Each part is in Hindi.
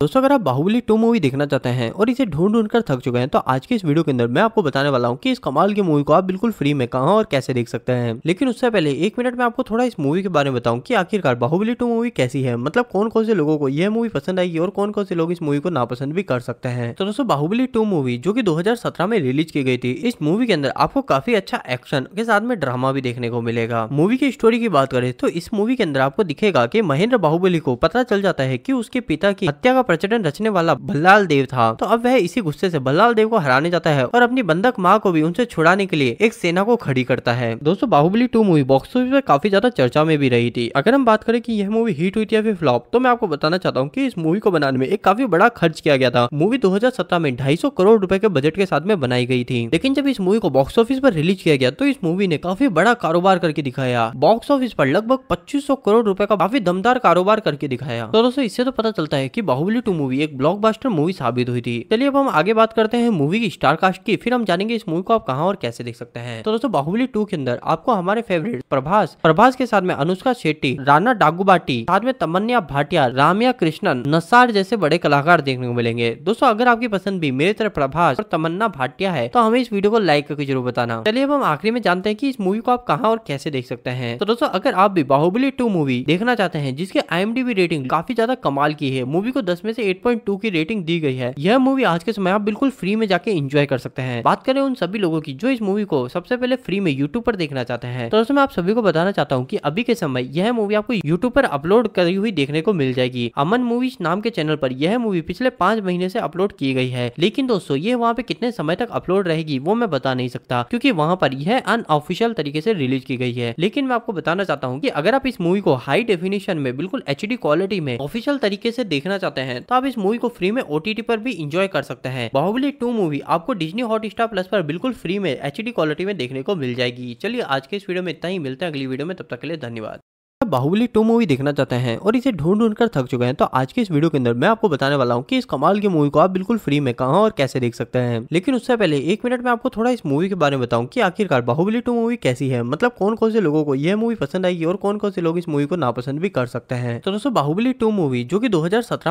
दोस्तों अगर आप बाहुबली टू मूवी देखना चाहते हैं और इसे ढूंढ ढूंढ कर थक चुके हैं तो आज के इस वीडियो के अंदर मैं आपको बताने वाला हूँ कि इस कमाल की मूवी को आप बिल्कुल फ्री में कहां और कैसे देख सकते हैं लेकिन उससे पहले एक मिनट में आपको थोड़ा इस मूवी के बारे में बताऊँ कि आखिरकार बाहुबली टू मूवी कैसी है मतलब कौन कौन से लोगों को यह मूवी पसंद आएगी और कौन कौन से लोग इस मूवी को नापसंद भी कर सकते हैं तो दोस्तों बाहुबली टू मूवी जो की दो में रिलीज की गई थी इस मूवी के अंदर आपको काफी अच्छा एक्शन के साथ में ड्रामा भी देखने को मिलेगा मूवी की स्टोरी की बात करें तो इस मूवी के अंदर आपको दिखेगा की महेंद्र बाहुबली को पता चल जाता है की उसके पिता की हत्या का प्रचलन रचने वाला बल्लाल देव था तो अब वह इसी गुस्से से बल्लाल देव को हराने जाता है और अपनी बंधक माँ को भी उनसे छुड़ाने के लिए एक सेना को खड़ी करता है दोस्तों Baahubali two movie box office पर काफी ज्यादा चर्चा में भी रही थी अगर हम बात करें कि यह मूवी हिट हुई थी या फिर फ्लॉप तो मैं आपको बताना चाहता हूँ की इस मूवी को बनाने में एक काफी बड़ा खर्च किया गया था मूवी दो में ढाई करोड़ रूपए के बजट के साथ में बनाई गई थी लेकिन जब इस मूवी को बॉक्स ऑफिस पर रिलीज किया गया तो इस मूवी ने काफी बड़ा कारोबार करके दिखाया बॉक्स ऑफिस पर लगभग 2500 करोड़ रुपए का काफी दमदार कारोबार करके दिखाया तो दोस्तों इससे तो पता चलता है की बाहुबली डब्ल्यू टू मूवी एक ब्लॉकबस्टर मूवी साबित हुई थी चलिए अब हम आगे बात करते हैं मूवी की स्टार कास्ट की फिर हम जानेंगे इस मूवी को आप कहाँ और कैसे देख सकते हैं तो दोस्तों बाहुबली टू के अंदर आपको हमारे फेवरेट प्रभास प्रभास के साथ में अनुष्का शेट्टी राना डागुबाटी साथ में तमन्या भाटिया रामिया कृष्णन नसार जैसे बड़े कलाकार देखने को मिलेंगे दोस्तों अगर आपकी पसंद भी मेरे तरफ प्रभास और तमन्ना भाटिया है तो हमें इस वीडियो को लाइक करके जरूर बताना चलिए अब हम आखिरी में जानते हैं की इस मूवी को आप कहा और कैसे देख सकते हैं तो दोस्तों अगर आप भी बाहुबली टू मूवी देखना चाहते हैं जिसके आई रेटिंग काफी ज्यादा कमाल की है मूवी को दस में से 8.2 की रेटिंग दी गई है यह मूवी आज के समय आप बिल्कुल फ्री में जाके एंजॉय कर सकते हैं बात करें उन सभी लोगों की जो इस मूवी को सबसे पहले फ्री में यूट्यूब पर देखना चाहते हैं तो मैं आप सभी को बताना चाहता हूँ की अभी के समय यह मूवी आपको यूट्यूब पर अपलोड करी हुई देखने को मिल जाएगी अमन मूवीज नाम के चैनल पर यह मूवी पिछले पांच महीने से अपलोड की गई है लेकिन दोस्तों ये वहाँ पे कितने समय तक अपलोड रहेगी वो मैं बता नहीं सकता क्योंकि वहाँ पर यह अनऑफिशियल तरीके से रिलीज की गई है लेकिन मैं आपको बताना चाहता हूँ कि अगर आप इस मूवी को हाई डेफिनेशन में बिल्कुल एच क्वालिटी में ऑफिशियल तरीके से देखना चाहते हैं हैं तो आप इस मूवी को फ्री में ओटीटी पर भी इंजॉय कर सकते हैं बाहुबली टू मूवी आपको डिजनी हॉटस्टार प्लस पर बिल्कुल फ्री में एच क्वालिटी में देखने को मिल जाएगी चलिए आज के इस वीडियो में इतना ही मिलते हैं अगली वीडियो में तब तक के लिए धन्यवाद बाहुबली टू मूवी देखना चाहते हैं और इसे ढूंढ ढूंढ कर थक चुके हैं तो आज के इस वीडियो के अंदर मैं आपको बताने वाला हूँ कि इस कमाल की मूवी को आप बिल्कुल फ्री में कहा और कैसे देख सकते हैं लेकिन उससे पहले एक मिनट में आपको थोड़ा इस मूवी के बारे में बताऊँ कि आखिरकार बाहुबली टू मूवी कैसी है मतलब कौन कौन से लोगों को यह मूवी पसंद आएगी और कौन कौन से लोग इस मूवी को नापसंद भी कर सकते हैं तो दोस्तों बाहुबली टू मूवी जो की दो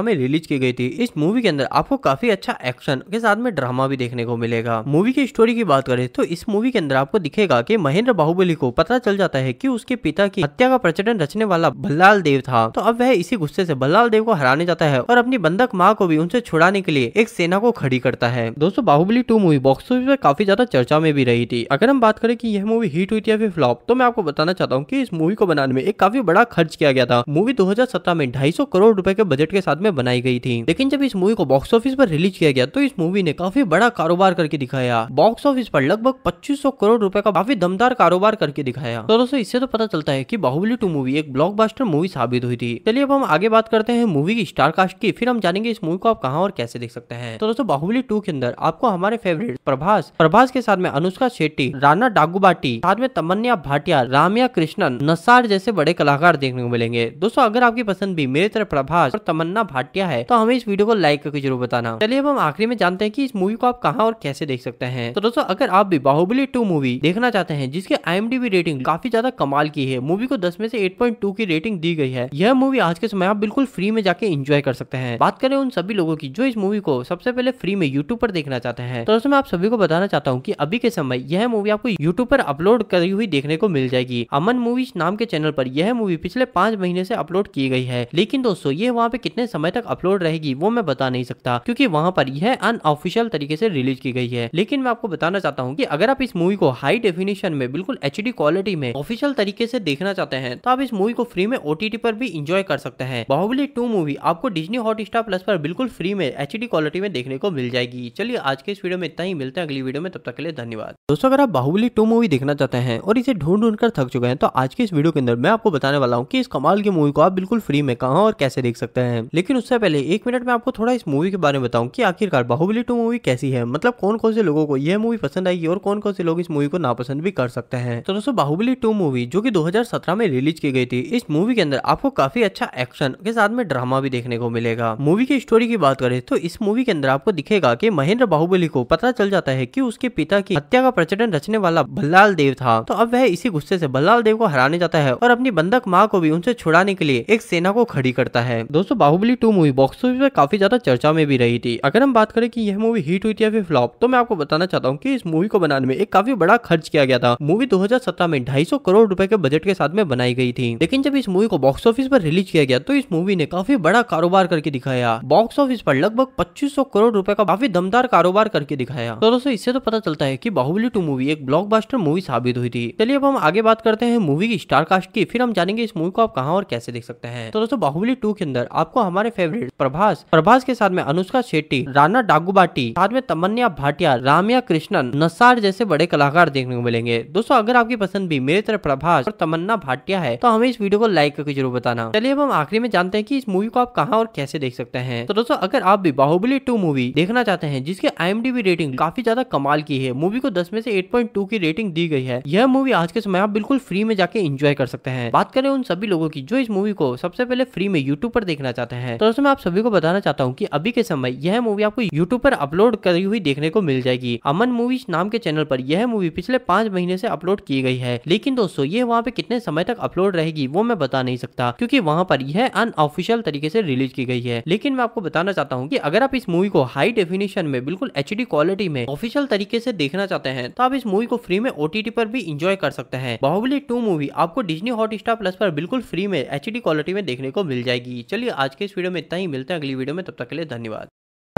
में रिलीज की गई थी इस मूवी के अंदर आपको काफी अच्छा एक्शन के साथ में ड्रामा भी देखने को मिलेगा मूवी की स्टोरी की बात करें तो इस मूवी के अंदर आपको दिखेगा की महेंद्र बाहुबली को पता चल जाता है की उसके पिता की हत्या का प्रचलन बंधन रचने वाला बल्लाल देव था तो अब वह इसी गुस्से से बल्लाल देव को हराने जाता है और अपनी बंधक माँ को भी उनसे छुड़ाने के लिए एक सेना को खड़ी करता है दोस्तों Baahubali two movie box office पर काफी ज्यादा चर्चा में भी रही थी अगर हम बात करें की यह मूवी हिट हुई थी या फिर फ्लॉप तो मैं आपको बताना चाहता हूँ की इस मूवी को बनाने में एक काफी बड़ा खर्च किया गया था मूवी दो में ढाई करोड़ रूपए के बजट के साथ में बनाई गई थी लेकिन जब इस मूवी को बॉक्स ऑफिस पर रिलीज किया गया तो इस मूवी ने काफी बड़ा कारोबार करके दिखाया बॉक्स ऑफिस पर लगभग 2500 करोड़ रुपए का काफी दमदार कारोबार करके दिखाया तो दोस्तों इससे तो पता चलता है की बाहुबली टू मूवी मूवी एक ब्लॉकबस्टर मूवी साबित हुई थी चलिए अब हम आगे बात करते हैं मूवी की स्टार कास्ट की फिर हम जानेंगे इस मूवी को आप कहाँ और कैसे देख सकते हैं तो दोस्तों बाहुबली टू के अंदर आपको हमारे फेवरेट प्रभास प्रभास के साथ में अनुष्का शेट्टी राना डागुबाटी साथ में तमन्या भाटिया रामिया कृष्णन नसार जैसे बड़े कलाकार देखने को मिलेंगे दोस्तों अगर आपकी पसंद भी मेरे तरफ प्रभास और तमन्ना भाटिया है तो हमें इस वीडियो को लाइक करके जरूर बताना चलिए अब हम आखिरी में जानते हैं कि इस मूवी को आप कहाँ और कैसे देख सकते हैं तो दोस्तों अगर आप भी बाहुबली टू मूवी देखना चाहते हैं जिसके आई रेटिंग काफी ज्यादा कमाल की है मूवी को दस में से एट 8.2 की रेटिंग दी गई है यह मूवी आज के समय आप बिल्कुल फ्री में जाके एंजॉय कर सकते हैं बात करें उन सभी लोगों की जो इस मूवी को सबसे पहले फ्री में यूट्यूब पर देखना चाहते हैं तो दोस्तों मैं आप सभी को बताना चाहता हूँ की अभी के समय यह मूवी आपको यूट्यूब पर अपलोड करी हुई देखने को मिल जाएगी अमन मूवीज नाम के चैनल पर यह मूवी पिछले पांच महीने से अपलोड की गई है लेकिन दोस्तों ये वहाँ पे कितने समय तक अपलोड रहेगी वो मैं बता नहीं सकता क्योंकि वहाँ पर यह अनऑफिशियल तरीके से रिलीज की गई है लेकिन मैं आपको बताना चाहता हूँ की अगर आप इस मूवी को हाई डेफिनेशन में बिल्कुल एच क्वालिटी में ऑफिशियल तरीके से देखना चाहते हैं तो आप इस मूवी को फ्री में ओटीटी पर भी इंजॉय कर सकते हैं बाहुबली टू मूवी आपको डिजनी हॉट स्टार प्लस पर बिल्कुल फ्री में एच क्वालिटी में देखने को मिल जाएगी चलिए आज के इस वीडियो में इतना ही मिलते हैं अगली वीडियो में तब तक के लिए धन्यवाद दोस्तों अगर आप बाहुबली टू मूवी देखना चाहते हैं और इसे ढूंढ ढूंढ कर थक चुके हैं तो आज के इस वीडियो के अंदर मैं आपको बताने वाला हूँ की इस कमाल की मूवी को आप बिल्कुल फ्री में कहा और कैसे देख सकते हैं लेकिन उससे पहले एक मिनट में आपको थोड़ा इस मूवी के बारे में बताऊँ की आखिरकार बाहुबली टू मूवी कैसी है मतलब कौन कौन से लोगों को यह मूवी पसंद आएगी और कौन कौन से लोग इस मूवी को नापसंद भी कर सकते हैं तो दोस्तों बाहुबली टू मूवी जो की दो में रिलीज की गई थी इस मूवी के अंदर आपको काफी अच्छा एक्शन के साथ में ड्रामा भी देखने को मिलेगा मूवी की स्टोरी की बात करें तो इस मूवी के अंदर आपको दिखेगा की महेंद्र बाहुबली को पता चल जाता है की उसके पिता की हत्या का प्रचलन रचने वाला बल्लाल देव था तो अब वह इसी गुस्से से बल्लाल देव को हराने जाता है और अपनी बंधक माँ को भी उनसे छुड़ाने के लिए एक सेना को खड़ी करता है दोस्तों Baahubali two movie box office पर काफी ज्यादा चर्चा में भी रही थी अगर हम बात करें कि यह मूवी हिट हुई थी या फिर फ्लॉप तो मैं आपको बताना चाहता हूँ कि इस मूवी को बनाने में एक काफी बड़ा खर्च किया गया था मूवी 2017 में 250 करोड़ रुपए के बजट के साथ में बनाई गई थी थी लेकिन जब इस मूवी को बॉक्स ऑफिस पर रिलीज किया गया तो इस मूवी ने काफी बड़ा कारोबार करके दिखाया बॉक्स ऑफिस पर लगभग 2500 करोड़ रुपए का काफी दमदार कारोबार करके दिखाया तो दोस्तों इससे तो पता चलता है की बाहुबली टू मूवी एक ब्लॉक मूवी साबित हुई थी चलिए अब हम आगे बात करते हैं मूवी की स्टारकास्ट की फिर हम जानेंगे इस मूवी को आप कहाँ और कैसे देख सकते हैं तो दोस्तों बाहुबली टू के अंदर आपको हमारे फेवरेट प्रभास प्रभास के साथ में अनुष्का शेट्टी राना डागुबाटी साथ में तमन्या भाटिया रामिया कृष्णन नसार जैसे बड़े कलाकार देखने को मिलेंगे दोस्तों अगर आपकी पसंद भी मेरे तरफ प्रभास और तमन्ना भाटिया है तो हमें इस वीडियो को लाइक करके जरूर बताना चलिए अब हम आखिरी में जानते हैं कि इस मूवी को आप कहाँ और कैसे देख सकते हैं तो दोस्तों अगर आप भी बाहुबली टू मूवी देखना चाहते हैं जिसके आई रेटिंग काफी ज्यादा कमाल की है मूवी को दस में से एट की रेटिंग दी गई है यह मूवी आज के समय आप बिल्कुल फ्री में जाके इंजॉय कर सकते हैं बात करें उन सभी लोगों की जो इस मूवी को सबसे पहले फ्री में यूट्यूब पर देखना चाहते हैं तो दोस्तों मैं आप सभी को बताना चाहता हूँ की अभी के समय यह मूवी आपको यूट्यूब पर अपलोड करी हुई देखने को मिल जाएगी अमन मूवीज नाम के चैनल पर यह मूवी पिछले पांच महीने से अपलोड की गई है लेकिन दोस्तों ये वहाँ पे कितने समय तक अपलोड रहे रहेगी वो मैं बता नहीं सकता क्योंकि वहाँ पर यह अनऑफिशियल तरीके से रिलीज की गई है लेकिन मैं आपको बताना चाहता हूँ की अगर आप इस मूवी को हाई डेफिनेशन में बिल्कुल एच क्वालिटी में ऑफिशियल तरीके से देखना चाहते हैं तो आप इस मूवी को फ्री में ओटीटी पर भी इंजॉय कर सकते हैं बाहुबली टू मूवी आपको डिजनी स्टार प्लस पर बिल्कुल फ्री में एच क्वालिटी में देखने को मिल जाएगी चलिए आज के इस वीडियो में इतना ही मिलते हैं अगली वीडियो में तब तक के लिए धन्यवाद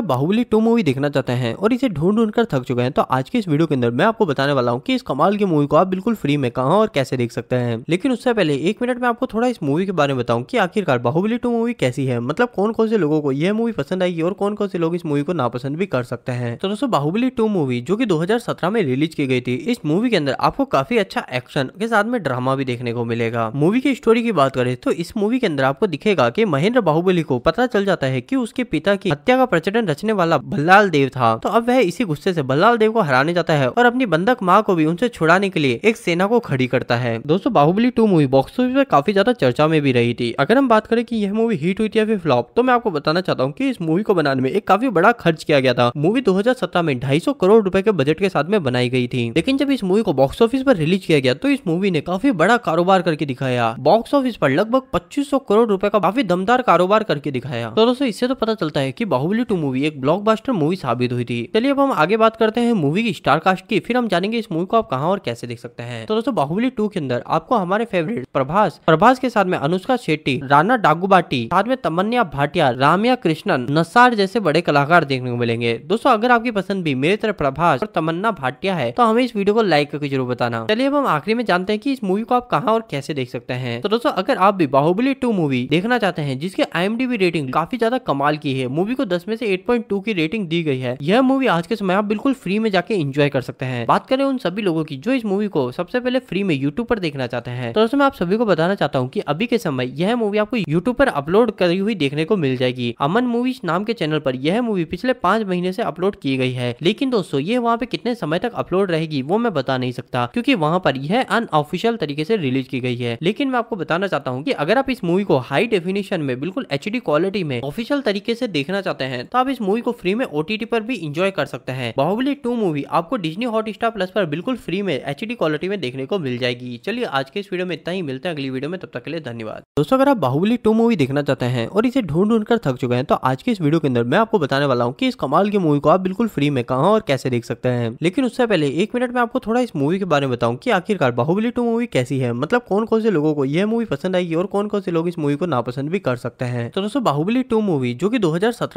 बाहुबली टू मूवी देखना चाहते हैं और इसे ढूंढ ढूंढ कर थक चुके हैं तो आज के इस वीडियो के अंदर मैं आपको बताने वाला हूँ कि इस कमाल की मूवी को आप बिल्कुल फ्री में कहा और कैसे देख सकते हैं लेकिन उससे पहले एक मिनट में आपको थोड़ा इस मूवी के बारे में बताऊँ कि आखिरकार बाहुबली टू मूवी कैसी है मतलब कौन कौन से लोगों को यह मूवी पसंद आएगी और कौन कौन से लोग इस मूवी को नापसंद भी कर सकते हैं तो दोस्तों बाहुबली टू मूवी जो की दो में रिलीज की गई थी इस मूवी के अंदर आपको काफी अच्छा एक्शन के साथ में ड्रामा भी देखने को मिलेगा मूवी की स्टोरी की बात करें तो इस मूवी के अंदर आपको दिखेगा की महेंद्र बाहुबली को पता चल जाता है की उसके पिता की हत्या का प्रचलन रचने वाला बल्लाल देव था तो अब वह इसी गुस्से से बल्लाल देव को हराने जाता है और अपनी बंधक माँ को भी उनसे छुड़ाने के लिए एक सेना को खड़ी करता है दोस्तों Baahubali two movie box office में काफी ज्यादा चर्चा में भी रही थी अगर हम बात करें की यह मूवी हिट हुई थी या फिर फ्लॉप तो मैं आपको बताना चाहता हूँ की इस मूवी को बनाने में एक काफी बड़ा खर्च किया गया था मूवी दो में ढाई करोड़ रूपए के बजट के साथ में बनाई गई थी लेकिन जब इस मूवी को बॉक्स ऑफिस पर रिलीज किया गया तो इस मूवी ने काफी बड़ा कारोबार करके दिखाया बॉक्स ऑफिस पर लगभग 2500 करोड़ रुपए का काफी दमदार कारोबार करके दिखाया तो दोस्तों इससे तो पता चलता है की बाहुबली टू मूवी मूवी एक ब्लॉकबस्टर मूवी साबित हुई थी चलिए अब हम आगे बात करते हैं मूवी की स्टार कास्ट की फिर हम जानेंगे इस मूवी को आप कहाँ और कैसे देख सकते हैं तो दोस्तों बाहुबली टू के अंदर आपको हमारे फेवरेट प्रभास प्रभास के साथ में अनुष्का शेट्टी राना डागुबाटी साथ में तमन्या भाटिया रामिया कृष्णन नसार जैसे बड़े कलाकार देखने को मिलेंगे दोस्तों अगर आपकी पसंद भी मेरी तरफ प्रभास और तमन्ना भाटिया है तो हमें इस वीडियो को लाइक करके जरूर बताना चलिए अब हम आखिरी में जानते हैं की इस मूवी को आप कहाँ और कैसे देख सकते हैं तो दोस्तों अगर आप भी बाहुबली टू मूवी देखना चाहते हैं जिसके आई रेटिंग काफी ज्यादा कमाल की है मूवी को दस में से एट 8.2 की रेटिंग दी गई है यह मूवी आज के समय आप बिल्कुल फ्री में जाके एंजॉय कर सकते हैं बात करें उन सभी लोगों की जो इस मूवी को सबसे पहले फ्री में यूट्यूब पर देखना चाहते हैं तो दोस्तों मैं आप सभी को बताना चाहता हूँ की अभी के समय यह मूवी आपको यूट्यूब पर अपलोड करी हुई देखने को मिल जाएगी अमन मूवीज नाम के चैनल पर यह मूवी पिछले पांच महीने से अपलोड की गई है लेकिन दोस्तों ये वहाँ पे कितने समय तक अपलोड रहेगी वो मैं बता नहीं सकता क्योंकि वहाँ पर यह अनऑफिशियल तरीके से रिलीज की गई है लेकिन मैं आपको बताना चाहता हूँ कि अगर आप इस मूवी को हाई डेफिनेशन में बिल्कुल एच क्वालिटी में ऑफिशियल तरीके से देखना चाहते हैं तो आप इस इस मूवी को फ्री में ओटीटी पर भी इंजॉय कर सकते हैं बाहुबली टू मूवी आपको डिजनी हॉटस्टार प्लस पर बिल्कुल फ्री में एच क्वालिटी में देखने को मिल जाएगी चलिए आज के इस वीडियो में इतना ही मिलते हैं अगली वीडियो में तब तक के लिए धन्यवाद दोस्तों अगर आप बाहुबली टू मूवी देखना चाहते हैं और इसे ढूंढ ढूंढ कर थक चुके हैं तो आज के इस वीडियो के अंदर मैं आपको बताने वाला हूँ की इस कमाल की मूवी को आप बिल्कुल फ्री में कहा और कैसे देख सकते हैं लेकिन उससे पहले एक मिनट में आपको थोड़ा इस मूवी के बारे में बताऊँ की आखिरकार बाहुबली टू मूवी कैसी है मतलब कौन कौन से लोगों को यह मूवी पसंद आएगी और कौन कौन से लोग इस मूवी को नापसंद भी कर सकते हैं तो दोस्तों बाहुबली टू मूवी जो की दो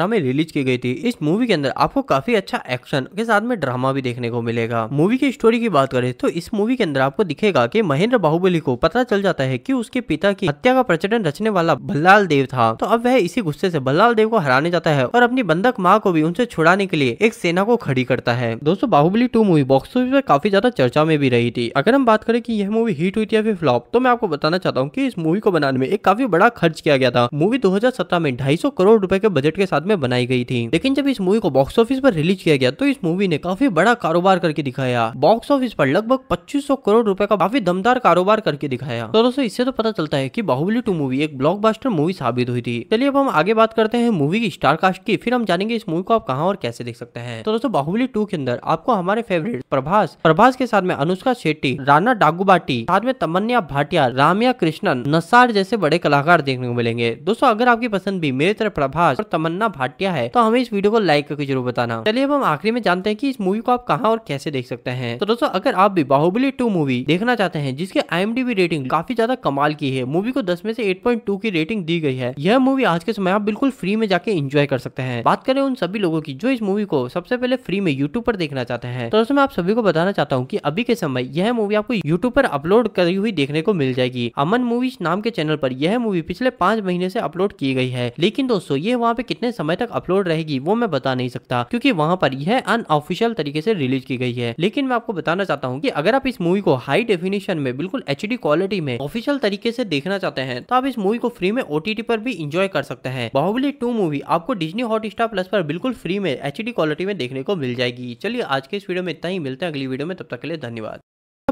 में रिलीज की की गई थी इस मूवी के अंदर आपको काफी अच्छा एक्शन के साथ में ड्रामा भी देखने को मिलेगा मूवी की स्टोरी की बात करें तो इस मूवी के अंदर आपको दिखेगा की महेंद्र बाहुबली को पता चल जाता है की उसके पिता की हत्या का प्रचलन रचने वाला बल्लाल देव था तो अब वह इसी गुस्से से बल्लाल देव को हराने जाता है और अपनी बंधक माँ को भी उनसे छुड़ाने के लिए एक सेना को खड़ी करता है दोस्तों Baahubali two movie box office में काफी ज्यादा चर्चा में भी रही थी अगर हम बात करें कि यह मूवी हिट हुई थी या फिर फ्लॉप तो मैं आपको बताना चाहता हूँ कि इस मूवी को बनाने में एक काफी बड़ा खर्च किया गया था मूवी 2017 में 250 करोड़ रुपए के बजट के साथ में बनाई गई थी लेकिन जब इस मूवी को बॉक्स ऑफिस पर रिलीज किया गया तो इस मूवी ने काफी बड़ा कारोबार करके दिखाया बॉक्स ऑफिस पर लगभग 2500 करोड़ रुपए का काफी दमदार कारोबार करके दिखाया तो दोस्तों इससे तो पता चलता है की बाहुबली टू मूवी एक ब्लॉक मूवी साबित हुई थी चलिए अब हम आगे बात करते हैं मूवी की स्टारकास्ट की फिर हम जानेंगे इस मूवी को आप कहाँ और कैसे देख सकते हैं तो दोस्तों बाहुबली टू के अंदर आपको हमारे फेवरेट प्रभास प्रभास के साथ में अनुष्का शेट्टी राना डागुबाटी साथ में तमन्या भाटिया रामिया कृष्णन नसार जैसे बड़े कलाकार देखने को मिलेंगे दोस्तों अगर आपकी पसंद भी मेरी तरफ प्रभास और तमन्ना भाटिया है तो हमें इस वीडियो को लाइक करके जरूर बताना चलिए अब हम आखिरी में जानते हैं कि इस मूवी को आप कहा और कैसे देख सकते हैं तो दोस्तों अगर आप भी बाहुबली टू मूवी देखना चाहते हैं जिसके आई रेटिंग काफी ज्यादा कमाल की है मूवी को दस में से एट की रेटिंग दी गई है यह मूवी आज के समय आप बिल्कुल फ्री में जाके इंजॉय कर सकते हैं बात करें उन सभी लोगों की जो इस मूवी को सबसे पहले फ्री में यूट्यूब पर देखना चाहते हैं तो दोस्तों मैं आप सभी को बताना चाहता हूँ की अभी के समय यह मूवी आपको यूट्यूब पर अपलोड करी हुई देखने को मिल जाएगी अमन मूवीज नाम के चैनल पर यह मूवी पिछले पांच महीने से अपलोड की गई है लेकिन दोस्तों ये वहाँ पे कितने समय तक अपलोड रहेगी वो मैं बता नहीं सकता क्योंकि वहां पर यह अनऑफिशियल तरीके से रिलीज की गई है लेकिन मैं आपको बताना चाहता हूँ कि अगर आप इस मूवी को हाई डेफिनेशन में बिल्कुल एच क्वालिटी में ऑफिशियल तरीके से देखना चाहते हैं तो आप इस मूवी को फ्री में ओटीटी पर भी इंजॉय कर सकते हैं बाहुबली टू मूवी आपको डिजनी हॉट प्लस पर बिल्कुल फ्री में एच क्वालिटी में देखने को मिल जाएगी चलिए आज के इस वीडियो में इतना ही मिलते हैं अगली वीडियो में तब तक के लिए धन्यवाद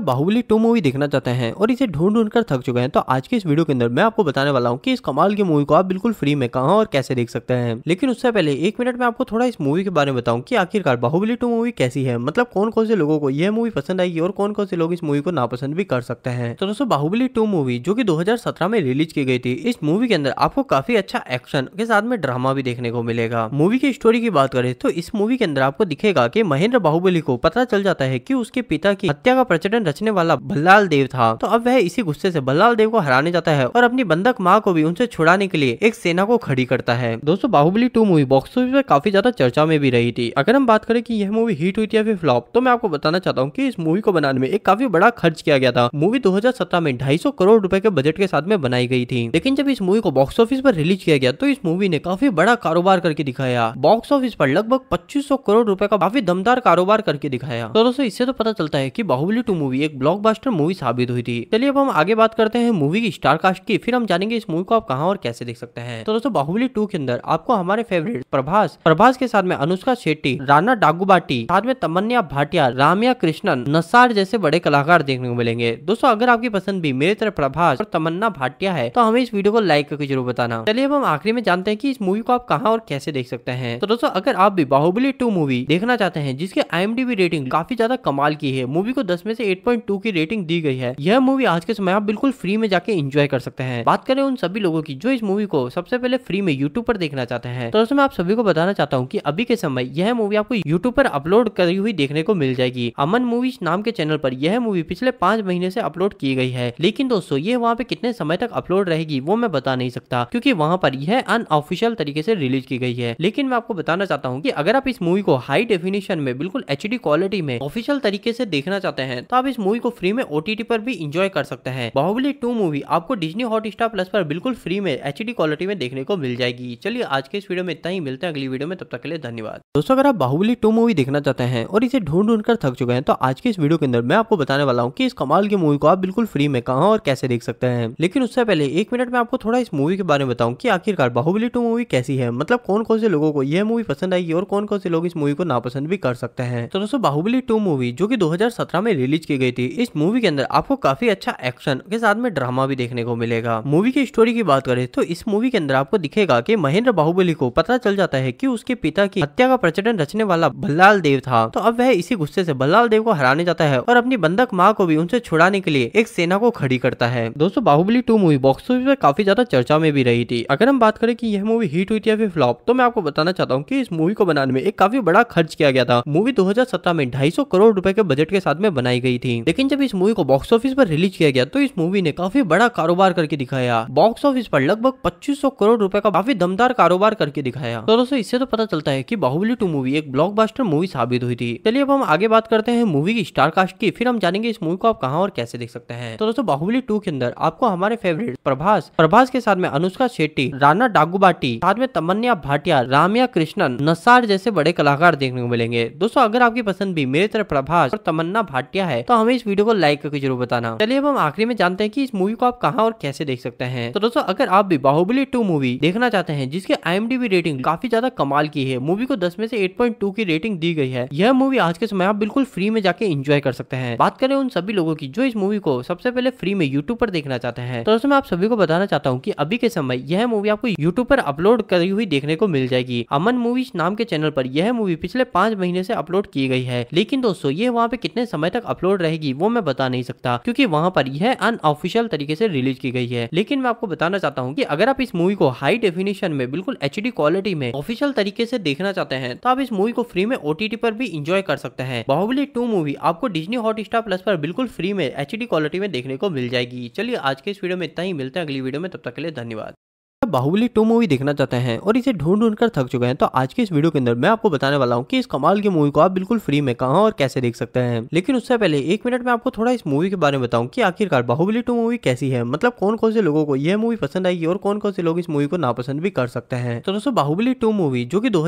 बाहुबली टू मूवी देखना चाहते हैं और इसे ढूंढ ढूंढ कर थक चुके हैं तो आज के इस वीडियो के अंदर मैं आपको बताने वाला हूँ कि इस कमाल की मूवी को आप बिल्कुल फ्री में कहा और कैसे देख सकते हैं लेकिन उससे पहले एक मिनट में आपको थोड़ा इस मूवी के बारे में बताऊँ की आखिरकार बाहुबली टू मूवी कैसी है मतलब कौन कौन से लोगों को यह मूवी पसंद आएगी और कौन कौन से लोग इस मूवी को नापसंद भी कर सकते हैं तो दोस्तों बाहुबली टू मूवी जो की दो में रिलीज की गई थी इस मूवी के अंदर आपको काफी अच्छा एक्शन के साथ में ड्रामा भी देखने को मिलेगा मूवी की स्टोरी की बात करें तो इस मूवी के अंदर आपको दिखेगा की महेंद्र बाहुबली को पता चल जाता है की उसके पिता की हत्या का प्रचलन रचने वाला बल्लाल देव था तो अब वह इसी गुस्से से बल्लाल देव को हराने जाता है और अपनी बंधक माँ को भी उनसे छुड़ाने के लिए एक सेना को खड़ी करता है दोस्तों Baahubali two movie box office पर काफी ज्यादा चर्चा में भी रही थी अगर हम बात करें कि यह मूवी हिट हुई थी या फिर फ्लॉप तो मैं आपको बताना चाहता हूँ कि इस मूवी को बनाने में एक काफी बड़ा खर्च किया गया था मूवी 2017 में 250 करोड़ रुपए के बजट के साथ में बनाई गई थी लेकिन जब इस मूवी को बॉक्स ऑफिस पर रिलीज किया गया तो इस मूवी ने काफी बड़ा कारोबार करके दिखाया बॉक्स ऑफिस पर लगभग पच्चीस करोड़ रूपए का काफी दमदार कारोबार करके दिखाया तो दोस्तों इससे तो पता चलता है की बाहुबली टू मूवी एक ब्लॉकबस्टर मूवी साबित हुई थी चलिए अब हम आगे बात करते हैं मूवी की स्टार कास्ट की फिर हम जानेंगे इस मूवी को आप कहा और कैसे देख सकते हैं तो दोस्तों बाहुबली टू के अंदर आपको हमारे फेवरेट प्रभास प्रभास के साथ में अनुष्का शेट्टी राना डागुबाटी साथ में तमन्या भाटिया रामिया कृष्णन नसार जैसे बड़े कलाकार देखने को मिलेंगे दोस्तों अगर आपकी पसंद भी मेरे तरफ प्रभास और तमन्ना भाटिया है तो हमें इस वीडियो को लाइक करके जरूर बताना चलिए अब हम आखिरी में जानते हैं की इस मूवी को आप कहाँ और कैसे देख सकते हैं तो दोस्तों अगर आप भी बाहुबली टू मूवी देखना चाहते हैं जिसके आई रेटिंग काफी ज्यादा कमाल की है मूवी को दस में से एट 8.2 की रेटिंग दी गई है यह मूवी आज के समय आप बिल्कुल फ्री में जाके एंजॉय कर सकते हैं बात करें उन सभी लोगों की जो इस मूवी को सबसे पहले फ्री में यूट्यूब पर देखना चाहते हैं तो दोस्तों मैं आप सभी को बताना चाहता हूँ की अभी के समय यह मूवी आपको यूट्यूब पर अपलोड करी हुई देखने को मिल जाएगी अमन मूवीज नाम के चैनल पर यह मूवी पिछले पांच महीने से अपलोड की गई है लेकिन दोस्तों ये वहाँ पे कितने समय तक अपलोड रहेगी वो मैं बता नहीं सकता क्योंकि वहाँ पर यह अनऑफिशियल तरीके से रिलीज की गई है लेकिन मैं आपको बताना चाहता हूँ कि अगर आप इस मूवी को हाई डेफिनेशन में बिल्कुल एच क्वालिटी में ऑफिशियल तरीके से देखना चाहते हैं तो आप इस मूवी को फ्री में ओ पर भी इंजॉय कर सकते हैं बाहुबली टू मूवी आपको डिजनी हॉटस्टार प्लस पर बिल्कुल फ्री में एच क्वालिटी में देखने को मिल जाएगी चलिए आज के इस वीडियो में इतना ही मिलते हैं अगली वीडियो में तब तक के लिए धन्यवाद दोस्तों अगर आप बाहुबली टू मूवी देखना चाहते हैं और इसे ढूंढ ढूंढ कर थक चुके हैं तो आज के इस वीडियो के अंदर मैं आपको बताने वाला हूँ कि इस कमाल की मूवी को आप बिल्कुल फ्री में कहा और कैसे देख सकते हैं लेकिन उससे पहले एक मिनट में आपको थोड़ा इस मूवी के बारे में बताऊँ की आखिरकार बाहुबली टू मूवी कैसी है मतलब कौन कौन से लोगों को यह मूवी पसंद आएगी और कौन कौन से लोग इस मूवी को नापसंद भी कर सकते हैं तो दोस्तों बाहुबली टू मूवी जो की दो में रिलीज की गई थी इस मूवी के अंदर आपको काफी अच्छा एक्शन के साथ में ड्रामा भी देखने को मिलेगा मूवी की स्टोरी की बात करें तो इस मूवी के अंदर आपको दिखेगा की महेंद्र बाहुबली को पता चल जाता है की उसके पिता की हत्या का प्रचलन रचने वाला बल्लाल देव था तो अब वह इसी गुस्से से बल्लाल देव को हराने जाता है और अपनी बंधक माँ को भी उनसे छुड़ाने के लिए एक सेना को खड़ी करता है दोस्तों Baahubali two movie box office पर काफी ज्यादा चर्चा में भी रही थी अगर हम बात करें कि यह मूवी हिट हुई थी या फिर फ्लॉप तो मैं आपको बताना चाहता हूँ कि इस मूवी को बनाने में एक काफी बड़ा खर्च किया गया था मूवी 2017 में 250 करोड़ रुपए के बजट के साथ में बनाई गई थी थी लेकिन जब इस मूवी को बॉक्स ऑफिस पर रिलीज किया गया तो इस मूवी ने काफी बड़ा कारोबार करके दिखाया बॉक्स ऑफिस पर लगभग 2500 करोड़ रुपए का काफी दमदार कारोबार करके दिखाया तो दोस्तों इससे तो पता चलता है की बाहुबली टू मूवी एक ब्लॉक मूवी साबित हुई थी चलिए अब हम आगे बात करते हैं मूवी की स्टारकास्ट की फिर हम जानेंगे इस मूवी को आप कहाँ और कैसे देख सकते हैं तो दोस्तों बाहुबली टू के अंदर आपको हमारे फेवरेट प्रभास प्रभास के साथ में अनुष्का शेट्टी राना डागुबाटी साथ में तमन्या भाटिया रामिया कृष्णन नसार जैसे बड़े कलाकार देखने को मिलेंगे दोस्तों अगर आपकी पसंद भी मेरी तरफ प्रभास और तमन्ना भाटिया है तो हमें इस वीडियो को लाइक करके जरूर बताना चलिए अब हम आखिरी में जानते हैं कि इस मूवी को आप कहाँ और कैसे देख सकते हैं तो दोस्तों अगर आप भी बाहुबली टू मूवी देखना चाहते हैं जिसके आई रेटिंग काफी ज्यादा कमाल की है मूवी को दस में से एट की रेटिंग दी गई है यह मूवी आज के समय आप बिल्कुल फ्री में जाके इंजॉय कर सकते हैं बात करें उन सभी लोगों की जो इस मूवी को सबसे पहले फ्री में यूट्यूब पर देखना चाहते हैं तो दोस्तों मैं आप सभी को बताना चाहता हूँ की अभी के समय यह मूवी आपको यूट्यूब पर अपलोड करी हुई देखने को मिल जाएगी अमन मूवीज नाम के चैनल पर यह मूवी पिछले पांच महीने से अपलोड की गई है लेकिन दोस्तों ये वहाँ पे कितने समय तक अपलोड रहेगी वो मैं बता नहीं सकता क्योंकि वहां पर यह अनऑफिशियल तरीके से रिलीज की गई है लेकिन मैं आपको बताना चाहता हूँ कि अगर आप इस मूवी को हाई डेफिनेशन में बिल्कुल एच क्वालिटी में ऑफिशियल तरीके से देखना चाहते हैं तो आप इस मूवी को फ्री में ओटीटी पर भी इंजॉय कर सकते हैं बाहुबली टू मूवी आपको डिजनी हॉट प्लस पर बिल्कुल फ्री में एच क्वालिटी में देखने को मिल जाएगी चलिए आज के इस वीडियो में इतना ही मिलते हैं अगली वीडियो में तब तक के लिए धन्यवाद बाहुबली टू मूवी देखना चाहते हैं और इसे ढूंढ ढूंढ कर थक चुके हैं तो आज के इस वीडियो के अंदर मैं आपको बताने वाला हूँ कि इस कमाल की मूवी को आप बिल्कुल फ्री में कहा और कैसे देख सकते हैं लेकिन उससे पहले एक मिनट में आपको थोड़ा इस मूवी के बारे में बताऊँ की आखिरकार बाहुबली टू मूवी कैसी है मतलब कौन कौन से लोगों को यह मूवी पसंद आएगी और कौन कौन से लोग इस मूवी को नापसंद भी कर सकते हैं तो दोस्तों बाहुबली टू मूवी जो की दो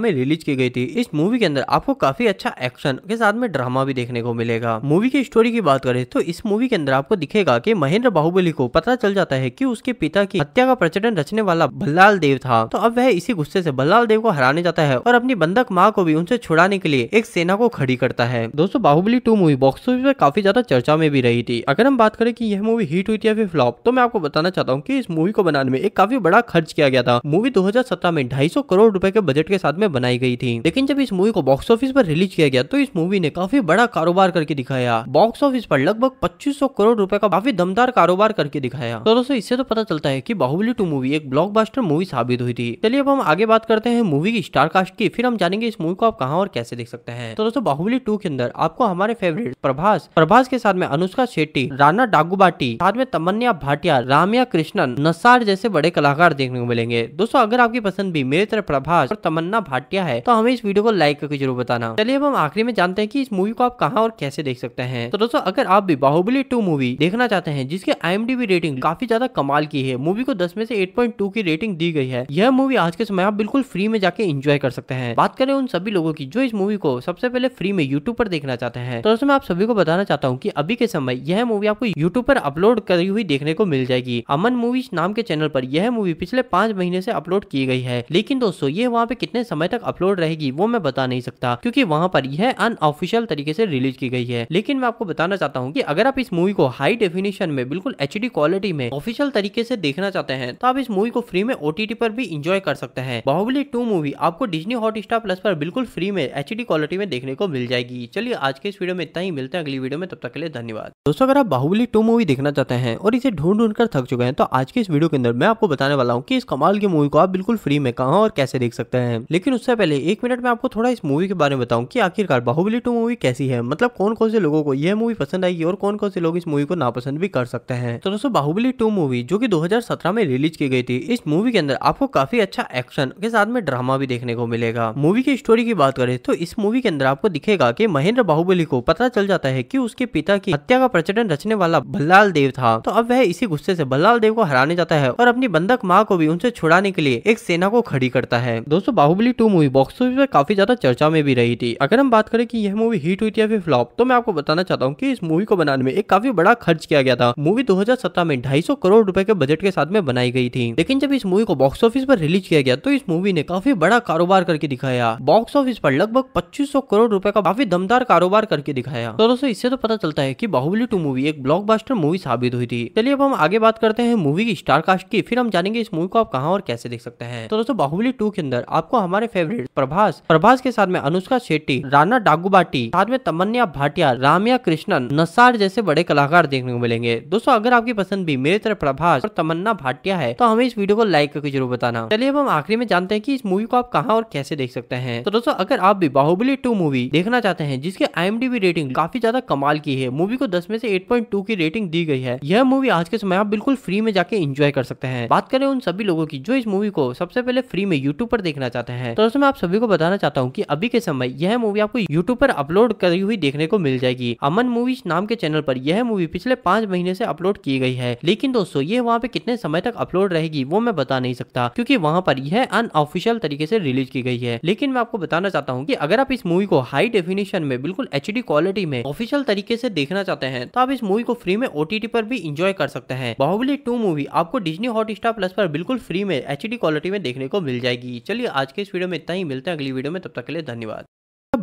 में रिलीज की गई थी इस मूवी के अंदर आपको काफी अच्छा एक्शन के साथ में ड्रामा भी देखने को मिलेगा मूवी की स्टोरी की बात करें तो इस मूवी के अंदर आपको दिखेगा की महेंद्र बाहुबली को पता चल जाता है की उसके पिता की हत्या का प्रचलन रचने वाला बल्लाल देव था तो अब वह इसी गुस्से से बल्लाल देव को हराने जाता है और अपनी बंधक माँ को भी उनसे छुड़ाने के लिए एक सेना को खड़ी करता है दोस्तों Baahubali two movie box office में काफी ज्यादा चर्चा में भी रही थी अगर हम बात करें कि यह मूवी हिट हुई थी या फिर फ्लॉप तो मैं आपको बताना चाहता हूँ कि इस मूवी को बनाने में एक काफी बड़ा खर्च किया गया था मूवी 2017 में 250 करोड़ रुपए के बजट के साथ में बनाई गई थी लेकिन जब इस मूवी को बॉक्स ऑफिस पर रिलीज किया गया तो इस मूवी ने काफी बड़ा कारोबार करके दिखाया बॉक्स ऑफिस पर लगभग 2500 करोड़ रुपए का काफी दमदार कारोबार करके दिखाया तो दोस्तों इससे तो पता चलता है की बाहुबली टू मूवी ये एक ब्लॉकबस्टर मूवी साबित हुई थी चलिए अब हम आगे बात करते हैं मूवी की स्टार कास्ट की फिर हम जानेंगे इस मूवी को आप कहाँ और कैसे देख सकते हैं तो दोस्तों बाहुबली टू के अंदर आपको हमारे फेवरेट प्रभास प्रभास के साथ में अनुष्का शेट्टी राना डागुबाटी साथ में तमन्या भाटिया रामिया कृष्णन नसार जैसे बड़े कलाकार देखने को मिलेंगे दोस्तों अगर आपकी पसंद भी मेरी तरफ प्रभास और तमन्ना भाटिया है तो हमें इस वीडियो को लाइक करके जरूर बताना चलिए अब हम आखिरी में जानते हैं कि इस मूवी को आप कहाँ और कैसे देख सकते हैं तो दोस्तों अगर आप भी बाहुबली टू मूवी देखना चाहते हैं जिसके आई रेटिंग काफी ज्यादा कमाल की है मूवी को दस में से एट 7.2 की रेटिंग दी गई है यह मूवी आज के समय आप बिल्कुल फ्री में जाके एंजॉय कर सकते हैं बात करें उन सभी लोगों की जो इस मूवी को सबसे पहले फ्री में यूट्यूब पर देखना चाहते हैं तो दोस्तों मैं आप सभी को बताना चाहता हूँ की अभी के समय यह मूवी आपको यूट्यूब पर अपलोड करी हुई देखने को मिल जाएगी अमन मूवीज नाम के चैनल पर यह मूवी पिछले पांच महीने से अपलोड की गई है लेकिन दोस्तों ये वहाँ पे कितने समय तक अपलोड रहेगी वो मैं बता नहीं सकता क्योंकि वहाँ पर यह अनऑफिशियल तरीके से रिलीज की गई है लेकिन मैं आपको बताना चाहता हूँ कि अगर आप इस मूवी को हाई डेफिनेशन में बिल्कुल एच क्वालिटी में ऑफिशियल तरीके से देखना चाहते हैं तो आप इस मूवी को फ्री में ओ पर भी इंजॉय कर सकते हैं बाहुबली टू मूवी आपको डिजनी हॉट स्टार प्लस पर बिल्कुल फ्री में एच क्वालिटी में देखने को मिल जाएगी चलिए आज के इस वीडियो में इतना ही मिलते हैं अगली वीडियो में तब तक के लिए धन्यवाद दोस्तों अगर आप बाहुबली टू मूवी देखना चाहते हैं और इसे ढूंढ ढूंढ कर थक चुके हैं तो आज के इस वीडियो के अंदर मैं आपको बताने वाला हूँ की इस कमाल की मूवी को आप बिल्कुल फ्री में कहा और कैसे देख सकते हैं लेकिन उससे पहले एक मिनट में आपको थोड़ा इस मूवी के बारे में बताऊँ की आखिरकार बाहुबली टू मूवी कैसी है मतलब कौन कौन से लोगों को यह मूवी पसंद आएगी और कौन कौन से लोग इस मूवी को नापसंद भी कर सकते हैं तो दोस्तों बाहुबली टू मूवी जो की दो में रिलीज की गई थी इस मूवी के अंदर आपको काफी अच्छा एक्शन के साथ में ड्रामा भी देखने को मिलेगा मूवी की स्टोरी की बात करें तो इस मूवी के अंदर आपको दिखेगा की महेंद्र बाहुबली को पता चल जाता है की उसके पिता की हत्या का प्रचलन रचने वाला बल्लाल देव था तो अब वह इसी गुस्से से बल्लाल देव को हराने जाता है और अपनी बंधक माँ को भी उनसे छुड़ाने के लिए एक सेना को खड़ी करता है दोस्तों Baahubali two movie box office में काफी ज्यादा चर्चा में भी रही थी अगर हम बात करें कि यह मूवी हिट हुई थी या फिर फ्लॉप तो मैं आपको बताना चाहता हूँ कि इस मूवी को बनाने में एक काफी बड़ा खर्च किया गया था मूवी 2017 में 250 करोड़ रुपए के बजट के साथ में बनाई गई थी थी लेकिन जब इस मूवी को बॉक्स ऑफिस पर रिलीज किया गया तो इस मूवी ने काफी बड़ा कारोबार करके दिखाया बॉक्स ऑफिस पर लगभग 2500 करोड़ रुपए का काफी दमदार कारोबार करके दिखाया तो दोस्तों इससे तो पता चलता है की बाहुबली टू मूवी एक ब्लॉक मूवी साबित हुई थी चलिए अब हम आगे बात करते हैं मूवी की स्टारकास्ट की फिर हम जानेंगे इस मूवी को आप कहाँ और कैसे देख सकते हैं तो दोस्तों बाहुबली टू के अंदर आपको हमारे फेवरेट प्रभास प्रभास के साथ में अनुष्का शेट्टी राना डागुबाटी साथ में तमन्या भाटिया रामिया कृष्णन नसार जैसे बड़े कलाकार देखने को मिलेंगे दोस्तों अगर आपकी पसंद भी मेरे तरफ प्रभास और तमन्ना भाटिया है तो हमें हाँ इस वीडियो को लाइक करके जरूर बताना चलिए अब हम आखिरी में जानते हैं कि इस मूवी को आप कहा और कैसे देख सकते हैं तो दोस्तों अगर आप भी बाहुबली टू मूवी देखना चाहते हैं जिसके आई रेटिंग काफी ज्यादा कमाल की है मूवी को दस में से एट की रेटिंग दी गई है यह मूवी आज के समय आप बिल्कुल फ्री में जाके इंजॉय कर सकते हैं बात करें उन सभी लोगों की जो इस मूवी को सबसे पहले फ्री में यूट्यूब पर देखना चाहते हैं तो दोस्तों मैं आप सभी को बताना चाहता हूँ की अभी के समय यह मूवी आपको यूट्यूब पर अपलोड करी हुई देखने को मिल जाएगी अमन मूवीज नाम के चैनल पर यह मूवी पिछले पांच महीने से अपलोड की गई है लेकिन दोस्तों ये वहाँ पे कितने समय तक अपलोड रहे रहेगी वो मैं बता नहीं सकता क्योंकि वहाँ पर यह अनऑफिशियल तरीके से रिलीज की गई है लेकिन मैं आपको बताना चाहता हूँ की अगर आप इस मूवी को हाई डेफिनेशन में बिल्कुल एच क्वालिटी में ऑफिशियल तरीके से देखना चाहते हैं तो आप इस मूवी को फ्री में ओटीटी पर भी इंजॉय कर सकते हैं बाहुबली टू मूवी आपको डिजनी स्टार प्लस पर बिल्कुल फ्री में एच क्वालिटी में देखने को मिल जाएगी चलिए आज के इस वीडियो में इतना ही मिलते हैं अगली वीडियो में तब तक के लिए धन्यवाद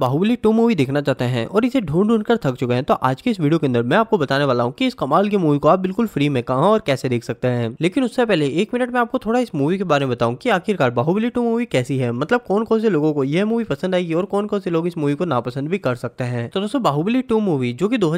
बाहुबली टू मूवी देखना चाहते हैं और इसे ढूंढ ढूंढ कर थक चुके हैं तो आज की इस वीडियो के अंदर मैं आपको बताने वाला हूँ कि इस कमाल की मूवी को आप बिल्कुल फ्री में कहा और कैसे देख सकते हैं लेकिन उससे पहले एक मिनट में आपको थोड़ा इस मूवी के बारे में बताऊँ की आखिरकार बाहुबली टू मूवी कैसी है मतलब कौन कौन से लोगों को यह मूवी पसंद आएगी और कौन कौन से लोग इस मूवी को नापसंद भी कर सकते हैं तो दोस्तों बाहुबली टू मूवी जो की दो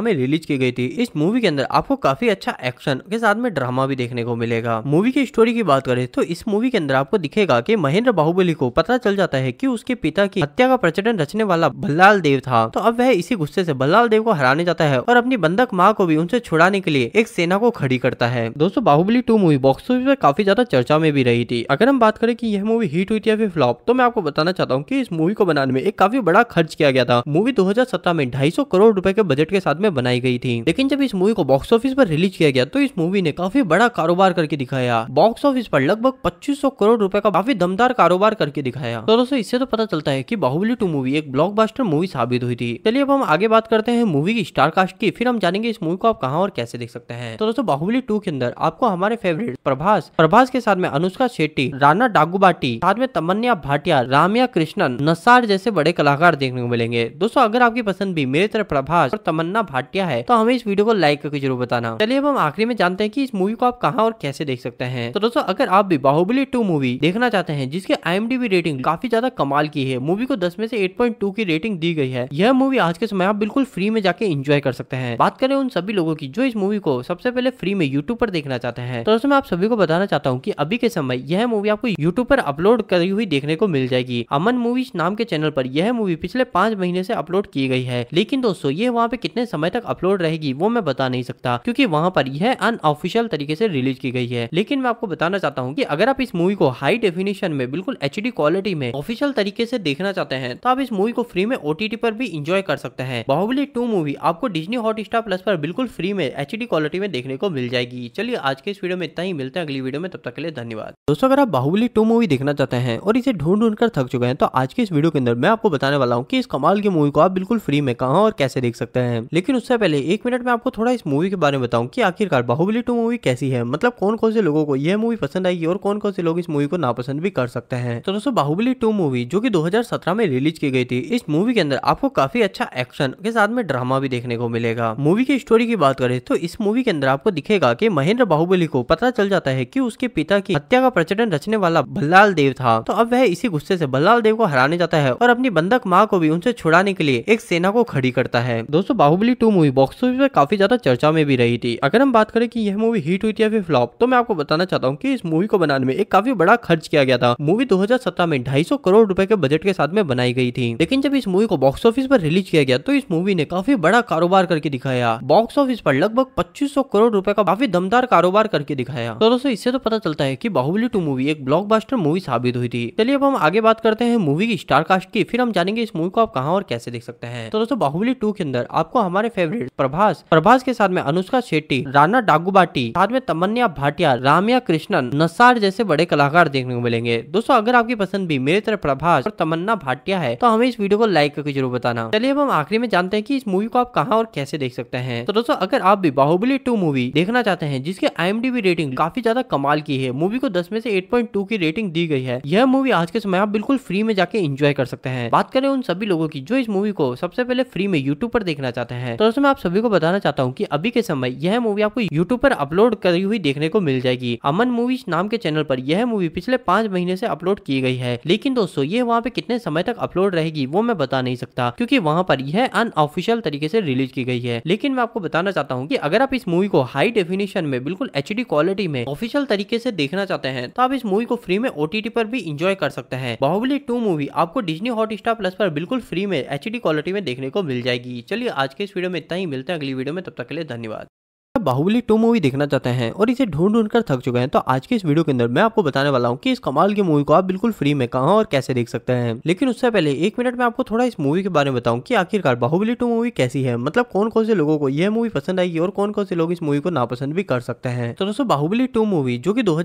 में रिलीज की गई थी इस मूवी के अंदर आपको काफी अच्छा एक्शन के साथ में ड्रामा भी देखने को मिलेगा मूवी की स्टोरी की बात करें तो इस मूवी के अंदर आपको दिखेगा की महेंद्र बाहुबली को पता चल जाता है की उसके पिता की हत्या का प्रचलन बचने वाला बल्लाल देव था तो अब वह इसी गुस्से से बल्लाल देव को हराने जाता है और अपनी बंधक माँ को भी उनसे छुड़ाने के लिए एक सेना को खड़ी करता है दोस्तों Baahubali two movie box office पर काफी ज्यादा चर्चा में भी रही थी अगर हम बात करें की यह मूवी हिट हुई थी या फिर फ्लॉप तो मैं आपको बताना चाहता हूँ की इस मूवी को बनाने में एक काफी बड़ा खर्च किया गया था मूवी दो में ढाई करोड़ रूपए के बजट के साथ में बनाई गई थी लेकिन जब इस मूवी को बॉक्स ऑफिस पर रिलीज किया गया तो इस मूवी ने काफी बड़ा कारोबार करके दिखाया बॉक्स ऑफिस पर लगभग सौ करोड़ रुपए का काफी दमदार कारोबार करके दिखाया तो दोस्तों इससे तो पता चलता है की बाहुबली टू मूवी मूवी एक ब्लॉकबस्टर मूवी साबित हुई थी चलिए अब हम आगे बात करते हैं मूवी की स्टार कास्ट की फिर हम जानेंगे इस मूवी को आप कहाँ और कैसे देख सकते हैं तो दोस्तों बाहुबली टू के अंदर आपको हमारे फेवरेट प्रभास प्रभास के साथ में अनुष्का शेट्टी राना डागुबाटी साथ में तमन्या भाटिया रामिया कृष्णन नसार जैसे बड़े कलाकार देखने को मिलेंगे दोस्तों अगर आपकी पसंद भी मेरे तरफ प्रभास और तमन्ना भाटिया है तो हमें इस वीडियो को लाइक करके जरूर बताना चलिए अब हम आखिरी में जानते हैं कि इस मूवी को आप कहाँ और कैसे देख सकते हैं तो दोस्तों अगर आप भी बाहुबली टू मूवी देखना चाहते हैं जिसके आई रेटिंग काफी ज्यादा कमाल की है मूवी को दस में से एट 6.2 की रेटिंग दी गई है यह मूवी आज के समय आप बिल्कुल फ्री में जाके एंजॉय कर सकते हैं बात करें उन सभी लोगों की जो इस मूवी को सबसे पहले फ्री में यूट्यूब पर देखना चाहते हैं तो दोस्तों मैं आप सभी को बताना चाहता हूँ की अभी के समय यह मूवी आपको यूट्यूब पर अपलोड करी हुई देखने को मिल जाएगी अमन मूवीज नाम के चैनल पर यह मूवी पिछले पांच महीने से अपलोड की गई है लेकिन दोस्तों ये वहाँ पे कितने समय तक अपलोड रहेगी वो मैं बता नहीं सकता क्योंकि वहाँ पर यह अनऑफिशियल तरीके से रिलीज की गई है लेकिन मैं आपको बताना चाहता हूँ कि अगर आप इस मूवी को हाई डेफिनेशन में बिल्कुल एच क्वालिटी में ऑफिशियल तरीके से देखना चाहते हैं तो आप इस इस मूवी को फ्री में ओ पर भी इंजॉय कर सकते हैं बाहुबली टू मूवी आपको डिजनी हॉटस्टार प्लस पर बिल्कुल फ्री में एच क्वालिटी में देखने को मिल जाएगी चलिए आज के इस वीडियो में इतना ही मिलते हैं अगली वीडियो में तब तक के लिए धन्यवाद दोस्तों अगर आप बाहुबली टू मूवी देखना चाहते हैं और इसे ढूंढ ढूंढ कर थक चुके हैं तो आज के इस वीडियो के अंदर मैं आपको बताने वाला हूँ कि इस कमाल की मूवी को आप बिल्कुल फ्री में कहा और कैसे देख सकते हैं लेकिन उससे पहले एक मिनट में आपको थोड़ा इस मूवी के बारे में बताऊँ की आखिरकार बाहुबली टू मूवी कैसी है मतलब कौन कौन से लोगों को यह मूवी पसंद आएगी और कौन कौन से लोग इस मूवी को नापसंद भी कर सकते हैं तो दोस्तों बाहुबली टू मूवी जो की दो में रिलीज की गई गई थी इस मूवी के अंदर आपको काफी अच्छा एक्शन के साथ में ड्रामा भी देखने को मिलेगा मूवी की स्टोरी की बात करें तो इस मूवी के अंदर आपको दिखेगा की महेंद्र बाहुबली को पता चल जाता है की उसके पिता की हत्या का प्रचलन रचने वाला बल्लाल देव था तो अब वह इसी गुस्से से बल्लाल देव को हराने जाता है और अपनी बंधक माँ को भी उनसे छुड़ाने के लिए एक सेना को खड़ी करता है दोस्तों Baahubali two movie box office पर काफी ज्यादा चर्चा में भी रही थी अगर हम बात करें कि यह मूवी हिट हुई थी या फिर फ्लॉप तो मैं आपको बताना चाहता हूँ कि इस मूवी को बनाने में एक काफी बड़ा खर्च किया गया था मूवी 2017 में 250 करोड़ रुपए के बजट के साथ में बनाई गई थी थी लेकिन जब इस मूवी को बॉक्स ऑफिस पर रिलीज किया गया तो इस मूवी ने काफी बड़ा कारोबार करके दिखाया बॉक्स ऑफिस पर लगभग 2500 करोड़ रुपए का काफी दमदार कारोबार करके दिखाया तो दोस्तों इससे तो पता चलता है की बाहुबली टू मूवी एक ब्लॉक मूवी साबित हुई थी चलिए अब हम आगे बात करते हैं मूवी की स्टारकास्ट की फिर हम जानेंगे इस मूवी को आप कहाँ और कैसे देख सकते हैं तो दोस्तों बाहुबली टू के अंदर आपको हमारे फेवरेट प्रभास प्रभास के साथ में अनुष्का शेट्टी राना डागुबाटी साथ में तमन्या भाटिया रामिया कृष्णन नसार जैसे बड़े कलाकार देखने को मिलेंगे दोस्तों अगर आपकी पसंद भी मेरी तरफ प्रभास और तमन्ना भाटिया है तो हम हमें इस वीडियो को लाइक करके जरूर बताना चलिए अब हम आखिरी में जानते हैं कि इस मूवी को आप कहाँ और कैसे देख सकते हैं तो दोस्तों अगर आप भी बाहुबली टू मूवी देखना चाहते हैं जिसके आई रेटिंग काफी ज्यादा कमाल की है मूवी को दस में से एट की रेटिंग दी गई है यह मूवी आज के समय आप बिल्कुल फ्री में जाके इंजॉय कर सकते हैं बात करें उन सभी लोगों की जो इस मूवी को सबसे पहले फ्री में यूट्यूब पर देखना चाहते हैं तो दोस्तों मैं आप सभी को बताना चाहता हूँ की अभी के समय यह मूवी आपको यूट्यूब पर अपलोड करी हुई देखने को मिल जाएगी अमन मूवीज नाम के चैनल पर यह मूवी पिछले पांच महीने से अपलोड की गई है लेकिन दोस्तों ये वहाँ पे कितने समय तक अपलोड रहेगी रहेगी वो मैं बता नहीं सकता क्योंकि वहां पर यह अनऑफिशियल तरीके से रिलीज की गई है लेकिन मैं आपको बताना चाहता हूँ कि अगर आप इस मूवी को हाई डेफिनेशन में बिल्कुल एच क्वालिटी में ऑफिशियल तरीके से देखना चाहते हैं तो आप इस मूवी को फ्री में ओटीटी पर भी इंजॉय कर सकते हैं बाहुबली टू मूवी आपको डिजनी हॉट स्टार प्लस पर बिल्कुल फ्री में एच क्वालिटी में देखने को मिल जाएगी चलिए आज के इस वीडियो में इतना ही मिलते हैं अगली वीडियो में तब तक के लिए धन्यवाद आप बाहुबली टू मूवी देखना चाहते हैं और इसे ढूंढ ढूंढ कर थक चुके हैं तो आज के इस वीडियो के अंदर मैं आपको बताने वाला हूँ कि इस कमाल की मूवी को आप बिल्कुल फ्री में कहा और कैसे देख सकते हैं लेकिन उससे पहले एक मिनट में आपको थोड़ा इस मूवी के बारे में बताऊँ की आखिरकार बाहुबली टू मूवी कैसी है मतलब कौन कौन से लोगों को यह मूवी पसंद आएगी और कौन कौन से लोग इस मूवी को नापसंद भी कर सकते हैं तो दोस्तों बाहुबली टू मूवी जो की दो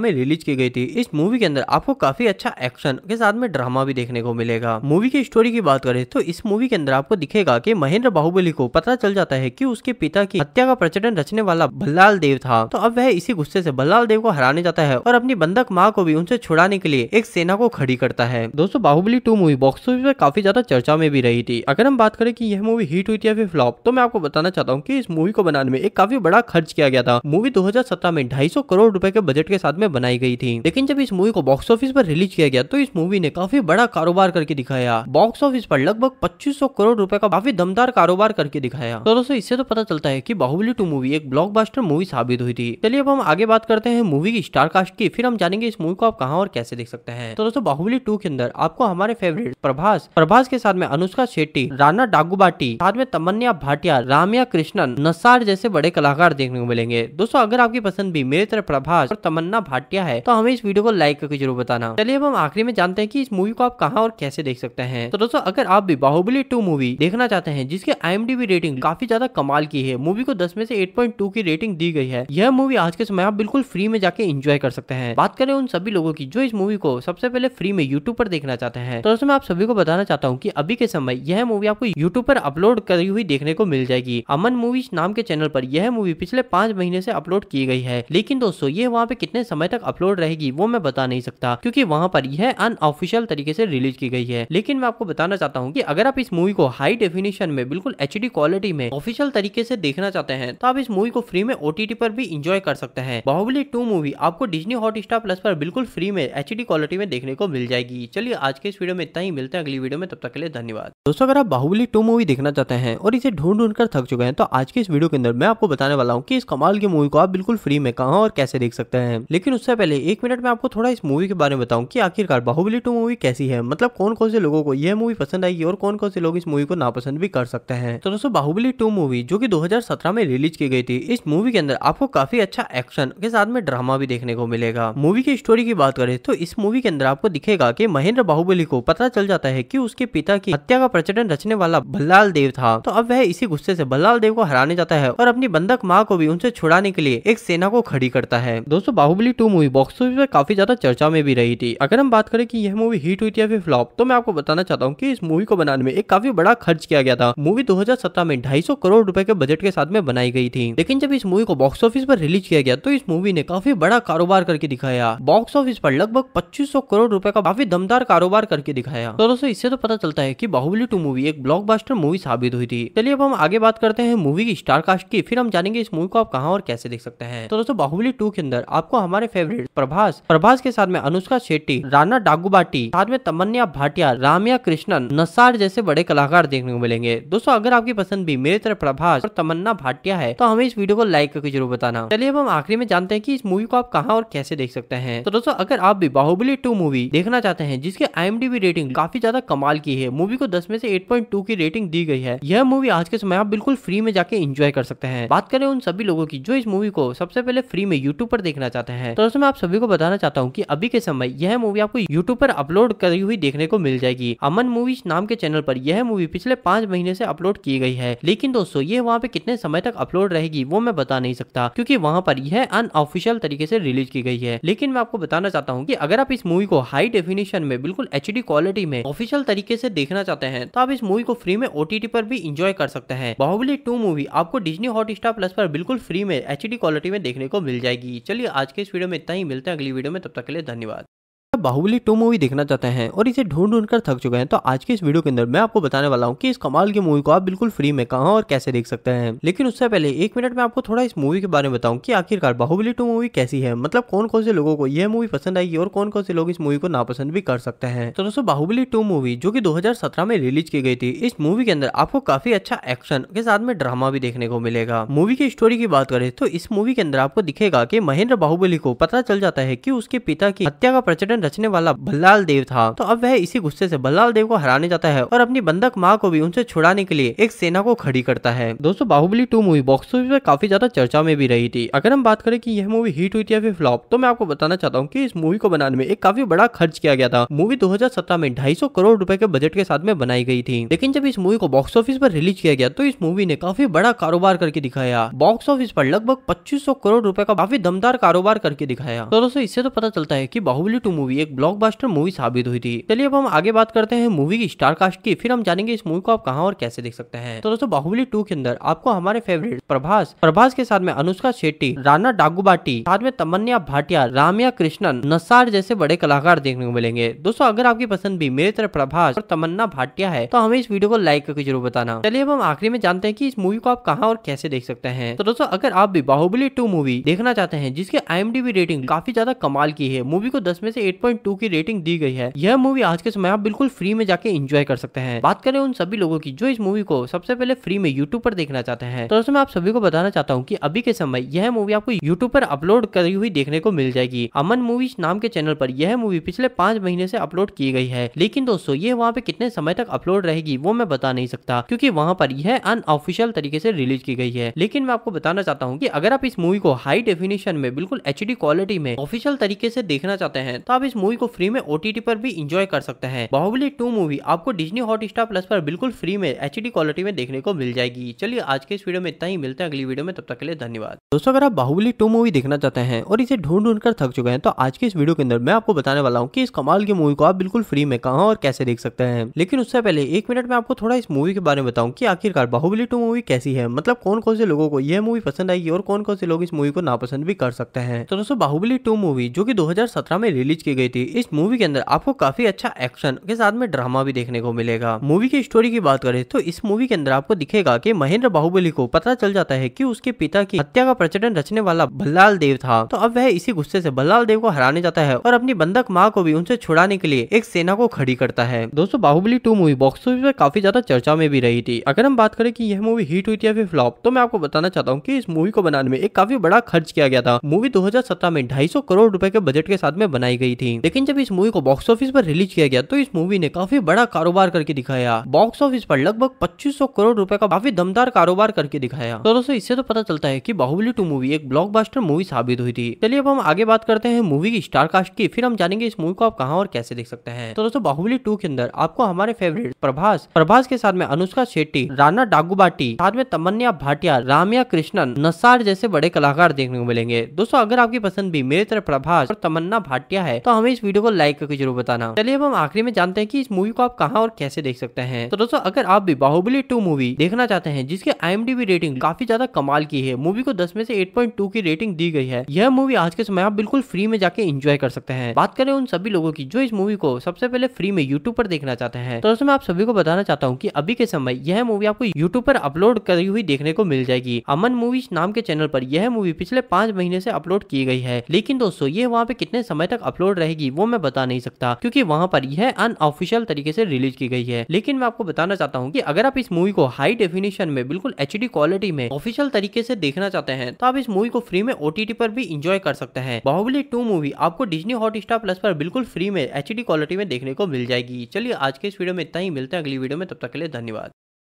में रिलीज की गई थी इस मूवी के अंदर आपको काफी अच्छा एक्शन के साथ में ड्रामा भी देखने को मिलेगा मूवी की स्टोरी की बात करें तो इस मूवी के अंदर आपको दिखेगा की महेंद्र बाहुबली को पता चल जाता है की उसके पिता की हत्या का प्रचलन रचने वाला बल्लाल देव था तो अब वह इसी गुस्से से बल्लाल देव को हराने जाता है और अपनी बंधक माँ को भी उनसे छुड़ाने के लिए एक सेना को खड़ी करता है दोस्तों Baahubali two movie box office पर काफी ज्यादा चर्चा में भी रही थी अगर हम बात करें की यह मूवी हिट हुई थी या फिर फ्लॉप तो मैं आपको बताना चाहता हूँ की इस मूवी को बनाने में एक काफी बड़ा खर्च किया गया था मूवी दो में ढाई करोड़ रूपए के बजट के साथ में बनाई गई थी लेकिन जब इस मूवी को बॉक्स ऑफिस पर रिलीज किया गया तो इस मूवी ने काफी बड़ा कारोबार करके दिखाया बॉक्स ऑफिस पर लगभग 2500 करोड़ रुपए का काफी दमदार कारोबार करके दिखाया तो दोस्तों इससे तो पता चलता है की बाहुबली टू मूवी भी एक ब्लॉकबस्टर मूवी साबित हुई थी चलिए अब हम आगे बात करते हैं मूवी की स्टारकास्ट की फिर हम जानेंगे इस मूवी को आप कहाँ और कैसे देख सकते हैं तो दोस्तों बाहुबली टू के अंदर आपको हमारे फेवरेट प्रभास प्रभास के साथ में अनुष्का शेट्टी राना डागुबाटी साथ में तमन्या भाटिया रामिया कृष्णन नसार जैसे बड़े कलाकार देखने को मिलेंगे दोस्तों अगर आपकी पसंद भी मेरे तरफ प्रभास और तमन्ना भाटिया है तो हमें इस वीडियो को लाइक करके जरूर बताना चलिए अब हम आखिरी में जानते हैं कि इस मूवी को आप कहाँ और कैसे देख सकते हैं तो दोस्तों अगर आप भी बाहुबली टू मूवी देखना चाहते हैं जिसके आई रेटिंग काफी ज्यादा कमाल की है मूवी को दस में से एट 7.2 की रेटिंग दी गई है यह मूवी आज के समय आप बिल्कुल फ्री में जाके एंजॉय कर सकते हैं बात करें उन सभी लोगों की जो इस मूवी को सबसे पहले फ्री में यूट्यूब पर देखना चाहते हैं तो दोस्तों मैं आप सभी को बताना चाहता हूँ की अभी के समय यह मूवी आपको यूट्यूब पर अपलोड करी हुई देखने को मिल जाएगी अमन मूवीज नाम के चैनल पर यह मूवी पिछले पांच महीने से अपलोड की गई है लेकिन दोस्तों ये वहाँ पे कितने समय तक अपलोड रहेगी वो मैं बता नहीं सकता क्योंकि वहाँ पर यह अनऑफिशियल तरीके से रिलीज की गई है लेकिन मैं आपको बताना चाहता हूँ कि अगर आप इस मूवी को हाई डेफिनेशन में बिल्कुल एच क्वालिटी में ऑफिशियल तरीके से देखना चाहते हैं तो आप इस मूवी को फ्री में ओटीटी पर भी इंजॉय कर सकते हैं बाहुबली टू मूवी आपको डिजनी हॉट स्टार प्लस पर बिल्कुल फ्री में एच क्वालिटी में देखने को मिल जाएगी चलिए आज के इस वीडियो में इतना ही मिलते हैं अगली वीडियो में तब तक के लिए धन्यवाद दोस्तों अगर आप बाहुबली टू मूवी देखना चाहते हैं और इसे ढूंढ ढूंढ कर थक चुके हैं तो आज के इस वीडियो के अंदर मैं आपको बताने वाला हूँ की इस कमाल की मूवी को आप बिल्कुल फ्री में कहा और कैसे देख सकते हैं लेकिन उससे पहले एक मिनट में आपको थोड़ा इस मूवी के बारे में बताऊँ की आखिरकार बाहुबली टू मूवी कैसी है मतलब कौन कौन से लोगों को यह मूवी पसंद आएगी और कौन कौन से लोग इस मूवी को नापसंद भी कर सकते हैं तो दोस्तों बाहुबली टू मूवी जो की दो में रिलीज की गई गई थी इस मूवी के अंदर आपको काफी अच्छा एक्शन के साथ में ड्रामा भी देखने को मिलेगा मूवी की स्टोरी की बात करें तो इस मूवी के अंदर आपको दिखेगा की महेंद्र बाहुबली को पता चल जाता है की उसके पिता की हत्या का प्रचलन रचने वाला बल्लाल देव था तो अब वह इसी गुस्से से बल्लाल देव को हराने जाता है और अपनी बंधक माँ को भी उनसे छुड़ाने के लिए एक सेना को खड़ी करता है दोस्तों Baahubali two movie box office पर काफी ज्यादा चर्चा में भी रही थी अगर हम बात करें कि यह मूवी हिट हुई थी या फिर फ्लॉप तो मैं आपको बताना चाहता हूँ कि इस मूवी को बनाने में एक काफी बड़ा खर्च किया गया था मूवी 2017 में 250 करोड़ रुपए के बजट के साथ में बनाई गई थी थी लेकिन जब इस मूवी को बॉक्स ऑफिस पर रिलीज किया गया तो इस मूवी ने काफी बड़ा कारोबार करके दिखाया बॉक्स ऑफिस पर लगभग 2500 करोड़ रुपए का काफी दमदार कारोबार करके दिखाया तो दोस्तों इससे तो पता चलता है की बाहुबली टू मूवी एक ब्लॉक मूवी साबित हुई थी चलिए अब हम आगे बात करते हैं मूवी की स्टारकास्ट की फिर हम जानेंगे इस मूवी को आप कहाँ और कैसे देख सकते हैं तो दोस्तों बाहुबली टू के अंदर आपको हमारे फेवरेट प्रभास प्रभास के साथ में अनुष्का शेट्टी राना डागुबाटी साथ में तमन्या भाटिया रामिया कृष्णन नसार जैसे बड़े कलाकार देखने को मिलेंगे दोस्तों अगर आपकी पसंद भी मेरी तरफ प्रभास और तमन्ना भाटिया है तो हमें इस वीडियो को लाइक करके जरूर बताना चलिए अब हम आखिरी में जानते हैं कि इस मूवी को आप कहाँ और कैसे देख सकते हैं तो दोस्तों अगर आप भी बाहुबली टू मूवी देखना चाहते हैं जिसके आई रेटिंग काफी ज्यादा कमाल की है मूवी को दस में से एट की रेटिंग दी गई है यह मूवी आज के समय आप बिल्कुल फ्री में जाके इंजॉय कर सकते हैं बात करें उन सभी लोगों की जो इस मूवी को सबसे पहले फ्री में यूट्यूब पर देखना चाहते हैं तो दोस्तों मैं आप सभी को बताना चाहता हूँ की अभी के समय यह मूवी आपको यूट्यूब पर अपलोड करी हुई देखने को मिल जाएगी अमन मूवीज नाम के चैनल पर यह मूवी पिछले पांच महीने से अपलोड की गई है लेकिन दोस्तों ये वहाँ पे कितने समय तक अपलोड रहे रहेगी वो मैं बता नहीं सकता क्योंकि वहाँ पर यह अनऑफिशियल तरीके से रिलीज की गई है लेकिन मैं आपको बताना चाहता हूँ की अगर आप इस मूवी को हाई डेफिनेशन में बिल्कुल एच क्वालिटी में ऑफिशियल तरीके से देखना चाहते हैं तो आप इस मूवी को फ्री में ओटीटी पर भी इंजॉय कर सकते हैं बाहुबली टू मूवी आपको डिजनी स्टार प्लस पर बिल्कुल फ्री में एच क्वालिटी में देखने को मिल जाएगी चलिए आज के इस वीडियो में इतना ही मिलते हैं अगली वीडियो में तब तक के लिए धन्यवाद बाहुबली टू मूवी देखना चाहते हैं और इसे ढूंढ ढूंढ कर थक चुके हैं तो आज के इस वीडियो के अंदर मैं आपको बताने वाला हूँ कि इस कमाल की मूवी को आप बिल्कुल फ्री में कहा और कैसे देख सकते हैं लेकिन उससे पहले एक मिनट में आपको थोड़ा इस मूवी के बारे में बताऊँ कि आखिरकार बाहुबली टू मूवी कैसी है मतलब कौन कौन से लोगों को यह मूवी पसंद आएगी और कौन कौन से लोग इस मूवी को नापसंद भी कर सकते हैं तो दोस्तों बाहुबली टू मूवी जो की दो में रिलीज की गई थी इस मूवी के अंदर आपको काफी अच्छा एक्शन के साथ में ड्रामा भी देखने को मिलेगा मूवी की स्टोरी की बात करें तो इस मूवी के अंदर आपको दिखेगा की महेंद्र बाहुबली को पता चल जाता है की उसके पिता की हत्या का प्रचलन रचने वाला बल्लाल देव था तो अब वह इसी गुस्से से बल्लाल देव को हराने जाता है और अपनी बंधक माँ को भी उनसे छुड़ाने के लिए एक सेना को खड़ी करता है दोस्तों Baahubali two movie box office में काफी ज्यादा चर्चा में भी रही थी अगर हम बात करें की यह मूवी हिट हुई थी या फिर फ्लॉप तो मैं आपको बताना चाहता हूँ की इस मूवी को बनाने में एक काफी बड़ा खर्च किया गया था मूवी दो में ढाई करोड़ रूपए के बजट के साथ में बनाई गई थी लेकिन जब इस मूवी को बॉक्स ऑफिस पर रिलीज किया गया तो इस मूवी ने काफी बड़ा कारोबार करके दिखाया बॉक्स ऑफिस पर लगभग 2500 करोड़ रुपए का काफी दमदार कारोबार करके दिखाया तो दोस्तों इससे तो पता चलता है की बाहुबली टू मूवी मूवी एक ब्लॉकबस्टर मूवी साबित हुई थी चलिए अब हम आगे बात करते हैं मूवी की स्टार कास्ट की फिर हम जानेंगे इस मूवी को आप कहाँ और कैसे देख सकते हैं तो दोस्तों बाहुबली टू के अंदर आपको हमारे फेवरेट प्रभास प्रभास के साथ में अनुष्का शेट्टी राना डागुबाटी साथ में तमन्या भाटिया रामिया कृष्णन नसार जैसे बड़े कलाकार देखने को मिलेंगे दोस्तों अगर आपकी पसंद भी मेरी तरफ प्रभास और तमन्ना भाटिया है तो हमें इस वीडियो को लाइक करके जरूर बताना चलिए अब हम आखिरी में जानते हैं की इस मूवी को आप कहाँ और कैसे देख सकते हैं तो दोस्तों अगर आप भी बाहुबली टू मूवी देखना चाहते हैं जिसके आई रेटिंग काफी ज्यादा कमाल की है मूवी को दस में से एट 8.2 की रेटिंग दी गई है यह मूवी आज के समय आप बिल्कुल फ्री में जाके एंजॉय कर सकते हैं बात करें उन सभी लोगों की जो इस मूवी को सबसे पहले फ्री में यूट्यूब पर देखना चाहते हैं तो दोस्तों मैं आप सभी को बताना चाहता हूँ की अभी के समय यह मूवी आपको यूट्यूब पर अपलोड करी हुई देखने को मिल जाएगी अमन मूवीज नाम के चैनल पर यह मूवी पिछले पांच महीने से अपलोड की गई है लेकिन दोस्तों ये वहाँ पे कितने समय तक अपलोड रहेगी वो मैं बता नहीं सकता क्योंकि वहाँ पर यह अनऑफिशियल तरीके से रिलीज की गई है लेकिन मैं आपको बताना चाहता हूँ कि अगर आप इस मूवी को हाई डेफिनेशन में बिल्कुल एच क्वालिटी में ऑफिशियल तरीके से देखना चाहते हैं तो आप इस इस मूवी को फ्री में ओटीटी पर भी इंजॉय कर सकते हैं बाहुबली टू मूवी आपको डिजनी हॉट स्टार प्लस पर बिल्कुल फ्री में एच क्वालिटी में देखने को मिल जाएगी चलिए आज के इस वीडियो में इतना ही मिलते हैं अगली वीडियो में तब तक के लिए धन्यवाद दोस्तों अगर आप बाहुबली टू मूवी देखना चाहते हैं और इसे ढूंढ ढूंढ कर थक चुके हैं तो आज के इस वीडियो के अंदर मैं आपको बताने वाला हूँ की इस कमाल की मूवी को आप बिल्कुल फ्री में कहा और कैसे देख सकते हैं लेकिन उससे पहले एक मिनट में आपको थोड़ा इस मूवी के बारे में बताऊँ की आखिरकार बाहुबली टू मूवी कैसी है मतलब कौन कौन से लोगों को यह मूवी पसंद आएगी और कौन कौन से लोग इस मूवी को नापसंद भी कर सकते हैं तो दोस्तों बाहुबली टू मूवी जो की दो में रिलीज की गई गई थी इस मूवी के अंदर आपको काफी अच्छा एक्शन के साथ में ड्रामा भी देखने को मिलेगा मूवी की स्टोरी की बात करें तो इस मूवी के अंदर आपको दिखेगा की महेंद्र बाहुबली को पता चल जाता है की उसके पिता की हत्या का प्रचलन रचने वाला बल्लाल देव था तो अब वह इसी गुस्से से बल्लाल देव को हराने जाता है और अपनी बंधक माँ को भी उनसे छुड़ाने के लिए एक सेना को खड़ी करता है दोस्तों Baahubali two movie box office में काफी ज्यादा चर्चा में भी रही थी अगर हम बात करें कि यह मूवी हिट हुई थी या फिर फ्लॉप तो मैं आपको बताना चाहता हूँ कि इस मूवी को बनाने में एक काफी बड़ा खर्च किया गया था मूवी 2017 में 250 करोड़ रुपए के बजट के साथ में बनाई गई थी थी लेकिन जब इस मूवी को बॉक्स ऑफिस पर रिलीज किया गया तो इस मूवी ने काफी बड़ा कारोबार करके दिखाया बॉक्स ऑफिस पर लगभग 2500 करोड़ रुपए का काफी दमदार कारोबार करके दिखाया तो दोस्तों इससे तो पता चलता है की बाहुबली टू मूवी एक ब्लॉक मूवी साबित हुई थी चलिए अब हम आगे बात करते हैं मूवी की स्टारकास्ट की फिर हम जानेंगे इस मूवी को आप कहाँ और कैसे देख सकते हैं तो दोस्तों बाहुबली टू के अंदर आपको हमारे फेवरेट प्रभास प्रभास के साथ में अनुष्का शेट्टी राना डागुबाटी साथ में तमन्या भाटिया रामिया कृष्णन नसार जैसे बड़े कलाकार देखने को मिलेंगे दोस्तों अगर आपकी पसंद भी मेरी तरफ प्रभास और तमन्ना भाटिया है तो हम हमें इस वीडियो को लाइक करके जरूर बताना चलिए अब हम आखिरी में जानते हैं कि इस मूवी को आप कहा और कैसे देख सकते हैं तो दोस्तों अगर आप भी बाहुबली टू मूवी देखना चाहते हैं जिसके आई रेटिंग काफी ज्यादा कमाल की है मूवी को दस में से एट की रेटिंग दी गई है यह मूवी आज के समय आप बिल्कुल फ्री में जाके इंजॉय कर सकते हैं बात करें उन सभी लोगों की जो इस मूवी को सबसे पहले फ्री में यूट्यूब पर देखना चाहते हैं तो दोस्तों मैं आप सभी को बताना चाहता हूँ की अभी के समय यह मूवी आपको यूट्यूब पर अपलोड करी हुई देखने को मिल जाएगी अमन मूवीज नाम के चैनल पर यह मूवी पिछले पांच महीने से अपलोड की गई है लेकिन दोस्तों ये वहाँ पे कितने समय तक अपलोड रहे रहेगी वो मैं बता नहीं सकता क्योंकि वहां पर यह अनऑफिशियल तरीके से रिलीज की गई है लेकिन मैं आपको बताना चाहता हूँ की अगर आप इस मूवी को हाई डेफिनेशन में बिल्कुल एच क्वालिटी में ऑफिशियल तरीके से देखना चाहते हैं तो आप इस मूवी को फ्री में ओटीटी पर भी इंजॉय कर सकते हैं बाहुबली टू मूवी आपको डिजनी हॉट प्लस पर बिल्कुल फ्री में एच क्वालिटी में देखने को मिल जाएगी चलिए आज के इस वीडियो में इतना ही मिलते हैं अगली वीडियो में तब तक के लिए धन्यवाद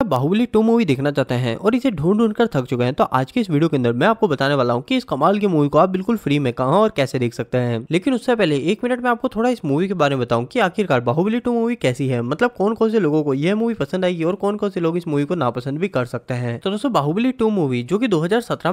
बाहुबली टू मूवी देखना चाहते हैं और इसे ढूंढ ढूंढ कर थक चुके हैं तो आज के इस वीडियो के अंदर मैं आपको बताने वाला हूँ कि इस कमाल की मूवी को आप बिल्कुल फ्री में कहा और कैसे देख सकते हैं लेकिन उससे पहले एक मिनट में आपको थोड़ा इस मूवी के बारे में बताऊँ की आखिरकार बाहुबली टू मूवी कैसी है मतलब कौन कौन से लोगों को यह मूवी पसंद आएगी और कौन कौन से लोग इस मूवी को नापसंद भी कर सकते हैं तो दोस्तों बाहुबली टू मूवी जो की दो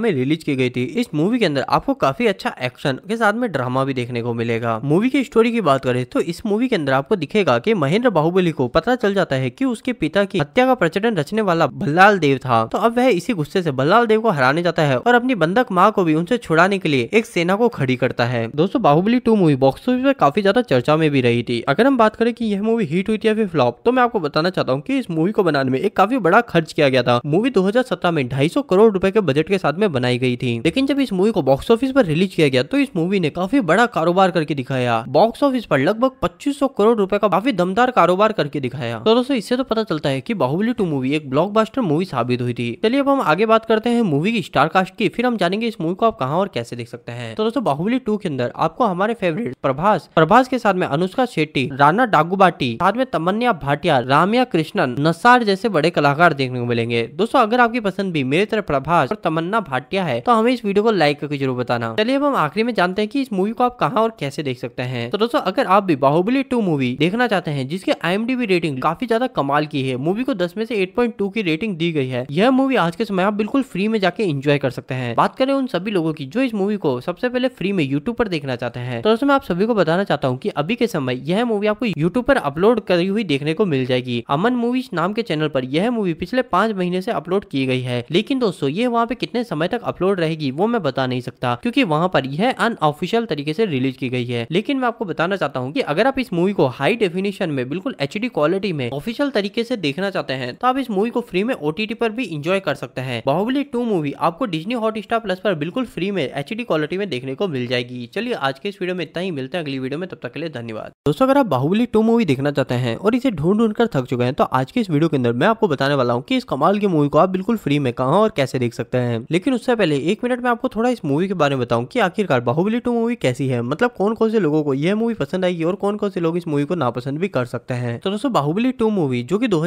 में रिलीज की गई थी इस मूवी के अंदर आपको काफी अच्छा एक्शन के साथ में ड्रामा भी देखने को मिलेगा मूवी की स्टोरी की बात करें तो इस मूवी के अंदर आपको दिखेगा की महेंद्र बाहुबली को पता चल जाता है की उसके पिता की हत्या का प्रचलन रचने वाला बल्लाल देव था तो अब वह इसी गुस्से से बल्लाल देव को हराने जाता है और अपनी बंधक माँ को भी उनसे छुड़ाने के लिए एक सेना को खड़ी करता है दोस्तों Baahubali two movie box office पर काफी ज्यादा चर्चा में भी रही थी अगर हम बात करें कि यह मूवी हिट हुई थी या फिर फ्लॉप तो मैं आपको बताना चाहता हूँ कि इस मूवी को बनाने में एक काफी बड़ा खर्च किया गया था मूवी 2017 में 250 करोड़ रुपए के बजट के साथ में बनाई गई थी लेकिन जब इस मूवी को बॉक्स ऑफिस पर रिलीज किया गया तो इस मूवी ने काफी बड़ा कारोबार करके दिखाया बॉक्स ऑफिस पर लगभग 2500 करोड़ रुपए का काफी दमदार कारोबार करके दिखाया तो दोस्तों इससे तो पता चलता है की बाहुबली टू मूवी भी एक ब्लॉकबस्टर मूवी साबित हुई थी चलिए अब हम आगे बात करते हैं मूवी की स्टार कास्ट की फिर हम जानेंगे इस मूवी को आप कहा और कैसे देख सकते हैं तो दोस्तों बाहुबली टू के अंदर आपको हमारे फेवरेट प्रभास प्रभास के साथ में अनुष्का शेट्टी राना डागुबाटी साथ में तमन्या भाटिया रामिया कृष्णन नसार जैसे बड़े कलाकार देखने को मिलेंगे दोस्तों अगर आपकी पसंद भी मेरे तरफ प्रभास और तमन्ना भाटिया है तो हमें इस वीडियो को लाइक करके जरूर बताना चलिए अब हम आखिरी में जानते हैं की इस मूवी को आप कहाँ और कैसे देख सकते हैं तो दोस्तों अगर आप भी बाहुबली टू मूवी देखना चाहते हैं जिसके आई रेटिंग काफी ज्यादा कमाल की है मूवी को दस में से एट 8.2 की रेटिंग दी गई है यह मूवी आज के समय आप बिल्कुल फ्री में जाके एंजॉय कर सकते हैं बात करें उन सभी लोगों की जो इस मूवी को सबसे पहले फ्री में यूट्यूब पर देखना चाहते हैं तो दोस्तों मैं आप सभी को बताना चाहता हूँ की अभी के समय यह मूवी आपको यूट्यूब पर अपलोड करी हुई देखने को मिल जाएगी अमन मूवीज नाम के चैनल पर यह मूवी पिछले पांच महीने से अपलोड की गई है लेकिन दोस्तों ये वहाँ पे कितने समय तक अपलोड रहेगी वो मैं बता नहीं सकता क्योंकि वहाँ पर यह अनऑफिशियल तरीके से रिलीज की गई है लेकिन मैं आपको बताना चाहता हूँ कि अगर आप इस मूवी को हाई डेफिनेशन में बिल्कुल एच क्वालिटी में ऑफिशियल तरीके से देखना चाहते हैं तो आप इस मूवी को फ्री में ओ पर भी इंजॉय कर सकते हैं बाहुबली टू मूवी आपको डिजनी हॉटस्टार प्लस पर बिल्कुल फ्री में एच क्वालिटी में देखने को मिल जाएगी चलिए आज के इस वीडियो में इतना ही मिलते हैं अगली वीडियो में तब तक के लिए धन्यवाद दोस्तों अगर आप बाहुबली टू मूवी देखना चाहते हैं और इसे ढूंढ ढूंढ कर थक चुके हैं तो आज के इस वीडियो के अंदर मैं आपको बताने वाला हूँ कि इस कमाल की मूवी को आप बिल्कुल फ्री में कहा और कैसे देख सकते हैं लेकिन उससे पहले एक मिनट में आपको थोड़ा इस मूवी के बारे में बताऊँ की आखिरकार बाहुबली टू मूवी कैसी है मतलब कौन कौन से लोगों को यह मूवी पसंद आएगी और कौन कौन से लोग इस मूवी को नापसंद भी कर सकते हैं तो दोस्तों बाहुबली टू मूवी जो की दो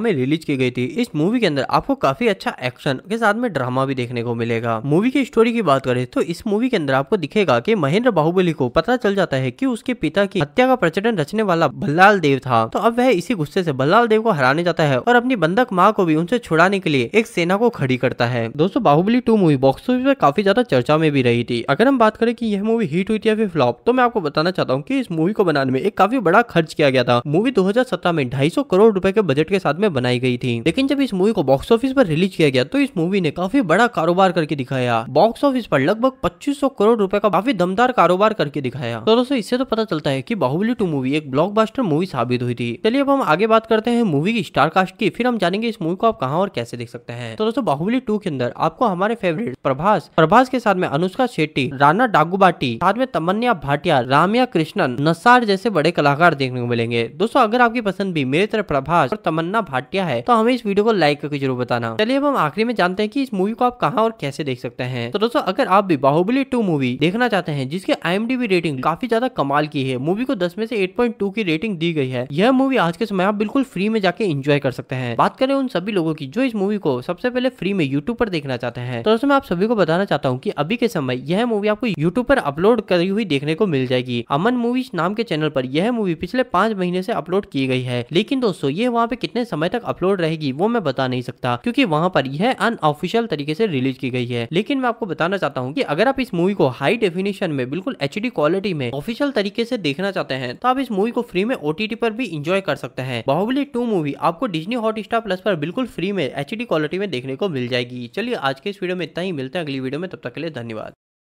में रिलीज की गई थी इस मूवी के अंदर आपको काफी अच्छा एक्शन के साथ में ड्रामा भी देखने को मिलेगा मूवी की स्टोरी की बात करें तो इस मूवी के अंदर आपको दिखेगा की महेंद्र बाहुबली को पता चल जाता है की उसके पिता की हत्या का प्रचलन रचने वाला बल्लाल देव था तो अब वह इसी गुस्से से बल्लाल देव को हराने जाता है और अपनी बंधक माँ को भी उनसे छुड़ाने के लिए एक सेना को खड़ी करता है दोस्तों Baahubali two movie box office पर काफी ज्यादा चर्चा में भी रही थी अगर हम बात करें कि यह मूवी हिट हुई थी या फिर फ्लॉप तो मैं आपको बताना चाहता हूँ कि इस मूवी को बनाने में एक काफी बड़ा खर्च किया गया था मूवी 2017 में 250 करोड़ रुपए के बजट के साथ में बनाई गई थी थी लेकिन जब इस मूवी को बॉक्स ऑफिस पर रिलीज किया गया तो इस मूवी ने काफी बड़ा कारोबार करके दिखाया बॉक्स ऑफिस पर लगभग 2500 करोड़ रुपए का काफी दमदार कारोबार करके दिखाया तो दोस्तों इससे तो पता चलता है की बाहुबली टू मूवी एक ब्लॉक मूवी साबित हुई थी चलिए अब हम आगे बात करते हैं मूवी की स्टारकास्ट की फिर हम जानेंगे इस मूवी को आप कहाँ और कैसे देख सकते हैं तो दोस्तों बाहुबली टू के अंदर आपको हमारे फेवरेट प्रभास प्रभास के साथ में अनुष्का शेट्टी राना डागुबाटी साथ में तमन्या भाटिया रामिया कृष्णन नसार जैसे बड़े कलाकार देखने को मिलेंगे दोस्तों अगर आपकी पसंद भी मेरी तरफ प्रभास और तमन्ना भाटिया है तो हमें इस वीडियो को लाइक करके जरूर बताना चलिए अब हम आखिरी में जानते हैं कि इस मूवी को आप कहाँ और कैसे देख सकते हैं तो दोस्तों अगर आप भी बाहुबली टू मूवी देखना चाहते हैं जिसके आई रेटिंग काफी ज्यादा कमाल की है मूवी को दस में से एट की रेटिंग दी गई है यह मूवी आज के समय आप बिल्कुल फ्री में जाके इंजॉय कर सकते हैं बात करें उन सभी लोगों की जो इस मूवी को सबसे पहले फ्री में यूट्यूब पर देखना चाहते हैं तो दोस्तों मैं आप सभी को बताना चाहता हूँ की अभी के समय यह मूवी आपको यूट्यूब पर अपलोड करी हुई देखने को मिल जाएगी अमन मूवीज नाम के चैनल पर यह मूवी पिछले पांच महीने से अपलोड की गई है लेकिन दोस्तों ये वहाँ पे कितने समय तक अपलोड रहेगी वो मैं बता नहीं सकता क्योंकि वहां पर यह अनऑफिशियल तरीके से रिलीज की गई है लेकिन मैं आपको बताना चाहता हूँ कि अगर आप इस मूवी को हाई डेफिनेशन में बिल्कुल एच क्वालिटी में ऑफिशियल तरीके से देखना चाहते हैं तो आप इस मूवी को फ्री में ओटीटी पर भी इंजॉय कर सकते हैं बाहुबली टू मूवी आपको डिजनी स्टार प्लस पर बिल्कुल फ्री में एच क्वालिटी में देखने को मिल जाएगी चलिए आज के इस वीडियो में इतना ही मिलते हैं अगली वीडियो में तब तक के लिए धन्यवाद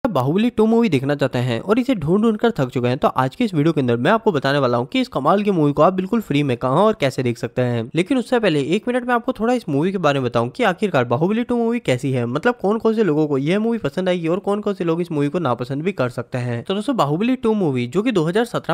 बाहुबली टू मूवी देखना चाहते हैं और इसे ढूंढ ढूंढ कर थक चुके हैं तो आज के इस वीडियो के अंदर मैं आपको बताने वाला हूँ कि इस कमाल की मूवी को आप बिल्कुल फ्री में कहा और कैसे देख सकते हैं लेकिन उससे पहले एक मिनट में आपको थोड़ा इस मूवी के बारे में बताऊँ कि आखिरकार बाहुबली टू मूवी कैसी है मतलब कौन कौन से लोगों को यह मूवी पसंद आएगी और कौन कौन से लोग इस मूवी को नापसंद भी कर सकते हैं तो दोस्तों बाहुबली टू मूवी जो की दो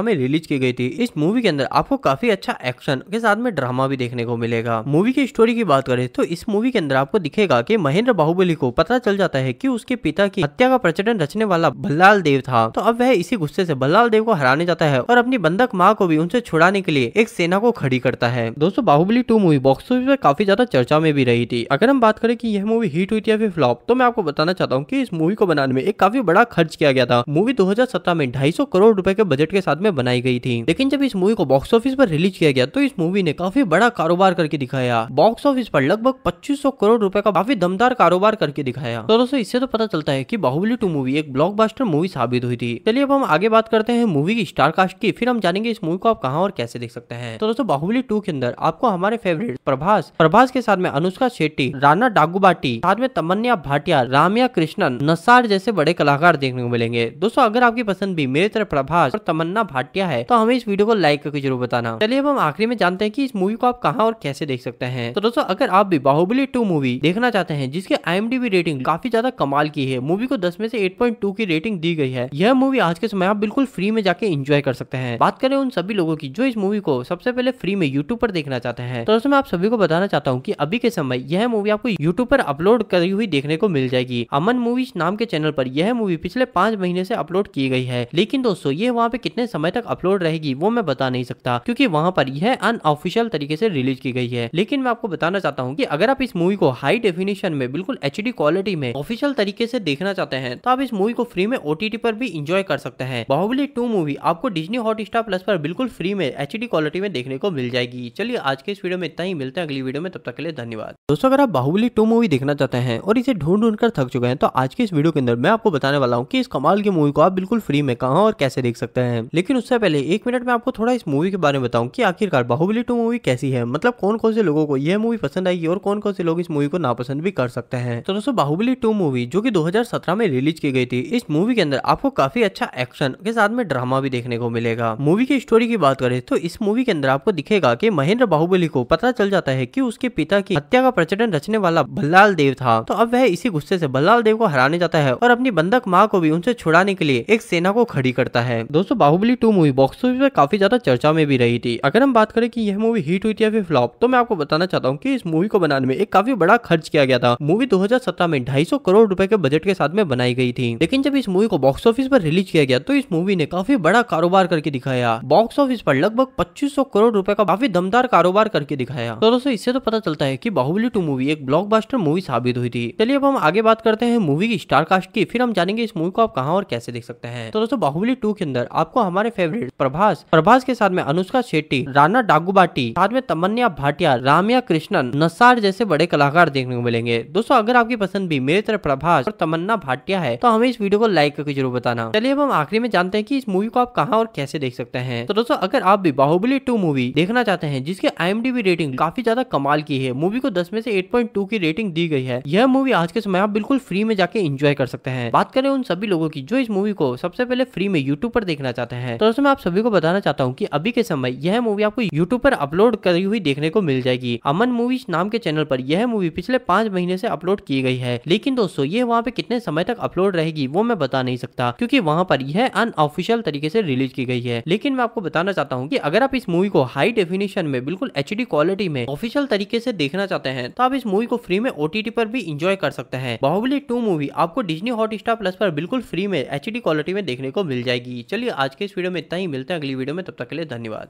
में रिलीज की गई थी इस मूवी के अंदर आपको काफी अच्छा एक्शन के साथ में ड्रामा भी देखने को मिलेगा मूवी की स्टोरी की बात करें तो इस मूवी के अंदर आपको दिखेगा की महेंद्र बाहुबली को पता चल जाता है की उसके पिता की हत्या का प्रचलन रचने वाला बल्लाल देव था तो अब वह इसी गुस्से से बल्लाल देव को हराने जाता है और अपनी बंधक माँ को भी उनसे छुड़ाने के लिए एक सेना को खड़ी करता है दोस्तों Baahubali two movie box office पर काफी ज्यादा चर्चा में भी रही थी अगर हम बात करें कि यह मूवी हिट हुई थी या फिर फ्लॉप तो मैं आपको बताना चाहता हूँ कि इस मूवी को बनाने में एक काफी बड़ा खर्च किया गया था मूवी 2017 में 250 करोड़ रुपए के बजट के साथ में बनाई गई थी लेकिन जब इस मूवी को बॉक्स ऑफिस पर रिलीज किया गया तो इस मूवी ने काफी बड़ा कारोबार करके दिखाया बॉक्स ऑफिस पर लगभग 2500 करोड़ रुपए का काफी दमदार कारोबार करके दिखाया तो दोस्तों इससे तो पता चलता है की बाहुबली टू मूवी मूवी एक ब्लॉकबस्टर मूवी साबित हुई थी चलिए अब हम आगे बात करते हैं मूवी की स्टार कास्ट की फिर हम जानेंगे इस मूवी को आप कहाँ और कैसे देख सकते हैं तो दोस्तों बाहुबली टू के अंदर आपको हमारे फेवरेट प्रभास प्रभास के साथ में अनुष्का शेट्टी राना डागुबाटी साथ में तमन्या भाटिया रामिया कृष्णन नसार जैसे बड़े कलाकार देखने को मिलेंगे दोस्तों अगर आपकी पसंद भी मेरी तरफ प्रभास और तमन्ना भाटिया है तो हमें इस वीडियो को लाइक करके जरूर बताना चलिए अब हम आखिरी में जानते हैं कि इस मूवी को आप कहाँ और कैसे देख सकते हैं तो दोस्तों अगर आप भी बाहुबली टू मूवी देखना चाहते हैं जिसके आई रेटिंग काफी ज्यादा कमाल की है मूवी को दस में से एट 8.2 की रेटिंग दी गई है यह मूवी आज के समय आप बिल्कुल फ्री में जाके एंजॉय कर सकते हैं बात करें उन सभी लोगों की जो इस मूवी को सबसे पहले फ्री में यूट्यूब पर देखना चाहते हैं तो दोस्तों मैं आप सभी को बताना चाहता हूँ की अभी के समय यह मूवी आपको यूट्यूब पर अपलोड करी हुई देखने को मिल जाएगी अमन मूवीज नाम के चैनल पर यह मूवी पिछले पांच महीने से अपलोड की गई है लेकिन दोस्तों ये वहाँ पे कितने समय तक अपलोड रहेगी वो मैं बता नहीं सकता क्योंकि वहाँ पर यह अनऑफिशियल तरीके से रिलीज की गई है लेकिन मैं आपको बताना चाहता हूँ की अगर आप इस मूवी को हाई डेफिनेशन में बिल्कुल एच क्वालिटी में ऑफिशियल तरीके से देखना चाहते हैं तो आप इस मूवी को फ्री में ओ पर भी इंजॉय कर सकते हैं बाहुबली टू मूवी आपको डिजनी हॉट स्टार प्लस पर बिल्कुल फ्री में एच क्वालिटी में देखने को मिल जाएगी चलिए आज के इस वीडियो में इतना ही मिलते हैं अगली वीडियो में तब तक के लिए धन्यवाद दोस्तों अगर आप बाहुबली टू मूवी देखना चाहते हैं और इसे ढूंढ ढूंढ कर थक चुके हैं तो आज के इस वीडियो के अंदर मैं आपको बताने वाला हूँ कि इस कमाल की मूवी को आप बिल्कुल फ्री में कहा और कैसे देख सकते हैं लेकिन उससे पहले एक मिनट में आपको थोड़ा इस मूवी के बारे में बताऊँ की आखिरकार बाहुबली टू मूवी कैसी है मतलब कौन कौन से लोगों को यह मूवी पसंद आएगी और कौन कौन से लोग इस मूवी को नापसंद भी कर सकते हैं तो दोस्तों बाहुबली टू मूवी जो की दो में रिलीज की गई थी इस मूवी के अंदर आपको काफी अच्छा एक्शन के साथ में ड्रामा भी देखने को मिलेगा मूवी की स्टोरी की बात करें तो इस मूवी के अंदर आपको दिखेगा की महेंद्र बाहुबली को पता चल जाता है की उसके पिता की हत्या का प्रचलन रचने वाला बल्लाल देव था तो अब वह इसी गुस्से से बल्लाल देव को हराने जाता है और अपनी बंधक माँ को भी उनसे छुड़ाने के लिए एक सेना को खड़ी करता है दोस्तों Baahubali two movie box office में काफी ज्यादा चर्चा में भी रही थी अगर हम बात करें कि यह मूवी हिट हुई थी या फिर फ्लॉप तो मैं आपको बताना चाहता हूँ कि इस मूवी को बनाने में एक काफी बड़ा खर्च किया गया था मूवी 2017 में 250 करोड़ रुपए के बजट के साथ में बनाई गई थी थी लेकिन जब इस मूवी को बॉक्स ऑफिस पर रिलीज किया गया तो इस मूवी ने काफी बड़ा कारोबार करके दिखाया बॉक्स ऑफिस पर लगभग 2500 करोड़ रुपए का काफी दमदार कारोबार करके दिखाया तो दोस्तों इससे तो पता चलता है की बाहुबली टू मूवी एक ब्लॉक मूवी साबित हुई थी चलिए अब हम आगे बात करते हैं मूवी की स्टारकास्ट की फिर हम जानेंगे इस मूवी को आप कहाँ और कैसे देख सकते हैं तो दोस्तों बाहुबली टू के अंदर आपको हमारे फेवरेट प्रभास प्रभास के साथ में अनुष्का शेट्टी राना डागुबाटी साथ में तमन्या भाटिया रामिया कृष्णन नसार जैसे बड़े कलाकार देखने को मिलेंगे दोस्तों अगर आपकी पसंद भी मेरे तरफ प्रभास और तमन्ना भाटिया है तो हमें इस वीडियो को लाइक करके जरूर बताना चलिए अब हम आखिरी में जानते हैं कि इस मूवी को आप कहाँ और कैसे देख सकते हैं तो दोस्तों अगर आप भी बाहुबली टू मूवी देखना चाहते हैं जिसके आई रेटिंग काफी ज्यादा कमाल की है मूवी को दस में से एट की रेटिंग दी गई है यह मूवी आज के समय आप बिल्कुल फ्री में जाके इंजॉय कर सकते हैं बात करें उन सभी लोगों की जो इस मूवी को सबसे पहले फ्री में यूट्यूब पर देखना चाहते हैं तो दोस्तों मैं आप सभी को बताना चाहता हूँ की अभी के समय यह मूवी आपको यूट्यूब पर अपलोड करी हुई देखने को मिल जाएगी अमन मूवीज नाम के चैनल पर यह मूवी पिछले पांच महीने से अपलोड की गई है लेकिन दोस्तों ये वहाँ पे कितने समय तक अपलोड रहेगी वो मैं बता नहीं सकता क्योंकि वहाँ पर यह अनऑफिशियल तरीके से रिलीज की गई है लेकिन मैं आपको बताना चाहता हूँ की अगर आप इस मूवी को हाई डेफिनेशन में बिल्कुल एच क्वालिटी में ऑफिशियल तरीके से देखना चाहते हैं तो आप इस मूवी को फ्री में ओटीटी पर भी इंजॉय कर सकते हैं बाहुबली टू मूवी आपको डिजनी हॉट प्लस पर बिल्कुल फ्री में एच क्वालिटी में देखने को मिल जाएगी चलिए आज के इस वीडियो में इतना ही मिलते हैं अगली वीडियो में तब तक के लिए धन्यवाद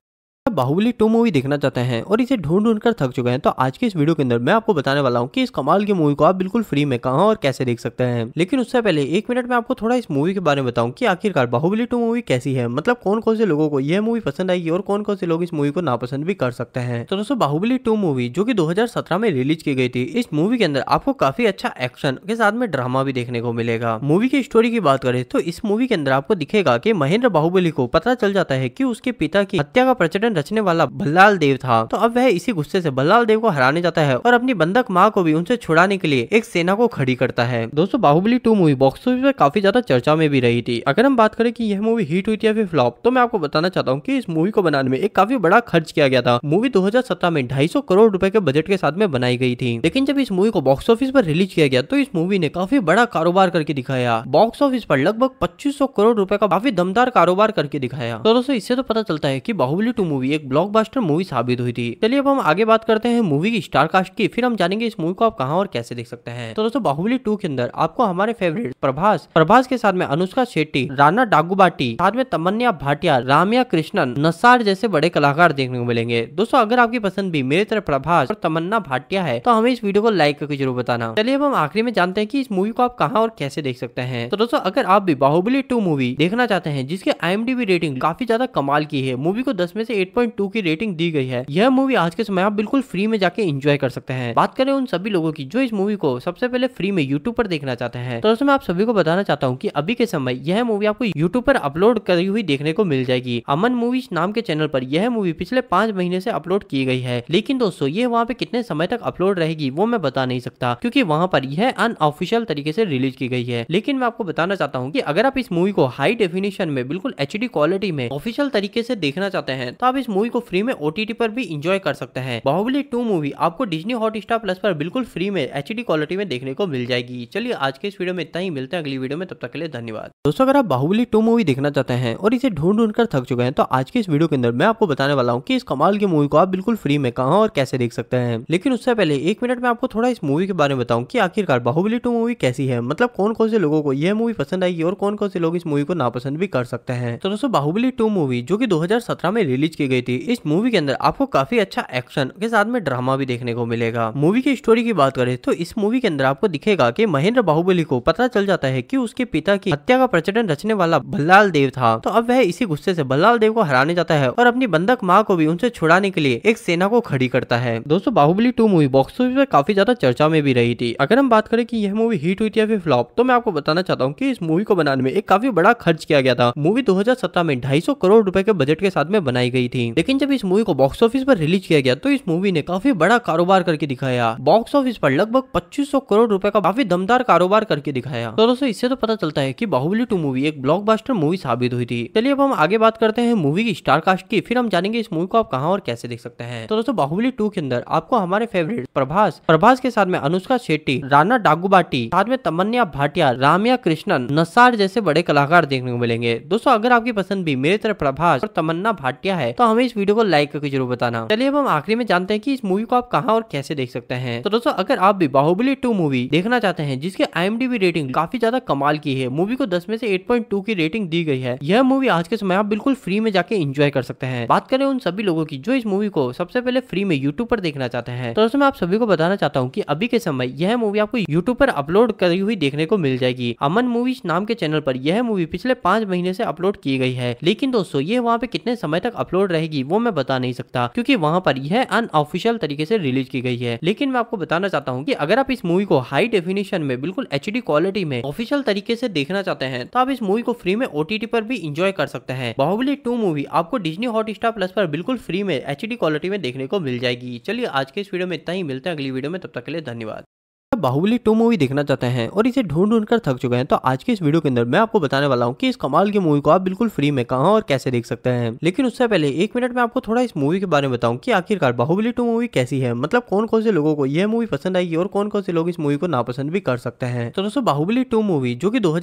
बाहुबली टू मूवी देखना चाहते हैं और इसे ढूंढ ढूंढ कर थक चुके हैं तो आज के इस वीडियो के अंदर मैं आपको बताने वाला हूँ कि इस कमाल की मूवी को आप बिल्कुल फ्री में कहा और कैसे देख सकते हैं लेकिन उससे पहले एक मिनट में आपको थोड़ा इस मूवी के बारे में बताऊँ की आखिरकार बाहुबली टू मूवी कैसी है मतलब कौन कौन से लोगों को यह मूवी पसंद आएगी और कौन कौन से लोग इस मूवी को नापसंद भी कर सकते हैं तो दोस्तों बाहुबली टू मूवी जो की दो में रिलीज की गई थी इस मूवी के अंदर आपको काफी अच्छा एक्शन के साथ में ड्रामा भी देखने को मिलेगा मूवी की स्टोरी की बात करें तो इस मूवी के अंदर आपको दिखेगा की महेंद्र बाहुबली को पता चल जाता है की उसके पिता की हत्या का प्रचलन रचने वाला बल्लाल देव था तो अब वह इसी गुस्से से बल्लाल देव को हराने जाता है और अपनी बंधक माँ को भी उनसे छुड़ाने के लिए एक सेना को खड़ी करता है दोस्तों Baahubali two movie box office में काफी ज्यादा चर्चा में भी रही थी अगर हम बात करें की यह मूवी हिट हुई थी या फिर फ्लॉप तो मैं आपको बताना चाहता हूँ की इस मूवी को बनाने में एक काफी बड़ा खर्च किया गया था मूवी दो में ढाई करोड़ रूपए के बजट के साथ में बनाई गई थी लेकिन जब इस मूवी को बॉक्स ऑफिस पर रिलीज किया गया तो इस मूवी ने काफी बड़ा कारोबार करके दिखाया बॉक्स ऑफिस पर लगभग सौ करोड़ रुपए का काफी दमदार कारोबार करके दिखाया तो दोस्तों इससे तो पता चलता है की बाहुबली टू मूवी भी एक ब्लॉकबस्टर मूवी साबित हुई थी चलिए अब हम आगे बात करते हैं मूवी की स्टार कास्ट की फिर हम जानेंगे इस मूवी को आप कहाँ और कैसे देख सकते हैं तो दोस्तों बाहुबली टू के अंदर आपको हमारे फेवरेट प्रभास प्रभास के साथ में अनुष्का शेट्टी राना डागुबाटी साथ में तमन्या भाटिया रामिया कृष्णन नसार जैसे बड़े कलाकार देखने को मिलेंगे दोस्तों अगर आपकी पसंद भी मेरे तरफ प्रभास और तमन्ना भाटिया है तो हमें इस वीडियो को लाइक करके जरूर बताना चलिए अब हम आखिरी में जानते हैं की इस मूवी को आप कहाँ और कैसे देख सकते हैं तो दोस्तों अगर आप भी बाहुबली टू मूवी देखना चाहते हैं जिसके आई रेटिंग काफी ज्यादा कमाल की है मूवी को दस में से एट 6.2 की रेटिंग दी गई है यह मूवी आज के समय आप बिल्कुल फ्री में जाके एंजॉय कर सकते हैं बात करें उन सभी लोगों की जो इस मूवी को सबसे पहले फ्री में यूट्यूब पर देखना चाहते हैं तो दोस्तों मैं आप सभी को बताना चाहता हूँ की अभी के समय यह मूवी आपको यूट्यूब पर अपलोड करी हुई देखने को मिल जाएगी अमन मूवीज नाम के चैनल पर यह मूवी पिछले पांच महीने से अपलोड की गई है लेकिन दोस्तों ये वहाँ पे कितने समय तक अपलोड रहेगी वो मैं बता नहीं सकता क्योंकि वहाँ पर यह अनऑफिशियल तरीके से रिलीज की गई है लेकिन मैं आपको बताना चाहता हूँ कि अगर आप इस मूवी को हाई डेफिनेशन में बिल्कुल एच क्वालिटी में ऑफिशियल तरीके से देखना चाहते हैं तो आप इस मूवी को फ्री में ओ पर भी इंजॉय कर सकते हैं बाहुबली टू मूवी आपको डिजनी हॉटस्टार प्लस पर बिल्कुल फ्री में एच क्वालिटी में देखने को मिल जाएगी चलिए आज के इस वीडियो में इतना ही मिलते हैं अगली वीडियो में तब तक के लिए धन्यवाद दोस्तों अगर आप बाहुबली टू मूवी देखना चाहते हैं और इसे ढूंढ ढूंढ कर थक चुके हैं तो आज के इस वीडियो के अंदर मैं आपको बताने वाला हूँ की इस कमाल की मूवी को आप बिल्कुल फ्री में कहा और कैसे देख सकते हैं लेकिन उससे पहले एक मिनट में आपको थोड़ा इस मूवी के बारे में बताऊँ की आखिरकार बाहुबली टू मूवी कैसी है मतलब कौन कौन से लोगों को यह मूवी पसंद आएगी और कौन कौन से लोग इस मूवी को नापसंद भी कर सकते हैं तो दोस्तों बाहुबली टू मूवी जो की दो में रिलीज की की गई थी इस मूवी के अंदर आपको काफी अच्छा एक्शन के साथ में ड्रामा भी देखने को मिलेगा मूवी की स्टोरी की बात करें तो इस मूवी के अंदर आपको दिखेगा की महेंद्र बाहुबली को पता चल जाता है की उसके पिता की हत्या का प्रचलन रचने वाला बल्लाल देव था तो अब वह इसी गुस्से से बल्लाल देव को हराने जाता है और अपनी बंधक माँ को भी उनसे छुड़ाने के लिए एक सेना को खड़ी करता है दोस्तों Baahubali two movie box office पर काफी ज्यादा चर्चा में भी रही थी अगर हम बात करें कि यह मूवी हिट हुई थी या फिर फ्लॉप तो मैं आपको बताना चाहता हूँ कि इस मूवी को बनाने में एक काफी बड़ा खर्च किया गया था मूवी 2017 में 250 करोड़ रुपए के बजट के साथ में बनाई गई थी थी लेकिन जब इस मूवी को बॉक्स ऑफिस पर रिलीज किया गया तो इस मूवी ने काफी बड़ा कारोबार करके दिखाया बॉक्स ऑफिस पर लगभग 2500 करोड़ रुपए का काफी दमदार कारोबार करके दिखाया तो दोस्तों इससे तो पता चलता है की बाहुबली टू मूवी एक ब्लॉक मूवी साबित हुई थी चलिए अब हम आगे बात करते हैं मूवी की स्टारकास्ट की फिर हम जानेंगे इस मूवी को आप कहाँ और कैसे देख सकते हैं तो दोस्तों बाहुबली टू के अंदर आपको हमारे फेवरेट प्रभास प्रभास के साथ में अनुष्का शेट्टी राना डागुबाटी साथ में तमन्या भाटिया रामिया कृष्णन नसार जैसे बड़े कलाकार देखने को मिलेंगे दोस्तों अगर आपकी पसंद भी मेरी तरफ प्रभास और तमन्ना भाटिया है तो तो हमें इस वीडियो को लाइक करके जरूर बताना चलिए अब हम आखिरी में जानते हैं कि इस मूवी को आप कहा और कैसे देख सकते हैं तो दोस्तों अगर आप भी बाहुबली टू मूवी देखना चाहते हैं जिसके आई रेटिंग काफी ज्यादा कमाल की है मूवी को दस में से एट की रेटिंग दी गई है यह मूवी आज के समय आप बिल्कुल फ्री में जाके इंजॉय कर सकते हैं बात करें उन सभी लोगों की जो इस मूवी को सबसे पहले फ्री में यूट्यूब पर देखना चाहते हैं तो दोस्तों मैं आप सभी को बताना चाहता हूँ की अभी के समय यह मूवी आपको यूट्यूब पर अपलोड करी हुई देखने को मिल जाएगी अमन मूवीज नाम के चैनल पर यह मूवी पिछले पांच महीने से अपलोड की गई है लेकिन दोस्तों ये वहाँ पे कितने समय तक अपलोड रहेगी वो मैं बता नहीं सकता क्योंकि वहाँ पर यह अनऑफिशियल तरीके से रिलीज की गई है लेकिन मैं आपको बताना चाहता हूँ कि अगर आप इस मूवी को हाई डेफिनेशन में बिल्कुल एच क्वालिटी में ऑफिशियल तरीके से देखना चाहते हैं तो आप इस मूवी को फ्री में ओटीटी पर भी इंजॉय कर सकते हैं बाहुबली टू मूवी आपको डिजनी हॉट प्लस पर बिल्कुल फ्री में एच क्वालिटी में देखने को मिल जाएगी चलिए आज के इस वीडियो में इतना ही मिलते हैं अगली वीडियो में तब तक के लिए धन्यवाद बाहुबली टू मूवी देखना चाहते हैं और इसे ढूंढ ढूंढ कर थक चुके हैं तो आज के इस वीडियो के अंदर मैं आपको बताने वाला हूँ कि इस कमाल की मूवी को आप बिल्कुल फ्री में कहा और कैसे देख सकते हैं लेकिन उससे पहले एक मिनट में आपको थोड़ा इस मूवी के बारे में बताऊँ कि आखिरकार बाहुबली टू मूवी कैसी है मतलब कौन कौन से लोगों को यह मूवी पसंद आएगी और कौन कौन से लोग इस मूवी को नापसंद भी कर सकते हैं तो दोस्तों बाहुबली टू मूवी जो की दो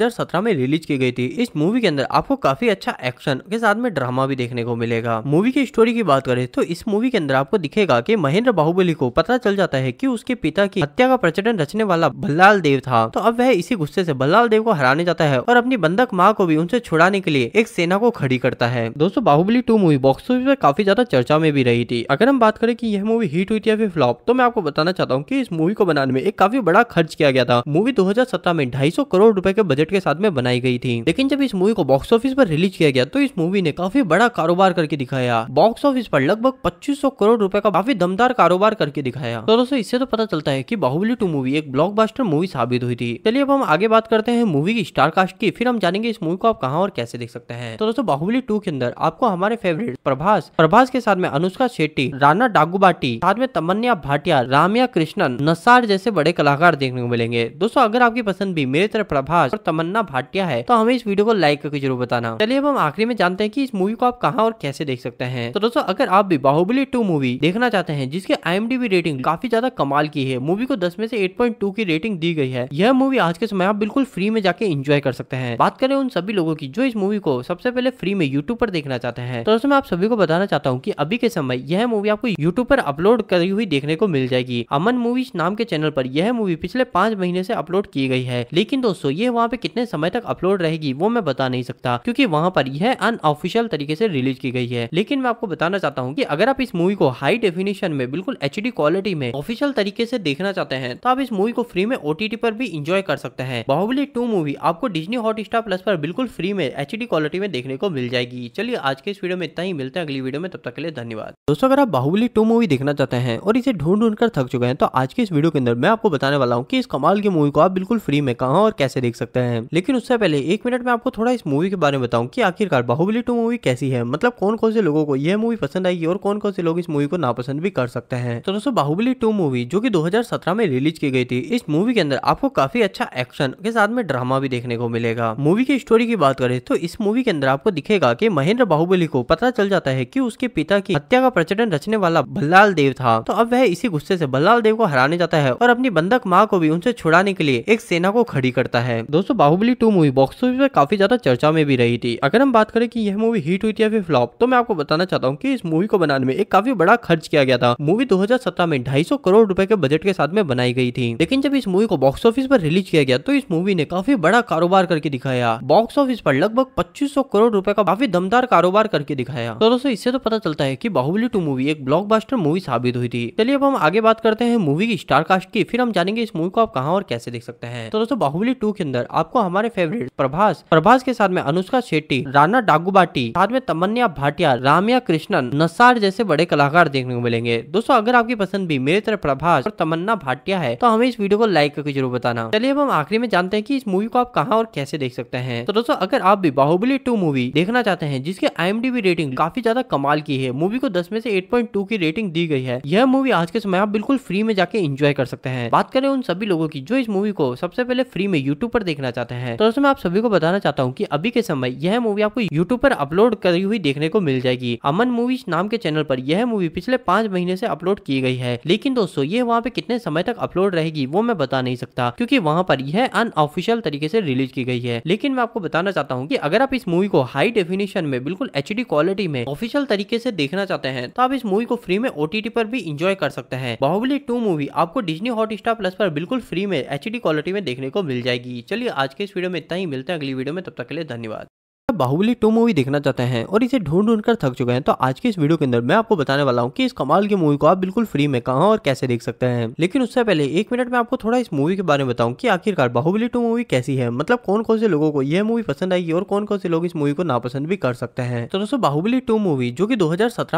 में रिलीज की गई थी इस मूवी के अंदर आपको काफी अच्छा एक्शन के साथ में ड्रामा भी देखने को मिलेगा मूवी की स्टोरी की बात करें तो इस मूवी के अंदर आपको दिखेगा की महेंद्र बाहुबली को पता चल जाता है की उसके पिता की हत्या का प्रचलन बंधन रचने वाला बल्लाल देव था तो अब वह इसी गुस्से से बल्लाल देव को हराने जाता है और अपनी बंधक माँ को भी उनसे छुड़ाने के लिए एक सेना को खड़ी करता है दोस्तों Baahubali two movie box office पर काफी ज्यादा चर्चा में भी रही थी अगर हम बात करें की यह मूवी हिट हुई थी या फिर फ्लॉप तो मैं आपको बताना चाहता हूँ की इस मूवी को बनाने में एक काफी बड़ा खर्च किया गया था मूवी दो में ढाई करोड़ रूपए के बजट के साथ में बनाई गई थी लेकिन जब इस मूवी को बॉक्स ऑफिस पर रिलीज किया गया तो इस मूवी ने काफी बड़ा कारोबार करके दिखाया बॉक्स ऑफिस पर लगभग 2500 करोड़ रुपए का काफी दमदार कारोबार करके दिखाया तो दोस्तों इससे तो पता चलता है की बाहुबली टू मूवी मूवी एक ब्लॉकबस्टर मूवी साबित हुई थी चलिए अब हम आगे बात करते हैं मूवी की स्टार कास्ट की फिर हम जानेंगे इस मूवी को आप कहाँ और कैसे देख सकते हैं तो दोस्तों बाहुबली टू के अंदर आपको हमारे फेवरेट प्रभास प्रभास के साथ में अनुष्का शेट्टी राना डागुबाटी साथ में तमन्या भाटिया रामिया कृष्णन नसार जैसे बड़े कलाकार देखने को मिलेंगे दोस्तों अगर आपकी पसंद भी मेरे तरफ प्रभास और तमन्ना भाटिया है तो हमें इस वीडियो को लाइक करके जरूर बताना चलिए अब हम आखिरी में जानते हैं कि इस मूवी को आप कहाँ और कैसे देख सकते हैं तो दोस्तों अगर आप भी बाहुबली टू मूवी देखना चाहते हैं जिसके आई रेटिंग काफी ज्यादा कमाल की है मूवी को दस में से एट 8.2 की रेटिंग दी गई है यह मूवी आज के समय आप बिल्कुल फ्री में जाके एंजॉय कर सकते हैं बात करें उन सभी लोगों की जो इस मूवी को सबसे पहले फ्री में यूट्यूब पर देखना चाहते हैं तो दोस्तों मैं आप सभी को बताना चाहता हूँ की अभी के समय यह मूवी आपको यूट्यूब पर अपलोड करी हुई देखने को मिल जाएगी अमन मूवीज नाम के चैनल पर यह मूवी पिछले पांच महीने से अपलोड की गई है लेकिन दोस्तों ये वहाँ पे कितने समय तक अपलोड रहेगी वो मैं बता नहीं सकता क्योंकि वहाँ पर यह अनऑफिशियल तरीके से रिलीज की गई है लेकिन मैं आपको बताना चाहता हूँ की अगर आप इस मूवी को हाई डेफिनेशन में बिल्कुल एच क्वालिटी में ऑफिशियल तरीके से देखना चाहते हैं तो आप इस मूवी को फ्री में ओटीटी पर भी इंजॉय कर सकते हैं बाहुबली टू मूवी आपको डिजनी हॉट स्टार प्लस पर बिल्कुल फ्री में एच क्वालिटी में देखने को मिल जाएगी चलिए आज के इस वीडियो में इतना ही मिलते हैं अगली वीडियो में तब तक के लिए धन्यवाद दोस्तों अगर आप बाहुबली टू मूवी देखना चाहते हैं और इसे ढूंढ ढूंढ कर थक चुके हैं तो आज के इस वीडियो के अंदर मैं आपको बताने वाला हूँ की इस कमाल की मूवी को आप बिल्कुल फ्री में कहा और कैसे देख सकते हैं लेकिन उससे पहले एक मिनट में आपको थोड़ा इस मूवी के बारे में बताऊँ की आखिरकार बाहुबली टू मूवी कैसी है मतलब कौन कौन से लोगों को यह मूवी पसंद आएगी और कौन कौन से लोग इस मूवी को नापसंद भी कर सकते हैं तो दोस्तों बाहुबली टू मूवी जो की दो में रिलीज की गई थी इस मूवी के अंदर आपको काफी अच्छा एक्शन के साथ में ड्रामा भी देखने को मिलेगा मूवी की स्टोरी की बात करें तो इस मूवी के अंदर आपको दिखेगा की महेंद्र बाहुबली को पता चल जाता है की उसके पिता की हत्या का प्रचलन रचने वाला बल्लाल देव था तो अब वह इसी गुस्से से बल्लाल देव को हराने जाता है और अपनी बंधक माँ को भी उनसे छुड़ाने के लिए एक सेना को खड़ी करता है दोस्तों Baahubali two movie box office पर काफी ज्यादा चर्चा में भी रही थी अगर हम बात करें कि यह मूवी हिट हुई थी या फिर फ्लॉप तो मैं आपको बताना चाहता हूँ कि इस मूवी को बनाने में एक काफी बड़ा खर्च किया गया था मूवी 2017 में 250 करोड़ रुपए के बजट के साथ में बनाई गई थी थी लेकिन जब इस मूवी को बॉक्स ऑफिस पर रिलीज किया गया तो इस मूवी ने काफी बड़ा कारोबार करके दिखाया बॉक्स ऑफिस पर लगभग 2500 करोड़ रुपए का काफी दमदार कारोबार करके दिखाया तो दोस्तों इससे तो पता चलता है की बाहुबली टू मूवी एक ब्लॉक मूवी साबित हुई थी चलिए अब हम आगे बात करते हैं मूवी की स्टारकास्ट की फिर हम जानेंगे इस मूवी को आप कहाँ और कैसे देख सकते हैं तो दोस्तों बाहुबली टू के अंदर आपको हमारे फेवरेट प्रभास प्रभास के साथ में अनुष्का शेट्टी राना डागुबाटी साथ में तमन्या भाटिया रामिया कृष्णन नसार जैसे बड़े कलाकार देखने को मिलेंगे दोस्तों अगर आपकी पसंद भी मेरी तरफ प्रभास और तमन्ना भाटिया है तो हमें इस वीडियो को लाइक करके जरूर बताना चलिए अब हम आखिरी में जानते हैं कि इस मूवी को आप कहाँ और कैसे देख सकते हैं तो दोस्तों अगर आप भी बाहुबली टू मूवी देखना चाहते हैं जिसके आई रेटिंग काफी ज्यादा कमाल की है मूवी को दस में से एट की रेटिंग दी गई है यह मूवी आज के समय आप बिल्कुल फ्री में जाके इंजॉय कर सकते हैं बात करें उन सभी लोगों की जो इस मूवी को सबसे पहले फ्री में यूट्यूब पर देखना चाहते हैं तो दोस्तों मैं आप सभी को बताना चाहता हूँ की अभी के समय यह मूवी आपको यूट्यूब पर अपलोड करी हुई देखने को मिल जाएगी अमन मूवीज नाम के चैनल पर यह मूवी पिछले पांच महीने से अपलोड की गई है लेकिन दोस्तों ये वहाँ पे कितने समय तक अपलोड रहेगी वो मैं बता नहीं सकता क्योंकि वहाँ पर यह अनऑफिशियल तरीके से रिलीज की गई है लेकिन मैं आपको बताना चाहता हूँ की अगर आप इस मूवी को हाई डेफिनेशन में बिल्कुल एच क्वालिटी में ऑफिशियल तरीके से देखना चाहते हैं तो आप इस मूवी को फ्री में ओटीटी पर भी इंजॉय कर सकते हैं बाहुबली टू मूवी आपको डिजनी स्टार प्लस पर बिल्कुल फ्री में एच क्वालिटी में देखने को मिल जाएगी चलिए आज के इस वीडियो में इतना ही मिलते हैं अगली वीडियो में तब तक के लिए धन्यवाद बाहुबली टू मूवी देखना चाहते हैं और इसे ढूंढ ढूंढ कर थक चुके हैं तो आज के इस वीडियो के अंदर मैं आपको बताने वाला हूँ कि इस कमाल की मूवी को आप बिल्कुल फ्री में कहां और कैसे देख सकते हैं लेकिन उससे पहले एक मिनट में आपको थोड़ा इस मूवी के बारे में बताऊँ कि आखिरकार बाहुबली टू मूवी कैसी है मतलब कौन कौन से लोगों को यह मूवी पसंद आएगी और कौन कौन से लोग इस मूवी को नापसंद भी कर सकते हैं तो दोस्तों बाहुबली टू मूवी जो की दो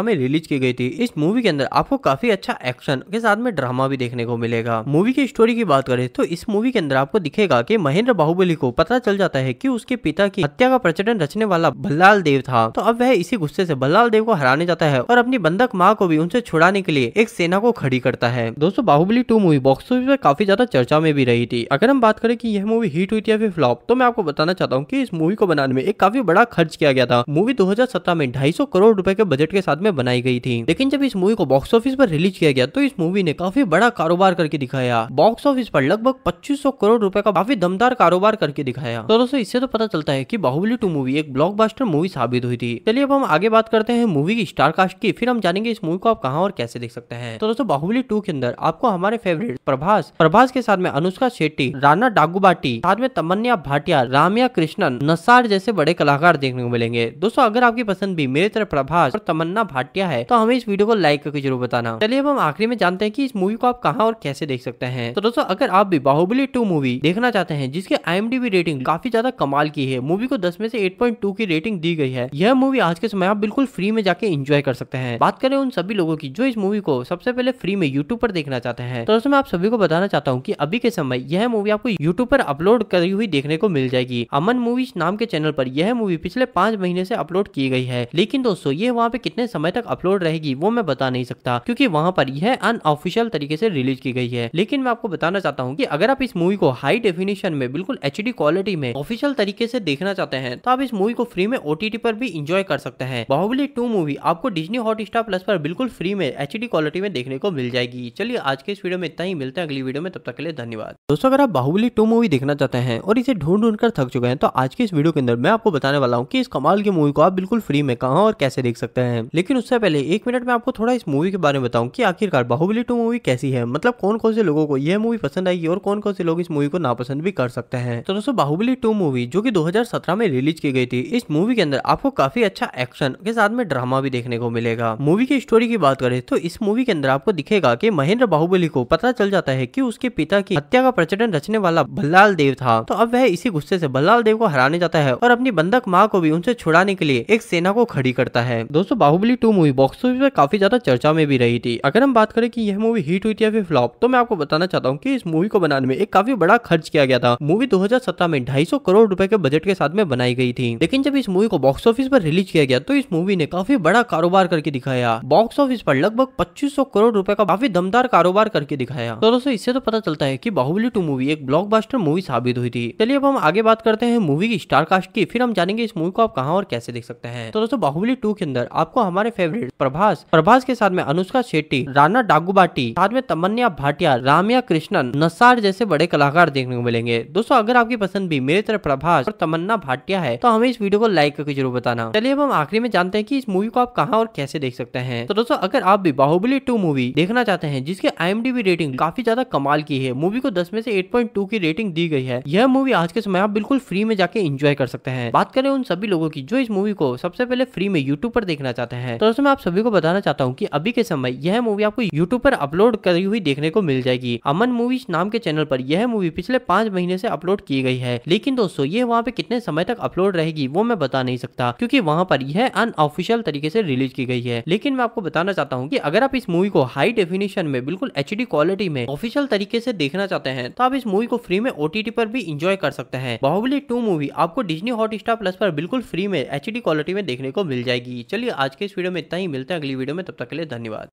में रिलीज की गई थी इस मूवी के अंदर आपको काफी अच्छा एक्शन के साथ में ड्रामा भी देखने को मिलेगा मूवी की स्टोरी की बात करें तो इस मूवी के अंदर आपको दिखेगा की महेंद्र बाहुबली को पता चल जाता है की उसके पिता की हत्या का प्रचार बंधन रचने वाला बल्लाल देव था तो अब वह इसी गुस्से से बल्लाल देव को हराने जाता है और अपनी बंधक माँ को भी उनसे छुड़ाने के लिए एक सेना को खड़ी करता है दोस्तों Baahubali two movie box office पर काफी ज्यादा चर्चा में भी रही थी अगर हम बात करें की यह मूवी हिट हुई थी या फिर फ्लॉप तो मैं आपको बताना चाहता हूँ की इस मूवी को बनाने में एक काफी बड़ा खर्च किया गया था मूवी दो में ढाई करोड़ रूपए के बजट के साथ में बनाई गई थी लेकिन जब इस मूवी को बॉक्स ऑफिस पर रिलीज किया गया तो इस मूवी ने काफी बड़ा कारोबार करके दिखाया बॉक्स ऑफिस पर लगभग 2500 करोड़ रुपए का काफी दमदार कारोबार करके दिखाया तो दोस्तों इससे तो पता चलता है की बाहुबली टू मूवी मूवी एक ब्लॉकबस्टर मूवी साबित हुई थी चलिए अब हम आगे बात करते हैं मूवी की स्टार कास्ट की फिर हम जानेंगे इस मूवी को आप कहाँ और कैसे देख सकते हैं तो दोस्तों बाहुबली टू के अंदर आपको हमारे फेवरेट प्रभास प्रभास के साथ में अनुष्का शेट्टी राना डागुबाटी साथ में तमन्या भाटिया रामिया कृष्णन नसार जैसे बड़े कलाकार देखने को मिलेंगे दोस्तों अगर आपकी पसंद भी मेरे तरह प्रभास और तमन्ना भाटिया है तो हमें इस वीडियो को लाइक करके जरूर बताना चलिए अब हम आखिरी में जानते हैं कि इस मूवी को आप कहाँ और कैसे देख सकते हैं तो दोस्तों अगर आप भी बाहुबली टू मूवी देखना चाहते हैं जिसके आई रेटिंग काफी ज्यादा कमाल की है मूवी को दस में से एट 8.2 की रेटिंग दी गई है यह मूवी आज के समय आप बिल्कुल फ्री में जाके एंजॉय कर सकते हैं बात करें उन सभी लोगों की जो इस मूवी को सबसे पहले फ्री में यूट्यूब पर देखना चाहते हैं तो दोस्तों मैं आप सभी को बताना चाहता हूँ की अभी के समय यह मूवी आपको यूट्यूब पर अपलोड करी हुई देखने को मिल जाएगी अमन मूवीज नाम के चैनल पर यह मूवी पिछले पांच महीने से अपलोड की गई है लेकिन दोस्तों ये वहाँ पे कितने समय तक अपलोड रहेगी वो मैं बता नहीं सकता क्यूँकी वहाँ पर यह अनऑफिशियल तरीके से रिलीज की गई है लेकिन मैं आपको बताना चाहता हूँ की अगर आप इस मूवी को हाई डेफिनेशन में बिल्कुल एच क्वालिटी में ऑफिशियल तरीके से देखना चाहते हैं तो आप इस मूवी को फ्री में ओटीटी पर भी इंजॉय कर सकते हैं बाहुबली टू मूवी आपको डिजनी हॉट स्टार प्लस पर बिल्कुल फ्री में एच क्वालिटी में देखने को मिल जाएगी चलिए आज के इस वीडियो में इतना ही मिलते हैं अगली वीडियो में तब तक के लिए धन्यवाद दोस्तों अगर आप बाहुबली टू मूवी देखना चाहते हैं और इसे ढूंढ ढूंढ कर थक चुके हैं तो आज के इस वीडियो के अंदर मैं आपको बताने वाला हूँ की इस कमाल की मूवी को आप बिल्कुल फ्री में कहा और कैसे देख सकते हैं लेकिन उससे पहले एक मिनट में आपको थोड़ा इस मूवी के बारे में बताऊँ की आखिरकार बाहुबली टू मूवी कैसी है मतलब कौन कौन से लोगों को यह मूवी पसंद आएगी और कौन कौन से लोग इस मूवी को नापसंद भी कर सकते हैं तो दोस्तों बाहुबली टू मूवी जो की दो में रिलीज की गई थी इस मूवी के अंदर आपको काफी अच्छा एक्शन के साथ में ड्रामा भी देखने को मिलेगा मूवी की स्टोरी की बात करें तो इस मूवी के अंदर आपको दिखेगा की महेंद्र बाहुबली को पता चल जाता है की उसके पिता की हत्या का प्रचलन रचने वाला बल्लाल देव था तो अब वह इसी गुस्से से बल्लाल देव को हराने जाता है और अपनी बंधक माँ को भी उनसे छुड़ाने के लिए एक सेना को खड़ी करता है दोस्तों Baahubali two movie box office में काफी ज्यादा चर्चा में भी रही थी अगर हम बात करें कि यह मूवी हिट हुई थी या फिर फ्लॉप तो मैं आपको बताना चाहता हूँ कि इस मूवी को बनाने में एक काफी बड़ा खर्च किया गया था मूवी 2017 में 250 करोड़ रुपए के बजट के साथ में बनाई गई थी थी लेकिन जब इस मूवी को बॉक्स ऑफिस पर रिलीज किया गया तो इस मूवी ने काफी बड़ा कारोबार करके दिखाया बॉक्स ऑफिस पर लगभग 2500 करोड़ रुपए का काफी दमदार कारोबार करके दिखाया तो दोस्तों इससे तो पता चलता है की बाहुबली टू मूवी एक ब्लॉक मूवी साबित हुई थी चलिए अब हम आगे बात करते हैं मूवी की स्टारकास्ट की फिर हम जानेंगे इस मूवी को आप कहाँ और कैसे देख सकते हैं तो दोस्तों बाहुबली टू के अंदर आपको हमारे फेवरेट प्रभास प्रभास के साथ में अनुष्का शेट्टी राना डागुबाटी साथ में तमन्या भाटिया रामिया कृष्णन नसार जैसे बड़े कलाकार देखने को मिलेंगे दोस्तों अगर आपकी पसंद भी मेरे तरफ प्रभास और तमन्ना भाटिया है तो हमें इस वीडियो को लाइक करके जरूर बताना चलिए अब हम आखिरी में जानते हैं कि इस मूवी को आप कहाँ और कैसे देख सकते हैं तो दोस्तों अगर आप भी बाहुबली टू मूवी देखना चाहते हैं जिसके आई रेटिंग काफी ज्यादा कमाल की है मूवी को दस में से एट की रेटिंग दी गई है यह मूवी आज के समय आप बिल्कुल फ्री में जाके इंजॉय कर सकते हैं बात करें उन सभी लोगों की जो इस मूवी को सबसे पहले फ्री में यूट्यूब पर देखना चाहते हैं तो दोस्तों मैं आप सभी को बताना चाहता हूँ की अभी के समय यह मूवी आपको यूट्यूब पर अपलोड करी हुई देखने को मिल जाएगी अमन मूवीज नाम के चैनल पर यह मूवी पिछले पांच महीने से अपलोड की गई है लेकिन दोस्तों ये वहाँ पे कितने समय तक अपलोड रहेगी वो मैं बता नहीं सकता क्योंकि वहाँ पर यह अनऑफिशियल तरीके से रिलीज की गई है लेकिन मैं आपको बताना चाहता हूँ कि अगर आप इस मूवी को हाई डेफिनेशन में बिल्कुल एच क्वालिटी में ऑफिशियल तरीके से देखना चाहते हैं तो आप इस मूवी को फ्री में ओटीटी पर भी इंजॉय कर सकते हैं बाहुबली टू मूवी आपको डिजनी स्टार प्लस पर बिल्कुल फ्री में एच क्वालिटी में देखने को मिल जाएगी चलिए आज के इस वीडियो में इतना ही मिलते हैं अगली वीडियो में तब तक के लिए धन्यवाद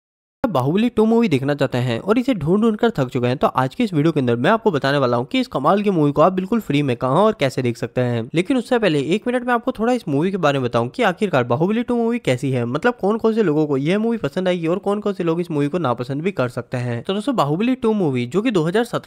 बाहुबली टू मूवी देखना चाहते हैं और इसे ढूंढ ढूंढ कर थक चुके हैं तो आज के इस वीडियो के अंदर मैं आपको बताने वाला हूँ कि इस कमाल की मूवी को आप बिल्कुल फ्री में कहा और कैसे देख सकते हैं लेकिन उससे पहले एक मिनट में आपको थोड़ा इस मूवी के बारे में बताऊँ की आखिरकार बाहुबली टू मूवी कैसी है मतलब कौन कौन से लोगों को यह मूवी पसंद आएगी और कौन कौन से लोग इस मूवी को नापसंद भी कर सकते हैं तो दोस्तों बाहुबली टू मूवी जो की दो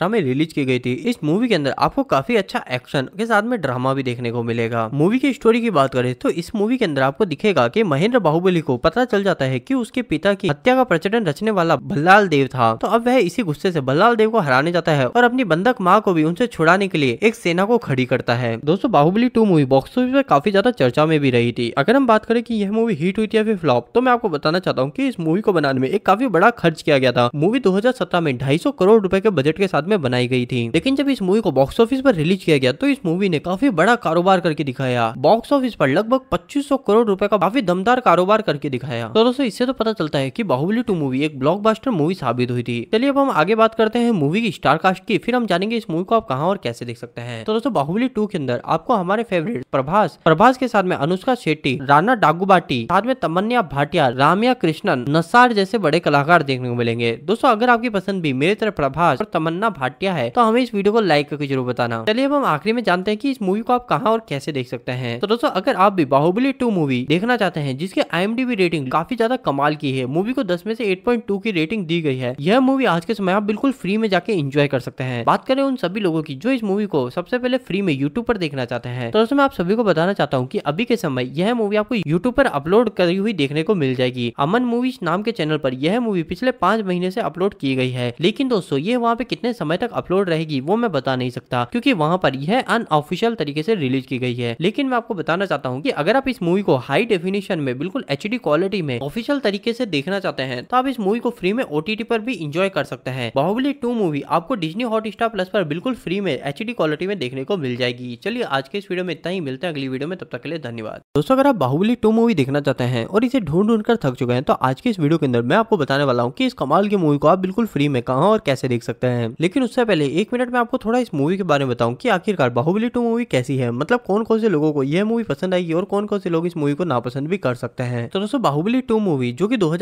में रिलीज की गई थी इस मूवी के अंदर आपको काफी अच्छा एक्शन के साथ में ड्रामा भी देखने को मिलेगा मूवी की स्टोरी की बात करें तो इस मूवी के अंदर आपको दिखेगा की महेंद्र बाहुबली को पता चल जाता है की उसके पिता की हत्या का प्रचलन बचने वाला बल्लाल देव था तो अब वह इसी गुस्से से बल्लाल देव को हराने जाता है और अपनी बंधक माँ को भी उनसे छुड़ाने के लिए एक सेना को खड़ी करता है दोस्तों Baahubali two movie box office पर काफी ज्यादा चर्चा में भी रही थी अगर हम बात करें की यह मूवी हिट हुई थी या फिर फ्लॉप तो मैं आपको बताना चाहता हूँ की इस मूवी को बनाने में एक काफी बड़ा खर्च किया गया था मूवी दो में ढाई करोड़ रूपए के बजट के साथ में बनाई गई थी लेकिन जब इस मूवी को बॉक्स ऑफिस पर रिलीज किया गया तो इस मूवी ने काफी बड़ा कारोबार करके दिखाया बॉक्स ऑफिस पर लगभग 2500 करोड़ रुपए का काफी दमदार कारोबार करके दिखाया तो दोस्तों इससे तो पता चलता है कि बाहुबली टू मूवी एक ब्लॉकबस्टर मूवी साबित हुई थी चलिए अब हम आगे बात करते हैं मूवी की स्टारकास्ट की फिर हम जानेंगे इस मूवी को आप कहाँ और कैसे देख सकते हैं तो दोस्तों बाहुबली टू के अंदर आपको हमारे फेवरेट प्रभास प्रभास के साथ में अनुष्का शेट्टी राना डागुबाटी साथ में तमन्या भाटिया रामिया कृष्णन नसार जैसे बड़े कलाकार देखने को मिलेंगे दोस्तों अगर आपकी पसंद भी मेरी तरफ प्रभास और तमन्ना भाटिया है तो हमें इस वीडियो को लाइक करके जरूर बताना चलिए अब हम आखिरी में जानते हैं की इस मूवी को आप कहा और कैसे देख सकते हैं तो दोस्तों अगर आप भी बाहुबली टू मूवी देखना चाहते हैं जिसके आई रेटिंग काफी ज्यादा कमाल की है मूवी को दस में से एट 7.2 की रेटिंग दी गई है यह मूवी आज के समय आप बिल्कुल फ्री में जाके एंजॉय कर सकते हैं बात करें उन सभी लोगों की जो इस मूवी को सबसे पहले फ्री में यूट्यूब पर देखना चाहते हैं तो दोस्तों मैं आप सभी को बताना चाहता हूँ की अभी के समय यह मूवी आपको यूट्यूब पर अपलोड करी हुई देखने को मिल जाएगी अमन मूवीज नाम के चैनल पर यह मूवी पिछले पांच महीने से अपलोड की गई है लेकिन दोस्तों ये वहाँ पे कितने समय तक अपलोड रहेगी वो मैं बता नहीं सकता क्योंकि वहाँ पर यह अनऑफिशियल तरीके से रिलीज की गई है लेकिन मैं आपको बताना चाहता हूँ कि अगर आप इस मूवी को हाई डेफिनेशन में बिल्कुल एच क्वालिटी में ऑफिशियल तरीके से देखना चाहते हैं तो आप इस इस मूवी को फ्री में ओटीटी पर भी इंजॉय कर सकते हैं बाहुबली टू मूवी आपको डिजनी हॉटस्टार प्लस पर बिल्कुल फ्री में एच क्वालिटी में देखने को मिल जाएगी चलिए आज के इस वीडियो में इतना ही मिलते हैं अगली वीडियो में तब तक के लिए धन्यवाद दोस्तों अगर आप बाहुबली टू मूवी देखना चाहते हैं और इसे ढूंढ ढूंढ कर थक चुके हैं तो आज के इस वीडियो के अंदर मैं आपको बताने वाला हूँ कि इस कमाल की मूवी को आप बिल्कुल फ्री में कहा और कैसे देख सकते हैं लेकिन उससे पहले एक मिनट में आपको थोड़ा इस मूवी के बारे में बताऊँ की आखिरकार बाहुबली टू मूवी कैसी है मतलब कौन कौन से लोगों को यह मूवी पसंद आएगी और कौन कौन से लोग इस मूवी को नापसंद भी कर सकते हैं तो दोस्तों बाहुबली टू मूवी जो की दो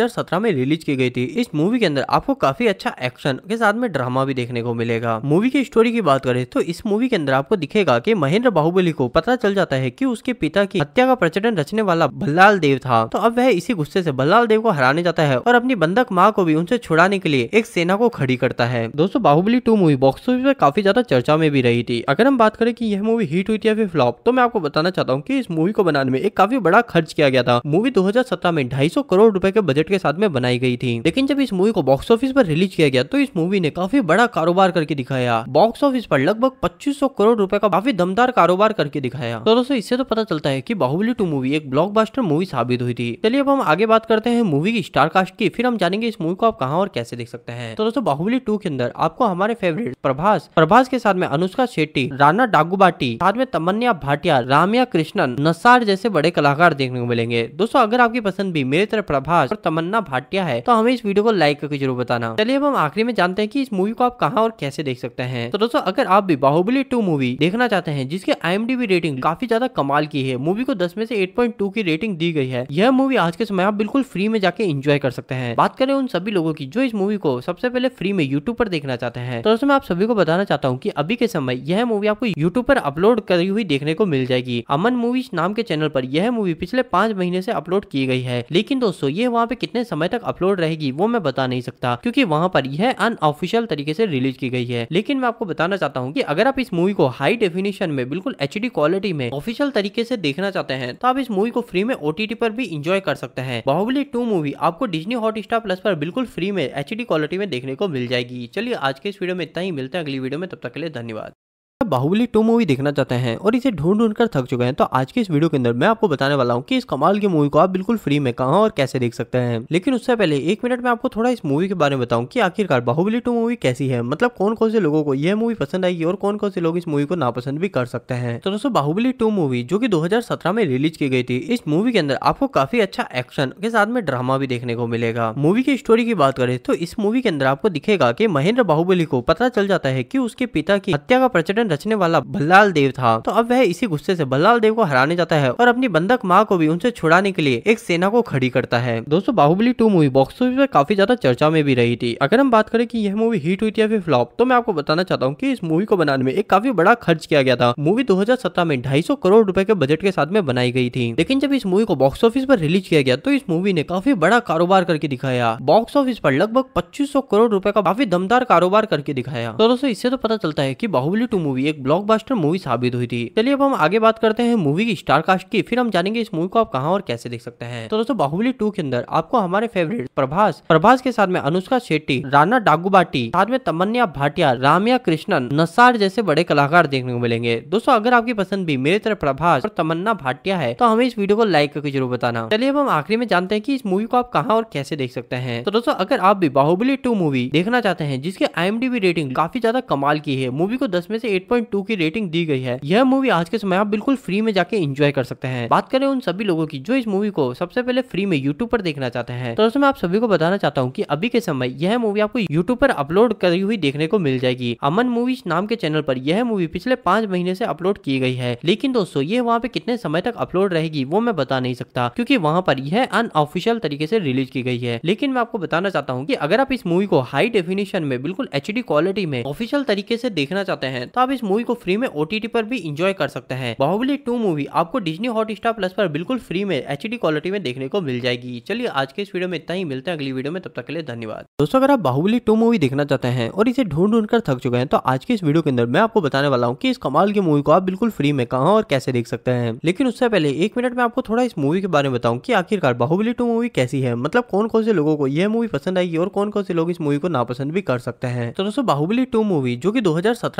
में रिलीज की गई गई थी इस मूवी के अंदर आपको काफी अच्छा एक्शन के साथ में ड्रामा भी देखने को मिलेगा मूवी की स्टोरी की बात करें तो इस मूवी के अंदर आपको दिखेगा की महेंद्र बाहुबली को पता चल जाता है की उसके पिता की हत्या का प्रचलन रचने वाला बल्लाल देव था तो अब वह इसी गुस्से से बल्लाल देव को हराने जाता है और अपनी बंधक माँ को भी उनसे छुड़ाने के लिए एक सेना को खड़ी करता है दोस्तों Baahubali two movie box office में काफी ज्यादा चर्चा में भी रही थी अगर हम बात करें कि यह मूवी हिट हुई थी या फिर फ्लॉप तो मैं आपको बताना चाहता हूँ कि इस मूवी को बनाने में एक काफी बड़ा खर्च किया गया था मूवी 2017 में 250 करोड़ रुपए के बजट के साथ में बनाई गई थी थी लेकिन जब इस मूवी को बॉक्स ऑफिस पर रिलीज किया गया तो इस मूवी ने काफी बड़ा कारोबार करके दिखाया बॉक्स ऑफिस पर लगभग 2500 करोड़ रुपए का काफी दमदार कारोबार करके दिखाया तो दोस्तों इससे तो पता चलता है की बाहुबली टू मूवी एक ब्लॉक मूवी साबित हुई थी चलिए अब हम आगे बात करते हैं मूवी की स्टारकास्ट की फिर हम जानेंगे इस मूवी को आप कहाँ और कैसे देख सकते हैं तो दोस्तों बाहुबली टू के अंदर आपको हमारे फेवरेट प्रभास प्रभास के साथ में अनुष्का शेट्टी राना डागुबाटी साथ में तमन्या भाटिया रामिया कृष्णन नसार जैसे बड़े कलाकार देखने को मिलेंगे दोस्तों अगर आपकी पसंद भी मेरी तरफ प्रभास और तमन्ना भाटिया है तो हम हमें इस वीडियो को लाइक करके जरूर बताना चलिए अब हम आखिरी में जानते हैं कि इस मूवी को आप कहाँ और कैसे देख सकते हैं तो दोस्तों अगर आप भी बाहुबली टू मूवी देखना चाहते हैं जिसके आई रेटिंग काफी ज्यादा कमाल की है मूवी को दस में से एट की रेटिंग दी गई है यह मूवी आज के समय आप बिल्कुल फ्री में जाके इंजॉय कर सकते हैं बात करें उन सभी लोगों की जो इस मूवी को सबसे पहले फ्री में यूट्यूब पर देखना चाहते हैं तो दोस्तों मैं आप सभी को बताना चाहता हूँ की अभी के समय यह मूवी आपको यूट्यूब पर अपलोड करी हुई देखने को मिल जाएगी अमन मूवीज नाम के चैनल पर यह मूवी पिछले पांच महीने से अपलोड की गई है लेकिन दोस्तों ये वहाँ पे कितने समय तक अपलोड रहे रहेगी वो मैं बता नहीं सकता क्योंकि वहां पर यह अनऑफिशियल तरीके से रिलीज की गई है लेकिन मैं आपको बताना चाहता हूँ कि अगर आप इस मूवी को हाई डेफिनेशन में बिल्कुल एच क्वालिटी में ऑफिशियल तरीके से देखना चाहते हैं तो आप इस मूवी को फ्री में ओटीटी पर भी इंजॉय कर सकते हैं बाहुबली टू मूवी आपको डिजनी हॉट प्लस पर बिल्कुल फ्री में एच क्वालिटी में देखने को मिल जाएगी चलिए आज के इस वीडियो में इतना ही मिलते हैं अगली वीडियो में तब तक के लिए धन्यवाद बाहुबली टू मूवी देखना चाहते हैं और इसे ढूंढ ढूंढ कर थक चुके हैं तो आज की इस वीडियो के अंदर मैं आपको बताने वाला हूँ कि इस कमाल की मूवी को आप बिल्कुल फ्री में कहा और कैसे देख सकते हैं लेकिन उससे पहले एक मिनट में आपको थोड़ा इस मूवी के बारे में बताऊँ की आखिरकार बाहुबली टू मूवी कैसी है मतलब कौन कौन से लोगों को यह मूवी पसंद आएगी और कौन कौन से लोग इस मूवी को नापसंद भी कर सकते हैं तो दोस्तों बाहुबली टू मूवी जो की दो में रिलीज की गई थी इस मूवी के अंदर आपको काफी अच्छा एक्शन के साथ में ड्रामा भी देखने को मिलेगा मूवी की स्टोरी की बात करें तो इस मूवी के अंदर आपको दिखेगा की महेंद्र बाहुबली को पता चल जाता है की उसके पिता की हत्या का प्रचलन बचने वाला बल्लाल देव था तो अब वह इसी गुस्से से बल्लाल देव को हराने जाता है और अपनी बंधक माँ को भी उनसे छुड़ाने के लिए एक सेना को खड़ी करता है दोस्तों Baahubali two movie box office पर काफी ज्यादा चर्चा में भी रही थी अगर हम बात करें की यह मूवी हिट हुई थी या फिर फ्लॉप तो मैं आपको बताना चाहता हूँ की इस मूवी को बनाने में एक काफी बड़ा खर्च किया गया था मूवी दो में ढाई करोड़ रूपए के बजट के साथ में बनाई गई थी लेकिन जब इस मूवी को बॉक्स ऑफिस पर रिलीज किया गया तो इस मूवी ने काफी बड़ा कारोबार करके दिखाया बॉक्स ऑफिस पर लगभग 2500 करोड़ रुपए का काफी दमदार कारोबार करके दिखाया तो दोस्तों इससे तो पता चलता है की बाहुबली टू मूवी एक ब्लॉकबस्टर मूवी साबित हुई थी चलिए अब हम आगे बात करते हैं मूवी की स्टार कास्ट की फिर हम जानेंगे इस मूवी को आप कहाँ और कैसे देख सकते हैं तो दोस्तों बाहुबली टू के अंदर आपको हमारे फेवरेट प्रभास प्रभास के साथ में अनुष्का शेट्टी राना डागुबाटी साथ में तमन्या भाटिया रामिया कृष्णन नसार जैसे बड़े कलाकार देखने को मिलेंगे दोस्तों अगर आपकी पसंद भी मेरे तरफ प्रभास और तमन्ना भाटिया है तो हमें इस वीडियो को लाइक करके जरूर बताना चलिए अब हम आखिरी में जानते हैं की इस मूवी को आप कहाँ और कैसे देख सकते हैं तो दोस्तों अगर आप भी बाहुबली टू मूवी देखना चाहते हैं जिसके आई रेटिंग काफी ज्यादा कमाल की है मूवी को दस में से एट 8.2 की रेटिंग दी गई है यह मूवी आज के समय आप बिल्कुल फ्री में जाके एंजॉय कर सकते हैं बात करें उन सभी लोगों की जो इस मूवी को सबसे पहले फ्री में यूट्यूब पर देखना चाहते हैं तो दोस्तों मैं आप सभी को बताना चाहता हूँ की अभी के समय यह मूवी आपको यूट्यूब पर अपलोड करी हुई देखने को मिल जाएगी अमन मूवीज नाम के चैनल पर यह मूवी पिछले पांच महीने से अपलोड की गई है लेकिन दोस्तों ये वहाँ पे कितने समय तक अपलोड रहेगी वो मैं बता नहीं सकता क्योंकि वहाँ पर यह अनऑफिशियल तरीके से रिलीज की गई है लेकिन मैं आपको बताना चाहता हूँ कि अगर आप इस मूवी को हाई डेफिनेशन में बिल्कुल एच क्वालिटी में ऑफिशियल तरीके से देखना चाहते हैं तो आप इस मूवी को फ्री में ओटीटी पर भी इंजॉय कर सकते हैं बाहुबली टू मूवी आपको डिजनी हॉटस्टार प्लस पर बिल्कुल फ्री में एच क्वालिटी में देखने को मिल जाएगी चलिए आज के इस वीडियो में इतना ही मिलते हैं अगली वीडियो में तब तक के लिए धन्यवाद दोस्तों अगर आप बाहुबली टू मूवी देखना चाहते हैं और इसे ढूंढ ढूंढ कर थक चुके हैं तो आज के इस वीडियो के अंदर मैं आपको बताने वाला हूँ की इस कमाल की मूवी को आप बिल्कुल फ्री में कहा और कैसे देख सकते हैं लेकिन उससे पहले एक मिनट में आपको थोड़ा इस मूवी के बारे में बताऊँ की आखिरकार बाहुबली टू मूवी कैसी है मतलब कौन कौन से लोगों को यह मूवी पसंद आएगी और कौन कौन से लोग इस मूवी को नापसंद भी कर सकते हैं तो दोस्तों बाहुबली टू मूवी जो की दो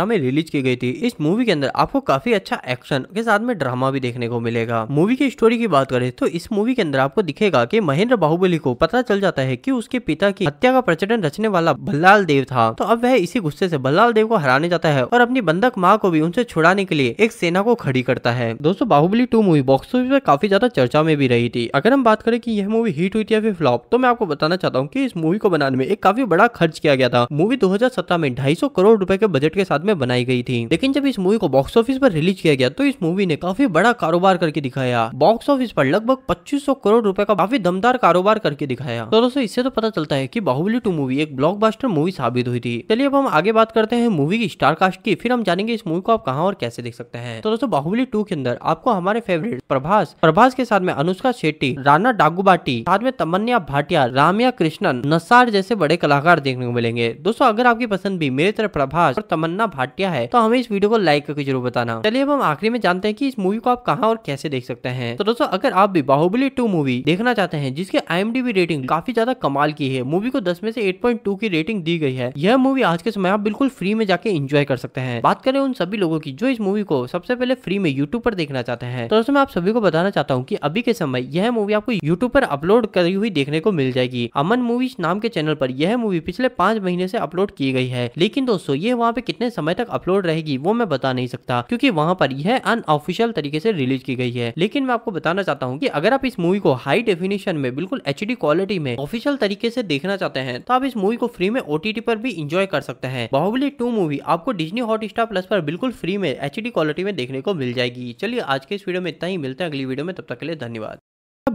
में रिलीज की गई गई थी इस मूवी के अंदर आपको काफी अच्छा एक्शन के साथ में ड्रामा भी देखने को मिलेगा मूवी की स्टोरी की बात करें तो इस मूवी के अंदर आपको दिखेगा की महेंद्र बाहुबली को पता चल जाता है की उसके पिता की हत्या का प्रचलन रचने वाला बल्लाल देव था तो अब वह इसी गुस्से से बल्लाल देव को हराने जाता है और अपनी बंधक माँ को भी उनसे छुड़ाने के लिए एक सेना को खड़ी करता है दोस्तों Baahubali two movie box office में काफी ज्यादा चर्चा में भी रही थी अगर हम बात करें कि यह मूवी हिट हुई थी या फिर फ्लॉप तो मैं आपको बताना चाहता हूँ कि इस मूवी को बनाने में एक काफी बड़ा खर्च किया गया था मूवी 2017 में 250 करोड़ रुपए के बजट के साथ में बनाई गई थी नहीं लेकिन जब इस मूवी को बॉक्स ऑफिस पर रिलीज किया गया तो इस मूवी ने काफी बड़ा कारोबार करके दिखाया बॉक्स ऑफिस पर लगभग 2500 करोड़ रुपए का काफी दमदार कारोबार करके दिखाया तो दोस्तों इससे तो पता चलता है की बाहुबली टू मूवी एक ब्लॉक मूवी साबित हुई थी चलिए अब हम आगे बात करते हैं मूवी की स्टारकास्ट की फिर हम जानेंगे इस मूवी को आप कहाँ और कैसे देख सकते हैं तो दोस्तों बाहुबली टू के अंदर आपको हमारे फेवरेट प्रभास प्रभास के साथ में अनुष्का शेट्टी राना डागुबाटी साथ में तमन्या भाटिया रामिया कृष्णन नसार जैसे बड़े कलाकार देखने को मिलेंगे दोस्तों अगर आपकी पसंद भी मेरे तरफ प्रभास और तमन्ना भाटिया है तो हमें हमें इस वीडियो को लाइक करके जरूर बताना चलिए अब हम आखिरी में जानते हैं कि इस मूवी को आप कहाँ और कैसे देख सकते हैं तो दोस्तों अगर आप भी बाहुबली टू मूवी देखना चाहते हैं जिसके आई रेटिंग काफी ज्यादा कमाल की है मूवी को दस में से एट की रेटिंग दी गई है यह मूवी आज के समय आप बिल्कुल फ्री में जाके इंजॉय कर सकते हैं बात करें उन सभी लोगों की जो इस मूवी को सबसे पहले फ्री में यूट्यूब पर देखना चाहते हैं तो दोस्तों मैं आप सभी को बताना चाहता हूँ की अभी के समय यह मूवी आपको यूट्यूब पर अपलोड करी हुई देखने को मिल जाएगी अमन मूवीज नाम के चैनल पर यह मूवी पिछले पांच महीने से अपलोड की गई है लेकिन दोस्तों ये वहाँ पे कितने समय तक अपलोड रहेगी रहेगी वो मैं बता नहीं सकता क्योंकि वहाँ पर यह अनऑफिशियल तरीके से रिलीज की गई है लेकिन मैं आपको बताना चाहता हूँ की अगर आप इस मूवी को हाई डेफिनेशन में बिल्कुल एच क्वालिटी में ऑफिशियल तरीके से देखना चाहते हैं तो आप इस मूवी को फ्री में ओटीटी पर भी इंजॉय कर सकते हैं बाहुबली टू मूवी आपको डिजनी स्टार प्लस पर बिल्कुल फ्री में एच क्वालिटी में देखने को मिल जाएगी चलिए आज के इस वीडियो में इतना ही मिलते हैं अगली वीडियो में तब तक के लिए धन्यवाद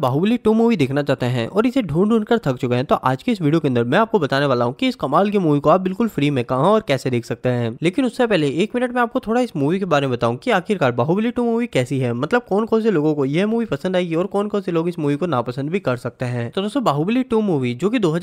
बाहुबली टू मूवी देखना चाहते हैं और इसे ढूंढ ढूंढ कर थक चुके हैं तो आज की इस वीडियो के अंदर मैं आपको बताने वाला हूँ कि इस कमाल की मूवी को आप बिल्कुल फ्री में कहा और कैसे देख सकते हैं लेकिन उससे पहले एक मिनट में आपको थोड़ा इस मूवी के बारे में बताऊँ की आखिरकार बाहुबली टू मूवी कैसी है मतलब कौन कौन से लोगों को यह मूवी पसंद आएगी और कौन कौन से लोग इस मूवी को नापसंद भी कर सकते हैं तो दोस्तों बाहुबली टू मूवी जो की दो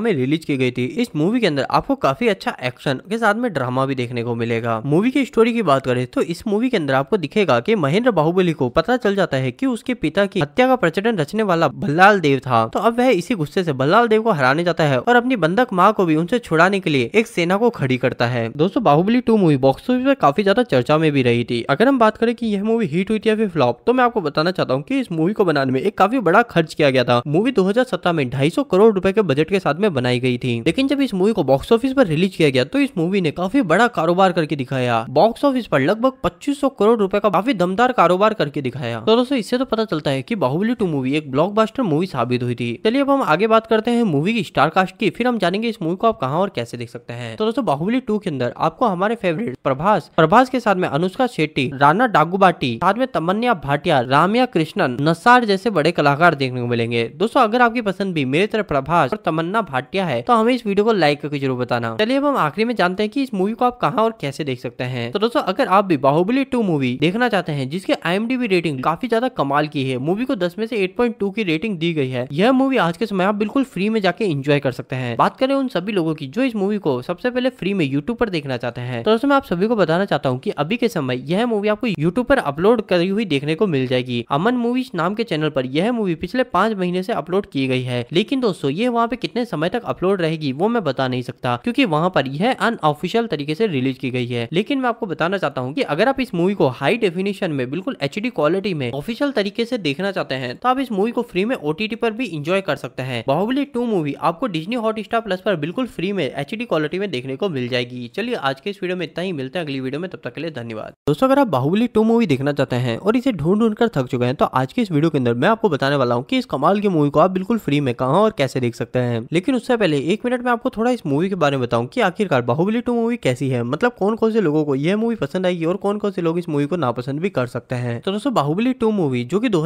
में रिलीज की गई थी इस मूवी के अंदर आपको काफी अच्छा एक्शन के साथ में ड्रामा भी देखने को मिलेगा मूवी की स्टोरी की बात करें तो इस मूवी के अंदर आपको दिखेगा की महेंद्र बाहुबली को पता चल जाता है की उसके पिता की हत्या का प्रचलन रचने वाला बल्लाल देव था तो अब वह इसी गुस्से से बल्लाल देव को हराने जाता है और अपनी बंधक माँ को भी उनसे छुड़ाने के लिए एक सेना को खड़ी करता है दोस्तों Baahubali two movie box office में काफी ज्यादा चर्चा में भी रही थी अगर हम बात करें कि यह मूवी हिट हुई थी या फिर फ्लॉप तो मैं आपको बताना चाहता हूँ कि इस मूवी को बनाने में एक काफी बड़ा खर्च किया गया था मूवी दो में ढाई करोड़ रूपए के बजट के साथ में बनाई गई थी लेकिन जब इस मूवी को बॉक्स ऑफिस पर रिलीज किया गया तो इस मूवी ने काफी बड़ा कारोबार करके दिखाया बॉक्स ऑफिस पर लगभग 2500 करोड़ रुपए का काफी दमदार कारोबार करके दिखाया तो दोस्तों इससे तो पता चलता है की बाहुबली टू मूवी एक ब्लॉकबस्टर मूवी साबित हुई थी चलिए अब हम आगे बात करते हैं मूवी की स्टार कास्ट की फिर हम जानेंगे इस मूवी को आप कहाँ और कैसे देख सकते हैं तो दोस्तों बाहुबली टू के अंदर आपको हमारे फेवरेट प्रभास प्रभास के साथ में अनुष्का शेट्टी राना डागुबाटी साथ में तमन्या भाटिया रामिया कृष्णन नसार जैसे बड़े कलाकार देखने को मिलेंगे दोस्तों अगर आपकी पसंद भी मेरी तरफ प्रभास और तमन्ना भाटिया है तो हमें इस वीडियो को लाइक करके जरूर बताना चलिए अब हम आखिरी में जानते हैं की इस मूवी को आप कहा और कैसे देख सकते हैं तो दोस्तों अगर आप भी बाहुबली टू मूवी देखना चाहते हैं जिसके आई रेटिंग काफी ज्यादा कमाल की है मूवी को दस में से एट 7.2 की रेटिंग दी गई है यह मूवी आज के समय आप बिल्कुल फ्री में जाके एंजॉय कर सकते हैं बात करें उन सभी लोगों की जो इस मूवी को सबसे पहले फ्री में यूट्यूब पर देखना चाहते हैं तो दोस्तों मैं आप सभी को बताना चाहता हूँ की अभी के समय यह मूवी आपको यूट्यूब पर अपलोड करी हुई देखने को मिल जाएगी अमन मूवीज नाम के चैनल पर यह मूवी पिछले पांच महीने से अपलोड की गई है लेकिन दोस्तों ये वहाँ पे कितने समय तक अपलोड रहेगी वो मैं बता नहीं सकता क्योंकि वहाँ पर यह अनऑफिशियल तरीके से रिलीज की गई है लेकिन मैं आपको बताना चाहता हूँ कि अगर आप इस मूवी को हाई डेफिनेशन में बिल्कुल एच क्वालिटी में ऑफिशियल तरीके से देखना चाहते हैं तो आप इस मूवी को फ्री में ओ पर भी इंजॉय कर सकते हैं बाहुबली टू मूवी आपको डिजनी हॉट स्टार प्लस पर बिल्कुल फ्री में एच क्वालिटी में देखने को मिल जाएगी चलिए आज के इस वीडियो में इतना ही मिलता है अगली वीडियो में तब तक के लिए धन्यवाद दोस्तों अगर आप बाहुबली टू मूवी देखना चाहते हैं और इसे ढूंढ ढूंढ कर थक चुके हैं तो आज के इस वीडियो के अंदर मैं आपको बताने वाला हूँ की इस कमाल की मूवी को आप बिल्कुल फ्री में कहा और कैसे देख सकते हैं लेकिन उससे पहले एक मिनट में आपको थोड़ा इस मूवी के बारे में बताऊँ की आखिरकार बाहुबली टू मूवी कैसी है मतलब कौन कौन से लोगों को यह मूवी पसंद आएगी और कौन कौन से लोग इस मूवी को नापसंद भी कर सकते हैं तो दोस्तों बाहुबली टू मूवी जो की दो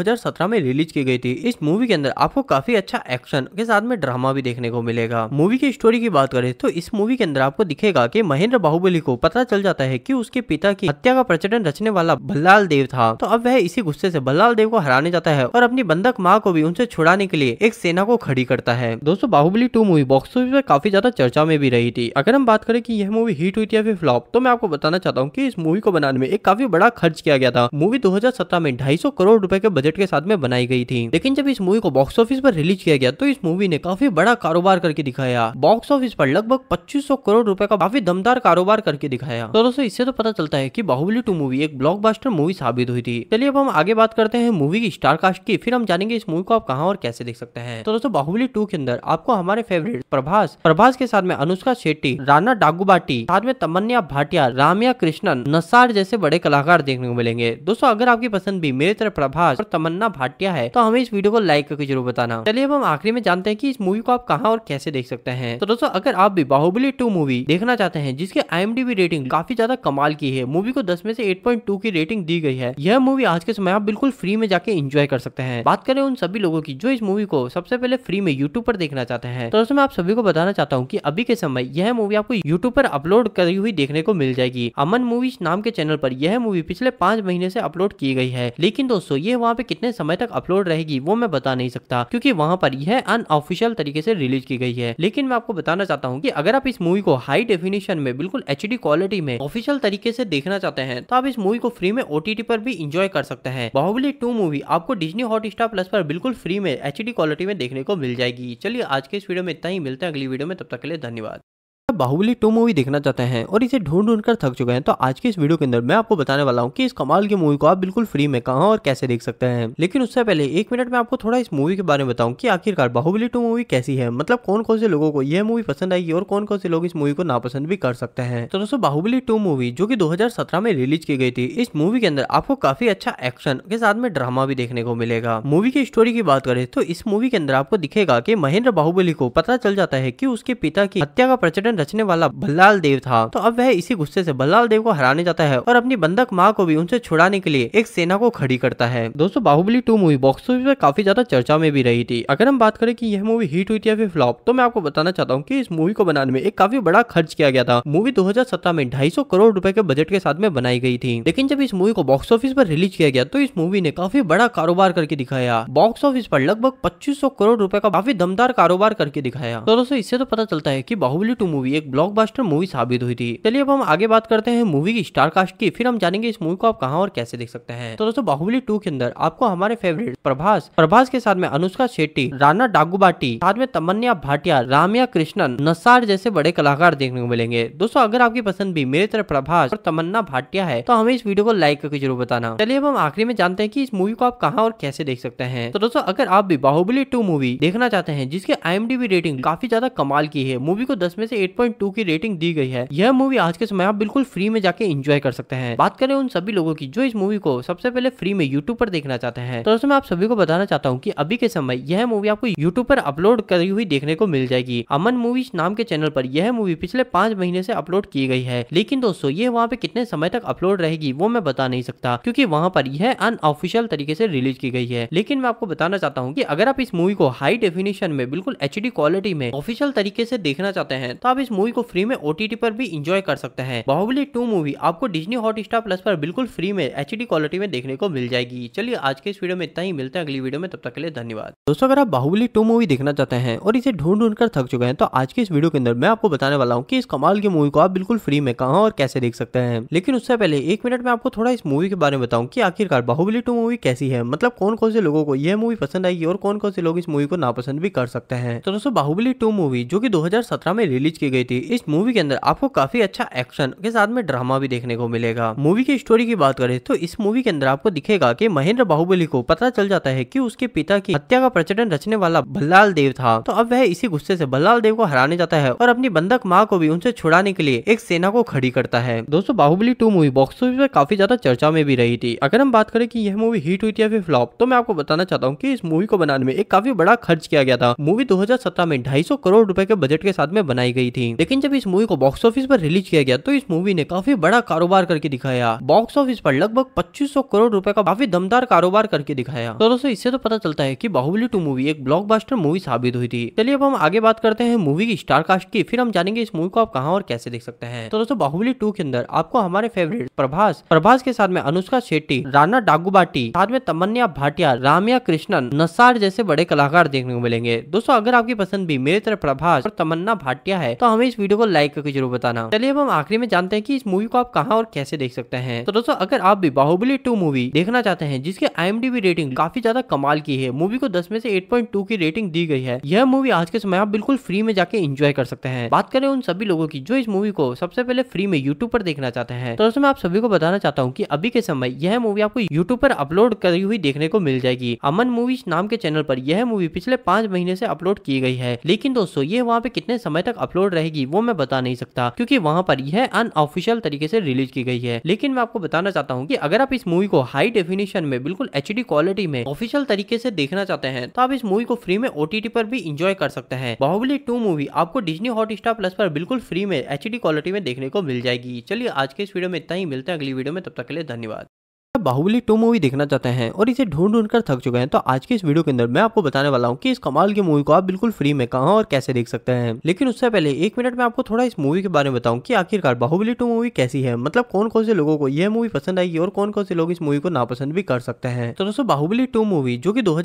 में रिलीज की गई थी इस मूवी के अंदर आपको काफी अच्छा एक्शन के साथ में ड्रामा भी देखने को मिलेगा मूवी की स्टोरी की बात करें तो इस मूवी के अंदर आपको दिखेगा की महेंद्र बाहुबली को पता चल जाता है की उसके पिता की हत्या का प्रचलन रचने वाला बल्लाल देव था तो अब वह इसी गुस्से से बल्लाल देव को हराने जाता है और अपनी बंधक माँ को भी उनसे छुड़ाने के लिए एक सेना को खड़ी करता है दोस्तों Baahubali two movie box office में काफी ज्यादा चर्चा में भी रही थी अगर हम बात करें कि यह मूवी हिट हुई थी या फिर फ्लॉप तो मैं आपको बताना चाहता हूँ कि इस मूवी को बनाने में एक काफी बड़ा खर्च किया गया था मूवी 2017 में 250 करोड़ रुपए के बजट के साथ में बनाई गई थी थी लेकिन जब इस मूवी को बॉक्स ऑफिस पर रिलीज किया गया तो इस मूवी ने काफी बड़ा कारोबार करके दिखाया बॉक्स ऑफिस पर लगभग 2500 करोड़ रुपए का काफी दमदार कारोबार करके दिखाया तो दोस्तों इससे तो पता चलता है की बाहुबली टू मूवी एक ब्लॉक मूवी साबित हुई थी चलिए अब हम आगे बात करते हैं मूवी की स्टारकास्ट की फिर हम जानेंगे इस मूवी को आप कहाँ और कैसे देख सकते हैं तो दोस्तों बाहुबली टू के अंदर आपको हमारे फेवरेट प्रभास प्रभास के साथ में अनुष्का शेट्टी राना डागुबाटी साथ में तमन्या भाटिया रामिया कृष्णन नसार जैसे बड़े कलाकार देखने को मिलेंगे दोस्तों अगर आपकी पसंद भी मेरे तरफ प्रभास और तमन्ना भाटिया है तो हमें इस वीडियो को लाइक करके जरूर बताना चलिए अब हम आखिरी में जानते हैं कि इस मूवी को आप कहाँ और कैसे देख सकते हैं तो दोस्तों अगर आप भी बाहुबली टू मूवी देखना चाहते हैं जिसके आई रेटिंग काफी ज्यादा कमाल की है मूवी को दस में से एट की रेटिंग दी गई है यह मूवी आज के समय आप बिल्कुल फ्री में जाके इंजॉय कर सकते हैं बात करें उन सभी लोगों की जो इस मूवी को सबसे पहले फ्री में यूट्यूब पर देखना चाहते हैं तो दोस्तों मैं आप सभी को बताना चाहता हूँ की अभी के समय यह मूवी आपको यूट्यूब पर अपलोड करी हुई देखने को मिल जाएगी अमन मूवीज नाम के चैनल पर यह मूवी पिछले पांच महीने से अपलोड की गई है लेकिन दोस्तों ये वहाँ पे कितने समय तक अपलोड रहे रहेगी वो मैं बता नहीं सकता क्योंकि वहां पर यह अनऑफिशियल तरीके से रिलीज की गई है लेकिन मैं आपको बताना चाहता हूँ कि अगर आप इस मूवी को हाई डेफिनेशन में बिल्कुल एच क्वालिटी में ऑफिशियल तरीके से देखना चाहते हैं तो आप इस मूवी को फ्री में ओटीटी पर भी इंजॉय कर सकते हैं बाहुबली टू मूवी आपको डिजनी स्टार प्लस पर बिल्कुल फ्री में एच क्वालिटी में देखने को मिल जाएगी चलिए आज के इस वीडियो में इतना ही मिलते हैं अगली वीडियो में तब तक के लिए धन्यवाद बाहुबली टू मूवी देखना चाहते हैं और इसे ढूंढ ढूंढ कर थक चुके हैं तो आज के इस वीडियो के अंदर मैं आपको बताने वाला हूँ कि इस कमाल की मूवी को आप बिल्कुल फ्री में कहा और कैसे देख सकते हैं लेकिन उससे पहले एक मिनट में आपको थोड़ा इस मूवी के बारे में बताऊँ की आखिरकार बाहुबली टू मूवी कैसी है मतलब कौन कौन से लोगों को यह मूवी पसंद आएगी और कौन कौन से लोग इस मूवी को नापसंद भी कर सकते हैं तो दोस्तों बाहुबली टू मूवी जो की दो में रिलीज की गई थी इस मूवी के अंदर आपको काफी अच्छा एक्शन के साथ में ड्रामा भी देखने को मिलेगा मूवी की स्टोरी की बात करें तो इस मूवी के अंदर आपको दिखेगा की महेंद्र बाहुबली को पता चल जाता है की उसके पिता की हत्या का प्रचलन रचने वाला बल्लाल देव था तो अब वह इसी गुस्से से बल्लाल देव को हराने जाता है और अपनी बंधक माँ को भी उनसे छुड़ाने के लिए एक सेना को खड़ी करता है दोस्तों Baahubali two movie box office पर काफी ज्यादा चर्चा में भी रही थी अगर हम बात करें कि यह मूवी हिट हुई थी या फिर फ्लॉप तो मैं आपको बताना चाहता हूँ की इस मूवी को बनाने में एक काफी बड़ा खर्च किया गया था मूवी दो में ढाई करोड़ रूपए के बजट के साथ में बनाई गई थी लेकिन जब इस मूवी को बॉक्स ऑफिस पर रिलीज किया गया तो इस मूवी ने काफी बड़ा कारोबार करके दिखाया बॉक्स ऑफिस पर लगभग 2500 करोड़ रुपए का काफी दमदार कारोबार करके दिखाया तो दोस्तों इससे तो पता चलता है की बाहुबली टू मूवी मूवी एक ब्लॉकबस्टर मूवी साबित हुई थी चलिए अब हम आगे बात करते हैं मूवी की स्टार कास्ट की फिर हम जानेंगे इस मूवी को आप कहाँ और कैसे देख सकते हैं तो दोस्तों बाहुबली टू के अंदर आपको हमारे फेवरेट प्रभास प्रभास के साथ में अनुष्का शेट्टी राना डागुबाटी साथ में तमन्या भाटिया रामिया कृष्णन नसार जैसे बड़े कलाकार देखने को मिलेंगे दोस्तों अगर आपकी पसंद भी मेरे तरफ प्रभास और तमन्ना भाटिया है तो हमें इस वीडियो को लाइक करके जरूर बताना चलिए अब हम आखिरी में जानते हैं कि इस मूवी को आप कहाँ और कैसे देख सकते हैं तो दोस्तों अगर आप भी बाहुबली टू मूवी देखना चाहते हैं जिसके आई रेटिंग काफी ज्यादा कमाल की है मूवी को दस में से एट 8.2 की रेटिंग दी गई है यह मूवी आज के समय आप बिल्कुल फ्री में जाके एंजॉय कर सकते हैं बात करें उन सभी लोगों की जो इस मूवी को सबसे पहले फ्री में यूट्यूब पर देखना चाहते हैं तो मैं आप सभी को बताना चाहता हूँ की अभी के समय यह मूवी आपको यूट्यूब पर अपलोड करी हुई देखने को मिल जाएगी अमन मूवीज नाम के चैनल पर यह मूवी पिछले पांच महीने से अपलोड की गई है लेकिन दोस्तों ये वहाँ पे कितने समय तक अपलोड रहेगी वो मैं बता नहीं सकता क्योंकि वहाँ पर यह अनऑफिशियल तरीके से रिलीज की गई है लेकिन मैं आपको बताना चाहता हूँ कि अगर आप इस मूवी को हाई डेफिनेशन में बिल्कुल एच क्वालिटी में ऑफिशियल तरीके से देखना चाहते हैं तो आप इस मूवी को फ्री में ओ पर भी इंजॉय कर सकते हैं बाहुबली टू मूवी आपको डिजनी हॉट स्टार प्लस पर बिल्कुल फ्री में एच क्वालिटी में देखने को मिल जाएगी चलिए आज के इस वीडियो में इतना ही मिलते हैं अगली वीडियो में तब तक के लिए धन्यवाद दोस्तों अगर आप बाहुबली टू मूवी देखना चाहते हैं और इसे ढूंढ ढूंढ कर थक चुके हैं तो आज के इस वीडियो के अंदर मैं आपको बताने वाला हूँ की इस कमाल की मूवी को आप बिल्कुल फ्री में कहा और कैसे देख सकते हैं लेकिन उससे पहले एक मिनट में आपको थोड़ा इस मूवी के बारे में बताऊँ की आखिरकार बाहुबली टू मूवी कैसी है मतलब कौन कौन से लोगों को यह मूवी पसंद आएगी और कौन कौन से लोग इस मूवी को नापसंद भी कर सकते हैं तो दोस्तों बाहुबली टू मूवी जो की दो में रिलीज की की गई थी इस मूवी के अंदर आपको काफी अच्छा एक्शन के साथ में ड्रामा भी देखने को मिलेगा मूवी की स्टोरी की बात करें तो इस मूवी के अंदर आपको दिखेगा की महेंद्र बाहुबली को पता चल जाता है की उसके पिता की हत्या का प्रचलन रचने वाला बल्लाल देव था तो अब वह इसी गुस्से से बल्लाल देव को हराने जाता है और अपनी बंधक माँ को भी उनसे छुड़ाने के लिए एक सेना को खड़ी करता है दोस्तों Baahubali two movie box office पर काफी ज्यादा चर्चा में भी रही थी अगर हम बात करें कि यह मूवी हिट हुई थी या फिर फ्लॉप तो मैं आपको बताना चाहता हूँ कि इस मूवी को बनाने में एक काफी बड़ा खर्च किया गया था मूवी 2017 में 250 करोड़ रुपए के बजट के साथ में बनाई गई थी थी लेकिन जब इस मूवी को बॉक्स ऑफिस पर रिलीज किया गया तो इस मूवी ने काफी बड़ा कारोबार करके दिखाया बॉक्स ऑफिस पर लगभग 2500 करोड़ रुपए का काफी दमदार कारोबार करके दिखाया तो दोस्तों इससे तो पता चलता है की बाहुबली टू मूवी एक ब्लॉक मूवी साबित हुई थी चलिए अब हम आगे बात करते हैं मूवी की स्टारकास्ट की फिर हम जानेंगे इस मूवी को आप कहाँ और कैसे देख सकते हैं तो दोस्तों बाहुबली टू के अंदर आपको हमारे फेवरेट प्रभास प्रभास के साथ में अनुष्का शेट्टी राना डागुबाटी साथ में तमन्या भाटिया रामिया कृष्णन नसार जैसे बड़े कलाकार देखने को मिलेंगे दोस्तों अगर आपकी पसंद भी मेरी तरफ प्रभास और तमन्ना भाटिया है तो हमें इस वीडियो को लाइक करके जरूर बताना चलिए अब हम आखिरी में जानते हैं कि इस मूवी को आप कहा और कैसे देख सकते हैं तो दोस्तों अगर आप भी बाहुबली टू मूवी देखना चाहते हैं जिसके आई रेटिंग काफी ज्यादा कमाल की है मूवी को दस में से एट की रेटिंग दी गई है यह मूवी आज के समय आप बिल्कुल फ्री में जाके इंजॉय कर सकते हैं बात करें उन सभी लोगों की जो इस मूवी को सबसे पहले फ्री में यूट्यूब पर देखना चाहते हैं तो दोस्तों मैं आप सभी को बताना चाहता हूँ की अभी के समय यह मूवी आपको यूट्यूब पर अपलोड करी हुई देखने को मिल जाएगी अमन मूवीज नाम के चैनल पर यह मूवी पिछले पांच महीने से अपलोड की गई है लेकिन दोस्तों ये वहाँ पे कितने समय तक अपलोड रहेगी वो मैं बता नहीं सकता क्योंकि वहां पर यह अनऑफिशियल तरीके से रिलीज की गई है लेकिन मैं आपको बताना चाहता हूँ कि अगर आप इस मूवी को हाई डेफिनेशन में बिल्कुल एच क्वालिटी में ऑफिशियल तरीके से देखना चाहते हैं तो आप इस मूवी को फ्री में ओटीटी पर भी इंजॉय कर सकते हैं बाहुबली टू मूवी आपको डिजनी हॉट प्लस पर बिल्कुल फ्री में एच क्वालिटी में देखने को मिल जाएगी चलिए आज के इस वीडियो में इतना ही मिलते हैं अगली वीडियो में तब तक के लिए धन्यवाद बाहुबली टू मूवी देखना चाहते हैं और इसे ढूंढ ढूंढ कर थक चुके हैं तो आज के इस वीडियो के अंदर मैं आपको बताने वाला हूँ कि इस कमाल की मूवी को आप बिल्कुल फ्री में कहां और कैसे देख सकते हैं लेकिन उससे पहले एक मिनट में आपको थोड़ा इस मूवी के बारे में बताऊँ कि आखिरकार बाहुबली टू मूवी कैसी है मतलब कौन कौन से लोगों को यह मूवी पसंद आएगी और कौन कौन से लोग इस मूवी को नापसंद भी कर सकते हैं तो दोस्तों बाहुबली टू मूवी जो की दो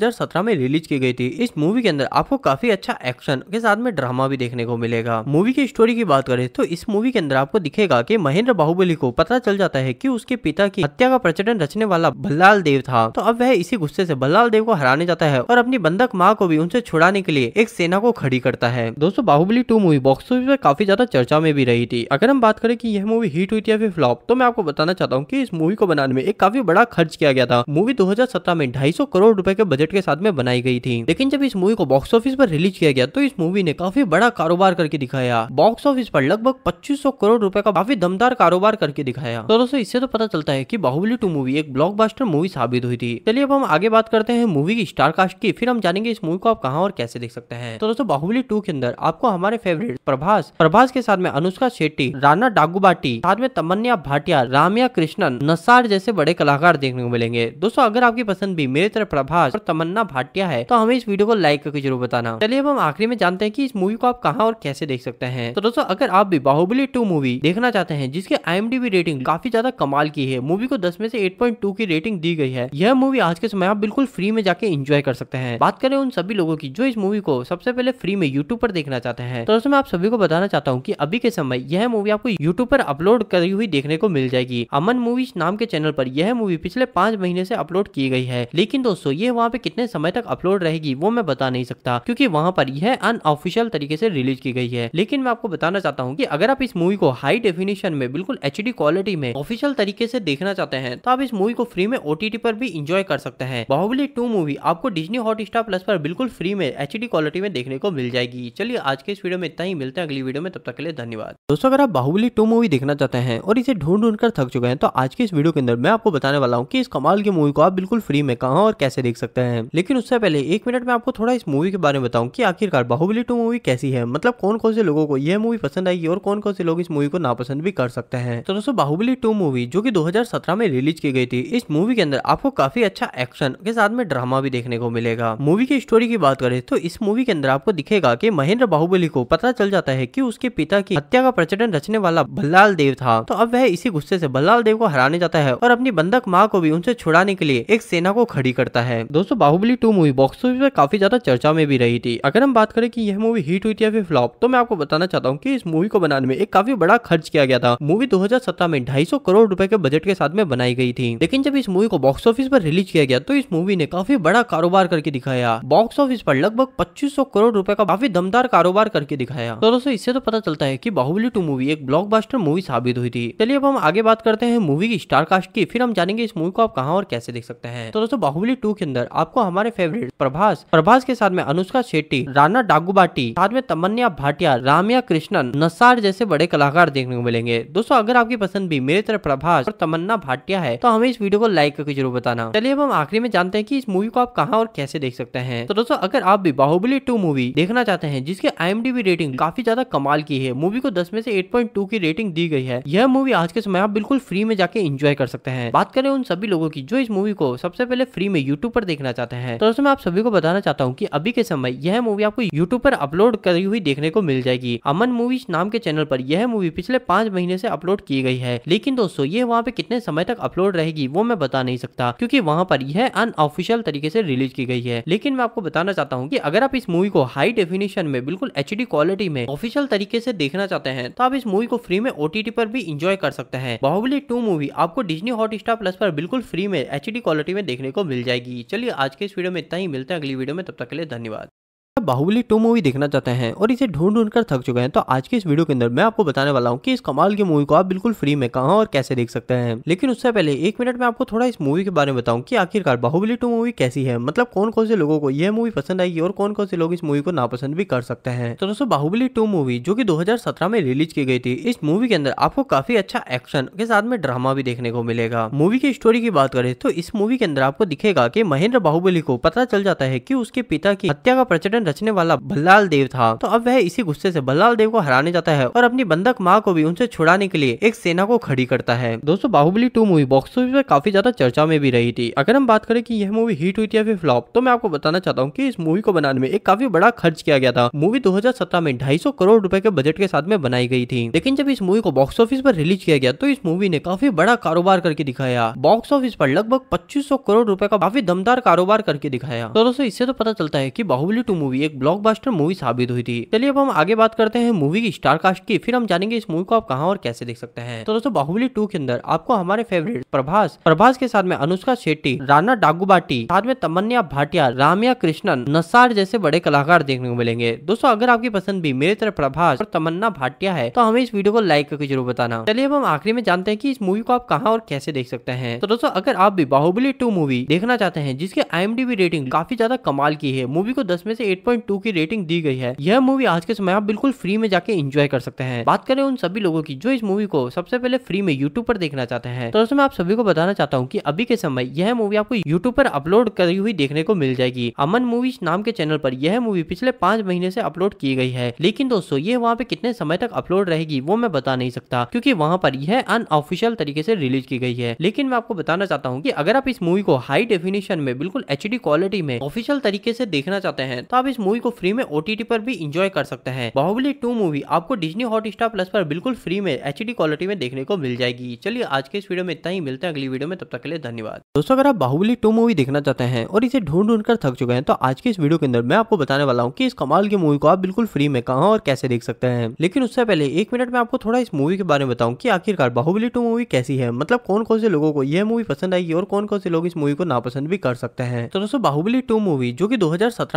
में रिलीज की गई थी इस मूवी के अंदर आपको काफी अच्छा एक्शन के साथ में ड्रामा भी देखने को मिलेगा मूवी की स्टोरी की बात करें तो इस मूवी के अंदर आपको दिखेगा की महेंद्र बाहुबली को पता चल जाता है की उसके पिता की हत्या का प्रचार बंधन रचने वाला बल्लाल देव था तो अब वह इसी गुस्से से बल्लाल देव को हराने जाता है और अपनी बंधक माँ को भी उनसे छुड़ाने के लिए एक सेना को खड़ी करता है दोस्तों Baahubali two movie box office पर काफी ज्यादा चर्चा में भी रही थी अगर हम बात करें की यह मूवी हिट हुई थी या फिर फ्लॉप तो मैं आपको बताना चाहता हूँ की इस मूवी को बनाने में एक काफी बड़ा खर्च किया गया था मूवी दो में ढाई करोड़ रूपए के बजट के साथ में बनाई गई थी लेकिन जब इस मूवी को बॉक्स ऑफिस पर रिलीज किया गया तो इस मूवी ने काफी बड़ा कारोबार करके दिखाया बॉक्स ऑफिस पर लगभग 2500 करोड़ रुपए का काफी दमदार कारोबार करके दिखाया तो दोस्तों इससे तो पता चलता है की बाहुबली टू मूवी मूवी एक ब्लॉकबस्टर मूवी साबित हुई थी चलिए अब हम आगे बात करते हैं मूवी की स्टार कास्ट की फिर हम जानेंगे इस मूवी को आप कहाँ और कैसे देख सकते हैं तो दोस्तों बाहुबली टू के अंदर आपको हमारे फेवरेट प्रभास प्रभास के साथ में अनुष्का शेट्टी राना डागुबाटी साथ में तमन्या भाटिया रामया कृष्णन नसार जैसे बड़े कलाकार देखने को मिलेंगे दोस्तों अगर आपकी पसंद भी मेरे तरफ प्रभास और तमन्ना भाटिया है तो हमें इस वीडियो को लाइक करके जरूर बताना चलिए अब हम आखिरी में जानते हैं कि इस मूवी को आप कहाँ और कैसे देख सकते हैं तो दोस्तों अगर आप भी बाहुबली टू मूवी देखना चाहते हैं जिसके आई रेटिंग काफी ज्यादा कमाल की है मूवी को दस में से एट 8.2 की रेटिंग दी गई है यह मूवी आज के समय आप बिल्कुल फ्री में जाके एंजॉय कर सकते हैं बात करें उन सभी लोगों की जो इस मूवी को सबसे पहले फ्री में यूट्यूब पर देखना चाहते हैं तो दोस्तों मैं आप सभी को बताना चाहता हूँ की अभी के समय यह मूवी आपको यूट्यूब पर अपलोड करी हुई देखने को मिल जाएगी अमन मूवीज नाम के चैनल पर यह मूवी पिछले पांच महीने से अपलोड की गई है लेकिन दोस्तों ये वहाँ पे कितने समय तक अपलोड रहेगी वो मैं बता नहीं सकता क्योंकि वहाँ पर यह अनऑफिशियल तरीके से रिलीज की गई है लेकिन मैं आपको बताना चाहता हूँ कि अगर आप इस मूवी को हाई डेफिनेशन में बिल्कुल एच क्वालिटी में ऑफिशियल तरीके से देखना चाहते हैं तो आप इस मूवी को फ्री में ओटीटी पर भी इंजॉय कर सकते हैं बाहुबली टू मूवी आपको डिजनी हॉट स्टार प्लस पर बिल्कुल फ्री में एच क्वालिटी में देखने को मिल जाएगी चलिए आज के इस वीडियो में इतना ही मिलते हैं अगली वीडियो में तब तक के लिए धन्यवाद दोस्तों अगर आप बाहुबली टू मूवी देखना चाहते हैं और इसे ढूंढ ढूंढ कर थक चुके हैं तो आज के इस वीडियो के अंदर मैं आपको बताने वाला हूँ की इस कमाल की मूवी को आप बिल्कुल फ्री में कहा और कैसे देख सकते हैं लेकिन उससे पहले एक मिनट में आपको थोड़ा इस मूवी के बारे में बताऊँ की आखिरकार बाहुबली टू मूवी कैसी है मतलब कौन कौन से लोगों को यह मूवी पसंद आएगी और कौन कौन से लोग इस मूवी को नापसंद भी कर सकते हैं तो दोस्तों बाहुबली टू मूवी जो की दो में रिलीज की गई थी इस मूवी के अंदर आपको काफी अच्छा एक्शन के साथ में ड्रामा भी देखने को मिलेगा मूवी की स्टोरी की बात करें तो इस मूवी के अंदर आपको दिखेगा की महेंद्र बाहुबली को पता चल जाता है की उसके पिता की हत्या का प्रचलन रचने वाला बल्लाल देव था तो अब वह इसी गुस्से से बल्लाल देव को हराने जाता है और अपनी बंधक माँ को भी उनसे छुड़ाने के लिए एक सेना को खड़ी करता है दोस्तों Baahubali two movie box office में काफी ज्यादा चर्चा में भी रही थी अगर हम बात करें कि यह मूवी हिट हुई थी या फिर फ्लॉप तो मैं आपको बताना चाहता हूँ कि इस मूवी को बनाने में एक काफी बड़ा खर्च किया गया था मूवी 2017 में 250 करोड़ रुपए के बजट के साथ में बनाई गई थी थी लेकिन जब इस मूवी को बॉक्स ऑफिस पर रिलीज किया गया तो इस मूवी ने काफी बड़ा कारोबार करके दिखाया बॉक्स ऑफिस पर लगभग 2500 करोड़ रुपए का काफी दमदार कारोबार करके दिखाया तो दोस्तों इससे तो पता चलता है की बाहुबली टू मूवी एक ब्लॉक मूवी साबित हुई थी चलिए अब हम आगे बात करते हैं मूवी की स्टारकास्ट की फिर हम जानेंगे इस मूवी को आप कहाँ और कैसे देख सकते हैं तो दोस्तों बाहुबली टू के अंदर आपको हमारे फेवरेट प्रभास प्रभास के साथ में अनुष्का शेट्टी राना डागुबाटी साथ में तमन्या भाटिया रामिया कृष्णन नसार जैसे बड़े कलाकार देखने को मिलेंगे दोस्तों अगर आपकी पसंद भी मेरे तरफ प्रभास और तमन्ना भाटिया है तो हमें इस वीडियो को लाइक करके जरूर बताना चलिए अब हम आखिरी में जानते हैं कि इस मूवी को आप कहाँ और कैसे देख सकते हैं तो दोस्तों अगर आप भी बाहुबली टू मूवी देखना चाहते हैं जिसके आई रेटिंग काफी ज्यादा कमाल की है मूवी को दस में से एट की रेटिंग दी गई है यह मूवी आज के समय आप बिल्कुल फ्री में जाके इंजॉय कर सकते हैं बात करें उन सभी लोगों की जो इस मूवी को सबसे पहले फ्री में यूट्यूब पर देखना चाहते हैं तो दोस्तों मैं आप सभी को बताना चाहता हूँ की अभी के समय यह मूवी आपको यूट्यूब पर अपलोड करी हुई देखने को मिल जाएगी अमन मूवीज नाम के चैनल पर यह मूवी पिछले पांच महीने से अपलोड की गई है लेकिन दोस्तों ये वहाँ पे कितने समय तक अपलोड रहे रहेगी वो मैं बता नहीं सकता क्योंकि वहाँ पर यह अनऑफिशियल तरीके से रिलीज की गई है लेकिन मैं आपको बताना चाहता हूँ कि अगर आप इस मूवी को हाई डेफिनेशन में बिल्कुल एच क्वालिटी में ऑफिशियल तरीके से देखना चाहते हैं तो आप इस मूवी को फ्री में ओटीटी पर भी इंजॉय कर सकते हैं बाहुबली टू मूवी आपको डिजनी स्टार प्लस पर बिल्कुल फ्री में एच क्वालिटी में देखने को मिल जाएगी चलिए आज के इस वीडियो में इतना ही मिलते हैं अगली वीडियो में तब तक के लिए धन्यवाद बाहुबली टू मूवी देखना चाहते हैं और इसे ढूंढ ढूंढ कर थक चुके हैं तो आज की इस वीडियो के अंदर मैं आपको बताने वाला हूँ कि इस कमाल की मूवी को आप बिल्कुल फ्री में कहा और कैसे देख सकते हैं लेकिन उससे पहले एक मिनट में आपको थोड़ा इस मूवी के बारे में बताऊँ कि आखिरकार बाहुबली टू मूवी कैसी है मतलब कौन कौन से लोगों को यह मूवी पसंद आएगी और कौन कौन से लोग इस मूवी को नापसंद भी कर सकते हैं तो दोस्तों बाहुबली टू मूवी जो की दो में रिलीज की गई थी इस मूवी के अंदर आपको काफी अच्छा एक्शन के साथ में ड्रामा भी देखने को मिलेगा मूवी की स्टोरी की बात करें तो इस मूवी के अंदर आपको दिखेगा की महेंद्र बाहुबली को पता चल जाता है की उसके पिता की हत्या का प्रचलन रचने वाला बल्लाल देव था तो अब वह इसी गुस्से से बल्लाल देव को हराने जाता है और अपनी बंधक माँ को भी उनसे छुड़ाने के लिए एक सेना को खड़ी करता है दोस्तों Baahubali two movie box office में काफी ज्यादा चर्चा में भी रही थी अगर हम बात करें की यह मूवी हिट हुई थी या फिर फ्लॉप तो मैं आपको बताना चाहता हूँ की इस मूवी को बनाने में एक काफी बड़ा खर्च किया गया था मूवी दो में ढाई करोड़ रूपए के बजट के साथ में बनाई गई थी लेकिन जब इस मूवी को बॉक्स ऑफिस पर रिलीज किया गया तो इस मूवी ने काफी बड़ा कारोबार करके दिखाया बॉक्स ऑफिस पर लगभग 2500 करोड़ रुपए का काफी दमदार कारोबार करके दिखाया तो दोस्तों इससे तो पता चलता है कि बाहुबली टू मूवी मूवी एक ब्लॉकबस्टर मूवी साबित हुई थी चलिए अब हम आगे बात करते हैं मूवी की स्टारकास्ट की फिर हम जानेंगे इस मूवी को आप कहाँ और कैसे देख सकते हैं तो दोस्तों बाहुबली टू के अंदर आपको हमारे फेवरेट प्रभास प्रभास के साथ में अनुष्का शेट्टी राना डागुबाटी साथ में तमन्या भाटिया रामिया कृष्णन नसार जैसे बड़े कलाकार देखने को मिलेंगे दोस्तों अगर आपकी पसंद भी मेरे तरफ प्रभास और तमन्ना भाटिया है तो हमें इस वीडियो को लाइक करके जरूर बताना चलिए अब हम आखिरी में जानते हैं की इस मूवी को आप कहाँ और कैसे देख सकते हैं तो दोस्तों अगर आप भी बाहुबली टू मूवी देखना चाहते हैं जिसके आई रेटिंग काफी ज्यादा कमाल की है मूवी को दस में से एट 8.2 की रेटिंग दी गई है यह मूवी आज के समय आप बिल्कुल फ्री में जाके एंजॉय कर सकते हैं बात करें उन सभी लोगों की जो इस मूवी को सबसे पहले फ्री में यूट्यूब पर देखना चाहते हैं तो दोस्तों मैं आप सभी को बताना चाहता हूँ की अभी के समय यह मूवी आपको यूट्यूब पर अपलोड करी हुई देखने को मिल जाएगी अमन मूवीज नाम के चैनल पर यह मूवी पिछले पांच महीने से अपलोड की गई है लेकिन दोस्तों ये वहाँ पे कितने समय तक अपलोड रहेगी वो मैं बता नहीं सकता क्योंकि वहाँ पर यह अनऑफिशियल तरीके से रिलीज की गई है लेकिन मैं आपको बताना चाहता हूँ कि अगर आप इस मूवी को हाई डेफिनेशन में बिल्कुल एच क्वालिटी में ऑफिशियल तरीके से देखना चाहते हैं तो आप इस इस मूवी को फ्री में ओटीटी पर भी इंजॉय कर सकते हैं बाहुबली टू मूवी आपको डिजनी हॉटस्टार प्लस पर बिल्कुल फ्री में एच क्वालिटी में देखने को मिल जाएगी चलिए आज के इस वीडियो में इतना ही मिलते हैं अगली वीडियो में तब तक के लिए धन्यवाद दोस्तों अगर आप बाहुबली टू मूवी देखना चाहते हैं और इसे ढूंढ ढूंढ कर थक चुके हैं तो आज के इस वीडियो के अंदर मैं आपको बताने वाला हूँ की इस कमाल की मूवी को आप बिल्कुल फ्री में कहा और कैसे देख सकते हैं लेकिन उससे पहले एक मिनट में आपको थोड़ा इस मूवी के बारे में बताऊँ की आखिरकार बाहुबली टू मूवी कैसी है मतलब कौन कौन से लोगों को यह मूवी पसंद आएगी और कौन कौन से लोग इस मूवी को नापसंद भी कर सकते हैं तो दोस्तों बाहुबली टू मूवी जो की दो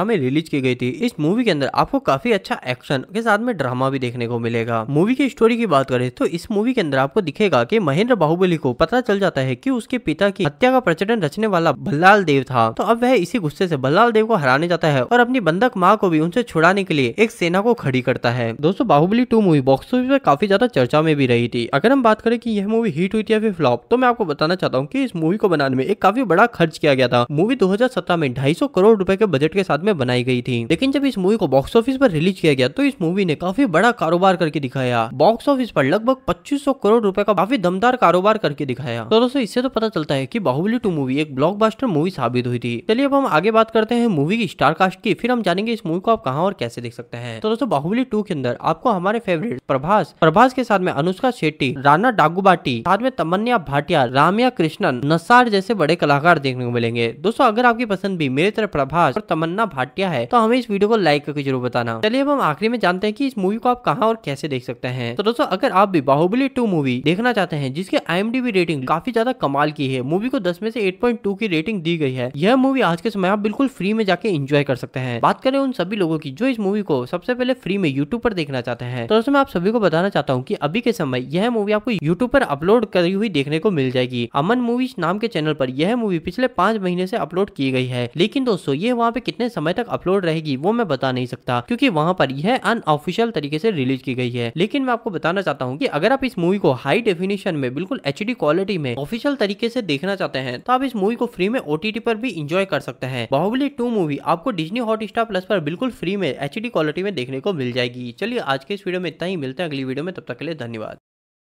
में रिलीज की की गई थी इस मूवी के अंदर आपको काफी अच्छा एक्शन के साथ में ड्रामा भी देखने को मिलेगा मूवी की स्टोरी की बात करें तो इस मूवी के अंदर आपको दिखेगा की महेंद्र बाहुबली को पता चल जाता है की उसके पिता की हत्या का प्रचलन रचने वाला बल्लाल देव था तो अब वह इसी गुस्से से बल्लाल देव को हराने जाता है और अपनी बंधक माँ को भी उनसे छुड़ाने के लिए एक सेना को खड़ी करता है दोस्तों Baahubali two movie box office में काफी ज्यादा चर्चा में भी रही थी अगर हम बात करें कि यह मूवी हिट हुई थी या फिर फ्लॉप तो मैं आपको बताना चाहता हूँ कि इस मूवी को बनाने में एक काफी बड़ा खर्च किया गया था मूवी 2017 में 250 करोड़ रुपए के बजट के साथ में बनाई गई थी लेकिन जब इस मूवी को बॉक्स ऑफिस पर रिलीज किया गया तो इस मूवी ने काफी बड़ा कारोबार करके दिखाया बॉक्स ऑफिस पर लगभग 2500 करोड़ रुपए का काफी दमदार कारोबार करके दिखाया तो दोस्तों इससे तो पता चलता है की बाहुबली टू मूवी एक ब्लॉक मूवी साबित हुई थी चलिए अब हम आगे बात करते हैं मूवी की स्टारकास्ट की फिर हम जानेंगे इस मूवी को आप कहाँ और कैसे देख सकते हैं तो दोस्तों बाहुबली टू के अंदर आपको हमारे फेवरेट प्रभास प्रभास के साथ में अनुष्का शेट्टी राना डागुबाटी साथ में तमन्या भाटिया रामिया कृष्णन नसार जैसे बड़े कलाकार देखने को मिलेंगे दोस्तों अगर आपकी पसंद भी मेरी तरफ प्रभास और तमन्ना भाटिया है तो हमें इस वीडियो को लाइक करके जरूर बताना चलिए अब हम आखिरी में जानते हैं कि इस मूवी को आप कहा और कैसे देख सकते हैं तो दोस्तों अगर आप भी बाहुबली टू मूवी देखना चाहते हैं जिसके आई रेटिंग काफी ज्यादा कमाल की है मूवी को दस में से एट की रेटिंग दी गई है यह मूवी आज के समय आप बिल्कुल फ्री में जाके इंजॉय कर सकते हैं बात करें उन सभी लोगों की जो इस मूवी को सबसे पहले फ्री में यूट्यूब पर देखना चाहते हैं तो दोस्तों मैं आप सभी को बताना चाहता हूँ की अभी के समय यह मूवी आपको यूट्यूब पर अपलोड करी हुई देखने को मिल जाएगी अमन मूवीज नाम के चैनल पर यह मूवी पिछले पांच महीने से अपलोड की गई है लेकिन दोस्तों ये वहाँ पे कितने समय तक अपलोड रहेगी वो मैं बता नहीं सकता क्योंकि वहां पर यह अनऑफिशियल तरीके से रिलीज की गई है लेकिन मैं आपको बताना चाहता हूँ कि अगर आप इस मूवी को हाई डेफिनेशन में बिल्कुल एच क्वालिटी में ऑफिशियल तरीके से देखना चाहते हैं तो आप इस मूवी को फ्री में ओटीटी पर भी इंजॉय कर सकते हैं बाहुबली टू मूवी आपको डिजनी हॉट प्लस पर बिल्कुल फ्री में एच क्वालिटी में देखने को मिल जाएगी चलिए आज के इस वीडियो में इतना ही मिलते हैं अगली वीडियो में तब तक के लिए धन्यवाद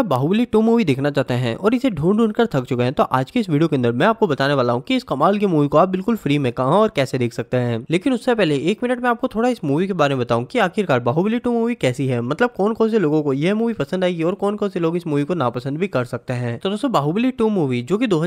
बाहुबली टू मूवी देखना चाहते हैं और इसे ढूंढ ढूंढ कर थक चुके हैं तो आज के इस वीडियो के अंदर मैं आपको बताने वाला हूँ कि इस कमाल की मूवी को आप बिल्कुल फ्री में कहा और कैसे देख सकते हैं लेकिन उससे पहले एक मिनट में आपको थोड़ा इस मूवी के बारे में बताऊँ कि आखिरकार बाहुबली टू मूवी कैसी है मतलब कौन कौन से लोगों को यह मूवी पसंद आएगी और कौन कौन से लोग इस मूवी को नापसंद भी कर सकते हैं तो दोस्तों बाहुबली टू मूवी जो की दो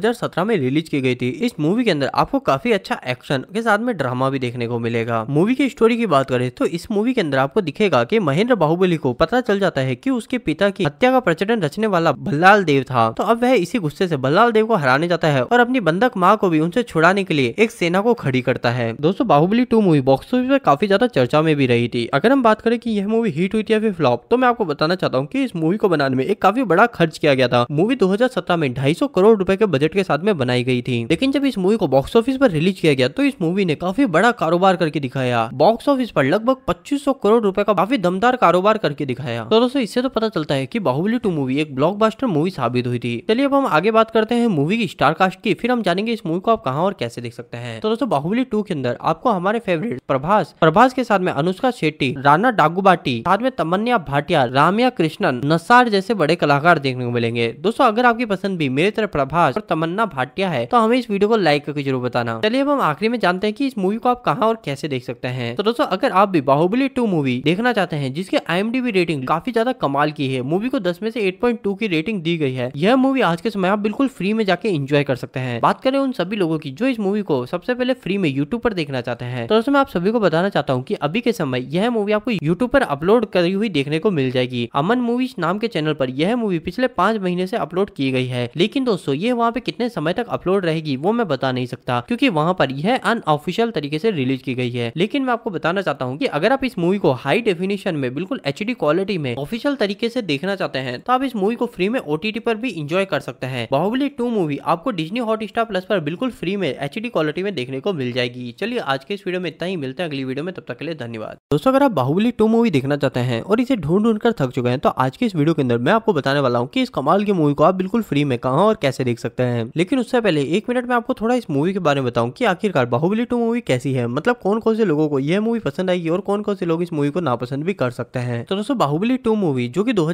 में रिलीज की गई थी इस मूवी के अंदर आपको काफी अच्छा एक्शन के साथ में ड्रामा भी देखने को मिलेगा मूवी की स्टोरी की बात करें तो इस मूवी के अंदर आपको दिखेगा की महेंद्र बाहुबली को पता चल जाता है की उसके पिता की हत्या का प्रचलन संतुलन रचने वाला बल्लाल देव था तो अब वह इसी गुस्से से बल्लाल देव को हराने जाता है और अपनी बंधक माँ को भी उनसे छुड़ाने के लिए एक सेना को खड़ी करता है दोस्तों Baahubali two movie box office पर काफी ज्यादा चर्चा में भी रही थी अगर हम बात करें की यह मूवी हिट हुई थी या फिर फ्लॉप तो मैं आपको बताना चाहता हूँ की इस मूवी को बनाने में एक काफी बड़ा खर्च किया गया था मूवी दो में ढाई करोड़ रूपए के बजट के साथ में बनाई गई थी लेकिन जब इस मूवी को बॉक्स ऑफिस पर रिलीज किया गया तो इस मूवी ने काफी बड़ा कारोबार करके दिखाया बॉक्स ऑफिस पर लगभग पच्चीस करोड़ रुपए का काफी दमदार कारोबार करके दिखाया तो दोस्तों इससे तो पता चलता है की बाहुबली टू मूवी मूवी एक ब्लॉकबस्टर मूवी साबित हुई थी चलिए अब हम आगे बात करते हैं मूवी की स्टार कास्ट की फिर हम जानेंगे इस मूवी को आप कहाँ और कैसे देख सकते हैं तो दोस्तों बाहुबली टू के अंदर आपको हमारे फेवरेट प्रभास प्रभास के साथ में अनुष्का शेट्टी राना डागुबाटी साथ में तमन्या भाटिया रामिया कृष्णन नसार जैसे बड़े कलाकार देखने को मिलेंगे दोस्तों अगर आपकी पसंद भी मेरे तरफ प्रभास और तमन्ना भाटिया है तो हमें इस वीडियो को लाइक करके जरूर बताना चलिए अब हम आखिरी में जानते हैं की इस मूवी को आप कहाँ और कैसे देख सकते हैं तो दोस्तों अगर आप भी बाहुबली टू मूवी देखना चाहते हैं जिसके आई रेटिंग काफी ज्यादा कमाल की है मूवी को दस में से एट 8.2 की रेटिंग दी गई है यह मूवी आज के समय आप बिल्कुल फ्री में जाके एंजॉय कर सकते हैं बात करें उन सभी लोगों की जो इस मूवी को सबसे पहले फ्री में यूट्यूब पर देखना चाहते हैं तो दोस्तों मैं आप सभी को बताना चाहता हूँ की अभी के समय यह मूवी आपको यूट्यूब पर अपलोड करी हुई देखने को मिल जाएगी अमन मूवीज नाम के चैनल पर यह मूवी पिछले पांच महीने से अपलोड की गई है लेकिन दोस्तों ये वहाँ पे कितने समय तक अपलोड रहेगी वो मैं बता नहीं सकता क्योंकि वहाँ पर यह अनऑफिशियल तरीके से रिलीज की गई है लेकिन मैं आपको बताना चाहता हूँ की अगर आप इस मूवी को हाई डेफिनेशन में बिल्कुल एच क्वालिटी में ऑफिशियल तरीके से देखना चाहते हैं तो आप इस मूवी को फ्री में ओ पर भी इंजॉय कर सकते हैं बाहुबली टू मूवी आपको डिजनी हॉटस्टार प्लस पर बिल्कुल फ्री में एच क्वालिटी में देखने को मिल जाएगी चलिए आज के इस वीडियो में इतना ही मिलते हैं अगली वीडियो में तब तक के लिए धन्यवाद दोस्तों अगर आप बाहुबली टू मूवी देखना चाहते हैं और इसे ढूंढ ढूंढ कर थक चुके हैं तो आज के इस वीडियो के अंदर मैं आपको बताने वाला हूँ की इस कमाल की मूवी को आप बिल्कुल फ्री में कहा और कैसे देख सकते हैं लेकिन उससे पहले एक मिनट में आपको थोड़ा इस मूवी के बारे में बताऊँ की आखिरकार बाहुबली टू मूवी कैसी है मतलब कौन कौन से लोगों को यह मूवी पसंद आएगी और कौन कौन से लोग इस मूवी को नापसंद भी कर सकते हैं तो दोस्तों बाहुबली टू मूवी जो की दो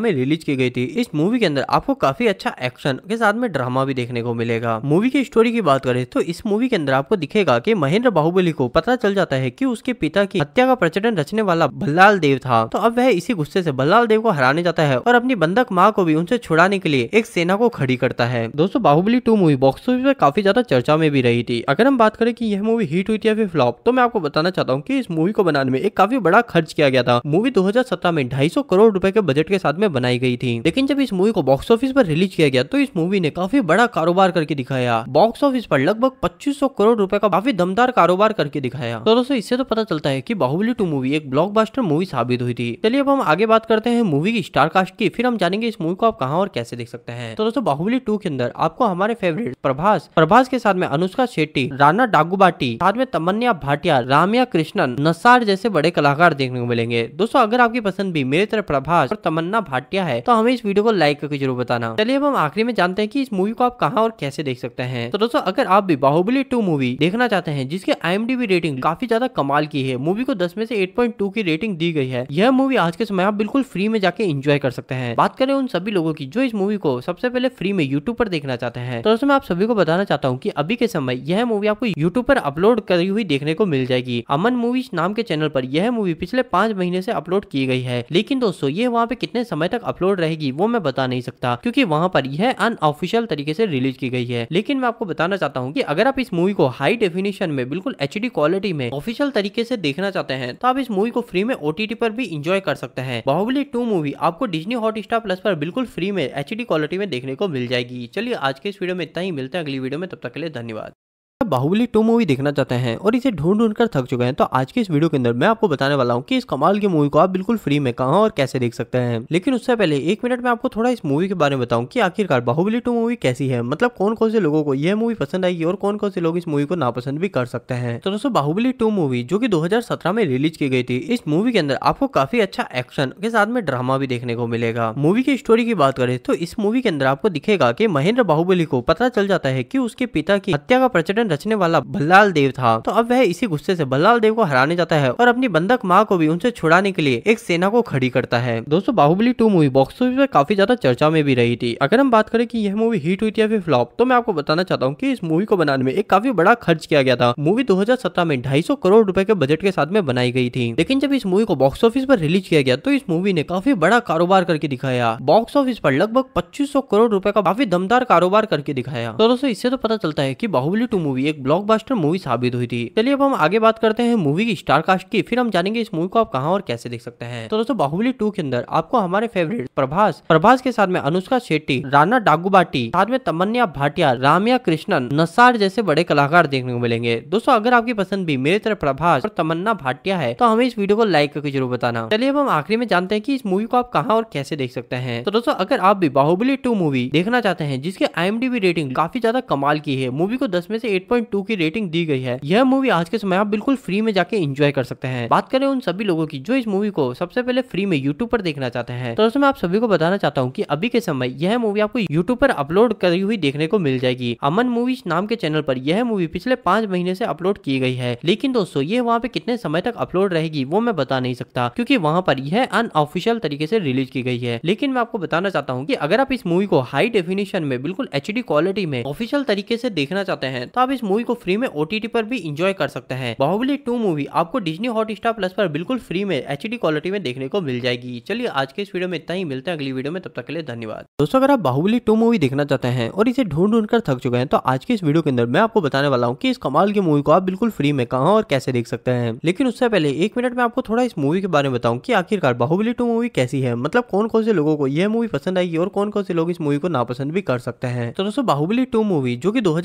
में रिलीज की गई थी इस मूवी के अंदर आपको काफी अच्छा एक्शन के साथ में ड्रामा भी देखने को मिलेगा मूवी की स्टोरी की बात करें तो इस मूवी के अंदर आपको दिखेगा की महेंद्र बाहुबली को पता चल जाता है की उसके पिता की हत्या का प्रचलन रचने वाला बल्लाल देव था तो अब वह इसी गुस्से से बल्लाल देव को हराने जाता है और अपनी बंधक माँ को भी उनसे छुड़ाने के लिए एक सेना को खड़ी करता है दोस्तों Baahubali two movie box office पर काफी ज्यादा चर्चा में भी रही थी अगर हम बात करें कि यह मूवी हिट हुई थी या फिर फ्लॉप तो मैं आपको बताना चाहता हूँ कि इस मूवी को बनाने में एक काफी बड़ा खर्च किया गया था मूवी 2017 में 250 करोड़ रुपए के बजट के साथ में बनाई गई थी थी लेकिन जब इस मूवी को बॉक्स ऑफिस पर रिलीज किया गया तो इस मूवी ने काफी बड़ा कारोबार करके दिखाया बॉक्स ऑफिस पर लगभग 2500 करोड़ रुपए का काफी दमदार कारोबार करके दिखाया तो दोस्तों इससे तो पता चलता है की बाहुबली टू मूवी एक ब्लॉक मूवी साबित हुई थी चलिए अब हम आगे बात करते हैं मूवी की स्टारकास्ट की फिर हम जानेंगे इस मूवी को आप कहाँ और कैसे देख सकते हैं तो दोस्तों बाहुबली टू के अंदर आपको हमारे फेवरेट प्रभास प्रभास के साथ में अनुष्का शेट्टी राना डागुबाटी साथ में तमन्या भाटिया रामिया कृष्णन नसार जैसे बड़े कलाकार देखने को मिलेंगे दोस्तों अगर आपकी पसंद भी मेरे तरफ प्रभास और तमन्ना भाटिया है तो हमें इस वीडियो को लाइक करके जरूर बताना चलिए अब हम आखिरी में जानते हैं कि इस मूवी को आप कहाँ और कैसे देख सकते हैं तो दोस्तों अगर आप भी बाहुबली टू मूवी देखना चाहते हैं जिसके आई रेटिंग काफी ज्यादा कमाल की है मूवी को दस में से एट की रेटिंग दी गई है यह मूवी आज के समय आप बिल्कुल फ्री में जाके इंजॉय कर सकते हैं बात करें उन सभी लोगों की जो इस मूवी को सबसे पहले फ्री में यूट्यूब पर देखना चाहते हैं तो दोस्तों मैं आप सभी को बताना चाहता हूँ की अभी के समय यह मूवी आपको यूट्यूब पर अपलोड करी हुई देखने को मिल जाएगी अमन मूवीज नाम के चैनल पर यह मूवी पिछले पांच महीने से अपलोड की गई है लेकिन दोस्तों ये वहाँ पे कितने समय तक अपलोड रहे रहेगी वो मैं बता नहीं सकता क्योंकि वहाँ पर यह अनऑफिशियल तरीके से रिलीज की गई है लेकिन मैं आपको बताना चाहता हूँ की अगर आप इस मूवी को हाई डेफिनेशन में बिल्कुल एच क्वालिटी में ऑफिशियल तरीके से देखना चाहते हैं तो आप इस मूवी को फ्री में ओटीटी पर भी इंजॉय कर सकते हैं बाहुबली टू मूवी आपको डिजनी स्टार प्लस पर बिल्कुल फ्री में एच क्वालिटी में देखने को मिल जाएगी चलिए आज के इस वीडियो में इतना ही मिलते हैं अगली वीडियो में तब तक के लिए धन्यवाद बाहुबली टू मूवी देखना चाहते हैं और इसे ढूंढ ढूंढ कर थक चुके हैं तो आज की इस वीडियो के अंदर मैं आपको बताने वाला हूँ कि इस कमाल की मूवी को आप बिल्कुल फ्री में कहां और कैसे देख सकते हैं लेकिन उससे पहले एक मिनट में आपको थोड़ा इस मूवी के बारे में बताऊँ कि आखिरकार बाहुबली टू मूवी कैसी है मतलब कौन कौन से लोगों को यह मूवी पसंद आएगी और कौन कौन से लोग इस मूवी को नापसंद भी कर सकते हैं तो दोस्तों बाहुबली टू मूवी जो की दो में रिलीज की गई थी इस मूवी के अंदर आपको काफी अच्छा एक्शन के साथ में ड्रामा भी देखने को मिलेगा मूवी की स्टोरी की बात करें तो इस मूवी के अंदर आपको दिखेगा की महेंद्र बाहुबली को पता चल जाता है की उसके पिता की हत्या का प्रचलन रचने वाला बल्लाल देव था तो अब वह इसी गुस्से से बल्लाल देव को हराने जाता है और अपनी बंधक माँ को भी उनसे छुड़ाने के लिए एक सेना को खड़ी करता है दोस्तों Baahubali two movie box office पर काफी ज्यादा चर्चा में भी रही थी अगर हम बात करें कि यह मूवी हिट हुई थी या फिर फ्लॉप तो मैं आपको बताना चाहता हूँ कि इस मूवी को बनाने में एक काफी बड़ा खर्च किया गया था मूवी दो में ढाई करोड़ रूपए के बजट के साथ में बनाई गई थी लेकिन जब इस मूवी को बॉक्स ऑफिस पर रिलीज किया गया तो इस मूवी ने काफी बड़ा कारोबार करके दिखाया बॉक्स ऑफिस पर लगभग 2500 करोड़ रुपए का काफी दमदार कारोबार करके दिखाया तो दोस्तों इससे तो पता चलता है की बाहुबली टू मूवी मूवी एक ब्लॉकबस्टर मूवी साबित हुई थी चलिए अब हम आगे बात करते हैं मूवी की स्टार कास्ट की फिर हम जानेंगे इस मूवी को आप कहाँ और कैसे देख सकते हैं तो दोस्तों बाहुबली टू के अंदर आपको हमारे फेवरेट प्रभास प्रभास के साथ में अनुष्का शेट्टी राना डागुबाटी साथ में तमन्या भाटिया रामिया कृष्णन नसार जैसे बड़े कलाकार देखने को मिलेंगे दोस्तों अगर आपकी पसंद भी मेरी तरफ प्रभास और तमन्ना भाटिया है तो हमें इस वीडियो को लाइक करके जरूर बताना चलिए अब हम आखिरी में जानते हैं की इस मूवी को आप कहाँ और कैसे देख सकते हैं तो दोस्तों अगर आप भी बाहुबली टू मूवी देखना चाहते हैं जिसके आई रेटिंग काफी ज्यादा कमाल की है मूवी को दस में से एट 8.2 की रेटिंग दी गई है यह मूवी आज के समय आप बिल्कुल फ्री में जाके एंजॉय कर सकते हैं बात करें उन सभी लोगों की जो इस मूवी को सबसे पहले फ्री में यूट्यूब पर देखना चाहते हैं तो दोस्तों मैं आप सभी को बताना चाहता हूँ की अभी के समय यह मूवी आपको यूट्यूब पर अपलोड करी हुई देखने को मिल जाएगी अमन मूवीज नाम के चैनल पर यह मूवी पिछले पांच महीने से अपलोड की गई है लेकिन दोस्तों ये वहाँ पे कितने समय तक अपलोड रहेगी वो मैं बता नहीं सकता क्योंकि वहाँ पर यह अनऑफिशियल तरीके से रिलीज की गई है लेकिन मैं आपको बताना चाहता हूँ कि अगर आप इस मूवी को हाई डेफिनेशन में बिल्कुल एच क्वालिटी में ऑफिशियल तरीके से देखना चाहते हैं तो आप इस मूवी को फ्री में ओ पर भी इंजॉय कर सकते हैं बाहुबली टू मूवी आपको डिजनी हॉट स्टार प्लस पर बिल्कुल फ्री में एच क्वालिटी में देखने को मिल जाएगी चलिए आज के इस वीडियो में इतना ही मिलता है अगली वीडियो में तब तक के लिए धन्यवाद दोस्तों अगर आप बाहुबली टू मूवी देखना चाहते हैं और इसे ढूंढ ढूंढ कर थक चुके हैं तो आज के इस वीडियो के अंदर मैं आपको बताने वाला हूँ की इस कमाल की मूवी को आप बिल्कुल फ्री में कहा और कैसे देख सकते हैं लेकिन उससे पहले एक मिनट में आपको थोड़ा इस मूवी के बारे में बताऊँ की आखिरकार बाहुबली टू मूवी कैसी है मतलब कौन कौन से लोगों को यह मूवी पसंद आएगी और कौन कौन से लोग इस मूवी को नापसंद भी कर सकते हैं तो दोस्तों बाहुबली टू मूवी जो की दो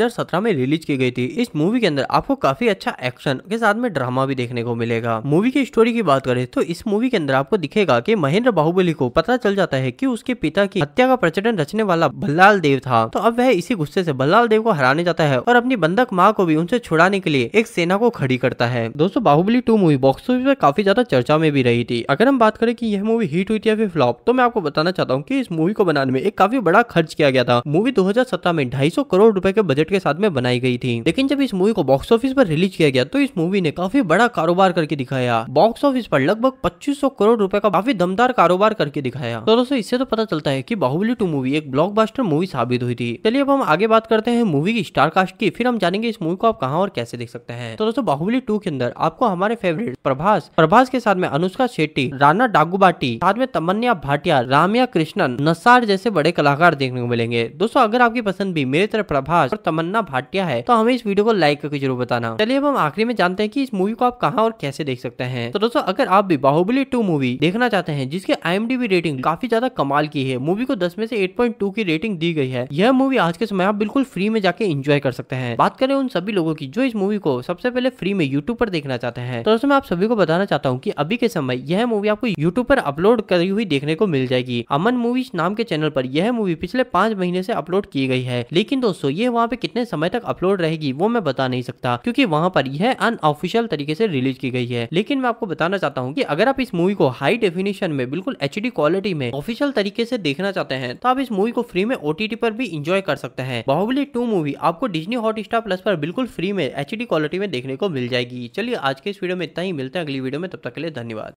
में रिलीज की गई थी इस मूवी के अंदर आपको काफी अच्छा एक्शन के साथ में ड्रामा भी देखने को मिलेगा मूवी की स्टोरी की बात करें तो इस मूवी के अंदर आपको दिखेगा की महेंद्र बाहुबली को पता चल जाता है की उसके पिता की हत्या का प्रचलन रचने वाला बल्लाल देव था तो अब वह इसी गुस्से से बल्लाल देव को हराने जाता है और अपनी बंधक माँ को भी उनसे छुड़ाने के लिए एक सेना को खड़ी करता है दोस्तों Baahubali two movie box office में काफी ज्यादा चर्चा में भी रही थी अगर हम बात करें कि यह मूवी हिट हुई थी या फिर फ्लॉप तो मैं आपको बताना चाहता हूँ कि इस मूवी को बनाने में एक काफी बड़ा खर्च किया गया था मूवी 2017 में 250 करोड़ रुपए के बजट के साथ में बनाई गई थी लेकिन जब इस मूवी को बॉक्स ऑफिस पर रिलीज किया गया तो इस मूवी ने काफी बड़ा कारोबार करके दिखाया बॉक्स ऑफिस पर लगभग पच्चीस करोड़ रूपए का काफी दमदार कारोबार करके दिखाया तो दोस्तों इससे तो पता चलता है की बाहुबली टू मूवी एक ब्लॉक मूवी साबित हुई थी चलिए अब हम आगे बात करते हैं मूवी की स्टारकास्ट की फिर हम जानेंगे इस मूवी को आप कहाँ और कैसे देख सकते हैं तो दोस्तों बाहुबली टू के अंदर आपको हमारे फेवरेट प्रभास प्रभास के साथ में अनुष्का शेट्टी राना डागुबाटी साथ में तमन्या भाटिया रामिया कृष्णन नसार जैसे बड़े कलाकार देखने को मिलेंगे दोस्तों अगर आपकी पसंद भी मेरे तरफ प्रभास और तमन्ना भाटिया है तो हमें इस वीडियो को लाइक करके जरूर बताना चलिए अब हम आखिरी में जानते हैं कि इस मूवी को आप कहाँ और कैसे देख सकते हैं तो दोस्तों अगर आप भी बाहुबली टू मूवी देखना चाहते हैं जिसके आई रेटिंग काफी ज्यादा कमाल की है मूवी को दस में से एट की रेटिंग दी गई है यह मूवी आज के समय आप बिल्कुल फ्री में जाके इंजॉय कर सकते हैं बात करें उन सभी लोगों की जो इस मूवी को सबसे पहले फ्री में यूट्यूब पर देखना चाहते हैं तो दोस्तों मैं आप सभी को बताना चाहता हूँ की अभी के समय यह मूवी आपको यूट्यूब पर अपलोड करी हुई देखने को मिल जाएगी अमन मूवीज नाम के चैनल पर यह मूवी पिछले पांच महीने से अपलोड की गई है लेकिन दोस्तों ये वहाँ पे कितने समय तक अपलोड रहेगी वो मैं बता नहीं सकता क्योंकि वहां पर यह अनऑफिशियल तरीके से रिलीज की गई है लेकिन मैं आपको बताना चाहता हूँ कि अगर आप इस मूवी को हाई डेफिनेशन में बिल्कुल एच क्वालिटी में ऑफिशियल तरीके से देखना चाहते हैं तो आप इस मूवी को फ्री में ओटीटी पर भी इंजॉय कर सकते हैं बाहुबली टू मूवी आपको डिजनी स्टार प्लस पर बिल्कुल फ्री में एच क्वालिटी में देखने को मिल जाएगी चलिए आज के इस वीडियो में इतना ही मिलते हैं अगली वीडियो में तब तक के लिए धन्यवाद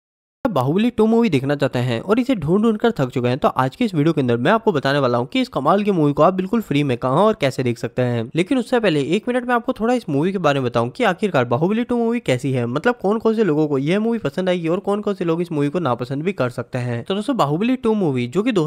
बाहुबली टू मूवी देखना चाहते हैं और इसे ढूंढ ढूंढ कर थक चुके हैं तो आज की इस वीडियो के अंदर मैं आपको बताने वाला हूँ कि इस कमाल की मूवी को आप बिल्कुल फ्री में कहा और कैसे देख सकते हैं लेकिन उससे पहले एक मिनट में आपको थोड़ा इस मूवी के बारे में बताऊँ की आखिरकार बाहुबली टू मूवी कैसी है मतलब कौन कौन से लोगों को यह मूवी पसंद आएगी और कौन कौन से लोग इस मूवी को नापसंद भी कर सकते हैं तो दोस्तों बाहुबली टू मूवी जो की दो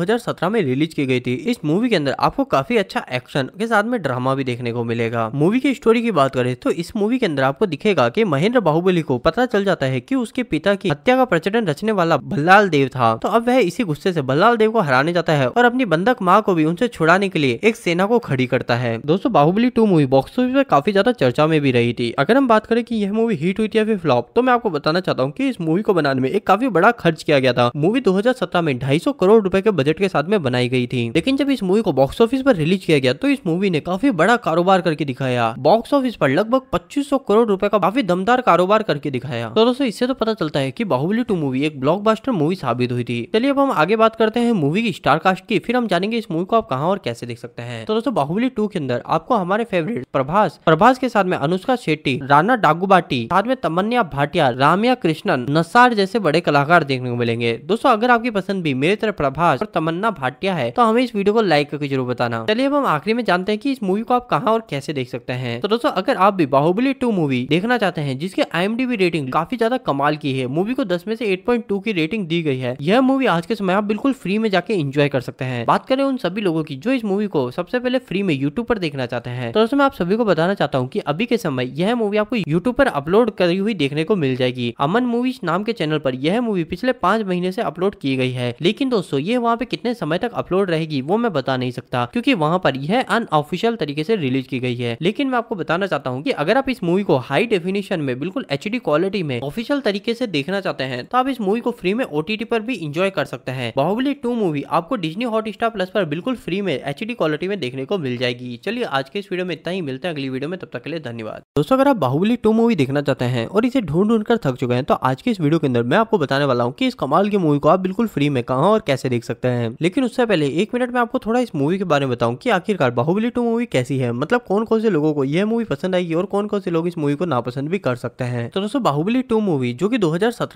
में रिलीज की गई थी इस मूवी के अंदर आपको काफी अच्छा एक्शन के साथ में ड्रामा भी देखने को मिलेगा मूवी की स्टोरी की बात करें तो इस मूवी के अंदर आपको दिखेगा की महेंद्र बाहुबली को पता चल जाता है की उसके पिता की हत्या का प्रचलन बचने वाला बल्लाल देव था तो अब वह इसी गुस्से से बल्लाल देव को हराने जाता है और अपनी बंधक माँ को भी उनसे छुड़ाने के लिए एक सेना को खड़ी करता है दोस्तों Baahubali two movie box office पर काफी ज्यादा चर्चा में भी रही थी अगर हम बात करें कि यह मूवी हिट हुई थी या फिर फ्लॉप तो मैं आपको बताना चाहता हूँ कि इस मूवी को बनाने में एक काफी बड़ा खर्च किया गया था मूवी दो में ढाई करोड़ रूपए के बजट के साथ में बनाई गई थी लेकिन जब इस मूवी को बॉक्स ऑफिस पर रिलीज किया गया तो इस मूवी ने काफी बड़ा कारोबार करके दिखाया बॉक्स ऑफिस पर लगभग पच्चीस करोड़ रुपए का काफी दमदार कारोबार करके दिखाया तो दोस्तों इससे तो पता चलता है की बाहुबली टू मूवी मूवी एक ब्लॉकबस्टर मूवी साबित हुई थी चलिए अब हम आगे बात करते हैं मूवी की स्टार कास्ट की फिर हम जानेंगे इस मूवी को आप कहाँ और कैसे देख सकते हैं तो दोस्तों बाहुबली टू के अंदर आपको हमारे फेवरेट प्रभास प्रभास के साथ में अनुष्का शेट्टी राना डागुबाटी साथ में तमन्या भाटिया रामिया कृष्णन नसार जैसे बड़े कलाकार देखने को मिलेंगे दोस्तों अगर आपकी पसंद भी मेरे तरफ प्रभास और तमन्ना भाटिया है तो हमें इस वीडियो को लाइक करके जरूर बताना चलिए अब हम आखिरी में जानते हैं कि इस मूवी को आप कहाँ और कैसे देख सकते हैं तो दोस्तों अगर आप भी बाहुबली टू मूवी देखना चाहते हैं जिसके आई रेटिंग काफी ज्यादा कमाल की है मूवी को दस में से एट 8.2 की रेटिंग दी गई है यह मूवी आज के समय आप बिल्कुल फ्री में जाके एंजॉय कर सकते हैं बात करें उन सभी लोगों की जो इस मूवी को सबसे पहले फ्री में यूट्यूब पर देखना चाहते हैं तो दोस्तों मैं आप सभी को बताना चाहता हूँ की अभी के समय यह मूवी आपको यूट्यूब पर अपलोड करी हुई देखने को मिल जाएगी अमन मूवीज नाम के चैनल पर यह मूवी पिछले पांच महीने से अपलोड की गई है लेकिन दोस्तों ये वहाँ पे कितने समय तक अपलोड रहेगी वो मैं बता नहीं सकता क्योंकि वहाँ पर यह अनऑफिशियल तरीके से रिलीज की गई है लेकिन मैं आपको बताना चाहता हूँ कि अगर आप इस मूवी को हाई डेफिनेशन में बिल्कुल एच क्वालिटी में ऑफिशियल तरीके से देखना चाहते हैं तो आप इस इस मूवी को फ्री में ओ पर भी इंजॉय कर सकते हैं बाहुबली टू मूवी आपको डिजनी हॉटस्टार प्लस पर बिल्कुल फ्री में एच क्वालिटी में देखने को मिल जाएगी चलिए आज के इस वीडियो में इतना ही मिलते हैं अगली वीडियो में तब तक के लिए धन्यवाद दोस्तों अगर आप बाहुबली टू मूवी देखना चाहते हैं और इसे ढूंढ ढूंढ कर थक चुके हैं तो आज के इस वीडियो के अंदर मैं आपको बताने वाला हूँ की इस कमाल की मूवी को आप बिल्कुल फ्री में कहा और कैसे देख सकते हैं लेकिन उससे पहले एक मिनट में आपको थोड़ा इस मूवी के बारे में बताऊँ की आखिरकार बाहुबली टू मूवी कैसी है मतलब कौन कौन से लोगों को यह मूवी पसंद आएगी और कौन कौन से लोग इस मूवी को नापसंद भी कर सकते हैं तो दोस्तों बाहुबली टू मूवी जो की दो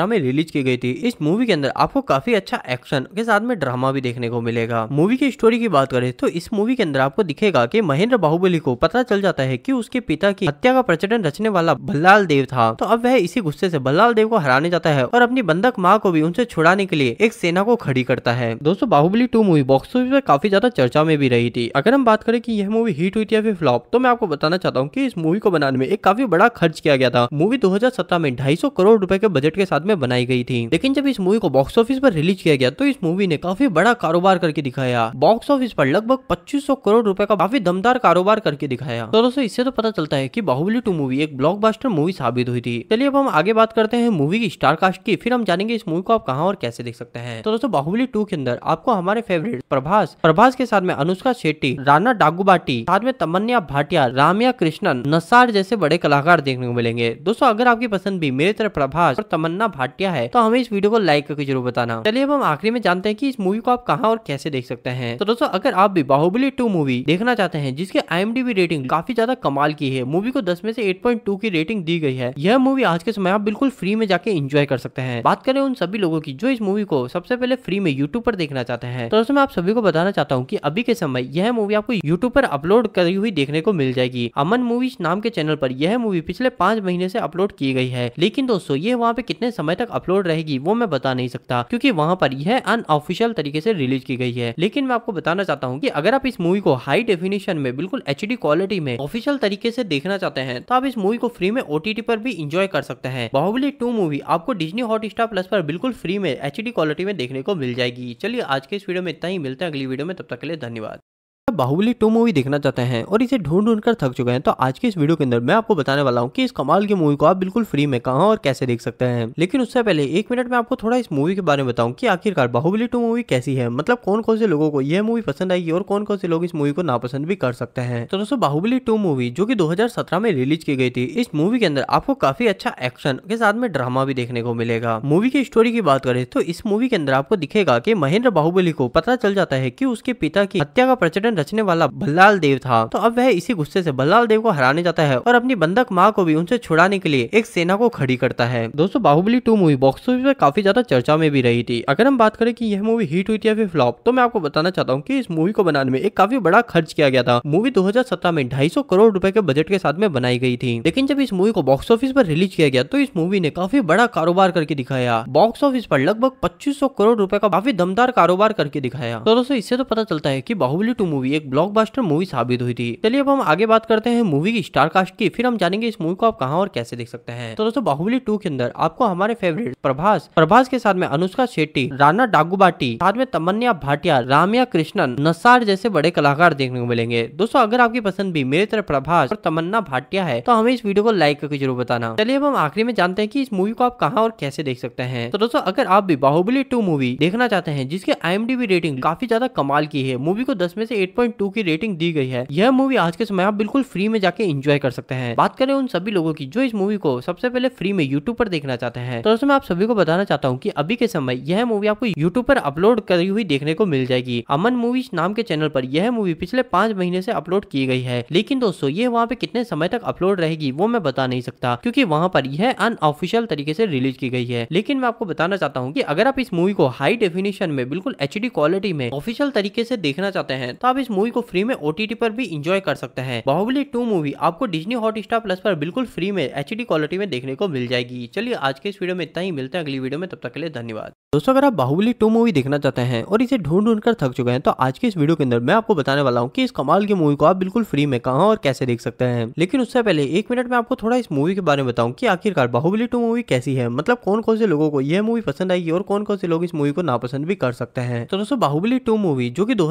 में रिलीज की गई गई थी इस मूवी के अंदर आपको काफी अच्छा एक्शन के साथ में ड्रामा भी देखने को मिलेगा मूवी की स्टोरी की बात करें तो इस मूवी के अंदर आपको दिखेगा की महेंद्र बाहुबली को पता चल जाता है की उसके पिता की हत्या का प्रचलन रचने वाला बल्लाल देव था तो अब वह इसी गुस्से से बल्लाल देव को हराने जाता है और अपनी बंधक माँ को भी उनसे छुड़ाने के लिए एक सेना को खड़ी करता है दोस्तों Baahubali two movie box office पर काफी ज्यादा चर्चा में भी रही थी अगर हम बात करें कि यह मूवी हिट हुई थी या फिर फ्लॉप तो मैं आपको बताना चाहता हूँ कि इस मूवी को बनाने में एक काफी बड़ा खर्च किया गया था मूवी 2017 में 250 करोड़ रुपए के बजट के साथ में बनाई गई थी थी लेकिन जब इस मूवी को बॉक्स ऑफिस पर रिलीज किया गया तो इस मूवी ने काफी बड़ा कारोबार करके दिखाया बॉक्स ऑफिस पर लगभग 2500 करोड़ रुपए का काफी दमदार कारोबार करके दिखाया तो दोस्तों इससे तो पता चलता है की बाहुबली टू मूवी एक ब्लॉक मूवी साबित हुई थी चलिए अब हम आगे बात करते हैं मूवी की स्टारकास्ट की फिर हम जानेंगे इस मूवी को आप कहाँ और कैसे देख सकते हैं तो दोस्तों बाहुबली टू के अंदर आपको हमारे फेवरेट प्रभास प्रभास के साथ में अनुष्का शेट्टी राना डागुबाटी साथ में तमन्या भाटिया रामिया कृष्णन नसार जैसे बड़े कलाकार देखने को मिलेंगे दोस्तों अगर आपकी पसंद भी मेरी तरफ प्रभास और तमन्ना भाटिया है तो हमें हमें इस वीडियो को लाइक करके जरूर बताना चलिए अब हम आखिरी में जानते हैं कि इस मूवी को आप कहाँ और कैसे देख सकते हैं तो दोस्तों अगर आप भी बाहुबली टू मूवी देखना चाहते हैं जिसके आई रेटिंग काफी ज्यादा कमाल की है मूवी को दस में से एट की रेटिंग दी गई है यह मूवी आज के समय आप बिल्कुल फ्री में जाके इंजॉय कर सकते हैं बात करें उन सभी लोगों की जो इस मूवी को सबसे पहले फ्री में यूट्यूब पर देखना चाहते हैं तो दोस्तों मैं आप सभी को बताना चाहता हूँ की अभी के समय यह मूवी आपको यूट्यूब पर अपलोड करी हुई देखने को मिल जाएगी अमन मूवीज नाम के चैनल पर यह मूवी पिछले पांच महीने से अपलोड की गई है लेकिन दोस्तों ये वहाँ पे कितने समय तक अपलोड रहेगी रहेगी वो मैं बता नहीं सकता क्योंकि वहां पर यह अनऑफिशियल तरीके से रिलीज की गई है लेकिन मैं आपको बताना चाहता हूँ कि अगर आप इस मूवी को हाई डेफिनेशन में बिल्कुल एच क्वालिटी में ऑफिशियल तरीके से देखना चाहते हैं तो आप इस मूवी को फ्री में ओटीटी पर भी इंजॉय कर सकते हैं बाहुबली टू मूवी आपको डिजनी हॉट प्लस पर बिल्कुल फ्री में एच क्वालिटी में देखने को मिल जाएगी चलिए आज के इस वीडियो में इतना ही मिलते हैं अगली वीडियो में तब तक के लिए धन्यवाद बाहुबली टू मूवी देखना चाहते हैं और इसे ढूंढ ढूंढ कर थक चुके हैं तो आज के इस वीडियो के अंदर मैं आपको बताने वाला हूँ कि इस कमाल की मूवी को आप बिल्कुल फ्री में कहा और कैसे देख सकते हैं लेकिन उससे पहले एक मिनट में आपको थोड़ा इस मूवी के बारे में बताऊँ की आखिरकार बाहुबली टू मूवी कैसी है मतलब कौन कौन से लोगों को यह मूवी पसंद आएगी और कौन कौन से लोग इस मूवी को नापसंद भी कर सकते हैं तो दोस्तों बाहुबली टू मूवी जो की दो में रिलीज की गई थी इस मूवी के अंदर आपको काफी अच्छा एक्शन के साथ में ड्रामा भी देखने को मिलेगा मूवी की स्टोरी की बात करें तो इस मूवी के अंदर आपको दिखेगा की महेंद्र बाहुबली को पता चल जाता है की उसके पिता की हत्या का प्रचलन रचने वाला बल्लाल देव था तो अब वह इसी गुस्से से बल्लाल देव को हराने जाता है और अपनी बंधक माँ को भी उनसे छुड़ाने के लिए एक सेना को खड़ी करता है दोस्तों Baahubali two movie box office पर काफी ज्यादा चर्चा में भी रही थी अगर हम बात करें की यह मूवी हिट हुई थी या फिर फ्लॉप तो मैं आपको बताना चाहता हूँ की इस मूवी को बनाने में एक काफी बड़ा खर्च किया गया था मूवी दो में ढाई करोड़ रूपए के बजट के साथ में बनाई गई थी लेकिन जब इस मूवी को बॉक्स ऑफिस पर रिलीज किया गया तो इस मूवी ने काफी बड़ा कारोबार करके दिखाया बॉक्स ऑफिस पर लगभग 2500 करोड़ रुपए का काफी दमदार कारोबार करके दिखाया तो दोस्तों इससे तो पता चलता है की बाहुबली टू मूवी हुई एक ब्लॉकबस्टर मूवी साबित हुई थी चलिए अब हम आगे बात करते हैं मूवी की स्टार कास्ट की फिर हम जानेंगे इस मूवी को आप कहाँ और कैसे देख सकते हैं तो दोस्तों बाहुबली टू के अंदर आपको हमारे फेवरेट प्रभास प्रभास के साथ में अनुष्का शेट्टी राना डागुबाटी साथ में तमन्या भाटिया रामिया कृष्णन नसार जैसे बड़े कलाकार देखने को मिलेंगे दोस्तों अगर आपकी पसंद भी मेरी तरह प्रभास और तमन्ना भाटिया है तो हमें इस वीडियो को लाइक करके जरूर बताना चलिए अब हम आखिरी में जानते हैं कि इस मूवी को आप कहाँ और कैसे देख सकते हैं तो दोस्तों अगर आप भी बाहुबली टू मूवी देखना चाहते हैं जिसके आई रेटिंग काफी ज्यादा कमाल की है मूवी को दस में से एट की रेटिंग दी गई है यह मूवी आज के समय आप बिल्कुल फ्री में जाके इंजॉय कर सकते हैं बात करें उन सभी लोगों की जो इस मूवी को सबसे पहले फ्री में यूट्यूब पर देखना चाहते हैं तो दोस्तों मैं आप सभी को बताना चाहता हूँ की अभी के समय यह मूवी आपको यूट्यूब पर अपलोड करी हुई देखने को मिल जाएगी अमन मूवीज नाम के चैनल पर यह मूवी पिछले पांच महीने से अपलोड की गई है लेकिन दोस्तों ये वहाँ पे कितने समय तक अपलोड रहेगी वो मैं बता नहीं सकता क्योंकि वहाँ पर यह अनऑफिशियल तरीके से रिलीज की गई है लेकिन मैं आपको बताना चाहता हूँ कि अगर आप इस मूवी को हाई डेफिनेशन में बिल्कुल एच क्वालिटी में ऑफिशियल तरीके से देखना चाहते हैं तो आप इस मूवी को फ्री में ओटीटी पर भी इंजॉय कर सकते हैं बाहुबली टू मूवी आपको डिजनी हॉट स्टार प्लस पर बिल्कुल फ्री में एच क्वालिटी में देखने को मिल जाएगी चलिए आज के इस वीडियो में इतना ही मिलते हैं अगली वीडियो में तब तक के लिए धन्यवाद दोस्तों अगर आप बाहुबली टू मूवी देखना चाहते हैं और इसे ढूंढ ढूंढ कर थक चुके हैं तो आज के इस वीडियो के अंदर मैं आपको बताने वाला हूँ कि इस कमाल की मूवी को आप बिल्कुल फ्री में कहा और कैसे देख सकते हैं लेकिन उससे पहले एक मिनट में आपको थोड़ा इस मूवी के बारे में बताऊँ की आखिरकार बाहुबली टू मूवी कैसी है मतलब कौन कौन से लोगों को यह मूवी पसंद आएगी और कौन कौन से लोग इस मूवी को नापसंद भी कर सकते हैं तो दोस्तों बाहुबली टू मूवी जो की दो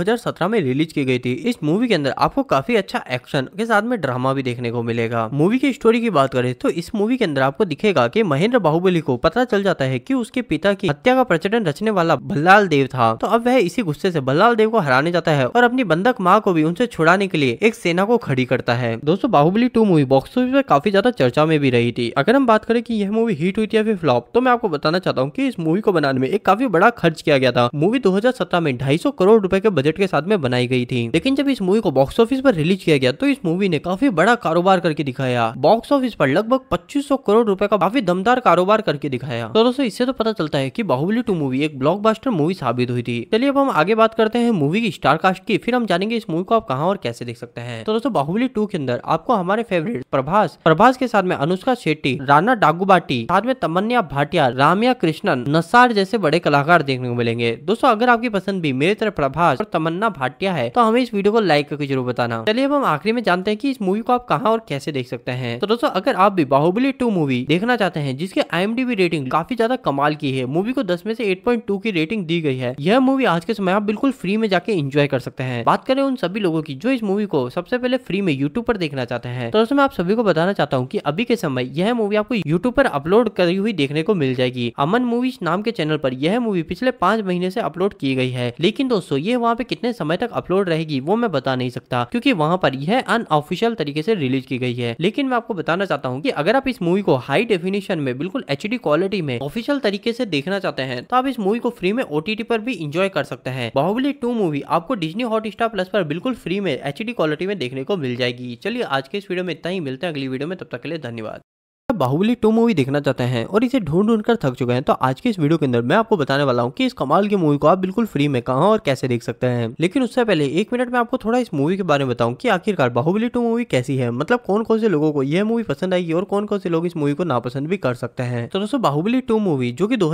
में रिलीज की गई गई थी इस मूवी के अंदर आपको काफी अच्छा एक्शन के साथ में ड्रामा भी देखने को मिलेगा मूवी की स्टोरी की बात करें तो इस मूवी के अंदर आपको दिखेगा की महेंद्र बाहुबली को पता चल जाता है की उसके पिता की हत्या का प्रचलन रचने वाला बल्लाल देव था तो अब वह इसी गुस्से से बल्लाल देव को हराने जाता है और अपनी बंधक माँ को भी उनसे छुड़ाने के लिए एक सेना को खड़ी करता है दोस्तों Baahubali two movie box office में काफी ज्यादा चर्चा में भी रही थी अगर हम बात करें कि यह मूवी हिट हुई थी या फिर फ्लॉप तो मैं आपको बताना चाहता हूँ कि इस मूवी को बनाने में एक काफी बड़ा खर्च किया गया था मूवी 2017 में 250 करोड़ रुपए के बजट के साथ में बनाई गई थी थी लेकिन जब इस मूवी को बॉक्स ऑफिस पर रिलीज किया गया तो इस मूवी ने काफी बड़ा कारोबार करके दिखाया बॉक्स ऑफिस पर लगभग 2500 करोड़ रुपए का काफी दमदार कारोबार करके दिखाया तो दोस्तों इससे तो पता चलता है की बाहुबली टू मूवी एक ब्लॉक मूवी साबित हुई थी चलिए अब हम आगे बात करते हैं मूवी की स्टारकास्ट की फिर हम जानेंगे इस मूवी को आप कहाँ और कैसे देख सकते हैं तो दोस्तों बाहुबली टू के अंदर आपको हमारे फेवरेट प्रभास प्रभास के साथ में अनुष्का शेट्टी राना डागुबाटी साथ में तमन्या भाटिया रामिया कृष्णन नसार जैसे बड़े कलाकार देखने को मिलेंगे दोस्तों अगर आपकी पसंद भी मेरी तरफ प्रभास और तमन्ना भाटिया है तो हम हमें इस वीडियो को लाइक करके जरूर बताना चलिए अब हम आखिरी में जानते हैं कि इस मूवी को आप कहा और कैसे देख सकते हैं तो दोस्तों अगर आप भी बाहुबली टू मूवी देखना चाहते हैं जिसके आई रेटिंग काफी ज्यादा कमाल की है मूवी को दस में से एट की रेटिंग दी गई है यह मूवी आज के समय आप बिल्कुल फ्री में जाके इंजॉय कर सकते हैं बात करें उन सभी लोगों की जो इस मूवी को सबसे पहले फ्री में यूट्यूब पर देखना चाहते हैं तो दोस्तों मैं आप सभी को बताना चाहता हूँ की अभी के समय यह मूवी आपको यूट्यूब पर अपलोड करी हुई देखने को मिल जाएगी अमन मूवीज नाम के चैनल पर यह मूवी पिछले पांच महीने से अपलोड की गई है लेकिन दोस्तों ये वहाँ पे कितने समय तक अपलोड रहे रहेगी वो मैं बता नहीं सकता क्योंकि वहां पर यह अनऑफिशियल तरीके से रिलीज की गई है लेकिन मैं आपको बताना चाहता हूँ कि अगर आप इस मूवी को हाई डेफिनेशन में बिल्कुल एच क्वालिटी में ऑफिशियल तरीके से देखना चाहते हैं तो आप इस मूवी को फ्री में ओटीटी पर भी इंजॉय कर सकते हैं बाहुबली टू मूवी आपको डिजनी हॉट प्लस पर बिल्कुल फ्री में एच क्वालिटी में देखने को मिल जाएगी चलिए आज के इस वीडियो में इतना ही मिलते हैं अगली वीडियो में तब तक के लिए धन्यवाद बाहुबली टू मूवी देखना चाहते हैं और इसे ढूंढ ढूंढ कर थक चुके हैं तो आज के इस वीडियो के अंदर मैं आपको बताने वाला हूँ कि इस कमाल की मूवी को आप बिल्कुल फ्री में कहा और कैसे देख सकते हैं लेकिन उससे पहले एक मिनट में आपको थोड़ा इस मूवी के बारे में बताऊँ की आखिरकार बाहुबली टू मूवी कैसी है मतलब कौन कौन से लोगों को यह मूवी पसंद आएगी और कौन कौन से लोग इस मूवी को नापसंद भी कर सकते हैं तो दोस्तों बाहुबली टू मूवी जो की दो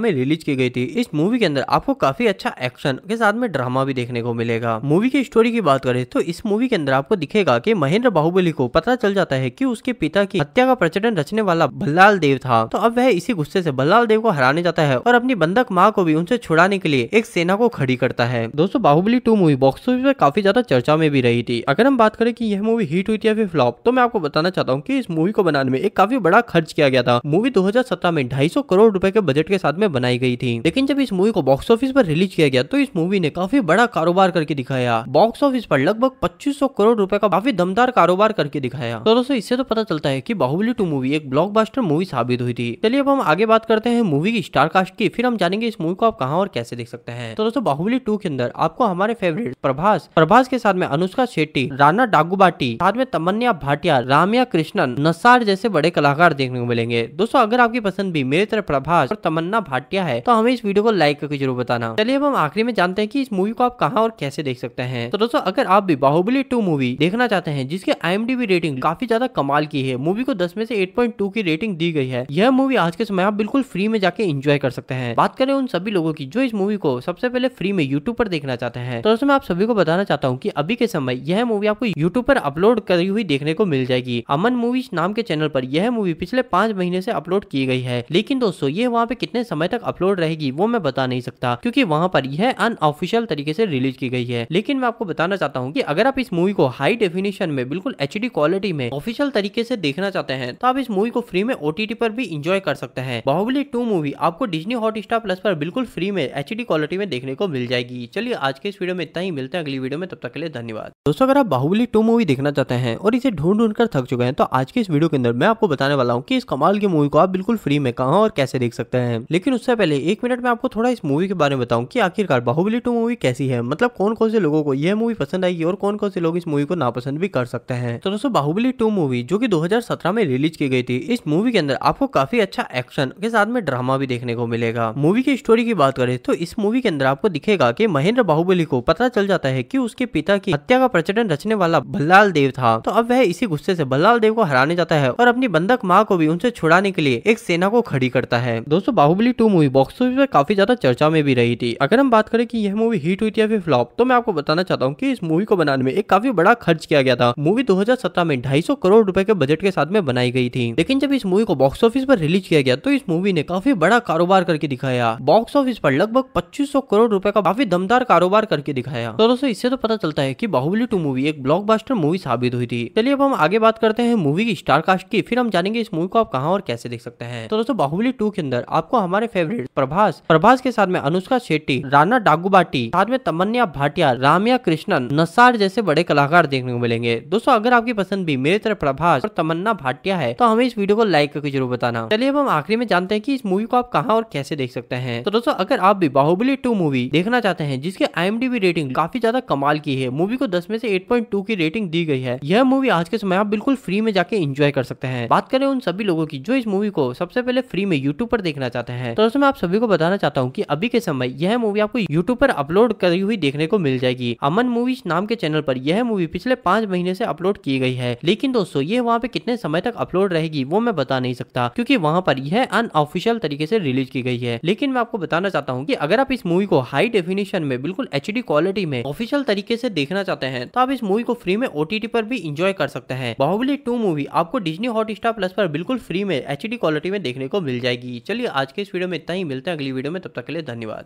में रिलीज की गई थी इस मूवी के अंदर आपको काफी अच्छा एक्शन के साथ में ड्रामा भी देखने को मिलेगा मूवी की स्टोरी की बात करें तो इस मूवी के अंदर आपको दिखेगा की महेंद्र बाहुबली को पता चल जाता है की उसके पिता की हत्या का प्रचलन रचने वाला बल्लाल देव था तो अब वह इसी गुस्से से बल्लाल देव को हराने जाता है और अपनी बंधक माँ को भी उनसे छुड़ाने के लिए एक सेना को खड़ी करता है दोस्तों Baahubali two movie box office पर काफी ज्यादा चर्चा में भी रही थी अगर हम बात करें की यह मूवी हिट हुई थी या फिर फ्लॉप तो मैं आपको बताना चाहता हूँ की इस मूवी को बनाने में एक काफी बड़ा खर्च किया गया था मूवी दो में ढाई करोड़ रूपए के बजट के साथ में बनाई गई थी लेकिन जब इस मूवी को बॉक्स ऑफिस पर रिलीज किया गया तो इस मूवी ने काफी बड़ा कारोबार करके दिखाया बॉक्स ऑफिस पर लगभग 2500 करोड़ रुपए का काफी दमदार कारोबार करके दिखाया तो दोस्तों इससे तो पता चलता है की बाहुबली टू मूवी भी एक ब्लॉकबस्टर मूवी साबित हुई थी चलिए अब हम आगे बात करते हैं मूवी की स्टार कास्ट की फिर हम जानेंगे इस मूवी को आप कहाँ और कैसे देख सकते हैं तो दोस्तों बाहुबली टू के अंदर आपको हमारे फेवरेट प्रभास प्रभास के साथ में अनुष्का शेट्टी राना डागुबाटी साथ में तमन्या भाटिया रामिया कृष्णन नसार जैसे बड़े कलाकार देखने को मिलेंगे दोस्तों अगर आपकी पसंद भी मेरी तरफ प्रभास और तमन्ना भाटिया है तो हमें इस वीडियो को लाइक करके जरूर बताना चलिए अब हम आखिरी में जानते हैं की इस मूवी को आप कहाँ और कैसे देख सकते हैं तो दोस्तों अगर आप भी बाहुबली टू मूवी देखना चाहते हैं जिसके आई रेटिंग काफी ज्यादा कमाल की है मूवी को दस में से एट 6.2 की रेटिंग दी गई है यह मूवी आज के समय आप बिल्कुल फ्री में जाके एंजॉय कर सकते हैं बात करें उन सभी लोगों की जो इस मूवी को सबसे पहले फ्री में यूट्यूब पर देखना चाहते हैं तो दोस्तों मैं आप सभी को बताना चाहता हूँ की अभी के समय यह मूवी आपको यूट्यूब पर अपलोड करी हुई देखने को मिल जाएगी अमन मूवीज नाम के चैनल पर यह मूवी पिछले पांच महीने से अपलोड की गई है लेकिन दोस्तों ये वहाँ पे कितने समय तक अपलोड रहेगी वो मैं बता नहीं सकता क्योंकि वहाँ पर यह अनऑफिशियल तरीके से रिलीज की गई है लेकिन मैं आपको बताना चाहता हूँ कि अगर आप इस मूवी को हाई डेफिनेशन में बिल्कुल एच क्वालिटी में ऑफिशियल तरीके से देखना चाहते हैं तो आप इस मूवी को फ्री में ओ पर भी इंजॉय कर सकते हैं बाहुबली टू मूवी आपको डिजनी हॉट स्टार प्लस पर बिल्कुल फ्री में एच क्वालिटी में देखने को मिल जाएगी चलिए आज के इस वीडियो में इतना ही मिलते हैं अगली वीडियो में तब तक के लिए धन्यवाद दोस्तों अगर आप बाहुबली टू मूवी देखना चाहते हैं और इसे ढूंढ ढूंढ कर थक चुके हैं तो आज के इस वीडियो के अंदर मैं आपको बताने वाला हूँ की इस कमाल की मूवी को आप बिल्कुल फ्री में कहा और कैसे देख सकते हैं लेकिन उससे पहले एक मिनट में आपको थोड़ा इस मूवी के बारे में बताऊँ की आखिरकार बाहुबली टू मूवी कैसी है मतलब कौन कौन से लोगों को यह मूवी पसंद आएगी और कौन कौन से लोग इस मूवी को नापसंद भी कर सकते हैं तो दोस्तों बाहुबली टू मूवी जो की दो में रिलीज की गई गई थी इस मूवी के अंदर आपको काफी अच्छा एक्शन के साथ में ड्रामा भी देखने को मिलेगा मूवी की स्टोरी की बात करें तो इस मूवी के अंदर आपको दिखेगा की महेंद्र बाहुबली को पता चल जाता है की उसके पिता की हत्या का प्रचलन रचने वाला बल्लाल देव था तो अब वह इसी गुस्से से बल्लाल देव को हराने जाता है और अपनी बंधक माँ को भी उनसे छुड़ाने के लिए एक सेना को खड़ी करता है दोस्तों Baahubali two movie box office पर काफी ज्यादा चर्चा में भी रही थी अगर हम बात करें कि यह मूवी हिट हुई थी या फिर फ्लॉप तो मैं आपको बताना चाहता हूँ कि इस मूवी को बनाने में एक काफी बड़ा खर्च किया गया था मूवी 2017 में 250 करोड़ रुपए के बजट के साथ में बनाई गई थी थी लेकिन जब इस मूवी को बॉक्स ऑफिस पर रिलीज किया गया तो इस मूवी ने काफी बड़ा कारोबार करके दिखाया बॉक्स ऑफिस पर लगभग 2500 करोड़ रुपए का काफी दमदार कारोबार करके दिखाया तो दोस्तों इससे तो पता चलता है की बाहुबली टू मूवी एक ब्लॉक मूवी साबित हुई थी चलिए अब हम आगे बात करते हैं मूवी की स्टारकास्ट की फिर हम जानेंगे इस मूवी को आप कहाँ और कैसे देख सकते हैं तो दोस्तों बाहुबली टू के अंदर आपको हमारे फेवरेट प्रभास प्रभास के साथ में अनुष्का शेट्टी राना डागुबाटी साथ में तमन्या भाटिया रामिया कृष्णन नसार जैसे बड़े कलाकार देखने को मिलेंगे दोस्तों अगर आपकी पसंद भी मेरी तरफ प्रभास और तमन्ना भाटिया है तो हमें इस वीडियो को लाइक करके जरूर बताना चलिए अब हम आखिरी में जानते हैं कि इस मूवी को आप कहाँ और कैसे देख सकते हैं तो दोस्तों अगर आप भी बाहुबली टू मूवी देखना चाहते हैं जिसके आई रेटिंग काफी ज्यादा कमाल की है मूवी को दस में से एट की रेटिंग दी गई है यह मूवी आज के समय आप बिल्कुल फ्री में जाके इंजॉय कर सकते हैं बात करें उन सभी लोगों की जो इस मूवी को सबसे पहले फ्री में यूट्यूब पर देखना चाहते हैं तो दोस्तों मैं आप सभी को बताना चाहता हूँ की अभी के समय यह मूवी आपको यूट्यूब पर अपलोड करी हुई देखने को मिल जाएगी अमन मूवीज नाम के चैनल पर यह मूवी पिछले पांच महीने से अपलोड की गई है लेकिन दोस्तों ये वहाँ पे कितने समय तक अपलोड रहेगी वो मैं बता नहीं सकता क्योंकि वहां पर यह अनऑफिशियल तरीके से रिलीज की गई है लेकिन मैं आपको बताना चाहता हूँ कि अगर आप इस मूवी को हाई डेफिनेशन में बिल्कुल एच क्वालिटी में ऑफिशियल तरीके से देखना चाहते हैं तो आप इस मूवी को फ्री में ओटीटी पर भी इंजॉय कर सकते हैं बाहुबली टू मूवी आपको डिजनी हॉट प्लस पर बिल्कुल फ्री में एच क्वालिटी में देखने को मिल जाएगी चलिए आज के इस वीडियो में इतना ही मिलते हैं अगली वीडियो में तब तक के लिए धन्यवाद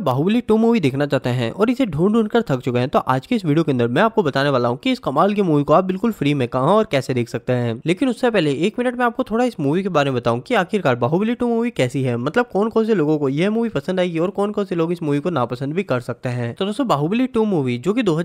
बाहुबली टू मूवी देखना चाहते हैं और इसे ढूंढ ढूंढ कर थक चुके हैं तो आज के इस वीडियो के अंदर मैं आपको बताने वाला हूँ कि इस कमाल की मूवी को आप बिल्कुल फ्री में कहा और कैसे देख सकते हैं लेकिन उससे पहले एक मिनट में आपको थोड़ा इस मूवी के बारे में बताऊँ कि आखिरकार बाहुबली टू मूवी कैसी है मतलब कौन कौन से लोगों को यह मूवी पसंद आएगी और कौन कौन से लोग इस मूवी को नापसंद भी कर सकते हैं तो दोस्तों बाहुबली टू मूवी जो की दो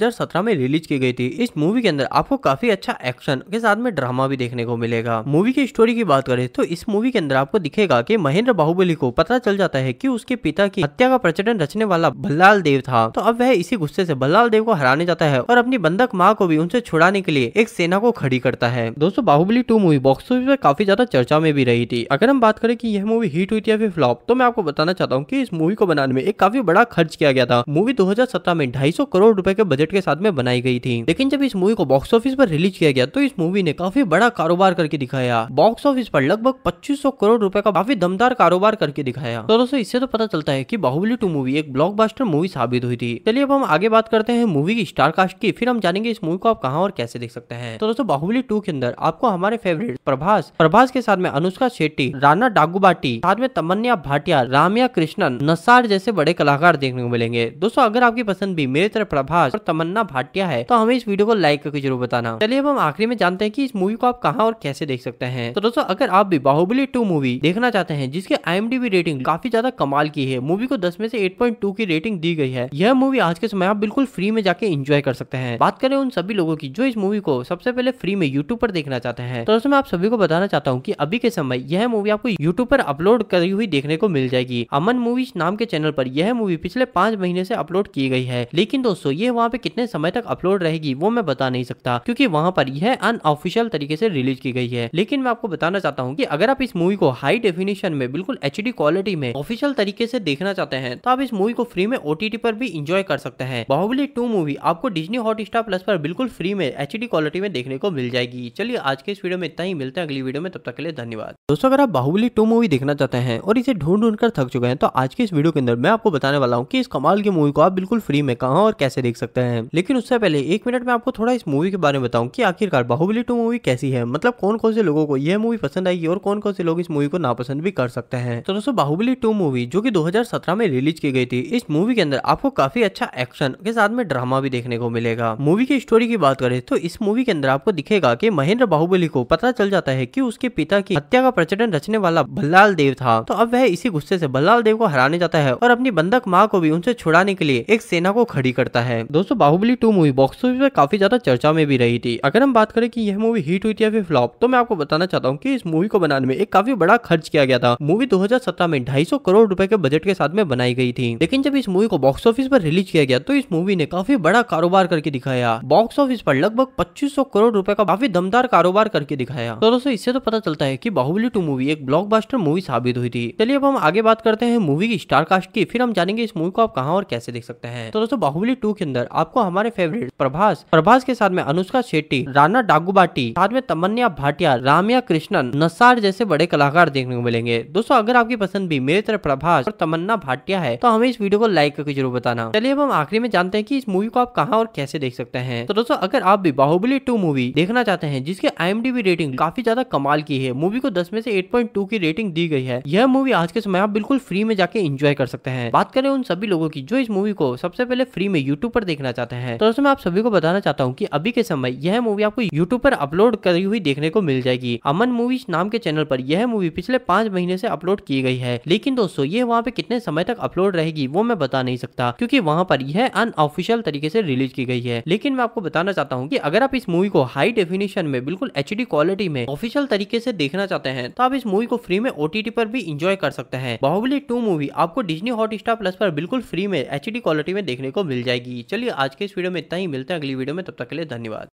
में रिलीज की गई थी इस मूवी के अंदर आपको काफी अच्छा एक्शन के साथ में ड्रामा भी देखने को मिलेगा मूवी की स्टोरी की बात करें तो इस मूवी के अंदर आपको दिखेगा की महेंद्र बाहुबली को पता चल जाता है की उसके पिता की हत्या का प्रचलन रचने वाला बल्लाल देव था तो अब वह इसी गुस्से से बल्लाल देव को हराने जाता है और अपनी बंधक माँ को भी उनसे छुड़ाने के लिए एक सेना को खड़ी करता है दोस्तों Baahubali two movie box office पर काफी ज्यादा चर्चा में भी रही थी अगर हम बात करें कि यह मूवी हिट हुई थी या फिर फ्लॉप तो मैं आपको बताना चाहता हूँ कि इस मूवी को बनाने में एक काफी बड़ा खर्च किया गया था मूवी 2017 में 250 करोड़ रुपए के बजट के साथ में बनाई गई थी लेकिन जब इस मूवी को बॉक्स ऑफिस पर रिलीज किया गया तो इस मूवी ने काफी बड़ा कारोबार करके दिखाया बॉक्स ऑफिस पर लगभग 2500 करोड़ रुपए का काफी दमदार कारोबार करके दिखाया तो दोस्तों इससे तो पता चलता है की बाहुबली टू मूवी मूवी एक ब्लॉकबस्टर मूवी साबित हुई थी चलिए अब हम आगे बात करते हैं मूवी की स्टार कास्ट की फिर हम जानेंगे इस मूवी को आप कहाँ और कैसे देख सकते हैं तो दोस्तों बाहुबली टू के अंदर आपको हमारे फेवरेट प्रभास प्रभास के साथ में अनुष्का शेट्टी राना डागुबाटी साथ में तमन्या भाटिया रामिया कृष्णन नसार जैसे बड़े कलाकार देखने को मिलेंगे दोस्तों अगर आपकी पसंद भी मेरी तरफ प्रभास और तमन्ना भाटिया है तो हमें इस वीडियो को लाइक करके जरूर बताना चलिए अब हम आखिरी में जानते हैं कि इस मूवी को आप कहा और कैसे देख सकते हैं तो दोस्तों अगर आप भी बाहुबली टू मूवी देखना चाहते हैं जिसके आई रेटिंग काफी ज्यादा कमाल की है मूवी को दस में से एट 8.2 की रेटिंग दी गई है यह मूवी आज के समय आप बिल्कुल फ्री में जाके एंजॉय कर सकते हैं बात करें उन सभी लोगों की जो इस मूवी को सबसे पहले फ्री में यूट्यूब पर देखना चाहते हैं तो दोस्तों मैं आप सभी को बताना चाहता हूँ की अभी के समय यह मूवी आपको यूट्यूब पर अपलोड करी हुई देखने को मिल जाएगी अमन मूवीज नाम के चैनल पर यह मूवी पिछले पांच महीने से अपलोड की गई है लेकिन दोस्तों ये वहाँ पे कितने समय तक अपलोड रहेगी वो मैं बता नहीं सकता क्योंकि वहाँ पर यह अनऑफिशियल तरीके से रिलीज की गई है लेकिन मैं आपको बताना चाहता हूँ की अगर आप इस मूवी को हाई डेफिनेशन में बिल्कुल एच क्वालिटी में ऑफिशियल तरीके से देखना चाहते हैं तो आप इस मूवी को फ्री में ओटीटी पर भी इंजॉय कर सकते हैं बाहुबली टू मूवी आपको डिजनी हॉट स्टार प्लस पर बिल्कुल फ्री में एच क्वालिटी में देखने को मिल जाएगी चलिए आज के इस वीडियो में इतना ही मिलते हैं अगली वीडियो में तब तक के लिए धन्यवाद दोस्तों अगर आप बाहुबली टू मूवी देखना चाहते हैं और इसे ढूंढ ढूंढ कर थक चुके हैं तो आज के इस वीडियो के अंदर मैं आपको बताने वाला हूँ की इस कमाल की मूवी को आप बिल्कुल फ्री में कहा और कैसे देख सकते हैं लेकिन उससे पहले एक मिनट में आपको थोड़ा इस मूवी के बारे में बताऊँ की आखिरकार बाहुबली टू मूवी कैसी है मतलब कौन कौन से लोगों को यह मूवी पसंद आएगी और कौन कौन से लोग इस मूवी को नापसंद भी कर सकते हैं तो दोस्तों बाहुबली टू मूवी जो की दो में रिलीज की गई थी इस मूवी के अंदर आपको काफी अच्छा एक्शन के साथ में ड्रामा भी देखने को मिलेगा मूवी की स्टोरी की बात करें तो इस मूवी के अंदर आपको दिखेगा की महेंद्र बाहुबली को पता चल जाता है की उसके पिता की हत्या का प्रचलन रचने वाला बल्लाल देव था तो अब वह इसी गुस्से से बल्लाल देव को हराने जाता है और अपनी बंधक माँ को भी उनसे छुड़ाने के लिए एक सेना को खड़ी करता है दोस्तों Baahubali two movie box office में काफी ज्यादा चर्चा में भी रही थी अगर हम बात करें कि यह मूवी हिट हुई थी या फिर फ्लॉप तो मैं आपको बताना चाहता हूँ कि इस मूवी को बनाने में एक काफी बड़ा खर्च किया गया था मूवी 2017 में 250 करोड़ रुपए के बजट के साथ में बनाई गई थी थी लेकिन जब इस मूवी को बॉक्स ऑफिस पर रिलीज किया गया तो इस मूवी ने काफी बड़ा कारोबार करके दिखाया बॉक्स ऑफिस पर लगभग 2500 करोड़ रुपए का काफी दमदार कारोबार करके दिखाया तो दोस्तों इससे तो पता चलता है की बाहुबली टू मूवी एक ब्लॉक मूवी साबित हुई थी चलिए अब हम आगे बात करते हैं मूवी की स्टारकास्ट की फिर हम जानेंगे इस मूवी को आप कहाँ और कैसे देख सकते हैं तो दोस्तों बाहुबली टू के अंदर आपको हमारे फेवरेट प्रभास प्रभास के साथ में अनुष्का शेट्टी राना डागुबाटी साथ में तमन्या भाटिया रामिया कृष्णन नसार जैसे बड़े कलाकार देखने को मिलेंगे दोस्तों अगर आपकी पसंद भी मेरे तरफ प्रभास और तमन्ना भाटिया है तो हमें हाँ, इस वीडियो को लाइक करके जरूर बताना चलिए अब हम आखिरी में जानते हैं कि इस मूवी को आप कहा और कैसे देख सकते हैं तो दोस्तों अगर आप भी बाहुबली टू मूवी देखना चाहते हैं जिसके आई रेटिंग काफी ज्यादा कमाल की है मूवी को दस में से एट की रेटिंग दी गई है यह मूवी आज के समय आप बिल्कुल फ्री में जाके इंजॉय कर सकते हैं बात करें उन सभी लोगों की जो इस मूवी को सबसे पहले फ्री में यूट्यूब पर देखना चाहते हैं तो दोस्तों मैं आप सभी को बताना चाहता हूँ की अभी के समय यह मूवी आपको यूट्यूब पर अपलोड करी हुई देखने को मिल जाएगी अमन मूवीज नाम के चैनल पर यह मूवी पिछले पांच महीने से अपलोड की गई है लेकिन दोस्तों ये वहाँ पे कितने समय तक अपलोड रहेगी वो मैं बता नहीं सकता क्योंकि वहाँ पर यह अनऑफिशियल तरीके से रिलीज की गई है लेकिन मैं आपको बताना चाहता हूँ की अगर आप इस मूवी को हाई डेफिनेशन में बिल्कुल एच क्वालिटी में ऑफिशियल तरीके से देखना चाहते हैं तो आप इस मूवी को फ्री में ओटीटी पर भी इंजॉय कर सकते हैं बाहुबली टू मूवी आपको डिजनी स्टार प्लस पर बिल्कुल फ्री में एच क्वालिटी में देखने को मिल जाएगी चलिए आज के इस वीडियो में इतना ही मिलते हैं अगली वीडियो में तब तक के लिए धन्यवाद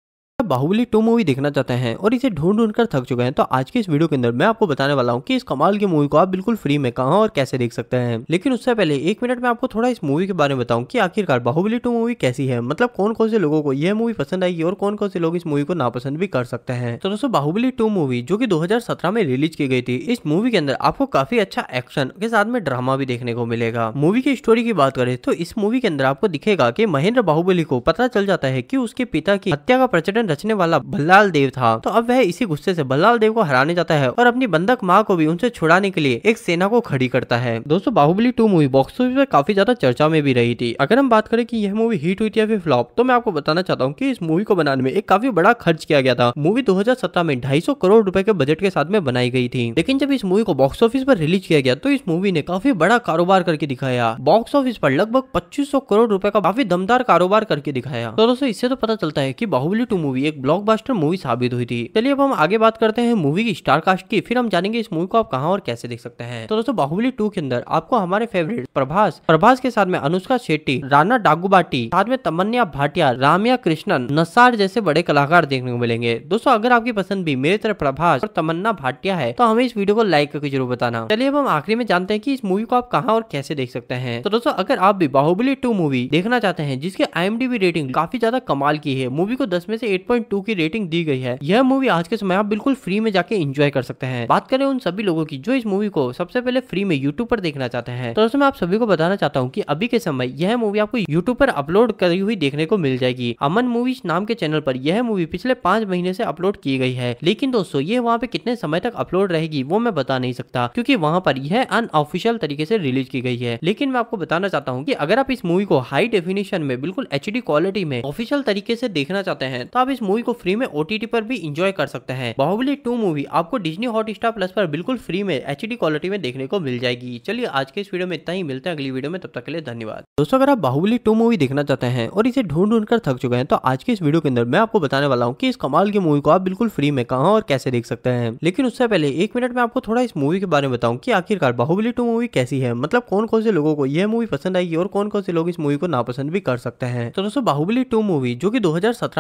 बाहुबली टू मूवी देखना चाहते हैं और इसे ढूंढ ढूंढ कर थक चुके हैं तो आज के इस वीडियो के अंदर मैं आपको बताने वाला हूँ कि इस कमाल की मूवी को आप बिल्कुल फ्री में कहा और कैसे देख सकते हैं लेकिन उससे पहले एक मिनट में आपको थोड़ा इस मूवी के बारे में बताऊँ की आखिरकार बाहुबली टू मूवी कैसी है मतलब कौन कौन से लोगों को यह मूवी पसंद आएगी और कौन कौन से लोग इस मूवी को नापसंद भी कर सकते हैं तो दोस्तों बाहुबली टू मूवी जो की दो में रिलीज की गई थी इस मूवी के अंदर आपको काफी अच्छा एक्शन के साथ में ड्रामा भी देखने को मिलेगा मूवी की स्टोरी की बात करें तो इस मूवी के अंदर आपको दिखेगा की महेंद्र बाहुबली को पता चल जाता है की उसके पिता की हत्या का प्रचलन रचने वाला बल्लाल देव था तो अब वह इसी गुस्से से बल्लाल देव को हराने जाता है और अपनी बंधक माँ को भी उनसे छुड़ाने के लिए एक सेना को खड़ी करता है दोस्तों Baahubali two movie box office में काफी ज्यादा चर्चा में भी रही थी अगर हम बात करें की यह मूवी हिट हुई थी या फिर फ्लॉप तो मैं आपको बताना चाहता हूँ की इस मूवी को बनाने में एक काफी बड़ा खर्च किया गया था मूवी दो में ढाई करोड़ रूपए के बजट के साथ में बनाई गई थी लेकिन जब इस मूवी को बॉक्स ऑफिस पर रिलीज किया गया तो इस मूवी ने काफी बड़ा कारोबार करके दिखाया बॉक्स ऑफिस पर लगभग सौ करोड़ रुपए का काफी दमदार कारोबार करके दिखाया तो दोस्तों इससे तो पता चलता है की बाहुबली टू मूवी मूवी एक ब्लॉकबस्टर मूवी साबित हुई थी चलिए अब हम आगे बात करते हैं मूवी की स्टारकास्ट की फिर हम जानेंगे इस मूवी को आप कहाँ और कैसे देख सकते हैं तो दोस्तों बाहुबली टू के अंदर आपको हमारे फेवरेट प्रभास प्रभास के साथ में अनुष्का शेट्टी राना डागुबाटी साथ में तमन्या भाटिया रामिया कृष्णन नसार जैसे बड़े कलाकार देखने को मिलेंगे दोस्तों अगर आपकी पसंद भी मेरे तरफ प्रभास और तमन्ना भाटिया है तो हमें इस वीडियो को लाइक करके जरूर बताना चलिए अब हम आखिरी में जानते हैं की इस मूवी को आप कहाँ और कैसे देख सकते हैं तो दोस्तों अगर आप भी बाहुबली टू मूवी देखना चाहते हैं जिसके आई रेटिंग काफी ज्यादा कमाल की है मूवी को दस में से एट 6.2 की रेटिंग दी गई है यह मूवी आज के समय आप बिल्कुल फ्री में जाके एंजॉय कर सकते हैं बात करें उन सभी लोगों की जो इस मूवी को सबसे पहले फ्री में यूट्यूब पर देखना चाहते हैं तो दोस्तों मैं आप सभी को बताना चाहता हूँ की अभी के समय यह मूवी आपको यूट्यूब पर अपलोड करी हुई देखने को मिल जाएगी अमन मूवीज नाम के चैनल पर यह मूवी पिछले पांच महीने से अपलोड की गई है लेकिन दोस्तों ये वहाँ पे कितने समय तक अपलोड रहेगी वो मैं बता नहीं सकता क्योंकि वहाँ पर यह अनऑफिशियल तरीके से रिलीज की गई है लेकिन मैं आपको बताना चाहता हूँ कि अगर आप इस मूवी को हाई डेफिनेशन में बिल्कुल एच क्वालिटी में ऑफिशियल तरीके से देखना चाहते हैं तो आप इस मूवी को फ्री में ओ पर भी इंजॉय कर सकते हैं बाहुबली टू मूवी आपको डिजनी हॉटस्टार प्लस पर बिल्कुल फ्री में एच क्वालिटी में देखने को मिल जाएगी चलिए आज के इस वीडियो में इतना ही मिलते हैं अगली वीडियो में तब तक के लिए धन्यवाद दोस्तों अगर आप बाहुबली टू मूवी देखना चाहते हैं और इसे ढूंढ ढूंढ कर थक चुके हैं तो आज के इस वीडियो के अंदर मैं आपको बताने वाला हूँ की इस कमाल की मूवी को आप बिल्कुल फ्री में कहा और कैसे देख सकते हैं लेकिन उससे पहले एक मिनट में आपको थोड़ा इस मूवी के बारे में बताऊँ की आखिरकार बाहुबली टू मूवी कैसी है मतलब कौन कौन से लोगों को यह मूवी पसंद आएगी और कौन कौन से लोग इस मूवी को नापसंद भी कर सकते हैं तो दोस्तों बाहुबली टू मूवी जो की दो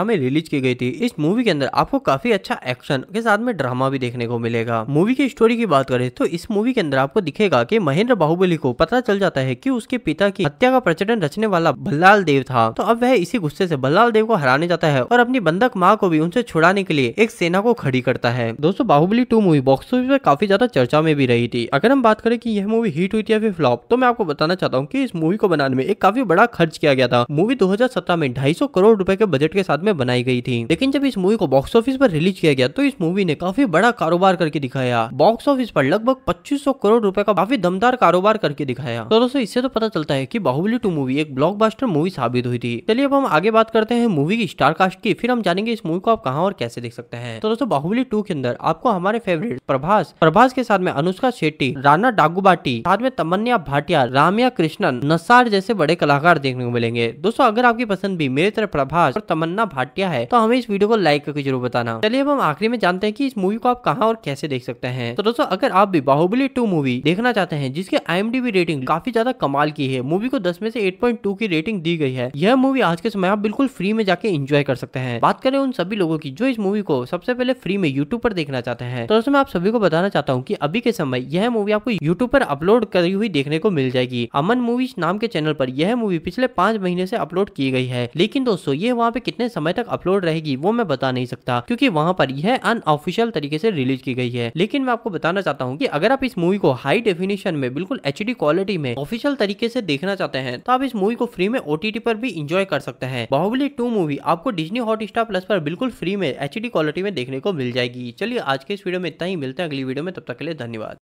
में रिलीज की की गई थी इस मूवी के अंदर आपको काफी अच्छा एक्शन के साथ में ड्रामा भी देखने को मिलेगा मूवी की स्टोरी की बात करें तो इस मूवी के अंदर आपको दिखेगा की महेंद्र बाहुबली को पता चल जाता है की उसके पिता की हत्या का प्रचलन रचने वाला बल्लाल देव था तो अब वह इसी गुस्से से बल्लाल देव को हराने जाता है और अपनी बंधक माँ को भी उनसे छुड़ाने के लिए एक सेना को खड़ी करता है दोस्तों Baahubali two movie box office पर काफी ज्यादा चर्चा में भी रही थी अगर हम बात करें कि यह मूवी हिट हुई थी या फिर फ्लॉप तो मैं आपको बताना चाहता हूँ कि इस मूवी को बनाने में एक काफी बड़ा खर्च किया गया था मूवी 2017 में 250 करोड़ रुपए के बजट के साथ में बनाई गई थी थी लेकिन जब इस मूवी को बॉक्स ऑफिस पर रिलीज किया गया तो इस मूवी ने काफी बड़ा कारोबार करके दिखाया बॉक्स ऑफिस पर लगभग 2500 करोड़ रुपए का काफी दमदार कारोबार करके दिखाया तो दोस्तों इससे तो पता चलता है की बाहुबली टू मूवी एक ब्लॉक मूवी साबित हुई थी चलिए अब हम आगे बात करते हैं मूवी की स्टारकास्ट की फिर हम जानेंगे इस मूवी को आप कहाँ और कैसे देख सकते हैं तो दोस्तों बाहुबली टू के अंदर आपको हमारे फेवरेट प्रभास प्रभास के साथ में अनुष्का शेट्टी राना डागुबाटी साथ में तमन्या भाटिया रामिया कृष्णन नसार जैसे बड़े कलाकार देखने को मिलेंगे दोस्तों अगर आपकी पसंद भी मेरी तरफ प्रभास और तमन्ना भाटिया है तो तो हमें इस वीडियो को लाइक करके जरूर बताना चलिए अब हम आखिरी में जानते हैं कि इस मूवी को आप कहा और कैसे देख सकते हैं तो दोस्तों अगर आप भी बाहुबली टू मूवी देखना चाहते हैं जिसके आई रेटिंग काफी ज्यादा कमाल की है मूवी को दस में से एट की रेटिंग दी गई है यह मूवी आज के समय आप बिल्कुल फ्री में जाके इंजॉय कर सकते हैं बात करें उन सभी लोगों की जो इस मूवी को सबसे पहले फ्री में यूट्यूब पर देखना चाहते हैं तो दोस्तों मैं आप सभी को बताना चाहता हूँ की अभी के समय यह मूवी आपको यूट्यूब पर अपलोड करी हुई देखने को मिल जाएगी अमन मूवीज नाम के चैनल पर यह मूवी पिछले पांच महीने से अपलोड की गई है लेकिन दोस्तों ये वहाँ पे कितने समय तक अपलोड रहेगी वो मैं बता नहीं सकता क्योंकि वहां पर यह अनऑफिशियल तरीके से रिलीज की गई है लेकिन मैं आपको बताना चाहता हूँ कि अगर आप इस मूवी को हाई डेफिनेशन में बिल्कुल एच क्वालिटी में ऑफिशियल तरीके से देखना चाहते हैं तो आप इस मूवी को फ्री में ओटीटी पर भी इंजॉय कर सकते हैं बाहुबली टू मूवी आपको डिजनी हॉट प्लस पर बिल्कुल फ्री में एच क्वालिटी में देखने को मिल जाएगी चलिए आज के इस वीडियो में इतना ही मिलते हैं अगली वीडियो में तब तक के लिए धन्यवाद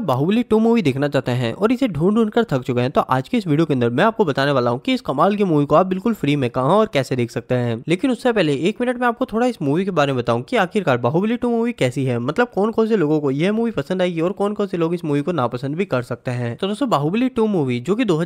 बाहुबली टू मूवी देखना चाहते हैं और इसे ढूंढ ढूंढ कर थक चुके हैं तो आज के इस वीडियो के अंदर मैं आपको बताने वाला हूँ कि इस कमाल की मूवी को आप बिल्कुल फ्री में कहा और कैसे देख सकते हैं लेकिन उससे पहले एक मिनट में आपको थोड़ा इस मूवी के बारे में बताऊँ कि आखिरकार बाहुबली टू मूवी कैसी है मतलब कौन कौन से लोगों को यह मूवी पसंद आएगी और कौन कौन से लोग इस मूवी को नापसंद भी कर सकते हैं तो दोस्तों बाहुबली टू मूवी जो की दो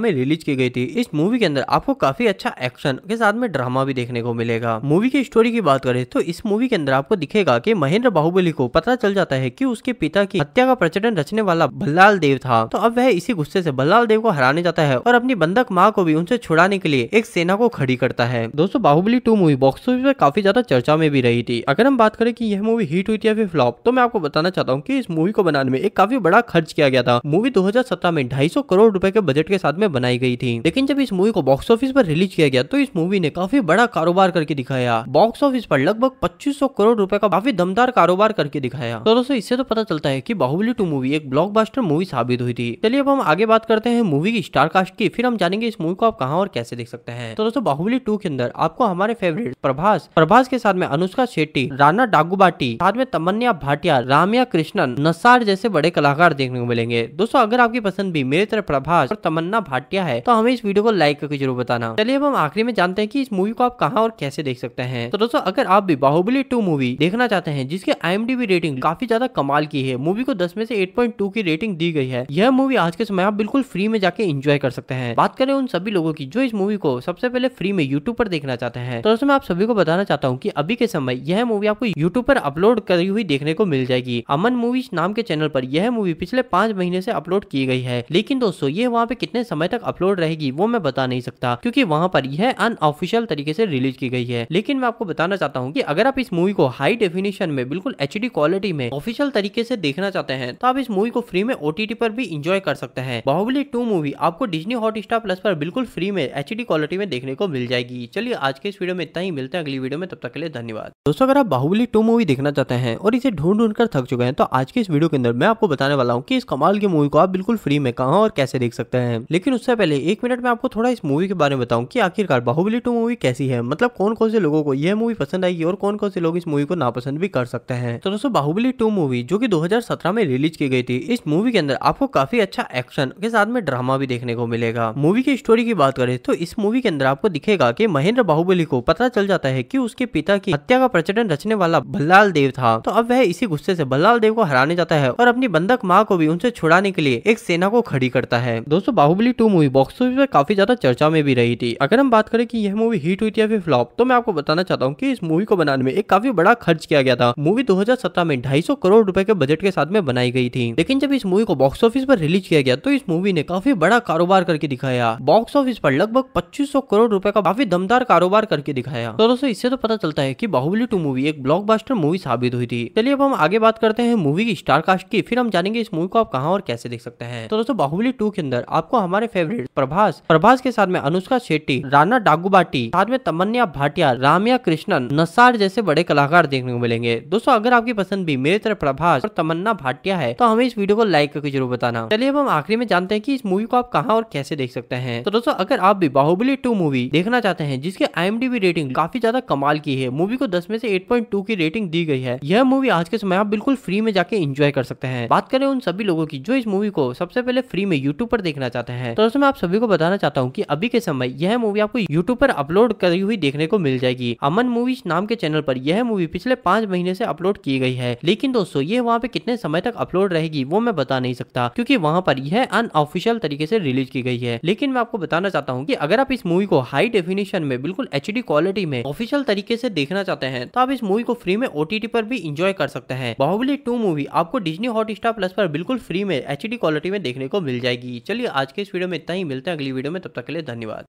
में रिलीज की गई थी इस मूवी के अंदर आपको काफी अच्छा एक्शन के साथ में ड्रामा भी देखने को मिलेगा मूवी की स्टोरी की बात करें तो इस मूवी के अंदर आपको दिखेगा की महेंद्र बाहुबली को पता चल जाता है की उसके पिता की हत्या का प्रचलन बंधन रचने वाला बल्लाल देव था तो अब वह इसी गुस्से से बल्लाल देव को हराने जाता है और अपनी बंधक माँ को भी उनसे छुड़ाने के लिए एक सेना को खड़ी करता है दोस्तों Baahubali two movie box office पर काफी ज्यादा चर्चा में भी रही थी अगर हम बात करें की यह मूवी हिट हुई थी या फिर फ्लॉप तो मैं आपको बताना चाहता हूँ की इस मूवी को बनाने में एक काफी बड़ा खर्च किया गया था मूवी दो में ढाई करोड़ रूपए के बजट के साथ में बनाई गई थी लेकिन जब इस मूवी को बॉक्स ऑफिस पर रिलीज किया गया तो इस मूवी ने काफी बड़ा कारोबार करके दिखाया बॉक्स ऑफिस पर लगभग 2500 करोड़ रुपए का काफी दमदार कारोबार करके दिखाया तो दोस्तों इससे तो पता चलता है की बाहुबली टू मूवी मूवी एक ब्लॉकबस्टर मूवी साबित हुई थी चलिए अब हम आगे बात करते हैं मूवी की स्टारकास्ट की फिर हम जानेंगे इस मूवी को आप कहाँ और कैसे देख सकते हैं तो दोस्तों बाहुबली टू के अंदर आपको हमारे फेवरेट प्रभास प्रभास के साथ में अनुष्का शेट्टी राना डागुबाटी साथ में तमन्या भाटिया रामिया कृष्णन नसार जैसे बड़े कलाकार देखने को मिलेंगे दोस्तों अगर आपकी पसंद भी मेरे तरफ प्रभास और तमन्ना भाटिया है तो हमें इस वीडियो को लाइक करके जरूर बताना चलिए अब हम आखिरी में जानते हैं कि इस मूवी को आप कहाँ और कैसे देख सकते हैं तो दोस्तों अगर आप भी बाहुबली टू मूवी देखना चाहते हैं जिसके आई रेटिंग काफी ज्यादा कमाल की है मूवी को दस में से एट 8.2 की रेटिंग दी गई है यह मूवी आज के समय आप बिल्कुल फ्री में जाके एंजॉय कर सकते हैं बात करें उन सभी लोगों की जो इस मूवी को सबसे पहले फ्री में यूट्यूब पर देखना चाहते हैं तो दोस्तों मैं आप सभी को बताना चाहता हूँ की अभी के समय यह मूवी आपको यूट्यूब पर अपलोड करी हुई देखने को मिल जाएगी अमन मूवीज नाम के चैनल पर यह मूवी पिछले पांच महीने से अपलोड की गई है लेकिन दोस्तों ये वहाँ पे कितने समय तक अपलोड रहेगी वो मैं बता नहीं सकता क्योंकि वहाँ पर यह अनऑफिशियल तरीके से रिलीज की गई है लेकिन मैं आपको बताना चाहता हूँ की अगर आप इस मूवी को हाई डेफिनेशन में बिल्कुल एच क्वालिटी में ऑफिशियल तरीके से देखना चाहते हैं तो आप इस मूवी को फ्री में ओटीटी पर भी इंजॉय कर सकते हैं बाहुबली टू मूवी आपको डिजनी हॉट स्टार प्लस पर बिल्कुल फ्री में एच क्वालिटी में देखने को मिल जाएगी चलिए आज के इस वीडियो में इतना ही मिलते हैं अगली वीडियो में तब तक के लिए धन्यवाद दोस्तों अगर आप बाहुबली टू मूवी देखना चाहते हैं और इसे ढूंढ ढूंढ कर थक चुके हैं तो आज के इस वीडियो के अंदर मैं आपको बताने वाला हूँ की इस कमाल की मूवी को आप बिल्कुल फ्री में कहा और कैसे देख सकते हैं लेकिन उससे पहले एक मिनट में आपको थोड़ा इस मूवी के बारे में बताऊँ की आखिरकार बाहुबली टू मूवी कैसी है मतलब कौन कौन से लोगों को यह मूवी पसंद आएगी और कौन कौन से लोग इस मूवी को नापसंद भी कर सकते हैं तो दोस्तों बाहुबली टू मूवी जो की दो में रिलीज की गई थी इस मूवी के अंदर आपको काफी अच्छा एक्शन के साथ में ड्रामा भी देखने को मिलेगा मूवी की स्टोरी की बात करें तो इस मूवी के अंदर आपको दिखेगा की महेंद्र बाहुबली को पता चल जाता है की उसके पिता की हत्या का प्रचलन रचने वाला बल्लाल देव था तो अब वह इसी गुस्से से बल्लाल देव को हराने जाता है और अपनी बंधक माँ को भी उनसे छुड़ाने के लिए एक सेना को खड़ी करता है दोस्तों Baahubali two movie box office पर काफी ज्यादा चर्चा में भी रही थी अगर हम बात करें कि यह मूवी हिट हुई थी या फिर फ्लॉप तो मैं आपको बताना चाहता हूँ कि इस मूवी को बनाने में एक काफी बड़ा खर्च किया गया था मूवी 2017 में 250 करोड़ रुपए के बजट के साथ में बनाई गई थी थी लेकिन जब इस मूवी को बॉक्स ऑफिस पर रिलीज किया गया तो इस मूवी ने काफी बड़ा कारोबार करके दिखाया बॉक्स ऑफिस पर लगभग 2500 करोड़ रुपए का काफी दमदार कारोबार करके दिखाया तो दोस्तों इससे तो पता चलता है की बाहुबली टू मूवी एक ब्लॉक मूवी साबित हुई थी चलिए अब हम आगे बात करते हैं मूवी की स्टारकास्ट की फिर हम जानेंगे इस मूवी को आप कहाँ और कैसे देख सकते हैं तो दोस्तों बाहुबली टू के अंदर आपको हमारे फेवरेट प्रभास प्रभास के साथ में अनुष्का शेट्टी राना डागुबाटी साथ में तमन्या भाटिया रामिया कृष्णन नसार जैसे बड़े कलाकार देखने को मिलेंगे दोस्तों अगर आपकी पसंद भी मेरी तरफ प्रभास और तमन्ना भाटिया है तो हमें इस वीडियो को लाइक करके जरूर बताना चलिए अब हम आखिरी में जानते हैं कि इस मूवी को आप कहाँ और कैसे देख सकते हैं तो दोस्तों अगर आप भी बाहुबली टू मूवी देखना चाहते हैं जिसके आई रेटिंग काफी ज्यादा कमाल की है मूवी को दस में से एट की रेटिंग दी गई है यह मूवी आज के समय आप बिल्कुल फ्री में जाके इंजॉय कर सकते हैं बात करें उन सभी लोगों की जो इस मूवी को सबसे पहले फ्री में यूट्यूब पर देखना चाहते हैं तो दोस्तों मैं आप सभी को बताना चाहता हूँ की अभी के समय यह मूवी आपको यूट्यूब पर अपलोड करी हुई देखने को मिल जाएगी अमन मूवीज नाम के चैनल पर यह मूवी पिछले पांच महीने से अपलोड की गई है लेकिन दोस्तों ये वहाँ पे कितने समय तक अपलोड रहे रहेगी वो मैं बता नहीं सकता क्योंकि वहाँ पर यह अनऑफिशियल तरीके से रिलीज की गई है लेकिन मैं आपको बताना चाहता हूँ की अगर आप इस मूवी को हाई डेफिनेशन में बिल्कुल एच क्वालिटी में ऑफिशियल तरीके से देखना चाहते हैं तो आप इस मूवी को फ्री में ओटीटी पर भी इंजॉय कर सकते हैं बाहुबली टू मूवी आपको डिजनी स्टार प्लस पर बिल्कुल फ्री में एच क्वालिटी में देखने को मिल जाएगी चलिए आज के इस वीडियो में इतना ही मिलते हैं अगली वीडियो में तब तक के लिए धन्यवाद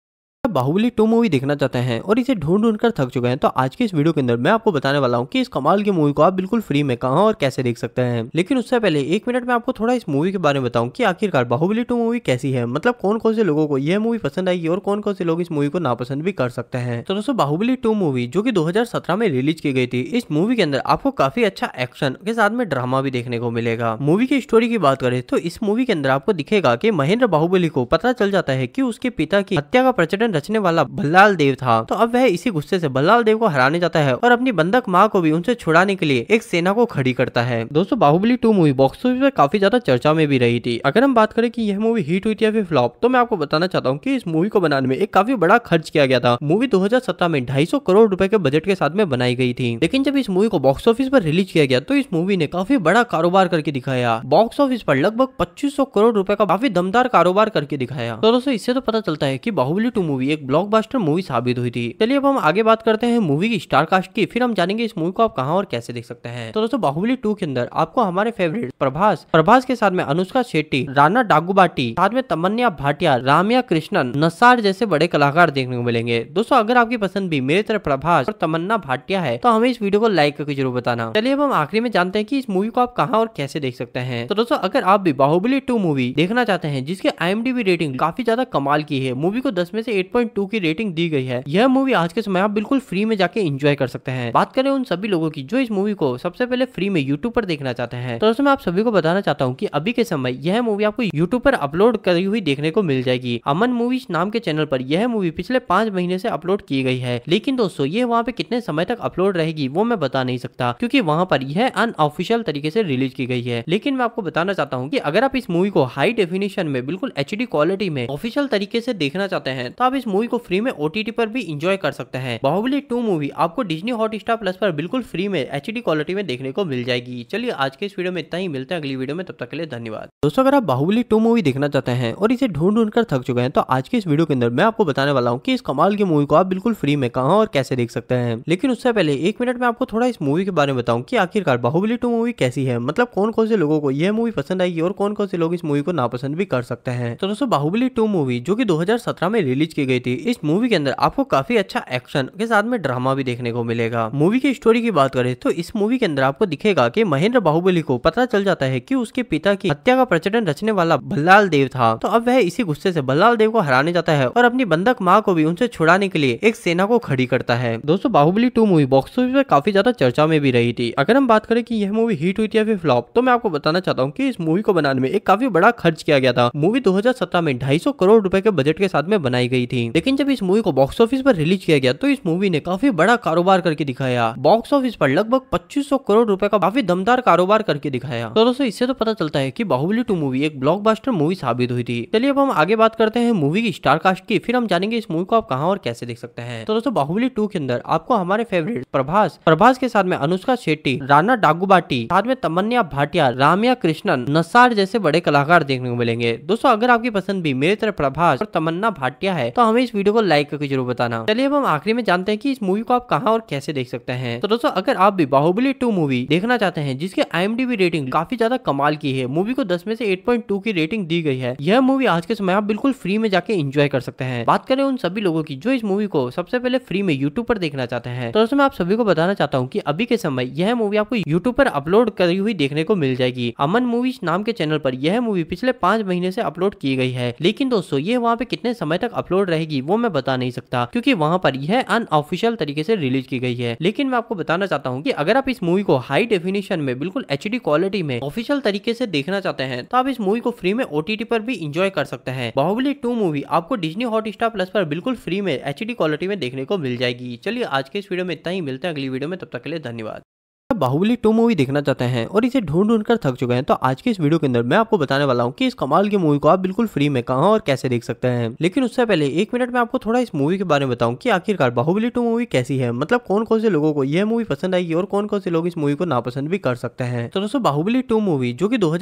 बाहुबली टू मूवी देखना चाहते हैं और इसे ढूंढ ढूंढ कर थक चुके हैं तो आज की इस वीडियो के अंदर मैं आपको बताने वाला हूँ कि इस कमाल की मूवी को आप बिल्कुल फ्री में कहा और कैसे देख सकते हैं लेकिन उससे पहले एक मिनट में आपको थोड़ा इस मूवी के बारे में बताऊँ कि आखिरकार बाहुबली टू मूवी कैसी है मतलब कौन कौन से लोगों को यह मूवी पसंद आएगी और कौन कौन से लोग इस मूवी को नापसंद भी कर सकते हैं तो दोस्तों बाहुबली टू मूवी जो की दो में रिलीज की गई थी इस मूवी के अंदर आपको काफी अच्छा एक्शन के साथ में ड्रामा भी देखने को मिलेगा मूवी की स्टोरी की बात करें तो इस मूवी के अंदर आपको दिखेगा की महेंद्र बाहुबली को पता चल जाता है की उसके पिता की हत्या का प्रचलन रचने वाला बल्लाल देव था तो अब वह इसी गुस्से से बल्लाल देव को हराने जाता है और अपनी बंधक माँ को भी उनसे छुड़ाने के लिए एक सेना को खड़ी करता है दोस्तों Baahubali two movie box office में काफी ज्यादा चर्चा में भी रही थी अगर हम बात करें की यह मूवी हिट हुई थी या फिर फ्लॉप तो मैं आपको बताना चाहता हूँ की इस मूवी को बनाने में एक काफी बड़ा खर्च किया गया था मूवी दो में ढाई करोड़ रूपए के बजट के साथ में बनाई गई थी लेकिन जब इस मूवी को बॉक्स ऑफिस पर रिलीज किया गया तो इस मूवी ने काफी बड़ा कारोबार करके दिखाया बॉक्स ऑफिस पर लगभग 2500 करोड़ रुपए का काफी दमदार कारोबार करके दिखाया तो दोस्तों इससे तो पता चलता है की बाहुबली टू मूवी मूवी एक ब्लॉकबस्टर मूवी साबित हुई थी चलिए अब हम आगे बात करते हैं मूवी की स्टार कास्ट की फिर हम जानेंगे इस मूवी को आप कहाँ और कैसे देख सकते हैं तो दोस्तों बाहुबली टू के अंदर आपको हमारे फेवरेट प्रभास प्रभास के साथ में अनुष्का शेट्टी राना डागुबाटी साथ में तमन्या भाटिया रामिया कृष्णन नसार जैसे बड़े कलाकार देखने को मिलेंगे दोस्तों अगर आपकी पसंद भी मेरी तरफ प्रभास और तमन्ना भाटिया है तो हमें इस वीडियो को लाइक करके जरूर बताना चलिए अब हम आखिरी में जानते हैं की इस मूवी को आप कहाँ और कैसे देख सकते हैं तो दोस्तों अगर आप भी बाहुबली टू मूवी देखना चाहते हैं जिसके आई रेटिंग काफी ज्यादा कमाल की है मूवी को दस में से एट 8.2 की रेटिंग दी गई है यह मूवी आज के समय आप बिल्कुल फ्री में जाके एंजॉय कर सकते हैं बात करें उन सभी लोगों की जो इस मूवी को सबसे पहले फ्री में यूट्यूब पर देखना चाहते हैं तो दोस्तों मैं आप सभी को बताना चाहता हूँ की अभी के समय यह मूवी आपको यूट्यूब पर अपलोड करी हुई देखने को मिल जाएगी अमन मूवीज नाम के चैनल पर यह मूवी पिछले पांच महीने से अपलोड की गई है लेकिन दोस्तों ये वहाँ पे कितने समय तक अपलोड रहेगी वो मैं बता नहीं सकता क्योंकि वहाँ पर यह अनऑफिशियल तरीके से रिलीज की गई है लेकिन मैं आपको बताना चाहता हूँ की अगर आप इस मूवी को हाई डेफिनेशन में बिल्कुल एच क्वालिटी में ऑफिशियल तरीके से देखना चाहते हैं तो आप इस इस मूवी को फ्री में ओटीटी पर भी इंजॉय कर सकते हैं बाहुबली टू मूवी आपको डिजनी हॉट स्टार प्लस पर बिल्कुल फ्री में एच क्वालिटी में देखने को मिल जाएगी चलिए आज के इस वीडियो में इतना ही मिलते हैं अगली वीडियो में तब तक के लिए धन्यवाद दोस्तों अगर आप बाहुबली टू मूवी देखना चाहते हैं और इसे ढूंढ ढूंढ कर थक चुके हैं तो आज के इस वीडियो के अंदर मैं आपको बताने वाला हूँ की इस कमाल की मूवी को आप बिल्कुल फ्री में कहा और कैसे देख सकते हैं लेकिन उससे पहले एक मिनट में आपको थोड़ा इस मूवी के बारे में बताऊँ की आखिरकार बाहुबली टू मूवी कैसी है मतलब कौन कौन से लोगों को यह मूवी पसंद आएगी और कौन कौन से लोग इस मूवी को नापसंद भी कर सकते हैं तो दोस्तों बाहुबली टू मूवी जो की दो में रिलीज की की गई थी इस मूवी के अंदर आपको काफी अच्छा एक्शन के साथ में ड्रामा भी देखने को मिलेगा मूवी की स्टोरी की बात करें तो इस मूवी के अंदर आपको दिखेगा की महेंद्र बाहुबली को पता चल जाता है की उसके पिता की हत्या का प्रचलन रचने वाला बल्लाल देव था तो अब वह इसी गुस्से से बल्लाल देव को हराने जाता है और अपनी बंधक माँ को भी उनसे छुड़ाने के लिए एक सेना को खड़ी करता है दोस्तों Baahubali two movie box office में काफी ज्यादा चर्चा में भी रही थी अगर हम बात करें कि यह मूवी हिट हुई थी या फिर फ्लॉप तो मैं आपको बताना चाहता हूँ कि इस मूवी को बनाने में एक काफी बड़ा खर्च किया गया था मूवी 2017 में 250 करोड़ रुपए के बजट के साथ में बनाई गई थी लेकिन जब इस मूवी को बॉक्स ऑफिस पर रिलीज किया गया तो इस मूवी ने काफी बड़ा कारोबार करके दिखाया बॉक्स ऑफिस पर लगभग 2500 करोड़ रुपए का काफी दमदार कारोबार करके दिखाया तो दोस्तों इससे तो पता चलता है की बाहुबली टू मूवी एक ब्लॉक मूवी साबित हुई थी चलिए अब हम आगे बात करते हैं मूवी की स्टारकास्ट की फिर हम जानेंगे इस मूवी को आप कहाँ और कैसे देख सकते हैं तो दोस्तों बाहुबली टू के अंदर आपको हमारे फेवरेट प्रभास प्रभास के साथ में अनुष्का शेट्टी राना डागुबाटी साथ में तमन्या भाटिया रामिया कृष्णन नसार जैसे बड़े कलाकार देखने को मिलेंगे दोस्तों अगर आपकी पसंद भी मेरी तरफ प्रभास और तमन्ना भाटिया है तो हमें इस वीडियो को लाइक करके जरूर बताना चलिए अब हम आखिरी में जानते हैं कि इस मूवी को आप कहा और कैसे देख सकते हैं तो दोस्तों अगर आप भी बाहुबली टू मूवी देखना चाहते हैं जिसके आई रेटिंग काफी ज्यादा कमाल की है मूवी को दस में से एट की रेटिंग दी गई है यह मूवी आज के समय आप बिल्कुल फ्री में जाके इंजॉय कर सकते हैं बात करें उन सभी लोगों की जो इस मूवी को सबसे पहले फ्री में यूट्यूब पर देखना चाहते हैं तो दोस्तों मैं आप सभी को बताना चाहता हूँ की अभी के समय यह मूवी आपको यूट्यूब पर अपलोड करी हुई देखने को मिल जाएगी अमन मूवीज नाम के चैनल पर यह मूवी पिछले पांच महीने से अपलोड की गई है लेकिन दोस्तों ये वहाँ पे कितने समय तक अपलोड रहेगी वो मैं बता नहीं सकता क्योंकि वहां पर यह अनऑफिशियल तरीके से रिलीज की गई है लेकिन मैं आपको बताना चाहता हूँ कि अगर आप इस मूवी को हाई डेफिनेशन में बिल्कुल एच क्वालिटी में ऑफिशियल तरीके से देखना चाहते हैं तो आप इस मूवी को फ्री में ओटीटी पर भी इंजॉय कर सकते हैं बाहुबली टू मूवी आपको डिजनी हॉट प्लस पर बिल्कुल फ्री में एच क्वालिटी में देखने को मिल जाएगी चलिए आज के इस वीडियो में इतना ही मिलते हैं अगली वीडियो में तब तक के लिए धन्यवाद बाहुबली टू मूवी देखना चाहते हैं और इसे ढूंढ ढूंढ कर थक चुके हैं तो आज के इस वीडियो के अंदर मैं आपको बताने वाला हूँ कि इस कमाल की मूवी को आप बिल्कुल फ्री में कहा और कैसे देख सकते हैं लेकिन उससे पहले एक मिनट में आपको थोड़ा इस मूवी के बारे में बताऊँ की आखिरकार बाहुबली टू मूवी कैसी है मतलब कौन कौन से लोगों को यह मूवी पसंद आएगी और कौन कौन से लोग इस मूवी को नापसंद भी कर सकते हैं तो दोस्तों बाहुबली टू मूवी जो की दो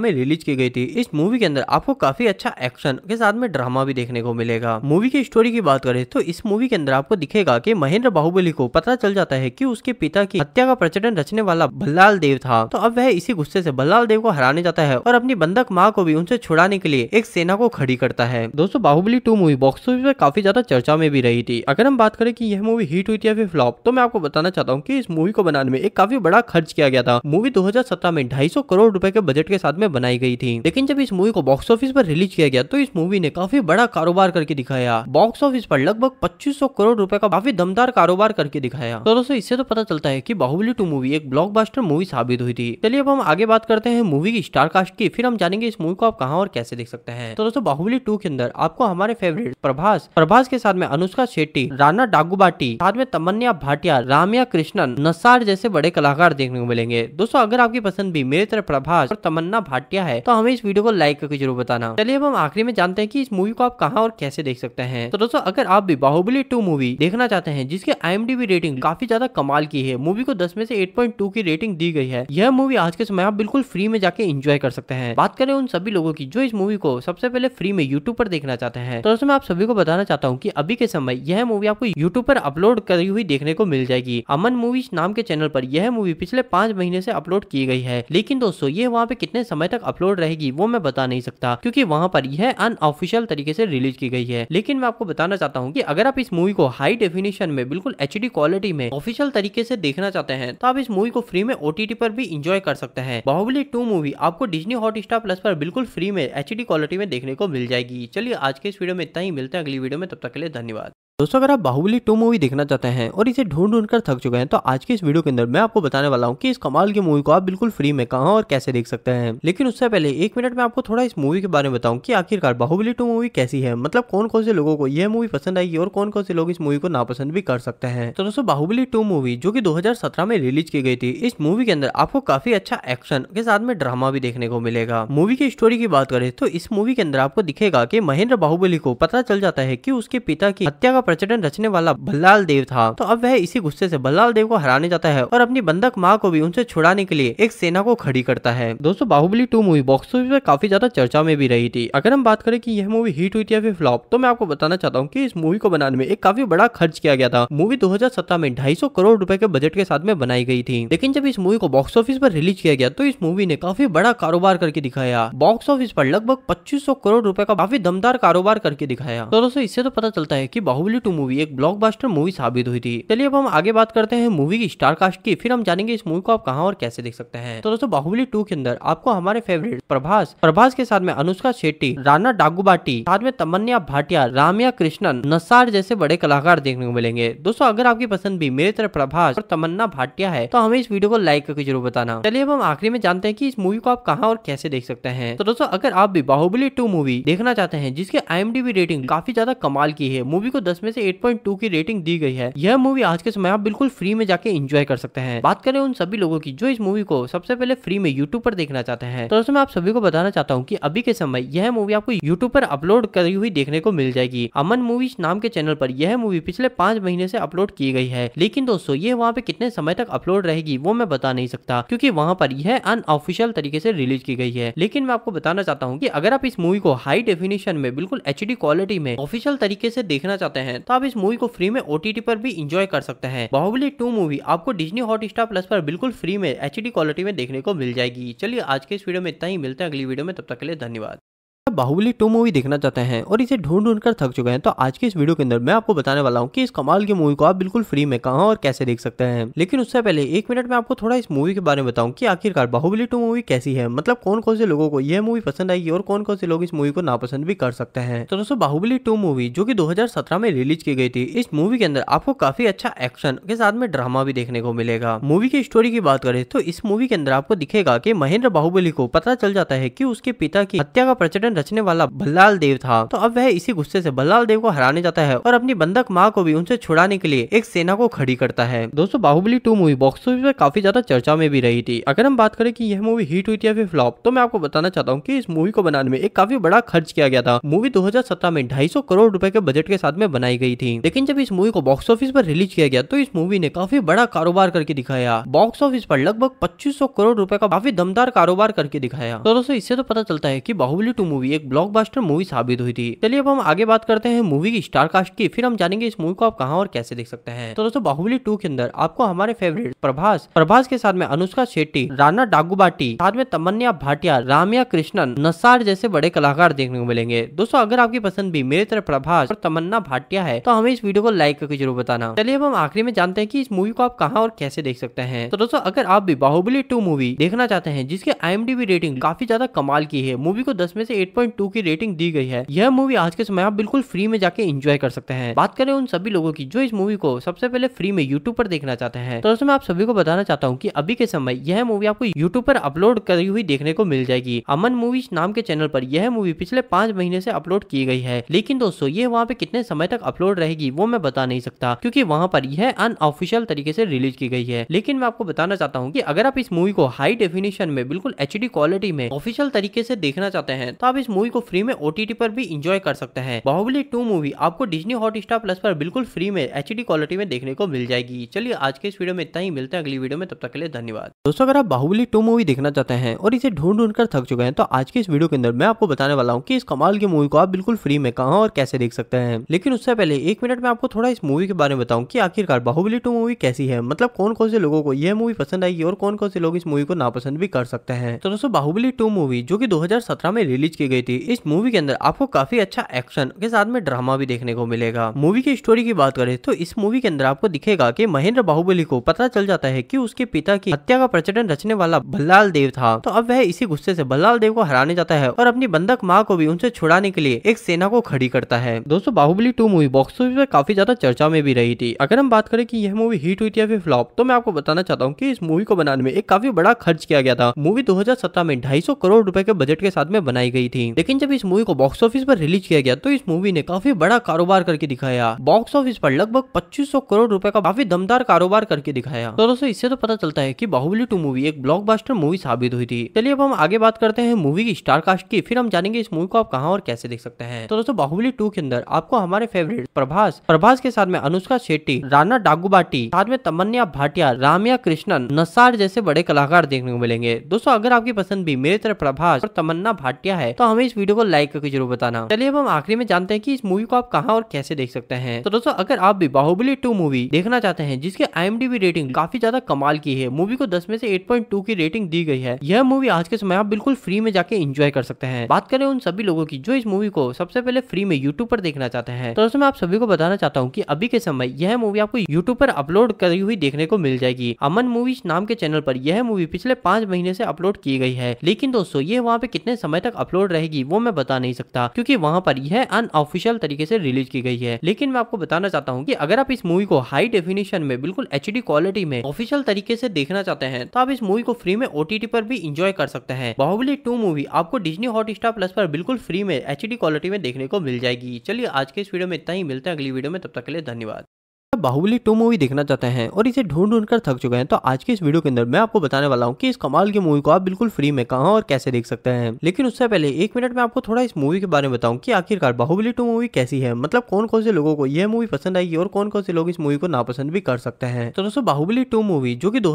में रिलीज की गई थी इस मूवी के अंदर आपको काफी अच्छा एक्शन के साथ में ड्रामा भी देखने को मिलेगा मूवी की स्टोरी की बात करें तो इस मूवी के अंदर आपको दिखेगा की महेंद्र बाहुबली को पता चल जाता है की उसके पिता की हत्या का प्रचलन रचने वाला बल्लाल देव था तो अब वह इसी गुस्से से बल्लाल देव को हराने जाता है और अपनी बंधक माँ को भी उनसे छुड़ाने के लिए एक सेना को खड़ी करता है दोस्तों Baahubali two movie box office पर काफी ज्यादा चर्चा में भी रही थी अगर हम बात करें कि यह मूवी हिट हुई थी या फिर फ्लॉप तो मैं आपको बताना चाहता हूँ कि इस मूवी को बनाने में एक काफी बड़ा खर्च किया गया था मूवी 2017 में 250 करोड़ रुपए के बजट के साथ में बनाई गई थी लेकिन जब इस मूवी को बॉक्स ऑफिस पर रिलीज किया गया तो इस मूवी ने काफी बड़ा कारोबार करके दिखाया बॉक्स ऑफिस पर लगभग 2500 करोड़ रुपए का काफी दमदार कारोबार करके दिखाया तो दोस्तों इससे तो पता चलता है की बाहुबली टू मूवी भी एक ब्लॉकबस्टर मूवी साबित हुई थी चलिए अब हम आगे बात करते हैं मूवी की स्टार कास्ट की फिर हम जानेंगे इस मूवी को आप कहाँ और कैसे देख सकते हैं तो दोस्तों बाहुबली टू के अंदर आपको हमारे फेवरेट प्रभास प्रभास के साथ में अनुष्का शेट्टी राना डागुबाटी साथ में तमन्या भाटिया रामिया कृष्णन नसार जैसे बड़े कलाकार देखने को मिलेंगे दोस्तों अगर आपकी पसंद भी मेरे तरफ प्रभास और तमन्ना भाटिया है तो हमें इस वीडियो को लाइक करके जरूर बताना चलिए अब हम आखिरी में जानते हैं की इस मूवी को आप कहाँ और कैसे देख सकते हैं तो दोस्तों अगर आप भी बाहुबली टू मूवी देखना चाहते हैं जिसके आई रेटिंग काफी ज्यादा कमाल की है मूवी को दस में से एट 6.2 की रेटिंग दी गई है यह मूवी आज के समय आप बिल्कुल फ्री में जाके एंजॉय कर सकते हैं बात करें उन सभी लोगों की जो इस मूवी को सबसे पहले फ्री में यूट्यूब पर देखना चाहते हैं तो दोस्तों मैं आप सभी को बताना चाहता हूँ की अभी के समय यह मूवी आपको यूट्यूब पर अपलोड करी हुई देखने को मिल जाएगी अमन मूवीज नाम के चैनल पर यह मूवी पिछले पांच महीने से अपलोड की गई है लेकिन दोस्तों ये वहाँ पे कितने समय तक अपलोड रहेगी वो मैं बता नहीं सकता क्योंकि वहाँ पर यह अनऑफिशियल तरीके से रिलीज की गई है लेकिन मैं आपको बताना चाहता हूँ कि अगर आप इस मूवी को हाई डेफिनेशन में बिल्कुल एच क्वालिटी में ऑफिशियल तरीके से देखना चाहते हैं तो आप इस मूवी को फ्री में ओ पर भी इंजॉय कर सकते हैं बाहुबली टू मूवी आपको डिजनी हॉट स्टार प्लस पर बिल्कुल फ्री में एच क्वालिटी में देखने को मिल जाएगी चलिए आज के इस वीडियो में इतना ही मिलते हैं अगली वीडियो में तब तक के लिए धन्यवाद दोस्तों अगर आप बाहुबली टू मूवी देखना चाहते हैं और इसे ढूंढ ढूंढ कर थक चुके हैं तो आज की इस वीडियो के अंदर मैं आपको बताने वाला हूँ कि इस कमाल की मूवी को आप बिल्कुल फ्री में कहा और कैसे देख सकते हैं लेकिन उससे पहले एक मिनट में आपको थोड़ा इस मूवी के बारे में बताऊँ कि आखिरकार बाहुबली टू मूवी कैसी है मतलब कौन कौन से लोगों को यह मूवी पसंद आएगी और कौन कौन से लोग इस मूवी को नापसंद भी कर सकते हैं तो दोस्तों बाहुबली टू मूवी जो की दो में रिलीज की गई थी इस मूवी के अंदर आपको काफी अच्छा एक्शन के साथ में ड्रामा भी देखने को मिलेगा मूवी की स्टोरी की बात करें तो इस मूवी के अंदर आपको दिखेगा की महेंद्र बाहुबली को पता चल जाता है की उसके पिता की हत्या का प्रचलन रचने वाला बल्लाल देव था तो अब वह इसी गुस्से से बल्लाल देव को हराने जाता है और अपनी बंधक माँ को भी उनसे छुड़ाने के लिए एक सेना को खड़ी करता है दोस्तों Baahubali two movie box office में काफी ज्यादा चर्चा में भी रही थी अगर हम बात करें कि यह मूवी हिट हुई थी या फिर फ्लॉप तो मैं आपको बताना चाहता हूँ कि इस मूवी को बनाने में एक काफी बड़ा खर्च किया गया था मूवी दो में ढाई करोड़ रूपए के बजट के साथ में बनाई गई थी लेकिन जब इस मूवी को बॉक्स ऑफिस पर रिलीज किया गया तो इस मूवी ने काफी बड़ा कारोबार करके दिखाया बॉक्स ऑफिस पर लगभग 2500 करोड़ रुपए का काफी दमदार कारोबार करके दिखाया तो दोस्तों इससे तो पता चलता है की बाहुबली टू मूवी एक ब्लॉकबस्टर मूवी साबित हुई थी चलिए अब हम आगे बात करते हैं मूवी की स्टार कास्ट की फिर हम जानेंगे इस मूवी को आप कहाँ और कैसे देख सकते हैं तो दोस्तों बाहुबली टू के अंदर आपको हमारे फेवरेट प्रभास प्रभास के साथ में अनुष्का शेट्टी राना डागुबाटी साथ में तमन्या भाटिया रामिया कृष्णन नसार जैसे बड़े कलाकार देखने को मिलेंगे दोस्तों अगर आपकी पसंद भी मेरी तरफ प्रभास और तमन्ना भाटिया है तो हमें इस वीडियो को लाइक करके जरूर बताना चलिए अब हम आखिरी में जानते हैं कि इस मूवी को आप कहाँ और कैसे देख सकते हैं तो दोस्तों अगर आप भी बाहुबली टू मूवी देखना चाहते हैं जिसके आई रेटिंग काफी ज्यादा कमाल की है मूवी को दस 10 में से 8.2 की रेटिंग दी गई है यह मूवी आज के समय आप बिल्कुल फ्री में जाके एंजॉय कर सकते हैं बात करें उन सभी लोगों की जो इस मूवी को सबसे पहले फ्री में यूट्यूब पर देखना चाहते हैं तो दोस्तों मैं आप सभी को बताना चाहता हूँ की अभी के समय यह मूवी आपको यूट्यूब पर अपलोड करी हुई देखने को मिल जाएगी अमन मूवीज नाम के चैनल पर यह मूवी पिछले पांच महीने से अपलोड की गई है लेकिन दोस्तों ये वहाँ पे कितने समय तक अपलोड रहेगी वो मैं बता नहीं सकता क्योंकि वहाँ पर यह अनऑफिशियल तरीके से रिलीज की गई है लेकिन मैं आपको बताना चाहता हूँ की अगर आप इस मूवी को हाई डेफिनेशन में बिल्कुल एच क्वालिटी में ऑफिशियल तरीके से देखना चाहते हैं हैं तो आप इस मूवी को फ्री में ओटीटी पर भी इंजॉय कर सकते हैं बाहुबली टू मूवी आपको डिजनी हॉट स्टार प्लस पर बिल्कुल फ्री में एच क्वालिटी में देखने को मिल जाएगी चलिए आज के इस वीडियो में इतना ही मिलते हैं अगली वीडियो में तब तक के लिए धन्यवाद बाहुबली टू मूवी देखना चाहते हैं और इसे ढूंढ ढूंढ कर थक चुके हैं तो आज के इस वीडियो के अंदर मैं आपको बताने वाला हूँ कि इस कमाल की मूवी को आप बिल्कुल फ्री में कहा और कैसे देख सकते हैं लेकिन उससे पहले एक मिनट में आपको थोड़ा इस मूवी के बारे में बताऊँ की आखिरकार बाहुबली टू मूवी कैसी है मतलब कौन कौन से लोगों को यह मूवी पसंद आएगी और कौन कौन से लोग इस मूवी को नापसंद भी कर सकते हैं तो दोस्तों बाहुबली टू मूवी जो की दो में रिलीज की गई थी इस मूवी के अंदर आपको काफी अच्छा एक्शन के साथ में ड्रामा भी देखने को मिलेगा मूवी की स्टोरी की बात करें तो इस मूवी के अंदर आपको दिखेगा की महेंद्र बाहुबली को पता चल जाता है की उसके पिता की हत्या का प्रचलन नचने वाला बल्लाल देव था तो अब वह इसी गुस्से से बल्लाल देव को हराने जाता है और अपनी बंधक माँ को भी उनसे छुड़ाने के लिए एक सेना को खड़ी करता है दोस्तों Baahubali two movie box office पर काफी ज्यादा चर्चा में भी रही थी अगर हम बात करें की यह मूवी हिट हुई थी या फिर फ्लॉप तो मैं आपको बताना चाहता हूँ की इस मूवी को बनाने में एक काफी बड़ा खर्च किया गया था मूवी दो में ढाई करोड़ रूपए के बजट के साथ में बनाई गई थी लेकिन जब इस मूवी को बॉक्स ऑफिस पर रिलीज किया गया तो इस मूवी ने काफी बड़ा कारोबार करके दिखाया बॉक्स ऑफिस पर लगभग 2500 करोड़ रुपए का काफी दमदार कारोबार करके दिखाया तो दोस्तों इससे तो पता चलता है की बाहुबली टू मूवी भी एक ब्लॉकबस्टर मूवी साबित हुई थी चलिए अब हम आगे बात करते हैं मूवी की स्टार कास्ट की फिर हम जानेंगे इस मूवी को आप कहाँ और कैसे देख सकते हैं तो दोस्तों बाहुबली टू के अंदर आपको हमारे फेवरेट प्रभास प्रभास के साथ में अनुष्का शेट्टी राना डागुबाटी साथ में तमन्या भाटिया रामिया कृष्णन नसार जैसे बड़े कलाकार देखने को मिलेंगे दोस्तों अगर आपकी पसंद भी मेरे तरफ प्रभास और तमन्ना भाटिया है तो हमें इस वीडियो को लाइक करके जरूर बताना चलिए अब हम आखिरी में जानते हैं की इस मूवी को आप कहा और कैसे देख सकते हैं तो दोस्तों अगर आप भी बाहुबली टू मूवी देखना चाहते हैं जिसके आई रेटिंग काफी ज्यादा कमाल की है मूवी को दस में से एट 6.2 की रेटिंग दी गई है यह मूवी आज के समय आप बिल्कुल फ्री में जाके एंजॉय कर सकते हैं बात करें उन सभी लोगों की जो इस मूवी को सबसे पहले फ्री में यूट्यूब पर देखना चाहते हैं तो दोस्तों मैं आप सभी को बताना चाहता हूँ की अभी के समय यह मूवी आपको यूट्यूब पर अपलोड करी हुई देखने को मिल जाएगी अमन मूवीज नाम के चैनल पर यह मूवी पिछले पांच महीने से अपलोड की गई है लेकिन दोस्तों ये वहाँ पे कितने समय तक अपलोड रहेगी वो मैं बता नहीं सकता क्योंकि वहाँ पर यह अनऑफिशियल तरीके से रिलीज की गई है लेकिन मैं आपको बताना चाहता हूँ कि अगर आप इस मूवी को हाई डेफिनेशन में बिल्कुल एच क्वालिटी में ऑफिशियल तरीके से देखना चाहते हैं तो आप इस मूवी को फ्री में ओटीटी पर भी इंजॉय कर सकते हैं बाहुबली टू मूवी आपको डिजनी हॉटस्टार प्लस पर बिल्कुल फ्री में एच क्वालिटी में देखने को मिल जाएगी चलिए आज के इस वीडियो में इतना ही मिलते हैं अगली वीडियो में तब तक के लिए धन्यवाद दोस्तों अगर आप बाहुबली टू मूवी देखना चाहते हैं और इसे ढूंढ ढूंढ कर थक चुके हैं तो आज के इस वीडियो के अंदर मैं आपको बताने वाला हूँ की इस कमाल की मूवी को आप बिल्कुल फ्री में कहा और कैसे देख सकते हैं लेकिन उससे पहले एक मिनट में आपको थोड़ा इस मूवी के बारे में बताऊँ की आखिरकार बाहुबली टू मूवी कैसी है मतलब कौन कौन से लोगों को यह मूवी पसंद आएगी और कौन कौन से लोग इस मूवी को नापसंद भी कर सकते हैं तो दोस्तों बाहुबली टू मूवी जो की दो में रिलीज की गई गई थी इस मूवी के अंदर आपको काफी अच्छा एक्शन के साथ में ड्रामा भी देखने को मिलेगा मूवी की स्टोरी की बात करें तो इस मूवी के अंदर आपको दिखेगा की महेंद्र बाहुबली को पता चल जाता है की उसके पिता की हत्या का प्रचलन रचने वाला बल्लाल देव था तो अब वह इसी गुस्से से बल्लाल देव को हराने जाता है और अपनी बंधक माँ को भी उनसे छुड़ाने के लिए एक सेना को खड़ी करता है दोस्तों Baahubali two movie box office पर काफी ज्यादा चर्चा में भी रही थी अगर हम बात करें कि यह मूवी हिट हुई थी या फिर फ्लॉप तो मैं आपको बताना चाहता हूँ कि इस मूवी को बनाने में एक काफी बड़ा खर्च किया गया था मूवी 2017 में 250 करोड़ रुपए के बजट के साथ में बनाई गई थी नहीं लेकिन जब इस मूवी को बॉक्स ऑफिस पर रिलीज किया गया तो इस मूवी ने काफी बड़ा कारोबार करके दिखाया बॉक्स ऑफिस पर लगभग 2500 करोड़ रुपए का काफी दमदार कारोबार करके दिखाया तो दोस्तों इससे तो पता चलता है की बाहुबली टू मूवी एक ब्लॉक मूवी साबित हुई थी चलिए अब हम आगे बात करते हैं मूवी की स्टारकास्ट की फिर हम जानेंगे इस मूवी को आप कहाँ और कैसे देख सकते हैं तो दोस्तों बाहुबली टू के अंदर आपको हमारे फेवरेट प्रभास प्रभास के साथ में अनुष्का शेट्टी राना डागुबाटी साथ में तमन्या भाटिया रामिया कृष्णन नसार जैसे बड़े कलाकार देखने को मिलेंगे दोस्तों अगर आपकी पसंद भी मेरे तरफ प्रभास और तमन्ना भाटिया है तो हमें हमें इस वीडियो को लाइक करके जरूर बताना चलिए अब हम आखिरी में जानते हैं कि इस मूवी को आप कहाँ और कैसे देख सकते हैं तो दोस्तों अगर आप भी बाहुबली टू मूवी देखना चाहते हैं जिसके आई रेटिंग काफी ज्यादा कमाल की है मूवी को दस में से एट की रेटिंग दी गई है यह मूवी आज के समय आप बिल्कुल फ्री में जाके इंजॉय कर सकते हैं बात करें उन सभी लोगों की जो इस मूवी को सबसे पहले फ्री में यूट्यूब पर देखना चाहते हैं तो दोस्तों मैं आप सभी को बताना चाहता हूँ की अभी के समय यह मूवी आपको यूट्यूब पर अपलोड करी हुई देखने को मिल जाएगी अमन मूवीज नाम के चैनल पर यह मूवी पिछले पांच महीने से अपलोड की गई है लेकिन दोस्तों ये वहाँ पे कितने समय तक अपलोड रहे रहेगी वो मैं बता नहीं सकता क्योंकि वहाँ पर यह अनऑफिशियल तरीके से रिलीज की गई है लेकिन मैं आपको बताना चाहता हूँ की अगर आप इस मूवी को हाई डेफिनेशन में बिल्कुल एच क्वालिटी में ऑफिशियल तरीके से देखना चाहते हैं तो आप इस मूवी को फ्री में ओटीटी पर भी इंजॉय कर सकते हैं बाहुबली टू मूवी आपको डिजनी स्टार प्लस पर बिल्कुल फ्री में एच क्वालिटी में देखने को मिल जाएगी चलिए आज के इस वीडियो में इतना ही मिलते हैं अगली वीडियो में तब तक के लिए धन्यवाद बाहुबली टू मूवी देखना चाहते हैं और इसे ढूंढ ढूंढ कर थक चुके हैं तो आज की इस वीडियो के अंदर मैं आपको बताने वाला हूँ कि इस कमाल की मूवी को आप बिल्कुल फ्री में कहा और कैसे देख सकते हैं लेकिन उससे पहले एक मिनट में आपको थोड़ा इस मूवी के बारे में बताऊँ कि आखिरकार बाहुबली टू मूवी कैसी है मतलब कौन कौन से लोगों को यह मूवी पसंद आएगी और कौन कौन से लोग इस मूवी को नापसंद भी कर सकते हैं तो दोस्तों बाहुबली टू मूवी जो की दो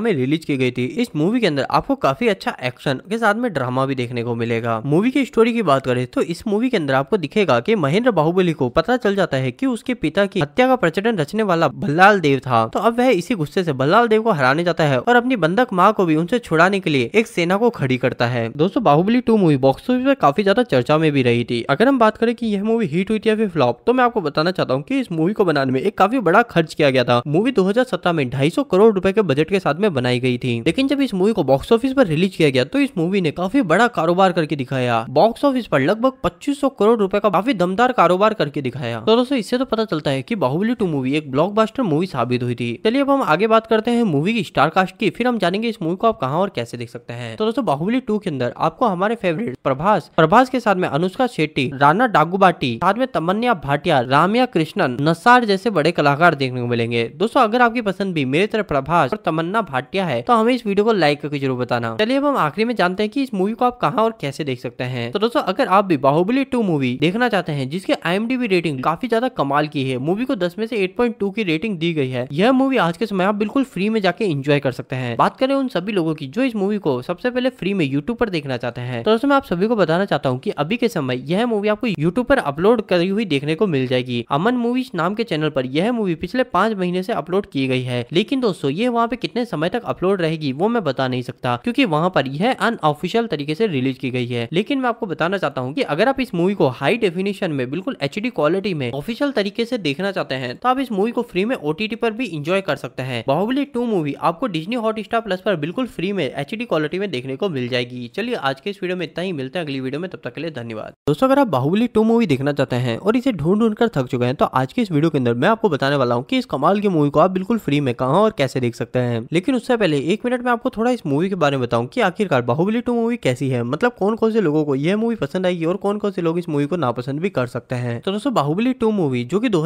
में रिलीज की गई थी इस मूवी के अंदर आपको काफी अच्छा एक्शन के साथ में ड्रामा भी देखने को मिलेगा मूवी की स्टोरी की बात करें तो इस मूवी के अंदर आपको दिखेगा की महेंद्र बाहुबली को पता चल जाता है की उसके पिता की हत्या का प्रचलन रचने वाला बल्लाल देव था तो अब वह इसी गुस्से से बल्लाल देव को हराने जाता है और अपनी बंधक माँ को भी उनसे छुड़ाने के लिए एक सेना को खड़ी करता है दोस्तों Baahubali two movie box office पर काफी ज्यादा चर्चा में भी रही थी अगर हम बात करें कि यह मूवी हिट हुई थी या फिर फ्लॉप तो मैं आपको बताना चाहता हूँ कि इस मूवी को बनाने में एक काफी बड़ा खर्च किया गया था मूवी 2017 में 250 करोड़ रुपए के बजट के साथ में बनाई गई थी लेकिन जब इस मूवी को बॉक्स ऑफिस पर रिलीज किया गया तो इस मूवी ने काफी बड़ा कारोबार करके दिखाया बॉक्स ऑफिस पर लगभग 2500 करोड़ रुपए का काफी दमदार कारोबार करके दिखाया तो दोस्तों इससे तो पता चलता है की बाहुबली टू मूवी मूवी एक ब्लॉकबस्टर मूवी साबित हुई थी चलिए अब हम आगे बात करते हैं मूवी की स्टार कास्ट की फिर हम जानेंगे इस मूवी को आप कहाँ और कैसे देख सकते हैं तो दोस्तों बाहुबली टू के अंदर आपको हमारे फेवरेट प्रभास प्रभास के साथ में अनुष्का शेट्टी राना डागुबाटी साथ में तमन्या भाटिया रामिया कृष्णन नसार जैसे बड़े कलाकार देखने को मिलेंगे दोस्तों अगर आपकी पसंद भी मेरी तरफ प्रभास और तमन्ना भाटिया है तो हमें इस वीडियो को लाइक करके जरूर बताना चलिए अब हम आखिरी में जानते हैं की इस मूवी को आप कहाँ और कैसे देख सकते हैं तो दोस्तों अगर आप भी बाहुबली टू मूवी देखना चाहते हैं जिसके आई रेटिंग काफी ज्यादा कमाल की है मूवी को दस में से एट 8.2 की रेटिंग दी गई है यह मूवी आज के समय आप बिल्कुल फ्री में जाके एंजॉय कर सकते हैं बात करें उन सभी लोगों की जो इस मूवी को सबसे पहले फ्री में यूट्यूब पर देखना चाहते हैं तो दोस्तों मैं आप सभी को बताना चाहता हूँ की अभी के समय यह मूवी आपको यूट्यूब पर अपलोड करी हुई देखने को मिल जाएगी अमन मूवीज नाम के चैनल पर यह मूवी पिछले पांच महीने से अपलोड की गई है लेकिन दोस्तों ये वहाँ पे कितने समय तक अपलोड रहेगी वो मैं बता नहीं सकता क्योंकि वहाँ पर यह अनऑफिशियल तरीके से रिलीज की गई है लेकिन मैं आपको बताना चाहता हूँ कि अगर आप इस मूवी को हाई डेफिनेशन में बिल्कुल एच क्वालिटी में ऑफिशियल तरीके से देखना चाहते हैं तो आप इस मूवी को फ्री में ओ पर भी इंजॉय कर सकते हैं बाहुबली टू मूवी आपको डिजनी हॉट स्टार प्लस पर बिल्कुल फ्री में एच क्वालिटी में देखने को मिल जाएगी चलिए आज के इस वीडियो में इतना ही मिलता है अगली वीडियो में तब तक के लिए धन्यवाद दोस्तों अगर आप बाहुबली टू मूवी देखना चाहते हैं और इसे ढूंढ ढूंढ कर थक चुके हैं तो आज के इस वीडियो के अंदर मैं आपको बताने वाला हूँ कि इस कमाल की मूवी को आप बिल्कुल फ्री में कहा और कैसे देख सकते हैं लेकिन उससे पहले एक मिनट में आपको थोड़ा इस मूवी के बारे में बताऊँ की आखिरकार बाहुबली टू मूवी कैसी है मतलब कौन कौन से लोगों को यह मूवी पसंद आएगी और कौन कौन से लोग इस मूवी को नापसंद भी कर सकते हैं तो दोस्तों बाहुबली टू मूवी जो की दो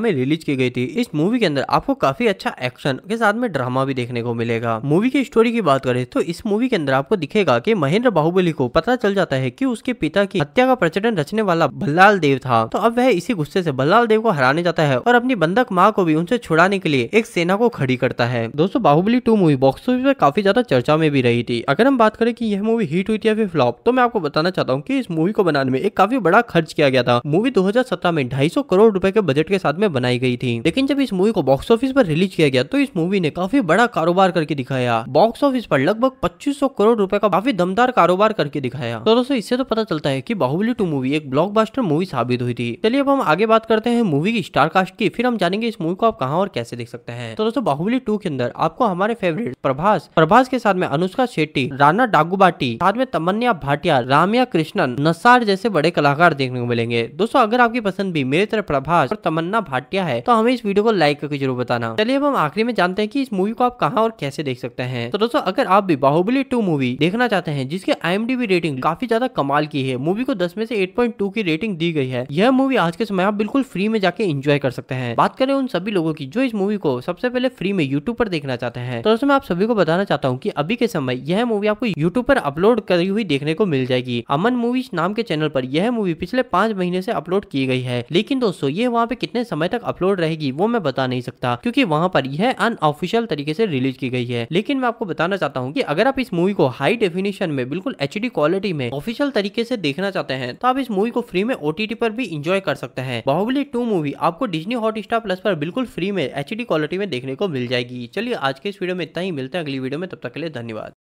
में रिलीज की गई थी इस मूवी के अंदर आपको काफी अच्छा एक्शन के साथ में ड्रामा भी देखने को मिलेगा मूवी की स्टोरी की बात करें तो इस मूवी के अंदर आपको दिखेगा की महेंद्र बाहुबली को पता चल जाता है की उसके पिता की हत्या का प्रचलन रचने वाला बल्लाल देव था तो अब वह इसी गुस्से से बल्लाल देव को हराने जाता है और अपनी बंधक माँ को भी उनसे छुड़ाने के लिए एक सेना को खड़ी करता है दोस्तों Baahubali two movie box office में काफी ज्यादा चर्चा में भी रही थी अगर हम बात करें कि यह मूवी हिट हुई थी या फिर फ्लॉप तो मैं आपको बताना चाहता हूँ कि इस मूवी को बनाने में एक काफी बड़ा खर्च किया गया था मूवी 2017 में 250 करोड़ रुपए के बजट के साथ में बनाई गई थी थी लेकिन जब इस मूवी को बॉक्स ऑफिस पर रिलीज किया गया तो इस मूवी ने काफी बड़ा कारोबार करके दिखाया बॉक्स ऑफिस पर लगभग 2500 करोड़ रुपए का काफी दमदार कारोबार करके दिखाया तो दोस्तों इससे तो पता चलता है की बाहुबली टू मूवी एक ब्लॉक मूवी साबित हुई थी चलिए अब हम आगे बात करते हैं मूवी की स्टारकास्ट की फिर हम जानेंगे इस मूवी को आप कहाँ और कैसे देख सकते हैं तो दोस्तों बाहुबली टू के अंदर आपको हमारे फेवरेट प्रभास प्रभास के साथ में अनुष्का शेट्टी राना डागुबाटी साथ में तमन्या भाटिया रामिया कृष्णन नसार जैसे बड़े कलाकार देखने को मिलेंगे दोस्तों अगर आपकी पसंद भी मेरे तरफ प्रभास और तमन्ना भाटिया है तो हमें इस वीडियो को लाइक करके जरूर बताना चलिए अब हम आखिरी में जानते हैं कि इस मूवी को आप कहाँ और कैसे देख सकते हैं तो दोस्तों अगर आप भी बाहुबली टू मूवी देखना चाहते हैं जिसके आई रेटिंग काफी ज्यादा कमाल की है मूवी को दस में से एट की रेटिंग दी गई है यह मूवी आज के समय आप बिल्कुल फ्री में जाके इंजॉय कर सकते हैं बात करें उन सभी लोगों की जो इस मूवी को सबसे पहले फ्री में यूट्यूब पर देखना चाहते हैं तो दोस्तों मैं आप सभी को बताना चाहता हूँ की अभी के समय यह मूवी आपको यूट्यूब पर अपलोड करी हुई देखने को मिल जाएगी अमन मूवीज नाम के चैनल पर यह मूवी पिछले पांच महीने से अपलोड की गई है लेकिन दोस्तों ये वहाँ पे कितने समय तक अपलोड रहेगी वो मैं बता नहीं सकता क्योंकि वहां पर यह अनऑफिशियल तरीके से रिलीज की गई है लेकिन मैं आपको बताना चाहता हूँ कि अगर आप इस मूवी को हाई डेफिनेशन में बिल्कुल एच क्वालिटी में ऑफिशियल तरीके से देखना चाहते हैं तो आप इस मूवी को फ्री में ओटीटी पर भी इंजॉय कर सकते हैं बाहुबली टू मूवी आपको डिजनी स्टार प्लस पर बिल्कुल फ्री में एच क्वालिटी में देखने को मिल जाएगी चलिए आज के इस वीडियो में इतना ही मिलते हैं अगली वीडियो में तब तक के लिए धन्यवाद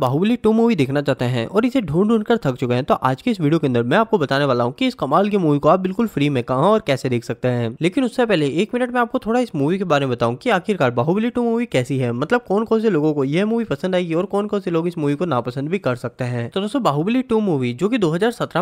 बाहुबली टू मूवी देखना चाहते हैं और इसे ढूंढ ढूंढ कर थक चुके हैं तो आज के इस वीडियो के अंदर मैं आपको बताने वाला हूँ कि इस कमाल की मूवी को आप बिल्कुल फ्री में कहा और कैसे देख सकते हैं लेकिन उससे पहले एक मिनट में आपको थोड़ा इस मूवी के बारे में बताऊँ की आखिरकार बाहुबली टू मूवी कैसी है मतलब कौन कौन से लोगों को यह मूवी पसंद आएगी और कौन कौन से लोग इस मूवी को नापसंद भी कर सकते हैं तो दोस्तों बाहुबली टू मूवी जो की दो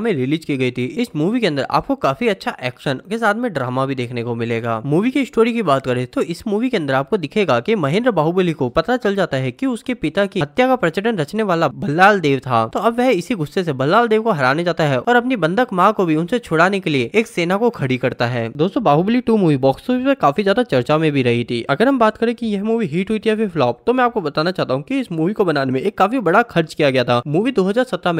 में रिलीज की गई थी इस मूवी के अंदर आपको काफी अच्छा एक्शन के साथ में ड्रामा भी देखने को मिलेगा मूवी की स्टोरी की बात करें तो इस मूवी के अंदर आपको दिखेगा की महेंद्र बाहुबली को पता चल जाता है की उसके पिता की हत्या का प्रचलन रचने वाला बल्लाल देव था तो अब वह इसी गुस्से से बल्लाल देव को हराने जाता है और अपनी बंधक माँ को भी उनसे छुड़ाने के लिए एक सेना को खड़ी करता है दोस्तों Baahubali two movie box office पर काफी ज्यादा चर्चा में भी रही थी अगर हम बात करें की यह मूवी हिट हुई थी या फिर फ्लॉप तो मैं आपको बताना चाहता हूँ की इस मूवी को बनाने में एक काफी बड़ा खर्च किया गया था मूवी दो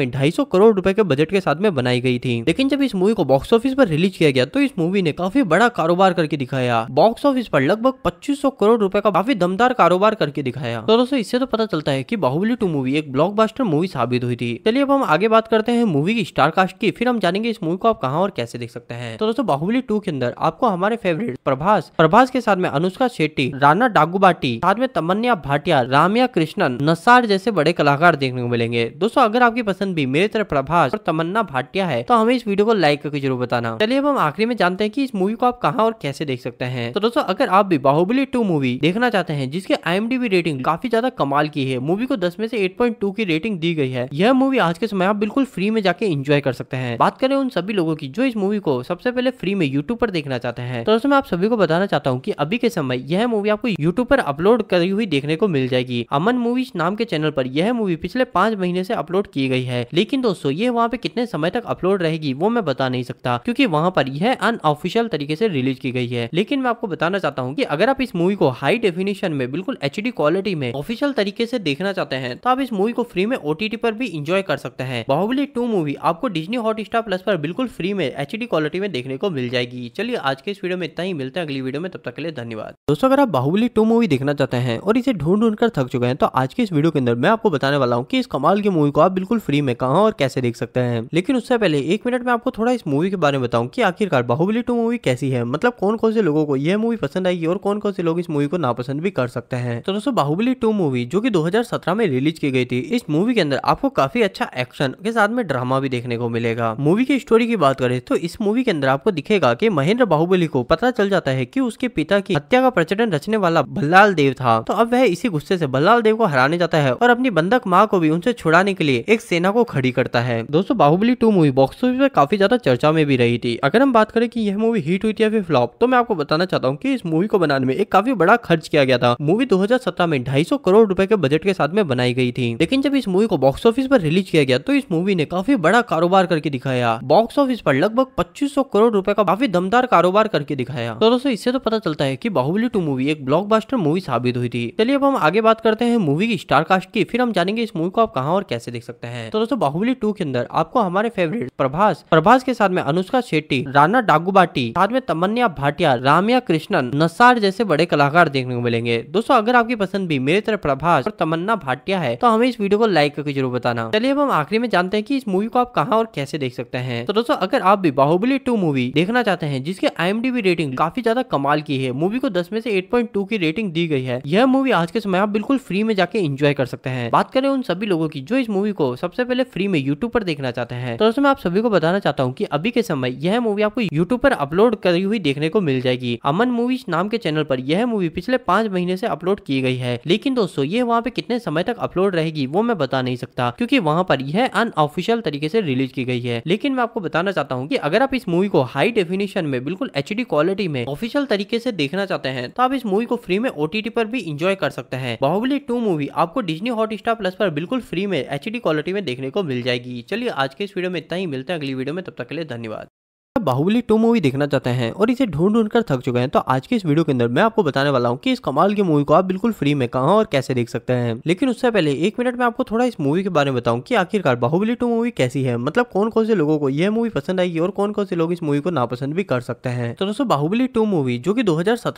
में ढाई करोड़ रूपए के बजट के साथ में बनाई गई थी लेकिन जब इस मूवी को बॉक्स ऑफिस पर रिलीज किया गया तो इस मूवी ने काफी बड़ा कारोबार करके दिखाया बॉक्स ऑफिस पर लगभग 2500 करोड़ रुपए का काफी दमदार कारोबार करके दिखाया तो दोस्तों इससे तो पता चलता है की बाहुबली टू मूवी मूवी एक ब्लॉकबस्टर मूवी साबित हुई थी चलिए अब हम आगे बात करते हैं मूवी की स्टार कास्ट की फिर हम जानेंगे इस मूवी को आप कहाँ और कैसे देख सकते हैं तो दोस्तों बाहुबली टू के अंदर आपको हमारे फेवरेट प्रभास प्रभास के साथ में अनुष्का शेट्टी राना डागुबाटी साथ में तमन्या भाटिया रामिया कृष्णन नसार जैसे बड़े कलाकार देखने को मिलेंगे दोस्तों अगर आपकी पसंद भी मेरे तरफ प्रभास और तमन्ना भाटिया है तो हमें इस वीडियो को लाइक करके जरूर बताना चलिए अब हम आखिरी में जानते हैं कि इस मूवी को आप कहाँ और कैसे देख सकते हैं तो दोस्तों अगर आप भी बाहुबली टू मूवी देखना चाहते हैं जिसके आई रेटिंग काफी ज्यादा कमाल की है मूवी को दस में से एट 6.2 की रेटिंग दी गई है यह मूवी आज के समय आप बिल्कुल फ्री में जाके एंजॉय कर सकते हैं बात करें उन सभी लोगों की जो इस मूवी को सबसे पहले फ्री में यूट्यूब पर देखना चाहते हैं तो दोस्तों मैं आप सभी को बताना चाहता हूँ की अभी के समय यह मूवी आपको यूट्यूब पर अपलोड करी हुई देखने को मिल जाएगी अमन मूवीज नाम के चैनल पर यह मूवी पिछले पांच महीने से अपलोड की गई है लेकिन दोस्तों ये वहाँ पे कितने समय तक अपलोड रहेगी वो मैं बता नहीं सकता क्योंकि वहाँ पर यह अनऑफिशियल तरीके से रिलीज की गई है लेकिन मैं आपको बताना चाहता हूँ कि अगर आप इस मूवी को हाई डेफिनेशन में बिल्कुल एच क्वालिटी में ऑफिशियल तरीके से देखना चाहते हैं तो आप इस मूवी को फ्री में ओ पर भी इंजॉय कर सकते हैं बाहुबली टू मूवी आपको डिजनी हॉटस्टार प्लस पर बिल्कुल फ्री में एच क्वालिटी में देखने को मिल जाएगी चलिए आज के इस वीडियो में इतना ही मिलते हैं अगली वीडियो में तब तक के लिए धन्यवाद दोस्तों अगर आप बाहुबली टू मूवी देखना चाहते हैं और इसे ढूंढ ढूंढ कर थक चुके हैं तो आज के इस वीडियो के अंदर मैं आपको बताने वाला हूँ की इस कमाल की मूवी को आप बिल्कुल फ्री में कहा और कैसे देख सकते हैं लेकिन उससे पहले एक मिनट में आपको थोड़ा इस मूवी के बारे में बताऊँ की आखिरकार बाहुबली टू मूवी कैसी है मतलब कौन कौन से लोगों को यह मूवी पसंद आएगी और कौन कौन से लोग इस मूवी को नापसंद भी कर सकते हैं तो दोस्तों बाहुबली टू मूवी जो की दो में रिलीज की की गई थी इस मूवी के अंदर आपको काफी अच्छा एक्शन के साथ में ड्रामा भी देखने को मिलेगा मूवी की स्टोरी की बात करें तो इस मूवी के अंदर आपको दिखेगा की महेंद्र बाहुबली को पता चल जाता है की उसके पिता की हत्या का प्रचलन रचने वाला बल्लाल देव था तो अब वह इसी गुस्से से बल्लाल देव को हराने जाता है और अपनी बंधक माँ को भी उनसे छुड़ाने के लिए एक सेना को खड़ी करता है दोस्तों Baahubali two movie box office पर काफी ज्यादा चर्चा में भी रही थी अगर हम बात करें कि यह मूवी हिट हुई थी या फिर फ्लॉप तो मैं आपको बताना चाहता हूँ कि इस मूवी को बनाने में एक काफी बड़ा खर्च किया गया था मूवी 2017 में 250 करोड़ रुपए के बजट के साथ में बनाई गई थी थी लेकिन जब इस मूवी को बॉक्स ऑफिस पर रिलीज किया गया तो इस मूवी ने काफी बड़ा कारोबार करके दिखाया बॉक्स ऑफिस पर लगभग 2500 करोड़ रुपए का काफी दमदार कारोबार करके दिखाया तो दोस्तों इससे तो पता चलता है की बाहुबली टू मूवी एक ब्लॉक मूवी साबित हुई थी चलिए अब हम आगे बात करते हैं मूवी की स्टारकास्ट की फिर हम जानेंगे इस मूवी को आप कहाँ और कैसे देख सकते हैं तो दोस्तों बाहुबली टू के अंदर आपको हमारे फेवरेट प्रभास प्रभास के साथ में अनुष्का शेट्टी राना डागुबाटी साथ में तमन्या भाटिया रामिया कृष्णन नसार जैसे बड़े कलाकार देखने को मिलेंगे दोस्तों अगर आपकी पसंद भी मेरी तरफ प्रभास और तमन्ना भाटिया है तो तो हमें इस वीडियो को लाइक करके जरूर बताना चलिए अब हम आखिरी में जानते हैं कि इस मूवी को आप कहा और कैसे देख सकते हैं तो दोस्तों अगर आप भी बाहुबली टू मूवी देखना चाहते हैं जिसके आई रेटिंग काफी ज्यादा कमाल की है मूवी को दस में से एट की रेटिंग दी गई है यह मूवी आज के समय आप बिल्कुल फ्री में जाके इंजॉय कर सकते हैं बात करें उन सभी लोगों की जो इस मूवी को सबसे पहले फ्री में यूट्यूब पर देखना चाहते हैं तो दोस्तों मैं आप सभी को बताना चाहता हूँ की अभी के समय यह मूवी आपको यूट्यूब पर अपलोड करी हुई देखने को मिल जाएगी अमन मूवीज नाम के चैनल पर यह मूवी पिछले पांच महीने से अपलोड की गई है लेकिन दोस्तों ये वहाँ पे कितने समय तक अपलोड रहेगी वो मैं बता नहीं सकता क्योंकि वहाँ पर यह अनऑफिशियल तरीके से रिलीज की गई है लेकिन मैं आपको बताना चाहता हूँ की अगर आप इस मूवी को हाई डेफिनेशन में बिल्कुल एच क्वालिटी में ऑफिशियल तरीके से देखना चाहते हैं तो आप इस मूवी को फ्री में ओटीटी पर भी इंजॉय कर सकते हैं बाहुबली टू मूवी आपको डिजनी हॉट प्लस पर बिल्कुल फ्री में एच क्वालिटी में देखने को मिल जाएगी चलिए आज के इस वीडियो में इतना ही मिलते हैं अगली वीडियो में तब तक के लिए धन्यवाद बाहुबली टू मूवी देखना चाहते हैं और इसे ढूंढ ढूंढ कर थक चुके हैं तो आज के इस वीडियो के अंदर मैं आपको बताने वाला हूँ कि इस कमाल की मूवी को आप बिल्कुल फ्री में कहा और कैसे देख सकते हैं लेकिन उससे पहले एक मिनट में आपको थोड़ा इस मूवी के बारे में बताऊँ कि आखिरकार बाहुबली टू मूवी कैसी है मतलब कौन कौन से लोगों को यह मूवी पसंद आएगी और कौन कौन से लोग इस मूवी को नापसंद भी कर सकते हैं तो दोस्तों बाहुबली टू मूवी जो की दो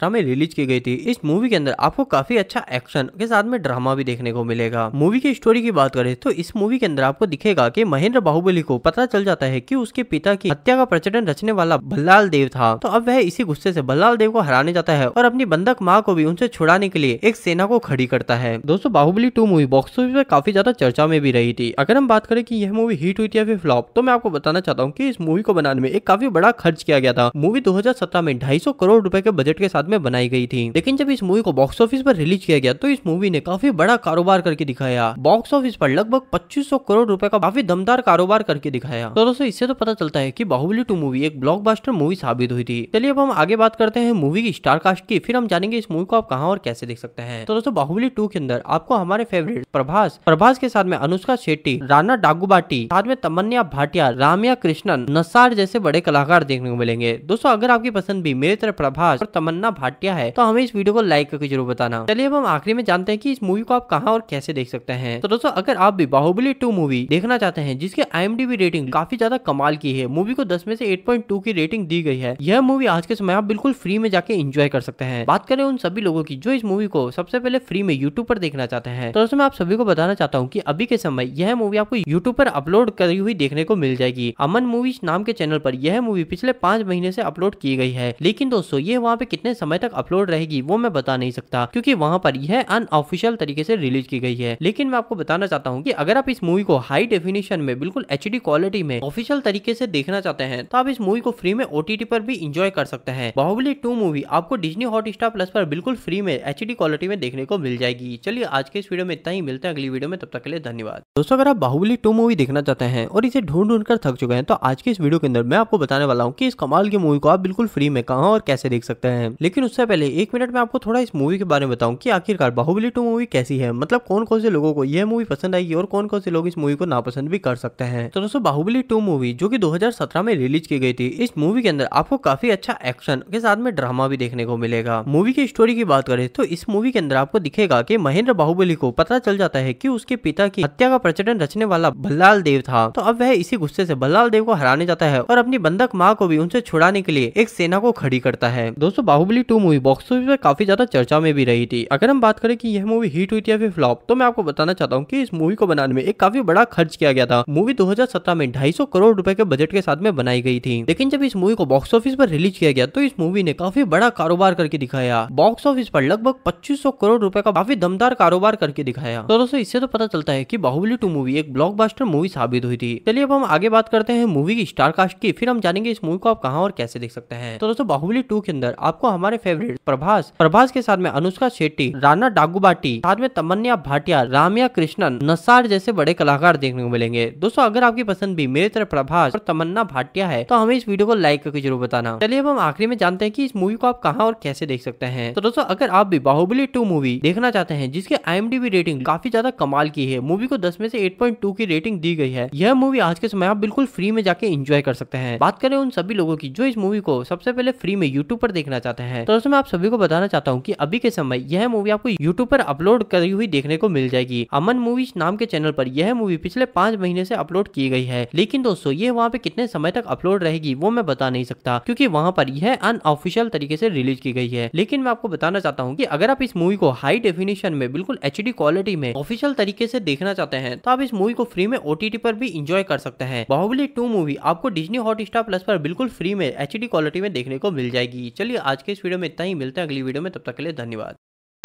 में रिलीज की गई थी इस मूवी के अंदर आपको काफी अच्छा एक्शन के साथ में ड्रामा भी देखने को मिलेगा मूवी की स्टोरी की बात करें तो इस मूवी के अंदर आपको दिखेगा की महेंद्र बाहुबली को पता चल जाता है की उसके पिता की हत्या का प्रचार बंधन रचने वाला बल्लाल देव था तो अब वह इसी गुस्से से बल्लाल देव को हराने जाता है और अपनी बंधक माँ को भी उनसे छुड़ाने के लिए एक सेना को खड़ी करता है दोस्तों Baahubali two movie box office पर काफी ज्यादा चर्चा में भी रही थी अगर हम बात करें की यह मूवी हिट हुई थी या फिर फ्लॉप तो मैं आपको बताना चाहता हूँ की इस मूवी को बनाने में एक काफी बड़ा खर्च किया गया था मूवी दो में ढाई करोड़ रूपए के बजट के साथ में बनाई गई थी लेकिन जब इस मूवी को बॉक्स ऑफिस पर रिलीज किया गया तो इस मूवी ने काफी बड़ा कारोबार करके दिखाया बॉक्स ऑफिस पर लगभग 2500 करोड़ रुपए का काफी दमदार कारोबार करके दिखाया तो दोस्तों इससे तो पता चलता है की बाहुबली टू मूवी मूवी एक ब्लॉकबस्टर मूवी साबित हुई थी चलिए अब हम आगे बात करते हैं मूवी की स्टार कास्ट की फिर हम जानेंगे इस मूवी को आप कहाँ और कैसे देख सकते हैं तो दोस्तों बाहुबली टू के अंदर आपको हमारे फेवरेट प्रभास प्रभास के साथ में अनुष्का शेट्टी राना डागुबाटी साथ में तमन्या भाटिया रामिया कृष्णन नसार जैसे बड़े कलाकार देखने को मिलेंगे दोस्तों अगर आपकी पसंद भी मेरी तरह प्रभास और तमन्ना भाटिया है तो हमें इस वीडियो को लाइक करके जरूर बताना चलिए अब हम आखिरी में जानते हैं कि इस मूवी को आप कहाँ और कैसे देख सकते हैं तो दोस्तों अगर आप भी बाहुबली टू मूवी देखना चाहते हैं जिसके आई रेटिंग काफी ज्यादा कमाल की है मूवी को दस में से एट 8.2 की रेटिंग दी गई है यह मूवी आज के समय आप बिल्कुल फ्री में जाके एंजॉय कर सकते हैं बात करें उन सभी लोगों की जो इस मूवी को सबसे पहले फ्री में यूट्यूब पर देखना चाहते हैं तो दोस्तों मैं आप सभी को बताना चाहता हूँ की अभी के समय यह मूवी आपको यूट्यूब पर अपलोड करी हुई देखने को मिल जाएगी अमन मूवीज नाम के चैनल पर यह मूवी पिछले पांच महीने से अपलोड की गई है लेकिन दोस्तों ये वहाँ पे कितने समय तक अपलोड रहेगी वो मैं बता नहीं सकता क्योंकि वहाँ पर यह अनऑफिशियल तरीके से रिलीज की गई है लेकिन मैं आपको बताना चाहता हूँ कि अगर आप इस मूवी को हाई डेफिनेशन में बिल्कुल एच क्वालिटी में ऑफिशियल तरीके से देखना चाहते हैं तो आप इस मूवी को फ्री में ओटीटी पर भी इंजॉय कर सकते हैं बाहुबली टू मूवी आपको डिजनी हॉट स्टार प्लस पर बिल्कुल फ्री में एच क्वालिटी में देखने को मिल जाएगी चलिए आज के इस वीडियो में इतना ही मिलते हैं अगली वीडियो में तब तक के लिए धन्यवाद दोस्तों अगर आप बाहुबली टू मूवी देखना चाहते हैं और इसे ढूंढ ढूंढ कर थक चुके हैं तो आज के इस वीडियो के अंदर मैं आपको बताने वाला हूँ की इस कमाल की मूवी को आप बिल्कुल फ्री में कहा और कैसे देख सकते हैं लेकिन उससे पहले एक मिनट में आपको थोड़ा इस मूवी के बारे में बताऊँ की आखिरकार बाहुबली टू मूवी कैसी है मतलब कौन कौन से लोगों को यह मूवी पसंद आएगी और कौन कौन से लोग इस मूवी को नापसंद भी कर सकते हैं तो दोस्तों बाहुबली टू मूवी जो की दो में रिलीज की गई थी इस मूवी के अंदर आपको काफी अच्छा एक्शन के साथ में ड्रामा भी देखने को मिलेगा मूवी की स्टोरी की बात करें तो इस मूवी के अंदर आपको दिखेगा की महेंद्र बाहुबली को पता चल जाता है की उसके पिता की हत्या का प्रचलन रचने वाला बल्लाल देव था तो अब वह इसी गुस्से से बल्लाल देव को हराने जाता है और अपनी बंधक माँ को भी उनसे छुड़ाने के लिए एक सेना को खड़ी करता है दोस्तों Baahubali two movie box office में काफी ज्यादा चर्चा में भी रही थी अगर हम बात करें कि यह मूवी हिट हुई थी या फिर फ्लॉप तो मैं आपको बताना चाहता हूँ कि इस मूवी को बनाने में एक काफी बड़ा खर्च किया गया था मूवी 2017 में 250 करोड़ रुपए के बजट के साथ में बनाई गई थी थी लेकिन जब इस मूवी को बॉक्स ऑफिस पर रिलीज किया गया तो इस मूवी ने काफी बड़ा कारोबार करके दिखाया बॉक्स ऑफिस पर लगभग 2500 करोड़ रुपए का काफी दमदार कारोबार करके दिखाया तो दोस्तों इससे तो पता चलता है की बाहुबली टू मूवी एक ब्लॉक मूवी साबित हुई थी चलिए अब हम आगे बात करते हैं मूवी की स्टारकास्ट की फिर हम जानेंगे इस मूवी को आप कहाँ और कैसे देख सकते हैं तो दोस्तों बाहुबली टू के अंदर आपको हमारे फेवरेट प्रभास प्रभास के साथ में अनुष्का शेट्टी राना डागुबाटी साथ में तमन्या भाटिया रामिया कृष्णन नसार जैसे बड़े कलाकार देखने को मिलेंगे दोस्तों अगर आपकी पसंद भी मेरे तरफ प्रभास और तमन्ना भाटिया है तो हमें इस वीडियो को लाइक करके जरूर बताना चलिए अब हम आखिरी में जानते हैं कि इस मूवी को आप कहाँ और कैसे देख सकते हैं तो दोस्तों अगर आप भी बाहुबली टू मूवी देखना चाहते हैं जिसके आई रेटिंग काफी ज्यादा कमाल की है मूवी को दस में से एट की रेटिंग दी गई है यह मूवी आज के समय आप बिल्कुल फ्री में जाके इंजॉय कर सकते हैं बात करें उन सभी लोगों की जो इस मूवी को सबसे पहले फ्री में यूट्यूब पर देखना चाहते हैं तो दोस्तों मैं आप सभी को बताना चाहता हूँ की अभी के समय यह मूवी आपको यूट्यूब पर अपलोड करी हुई देखने को मिल जाएगी अमन मूवीज नाम के चैनल पर यह मूवी पिछले पांच महीने से अपलोड की गई है लेकिन दोस्तों ये वहाँ पे कितने समय तक अपलोड रहेगी वो मैं बता नहीं सकता क्योंकि वहाँ पर यह अनऑफिशियल तरीके से रिलीज की गई है लेकिन मैं आपको बताना चाहता हूँ की अगर आप इस मूवी को हाई डेफिनेशन में बिल्कुल एच क्वालिटी में ऑफिशियल तरीके से देखना चाहते हैं तो आप इस मूवी को फ्री में ओटीटी पर भी इंजॉय कर सकते हैं बाहुबली टू मूवी आपको डिजनी स्टार प्लस पर बिल्कुल फ्री में एच क्वालिटी में देखने को मिल जाएगी चलिए आज के इस वीडियो में इतना ही मिलते हैं अगली वीडियो में तब तक के लिए धन्यवाद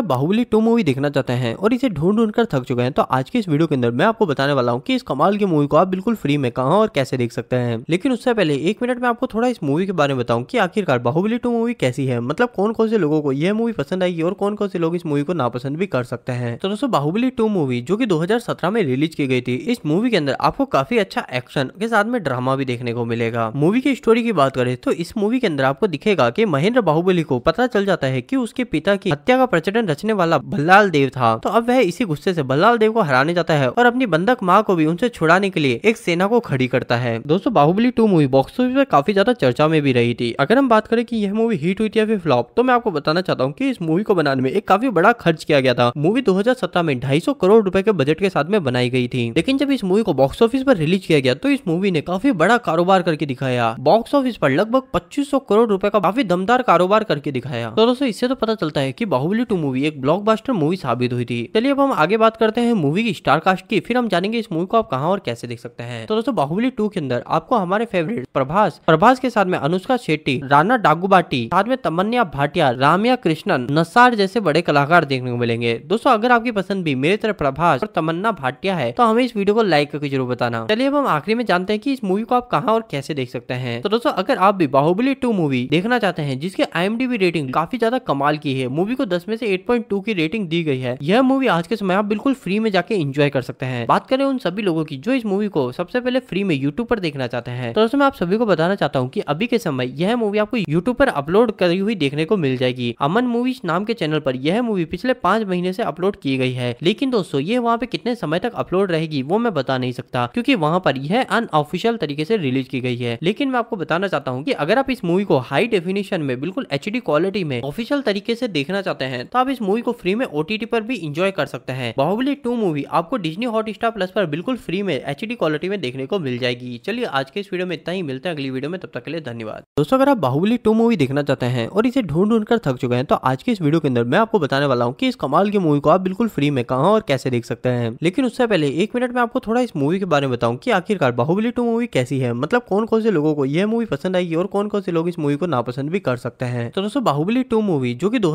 बाहुबली टू मूवी देखना चाहते हैं और इसे ढूंढ ढूंढ कर थक चुके हैं तो आज की इस वीडियो के अंदर मैं आपको बताने वाला हूँ कि इस कमाल की मूवी को आप बिल्कुल फ्री में कहा और कैसे देख सकते हैं लेकिन उससे पहले एक मिनट में आपको थोड़ा इस मूवी के बारे में बताऊँ कि आखिरकार बाहुबली टू मूवी कैसी है मतलब कौन कौन से लोगों को यह मूवी पसंद आएगी और कौन कौन से लोग इस मूवी को नापसंद भी कर सकते हैं तो दोस्तों बाहुबली टू मूवी जो की दो में रिलीज की गई थी इस मूवी के अंदर आपको काफी अच्छा एक्शन के साथ में ड्रामा भी देखने को मिलेगा मूवी की स्टोरी की बात करें तो इस मूवी के अंदर आपको दिखेगा की महेंद्र बाहुबली को पता चल जाता है की उसके पिता की हत्या का प्रचलन रचने वाला बल्लाल देव था तो अब वह इसी गुस्से से बल्लाल देव को हराने जाता है और अपनी बंधक माँ को भी उनसे छुड़ाने के लिए एक सेना को खड़ी करता है दोस्तों Baahubali two movie box office में काफी ज्यादा चर्चा में भी रही थी अगर हम बात करें की यह मूवी हिट हुई थी या फिर फ्लॉप तो मैं आपको बताना चाहता हूँ की इस मूवी को बनाने में एक काफी बड़ा खर्च किया गया था मूवी दो में ढाई करोड़ रूपए के बजट के साथ में बनाई गई थी लेकिन जब इस मूवी को बॉक्स ऑफिस पर रिलीज किया गया तो इस मूवी ने काफी बड़ा कारोबार करके दिखाया बॉक्स ऑफिस पर लगभग 2500 करोड़ रुपए का काफी दमदार कारोबार करके दिखाया तो दोस्तों इससे तो पता चलता है कि बाहुबली टू मूवी मूवी एक ब्लॉकबस्टर मूवी साबित हुई थी चलिए अब हम आगे बात करते हैं मूवी की स्टारकास्ट की फिर हम जानेंगे इस मूवी को आप कहाँ और कैसे देख सकते हैं तो दोस्तों बाहुबली टू के अंदर आपको हमारे फेवरेट प्रभास प्रभास के साथ में अनुष्का शेट्टी राना डागुबाटी साथ में तमन्या भाटिया रामिया कृष्णन नसार जैसे बड़े कलाकार देखने को मिलेंगे दोस्तों अगर आपकी पसंद भी मेरी तरफ प्रभास और तमन्ना भाटिया है तो हमें इस वीडियो को लाइक करके जरूर बताना चलिए अब हम आखिरी में जानते हैं की इस मूवी को आप कहाँ और कैसे देख सकते हैं तो दोस्तों अगर आप भी बाहुबली टू मूवी देखना चाहते हैं जिसके आई रेटिंग काफी ज्यादा कमाल की है मूवी को दस में से एट 8.2 की रेटिंग दी गई है यह मूवी आज के समय आप बिल्कुल फ्री में जाके एंजॉय कर सकते हैं बात करें उन सभी लोगों की जो इस मूवी को सबसे पहले फ्री में यूट्यूब पर देखना चाहते हैं तो दोस्तों मैं आप सभी को बताना चाहता हूँ की अभी के समय यह मूवी आपको यूट्यूब पर अपलोड करी हुई देखने को मिल जाएगी अमन मूवीज नाम के चैनल पर यह मूवी पिछले पांच महीने से अपलोड की गई है लेकिन दोस्तों ये वहाँ पे कितने समय तक अपलोड रहेगी वो मैं बता नहीं सकता क्योंकि वहाँ पर यह अनऑफिशियल तरीके से रिलीज की गई है लेकिन मैं आपको बताना चाहता हूँ कि अगर आप इस मूवी को हाई डेफिनेशन में बिल्कुल एच क्वालिटी में ऑफिशियल तरीके से देखना चाहते हैं तो आप इस इस मूवी को फ्री में ओटीटी पर भी इंजॉय कर सकते हैं बाहुबली टू मूवी आपको डिजनी हॉटस्टार प्लस पर बिल्कुल फ्री में एच क्वालिटी में देखने को मिल जाएगी चलिए आज के इस वीडियो में इतना ही मिलते हैं अगली वीडियो में तब तक के लिए धन्यवाद दोस्तों अगर आप बाहुबली टू मूवी देखना चाहते हैं और इसे ढूंढ ढूंढ कर थक चुके हैं तो आज के इस वीडियो के अंदर मैं आपको बताने वाला हूँ की इस कमाल की मूवी को आप बिल्कुल फ्री में कहा और कैसे देख सकते हैं लेकिन उससे पहले एक मिनट में आपको थोड़ा इस मूवी के बारे में बताऊँ की आखिरकार बाहुबली टू मूवी कैसी है मतलब कौन कौन से लोगों को यह मूवी पसंद आएगी और कौन कौन से लोग इस मूवी को नापसंद भी कर सकते हैं तो दोस्तों बाहुबली टू मूवी जो की दो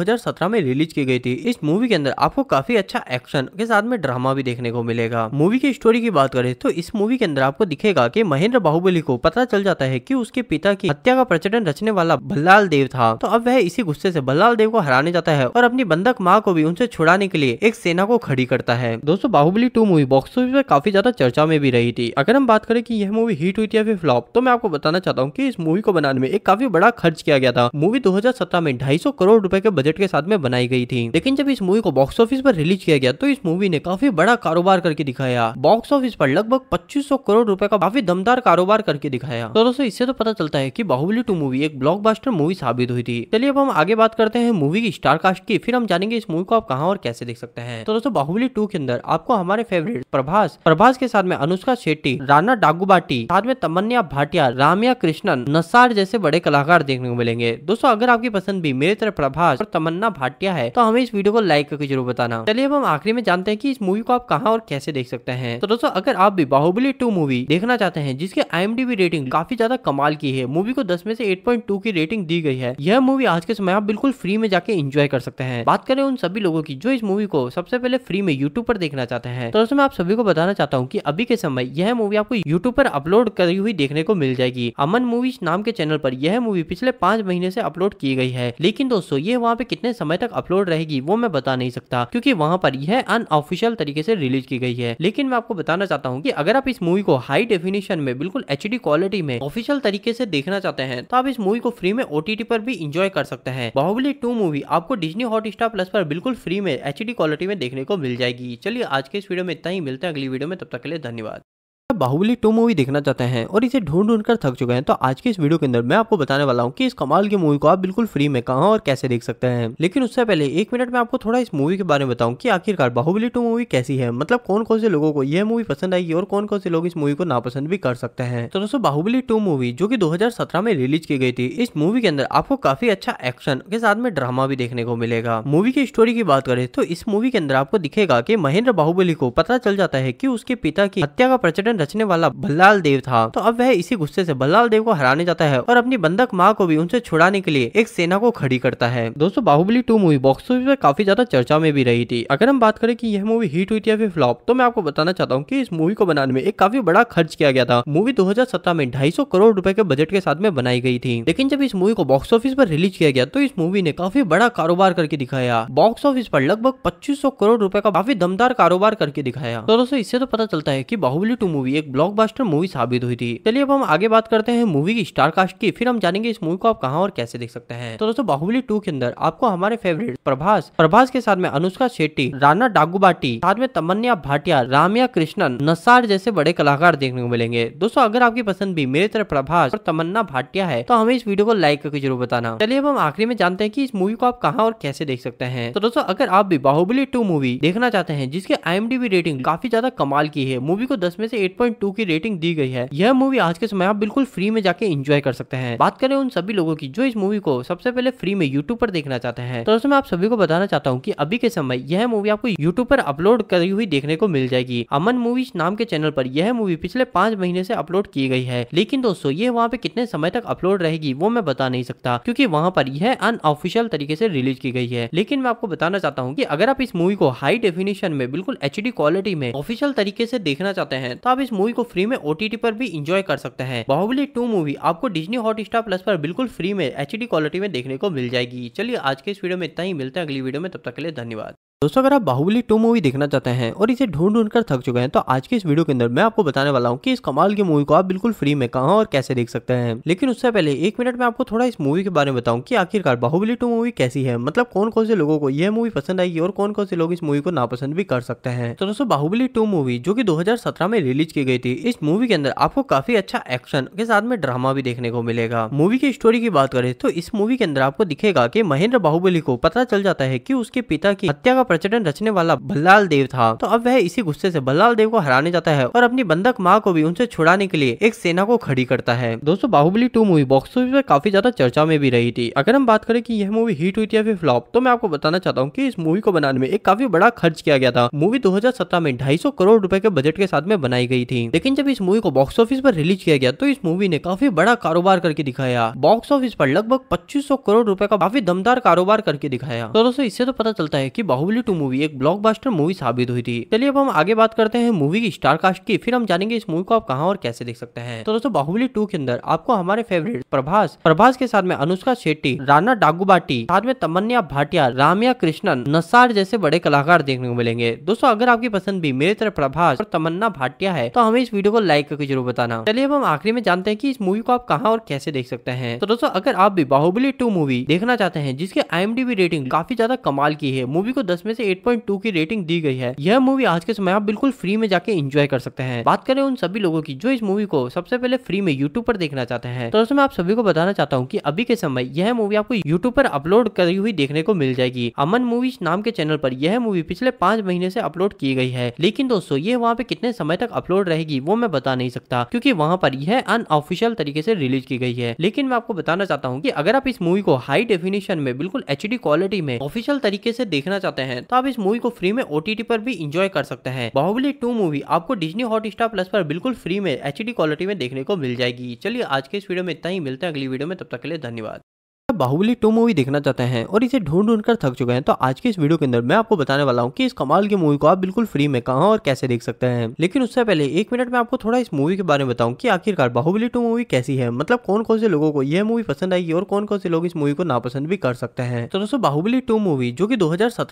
में रिलीज की की गई थी इस मूवी के अंदर आपको काफी अच्छा एक्शन के साथ में ड्रामा भी देखने को मिलेगा मूवी की स्टोरी की बात करें तो इस मूवी के अंदर आपको दिखेगा की महेंद्र बाहुबली को पता चल जाता है की उसके पिता की हत्या का प्रचलन रचने वाला बल्लाल देव था तो अब वह इसी गुस्से से बल्लाल देव को हराने जाता है और अपनी बंधक माँ को भी उनसे छुड़ाने के लिए एक सेना को खड़ी करता है दोस्तों Baahubali two movie box office में काफी ज्यादा चर्चा में भी रही थी अगर हम बात करें कि यह मूवी हिट हुई थी या फिर फ्लॉप तो मैं आपको बताना चाहता हूँ कि इस मूवी को बनाने में एक काफी बड़ा खर्च किया गया था मूवी 2017 में 250 करोड़ रुपए के बजट के साथ में बनाई गई थी लेकिन जब इस मूवी को बॉक्स ऑफिस पर रिलीज किया गया तो इस मूवी ने काफी बड़ा कारोबार करके दिखाया बॉक्स ऑफिस पर लगभग 2500 करोड़ रुपए का काफी दमदार कारोबार करके दिखाया तो दोस्तों इससे तो पता चलता है की बाहुबली टू मूवी एक ब्लॉक मूवी साबित हुई थी चलिए अब हम आगे बात करते हैं मूवी की स्टारकास्ट की फिर हम जानेंगे इस मूवी को आप कहाँ और कैसे देख सकते हैं तो दोस्तों बाहुबली टू के अंदर आपको हमारे फेवरेट प्रभास प्रभास के साथ में अनुष्का शेट्टी राना डागुबाटी साथ में तमन्या भाटिया रामिया कृष्णन नसार जैसे बड़े कलाकार देखने को मिलेंगे दोस्तों अगर आपकी पसंद भी मेरे तरह प्रभास और तमन्ना भाटिया है तो हमें इस वीडियो को लाइक करके जरूर बताना चलिए अब हम आखिरी में जानते हैं कि इस मूवी को आप कहा और कैसे देख सकते हैं तो दोस्तों अगर आप भी बाहुबली टू मूवी देखना चाहते हैं जिसके आई रेटिंग काफी ज्यादा कमाल की है मूवी को दस में से एट की रेटिंग दी गई है यह मूवी आज के समय आप बिल्कुल फ्री में जाके इंजॉय कर सकते हैं बात करें उन सभी लोगों की जो इस मूवी को सबसे पहले फ्री में यूट्यूब पर देखना चाहते हैं तो दोस्तों मैं आप सभी को बताना चाहता हूँ की अभी के समय यह मूवी आपको यूट्यूब पर अपलोड करी हुई देखने को मिल जाएगी अमन मूवीज नाम के चैनल पर यह मूवी पिछले पांच महीने से अपलोड की गई है लेकिन दोस्तों ये वहाँ पे कितने समय तक अपलोड रहेगी वो मैं बता नहीं सकता क्योंकि वहां पर यह अनऑफिशियल तरीके से रिलीज की गई है लेकिन मैं आपको बताना चाहता हूँ कि अगर आप इस मूवी को हाई डेफिनेशन में बिल्कुल एच क्वालिटी में ऑफिशियल तरीके से देखना चाहते हैं तो आप इस मूवी को फ्री में ओटीटी पर भी इंजॉय कर सकते हैं बाहुबली टू मूवी आपको डिजनी हॉट प्लस पर बिल्कुल फ्री में एच क्वालिटी में देखने को मिल जाएगी चलिए आज के इस वीडियो में इतना ही मिलते हैं अगली वीडियो में तब तक के लिए धन्यवाद बाहुबली टू मूवी देखना चाहते हैं और इसे ढूंढ ढूंढ कर थक चुके हैं तो आज के इस वीडियो के अंदर मैं आपको बताने वाला हूँ कि इस कमाल की मूवी को आप बिल्कुल फ्री में कहा और कैसे देख सकते हैं लेकिन उससे पहले एक मिनट में आपको थोड़ा इस मूवी के बारे में बताऊँ की आखिरकार बाहुबली टू मूवी कैसी है मतलब कौन कौन से लोगों को यह मूवी पसंद आएगी और कौन कौन से लोग इस मूवी को नापसंद भी कर सकते हैं तो दोस्तों बाहुबली टू मूवी जो की दो में रिलीज की गई थी इस मूवी के अंदर आपको काफी अच्छा एक्शन के साथ में ड्रामा भी देखने को मिलेगा मूवी की स्टोरी की बात करें तो इस मूवी के अंदर आपको दिखेगा की महेंद्र बाहुबली को पता चल जाता है की उसके पिता की हत्या का प्रचलन नचने वाला बल्लाल देव था तो अब वह इसी गुस्से से बल्लाल देव को हराने जाता है और अपनी बंधक माँ को भी उनसे छुड़ाने के लिए एक सेना को खड़ी करता है दोस्तों Baahubali two movie box office पर काफी ज्यादा चर्चा में भी रही थी अगर हम बात करें की यह मूवी हिट हुई थी या फिर फ्लॉप तो मैं आपको बताना चाहता हूँ की इस मूवी को बनाने में एक काफी बड़ा खर्च किया गया था मूवी दो में ढाई करोड़ रूपए के बजट के साथ में बनाई गई थी लेकिन जब इस मूवी को बॉक्स ऑफिस पर रिलीज किया गया तो इस मूवी ने काफी बड़ा कारोबार करके दिखाया बॉक्स ऑफिस पर लगभग 2500 करोड़ रुपए का काफी दमदार कारोबार करके दिखाया तो दोस्तों इससे तो पता चलता है की बाहुबली टू मूवी भी एक ब्लॉकबस्टर मूवी साबित हुई थी चलिए अब हम आगे बात करते हैं मूवी की स्टार कास्ट की फिर हम जानेंगे इस मूवी को आप कहाँ और कैसे देख सकते हैं तो दोस्तों बाहुबली टू के अंदर आपको हमारे फेवरेट प्रभास प्रभास के साथ में अनुष्का शेट्टी राना डागुबाटी साथ में तमन्या भाटिया रामिया कृष्णन नसार जैसे बड़े कलाकार देखने को मिलेंगे दोस्तों अगर आपकी पसंद भी मेरे तरफ प्रभास और तमन्ना भाटिया है तो हमें इस वीडियो को लाइक करके जरूर बताना चलिए अब हम आखिरी में जानते हैं की इस मूवी को आप कहा और कैसे देख सकते हैं तो दोस्तों अगर आप भी बाहुबली टू मूवी देखना चाहते हैं जिसके आई रेटिंग काफी ज्यादा कमाल की है मूवी को दस में से एट 8.2 की रेटिंग दी गई है यह मूवी आज के समय आप बिल्कुल फ्री में जाके एंजॉय कर सकते हैं बात करें उन सभी लोगों की जो इस मूवी को सबसे पहले फ्री में यूट्यूब पर देखना चाहते हैं तो दोस्तों मैं आप सभी को बताना चाहता हूँ की अभी के समय यह मूवी आपको यूट्यूब पर अपलोड करी हुई देखने को मिल जाएगी अमन मूवीज नाम के चैनल पर यह मूवी पिछले पांच महीने से अपलोड की गई है लेकिन दोस्तों ये वहाँ पे कितने समय तक अपलोड रहेगी वो मैं बता नहीं सकता क्योंकि वहाँ पर यह अनऑफिशियल तरीके से रिलीज की गई है लेकिन मैं आपको बताना चाहता हूँ कि अगर आप इस मूवी को हाई डेफिनेशन में बिल्कुल एच क्वालिटी में ऑफिशियल तरीके से देखना चाहते हैं तो आप इस मूवी को फ्री में ओटीटी पर भी इंजॉय कर सकते हैं बाहुबली टू मूवी आपको डिजनी हॉट स्टार प्लस पर बिल्कुल फ्री में एच क्वालिटी में देखने को मिल जाएगी चलिए आज के इस वीडियो में इतना ही मिलते हैं अगली वीडियो में तब तक के लिए धन्यवाद दोस्तों अगर आप बाहुबली टू मूवी देखना चाहते हैं और इसे ढूंढ ढूंढ कर थक चुके हैं तो आज के इस वीडियो के अंदर मैं आपको बताने वाला हूँ कि इस कमाल की मूवी को आप बिल्कुल फ्री में कहा और कैसे देख सकते हैं लेकिन उससे पहले एक मिनट में आपको थोड़ा इस मूवी के बारे में बताऊँ की आखिरकार बाहुबली टू मूवी कैसी है मतलब कौन कौन से लोगों को यह मूवी पसंद आएगी और कौन कौन से लोग इस मूवी को नापसंद भी कर सकते हैं तो दोस्तों बाहुबली टू मूवी जो की दो में रिलीज की गई थी इस मूवी के अंदर आपको काफी अच्छा एक्शन के साथ में ड्रामा भी देखने को मिलेगा मूवी की स्टोरी की बात करें तो इस मूवी के अंदर आपको दिखेगा की महेंद्र बाहुबली को पता चल जाता है की उसके पिता की हत्या का प्रचलन रचने वाला बल्लाल देव था तो अब वह इसी गुस्से से बल्लाल देव को हराने जाता है और अपनी बंधक माँ को भी उनसे छुड़ाने के लिए एक सेना को खड़ी करता है दोस्तों Baahubali two movie box office में काफी ज्यादा चर्चा में भी रही थी अगर हम बात करें कि यह मूवी हिट हुई थी या फिर फ्लॉप तो मैं आपको बताना चाहता हूँ कि इस मूवी को बनाने में एक काफी बड़ा खर्च किया गया था मूवी 2017 में 250 करोड़ रुपए के बजट के साथ में बनाई गई थी लेकिन जब इस मूवी को बॉक्स ऑफिस पर रिलीज किया गया तो इस मूवी ने काफी बड़ा कारोबार करके दिखाया बॉक्स ऑफिस पर लगभग 2500 करोड़ रुपए का काफी दमदार कारोबार करके दिखाया तो दोस्तों इससे तो पता चलता है की बाहुबली टू मूवी एक ब्लॉकबस्टर मूवी साबित हुई थी चलिए अब हम आगे बात करते हैं मूवी की स्टार कास्ट की फिर हम जानेंगे इस मूवी को आप कहाँ और कैसे देख सकते हैं तो दोस्तों बाहुबली टू के अंदर आपको हमारे फेवरेट प्रभास प्रभास के साथ में अनुष्का शेट्टी राना डागुबाटी साथ में तमन्या भाटिया रामिया कृष्णन नसार जैसे बड़े कलाकार देखने को मिलेंगे दोस्तों अगर आपकी पसंद भी मेरी तरफ प्रभास और तमन्ना भाटिया है तो हमें इस वीडियो को लाइक करके जरूर बताना चलिए अब हम आखिरी में जानते हैं की इस मूवी को आप कहाँ और कैसे देख सकते हैं तो दोस्तों अगर आप भी बाहुबली टू मूवी देखना चाहते हैं जिसके आई रेटिंग काफी ज्यादा कमाल की है मूवी को दस 10 में से 8.2 की रेटिंग दी गई है यह मूवी आज के समय आप बिल्कुल फ्री में जाके एंजॉय कर सकते हैं बात करें उन सभी लोगों की जो इस मूवी को सबसे पहले फ्री में यूट्यूब पर देखना चाहते हैं तो दोस्तों मैं आप सभी को बताना चाहता हूँ की अभी के समय यह मूवी आपको यूट्यूब पर अपलोड करी हुई देखने को मिल जाएगी अमन मूवीज नाम के चैनल पर यह मूवी पिछले पांच महीने से अपलोड की गई है लेकिन दोस्तों ये वहाँ पे कितने समय तक अपलोड रहेगी वो मैं बता नहीं सकता क्योंकि वहाँ पर यह अनऑफिशियल तरीके से रिलीज की गई है लेकिन मैं आपको बताना चाहता हूँ की अगर आप इस मूवी को हाई डेफिनेशन में बिल्कुल एच क्वालिटी में ऑफिशियल तरीके से देखना चाहते हैं हैं तो आप इस मूवी को फ्री में ओटीटी पर भी इंजॉय कर सकते हैं बाहुबली टू मूवी आपको डिजनी हॉट स्टार प्लस पर बिल्कुल फ्री में एच क्वालिटी में देखने को मिल जाएगी चलिए आज के इस वीडियो में इतना ही मिलता है अगली वीडियो में तब तक के लिए धन्यवाद आप बाहुबली टू मूवी देखना चाहते हैं और इसे ढूंढ ढूंढ कर थक चुके हैं तो आज के इस वीडियो के अंदर मैं आपको बताने वाला हूँ कि इस कमाल की मूवी को आप बिल्कुल फ्री में कहा और कैसे देख सकते हैं लेकिन उससे पहले एक मिनट में आपको थोड़ा इस मूवी के बारे में बताऊँ की आखिरकार बाहुबली टू मूवी कैसी है मतलब कौन कौन से लोगों को यह मूवी पसंद आएगी और कौन कौन से लोग इस मूवी को नापसंद भी कर सकते हैं तो दोस्तों बाहुबली टू मूवी जो की दो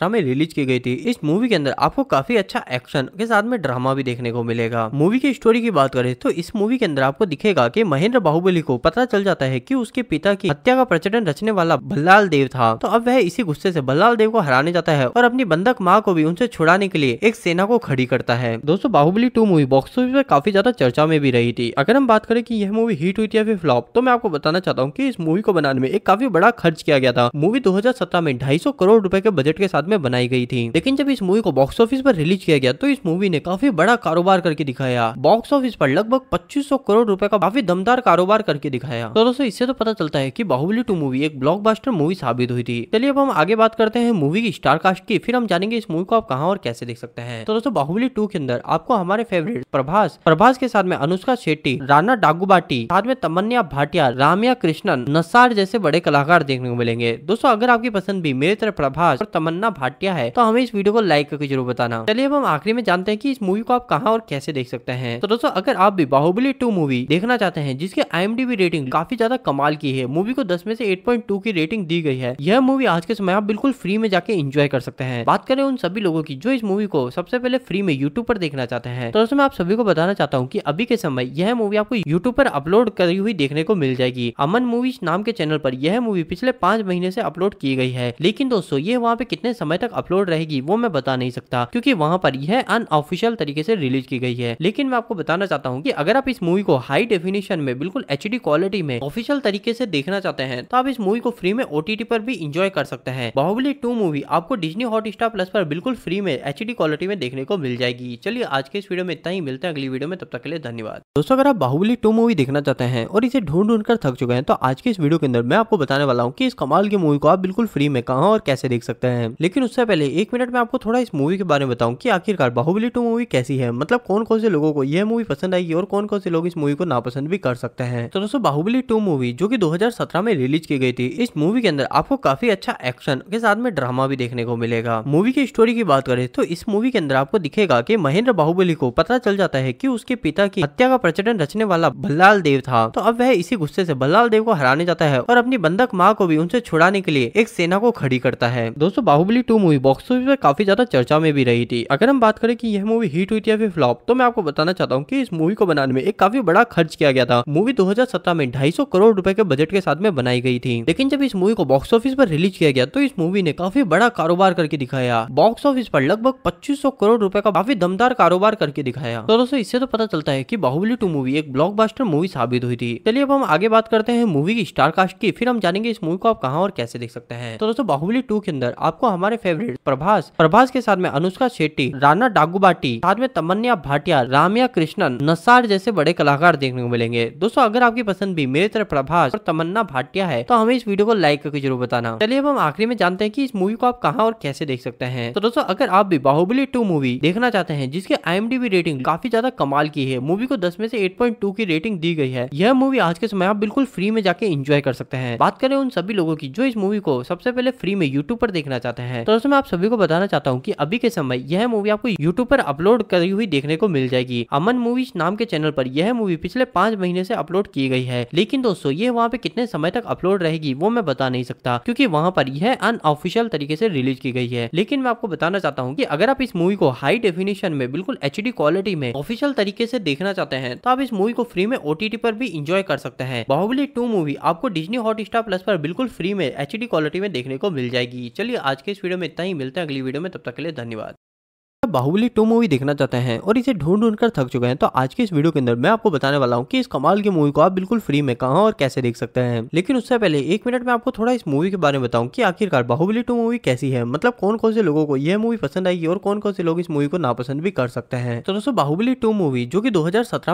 में रिलीज की गई थी इस मूवी के अंदर आपको काफी अच्छा एक्शन के साथ में ड्रामा भी देखने को मिलेगा मूवी की स्टोरी की बात करें तो इस मूवी के अंदर आपको दिखेगा की महेंद्र बाहुबली को पता चल जाता है की उसके पिता की हत्या का प्रचलन रचने वाला बल्लाल देव था तो अब वह इसी गुस्से से बल्लाल देव को हराने जाता है और अपनी बंधक माँ को भी उनसे छुड़ाने के लिए एक सेना को खड़ी करता है दोस्तों Baahubali two movie box office पर काफी ज्यादा चर्चा में भी रही थी अगर हम बात करें की यह मूवी हिट हुई थी या फिर फ्लॉप तो मैं आपको बताना चाहता हूँ की इस मूवी को बनाने में एक काफी बड़ा खर्च किया गया था मूवी दो में ढाई करोड़ रूपए के बजट के साथ में बनाई गई थी लेकिन जब इस मूवी को बॉक्स ऑफिस पर रिलीज किया गया तो इस मूवी ने काफी बड़ा कारोबार करके दिखाया बॉक्स ऑफिस पर लगभग 2500 करोड़ रुपए का काफी दमदार कारोबार करके दिखाया तो दोस्तों इससे तो पता चलता है की बाहुबली टू मूवी एक ब्लॉकबस्टर मूवी साबित हुई थी चलिए अब हम आगे बात करते हैं मूवी की स्टार कास्ट की फिर हम जानेंगे इस मूवी को आप कहाँ और कैसे देख सकते हैं तो दोस्तों बाहुबली टू के अंदर आपको हमारे फेवरेट प्रभास प्रभास के साथ में अनुष्का शेट्टी राना डागुबाटी साथ में तमन्या भाटिया रामिया कृष्णन नसार जैसे बड़े कलाकार देखने को मिलेंगे दोस्तों अगर आपकी पसंद भी मेरे तरफ प्रभास और तमन्ना भाटिया है तो हमें इस वीडियो को लाइक करके जरूर बताना चलिए अब हम आखिरी में जानते हैं की इस मूवी को आप कहाँ और कैसे देख सकते हैं तो दोस्तों अगर आप भी बाहुबली टू मूवी देखना चाहते हैं जिसके आई रेटिंग काफी ज्यादा कमाल की है मूवी को दस में से एट 8.2 की रेटिंग दी गई है यह मूवी आज के समय आप बिल्कुल फ्री में जाके एंजॉय कर सकते हैं बात करें उन सभी लोगों की जो इस मूवी को सबसे पहले फ्री में यूट्यूब पर देखना चाहते हैं तो दोस्तों मैं आप सभी को बताना चाहता हूँ की अभी के समय यह मूवी आपको यूट्यूब पर अपलोड करी हुई देखने को मिल जाएगी अमन मूवीज नाम के चैनल पर यह मूवी पिछले पांच महीने से अपलोड की गई है लेकिन दोस्तों ये वहाँ पे कितने समय तक अपलोड रहेगी वो मैं बता नहीं सकता क्योंकि वहाँ पर यह अनऑफिशियल तरीके से रिलीज की गई है लेकिन मैं आपको बताना चाहता हूँ की अगर आप इस मूवी को हाई डेफिनेशन में बिल्कुल एच क्वालिटी में ऑफिशियल तरीके से देखना चाहते हैं तो आप इस मूवी को फ्री में ओटीटी पर भी इंजॉय कर सकते हैं बाहुबली टू मूवी आपको डिजनी हॉट स्टार प्लस पर बिल्कुल फ्री में एच क्वालिटी में देखने को मिल जाएगी चलिए आज के इस वीडियो में इतना ही मिलते हैं अगली वीडियो में तब तक के लिए धन्यवाद दोस्तों अगर आप बाहुबली टू मूवी देखना चाहते हैं और इसे ढूंढ ढूंढ कर थक चुके हैं तो आज के इस वीडियो के अंदर मैं आपको बताने वाला हूँ की इस कमाल की मूवी को आप बिल्कुल फ्री में कहा और कैसे देख सकते हैं लेकिन उससे पहले एक मिनट में आपको थोड़ा इस मूवी के बारे में बताऊँ की आखिरकार बाहुबली टू मूवी कैसी है मतलब कौन कौन से लोगों को यह मूवी पसंद आएगी और कौन कौन से लोग इस मूवी को नापसंद भी कर सकते हैं तो दोस्तों बाहुबली टू मूवी जो की दो में रिलीज की गई थी इस मूवी के अंदर आपको काफी अच्छा एक्शन के साथ में ड्रामा भी देखने को मिलेगा मूवी की स्टोरी की बात करें तो इस मूवी के अंदर आपको दिखेगा की महेंद्र बाहुबली को पता चल जाता है की उसके पिता की हत्या का प्रचलन रचने वाला बल्लाल देव था तो अब वह इसी गुस्से से बल्लाल देव को हराने जाता है और अपनी बंधक माँ को भी उनसे छुड़ाने के लिए एक सेना को खड़ी करता है दोस्तों Baahubali two movie box office पर काफी ज्यादा चर्चा में भी रही थी अगर हम बात करें कि यह मूवी हिट हुई थी या फिर फ्लॉप तो मैं आपको बताना चाहता हूँ कि इस मूवी को बनाने में एक काफी बड़ा खर्च किया गया था मूवी 2017 में 250 करोड़ रुपए के बजट के साथ में बनाई गई थी थी लेकिन जब इस मूवी को बॉक्स ऑफिस पर रिलीज किया गया तो इस मूवी ने काफी बड़ा कारोबार करके दिखाया बॉक्स ऑफिस पर लगभग 2500 करोड़ रुपए का काफी दमदार कारोबार करके दिखाया तो दोस्तों इससे तो पता चलता है की बाहुबली टू मूवी एक ब्लॉक मूवी साबित हुई थी चलिए अब हम आगे बात करते हैं मूवी की स्टारकास्ट की फिर हम जानेंगे इस मूवी को आप कहाँ और कैसे देख सकते हैं तो दोस्तों बाहुबली टू के अंदर आपको हमारे फेवरेट प्रभास प्रभास के साथ में अनुष्का शेट्टी राना डागुबाटी साथ में तमन्या भाटिया रामिया कृष्णन नसार जैसे बड़े कलाकार देखने को मिलेंगे दोस्तों अगर आपकी पसंद भी मेरी तरह प्रभास और तमन्ना भाटिया है तो हमें इस वीडियो को लाइक करके जरूर बताना चलिए अब हम आखिरी में जानते हैं कि इस मूवी को आप कहाँ और कैसे देख सकते हैं तो दोस्तों अगर आप भी बाहुबली टू मूवी देखना चाहते हैं जिसके आई रेटिंग काफी ज्यादा कमाल की है मूवी को दस में से एट की रेटिंग दी गई है यह मूवी आज के समय आप बिल्कुल फ्री में जाके इंजॉय कर सकते हैं बात करें उन सभी लोगों की जो इस मूवी को सबसे पहले फ्री में यूट्यूब पर देखना चाहते हैं तो दोस्तों मैं आप सभी को बताना चाहता हूँ की अभी के समय यह मूवी आपको यूट्यूब पर अपलोड करी हुई देखने को मिल जाएगी अमन मूवीज नाम के चैनल पर यह मूवी पिछले पांच महीने से अपलोड की गई है लेकिन दोस्तों ये वहाँ पे कितने समय तक अपलोड रहे रहेगी वो मैं बता नहीं सकता क्योंकि वहाँ पर यह अनऑफिशियल तरीके से रिलीज की गई है लेकिन मैं आपको बताना चाहता हूँ कि अगर आप इस मूवी को हाई डेफिनेशन में बिल्कुल एच क्वालिटी में ऑफिशियल तरीके से देखना चाहते हैं तो आप इस मूवी को फ्री में ओटीटी पर भी इंजॉय कर सकते हैं बाहुबली टू मूवी आपको डिजनी हॉटस्टार प्लस पर बिल्कुल फ्री में एच क्वालिटी में देखने को मिल जाएगी चलिए आज के इस वीडियो में इतना ही मिलते हैं अगली वीडियो में तब तक के लिए धन्यवाद बाहुबली टू मूवी देखना चाहते हैं और इसे ढूंढ ढूंढ कर थक चुके हैं तो आज की इस वीडियो के अंदर मैं आपको बताने वाला हूँ कि इस कमाल की मूवी को आप बिल्कुल फ्री में कहा और कैसे देख सकते हैं लेकिन उससे पहले एक मिनट में आपको थोड़ा इस मूवी के बारे में बताऊँ कि आखिरकार बाहुबली टू मूवी कैसी है मतलब कौन कौन से लोगों को यह मूवी पसंद आएगी और कौन कौन से लोग इस मूवी को नापसंद भी कर सकते हैं तो दोस्तों बाहुबली टू मूवी जो की दो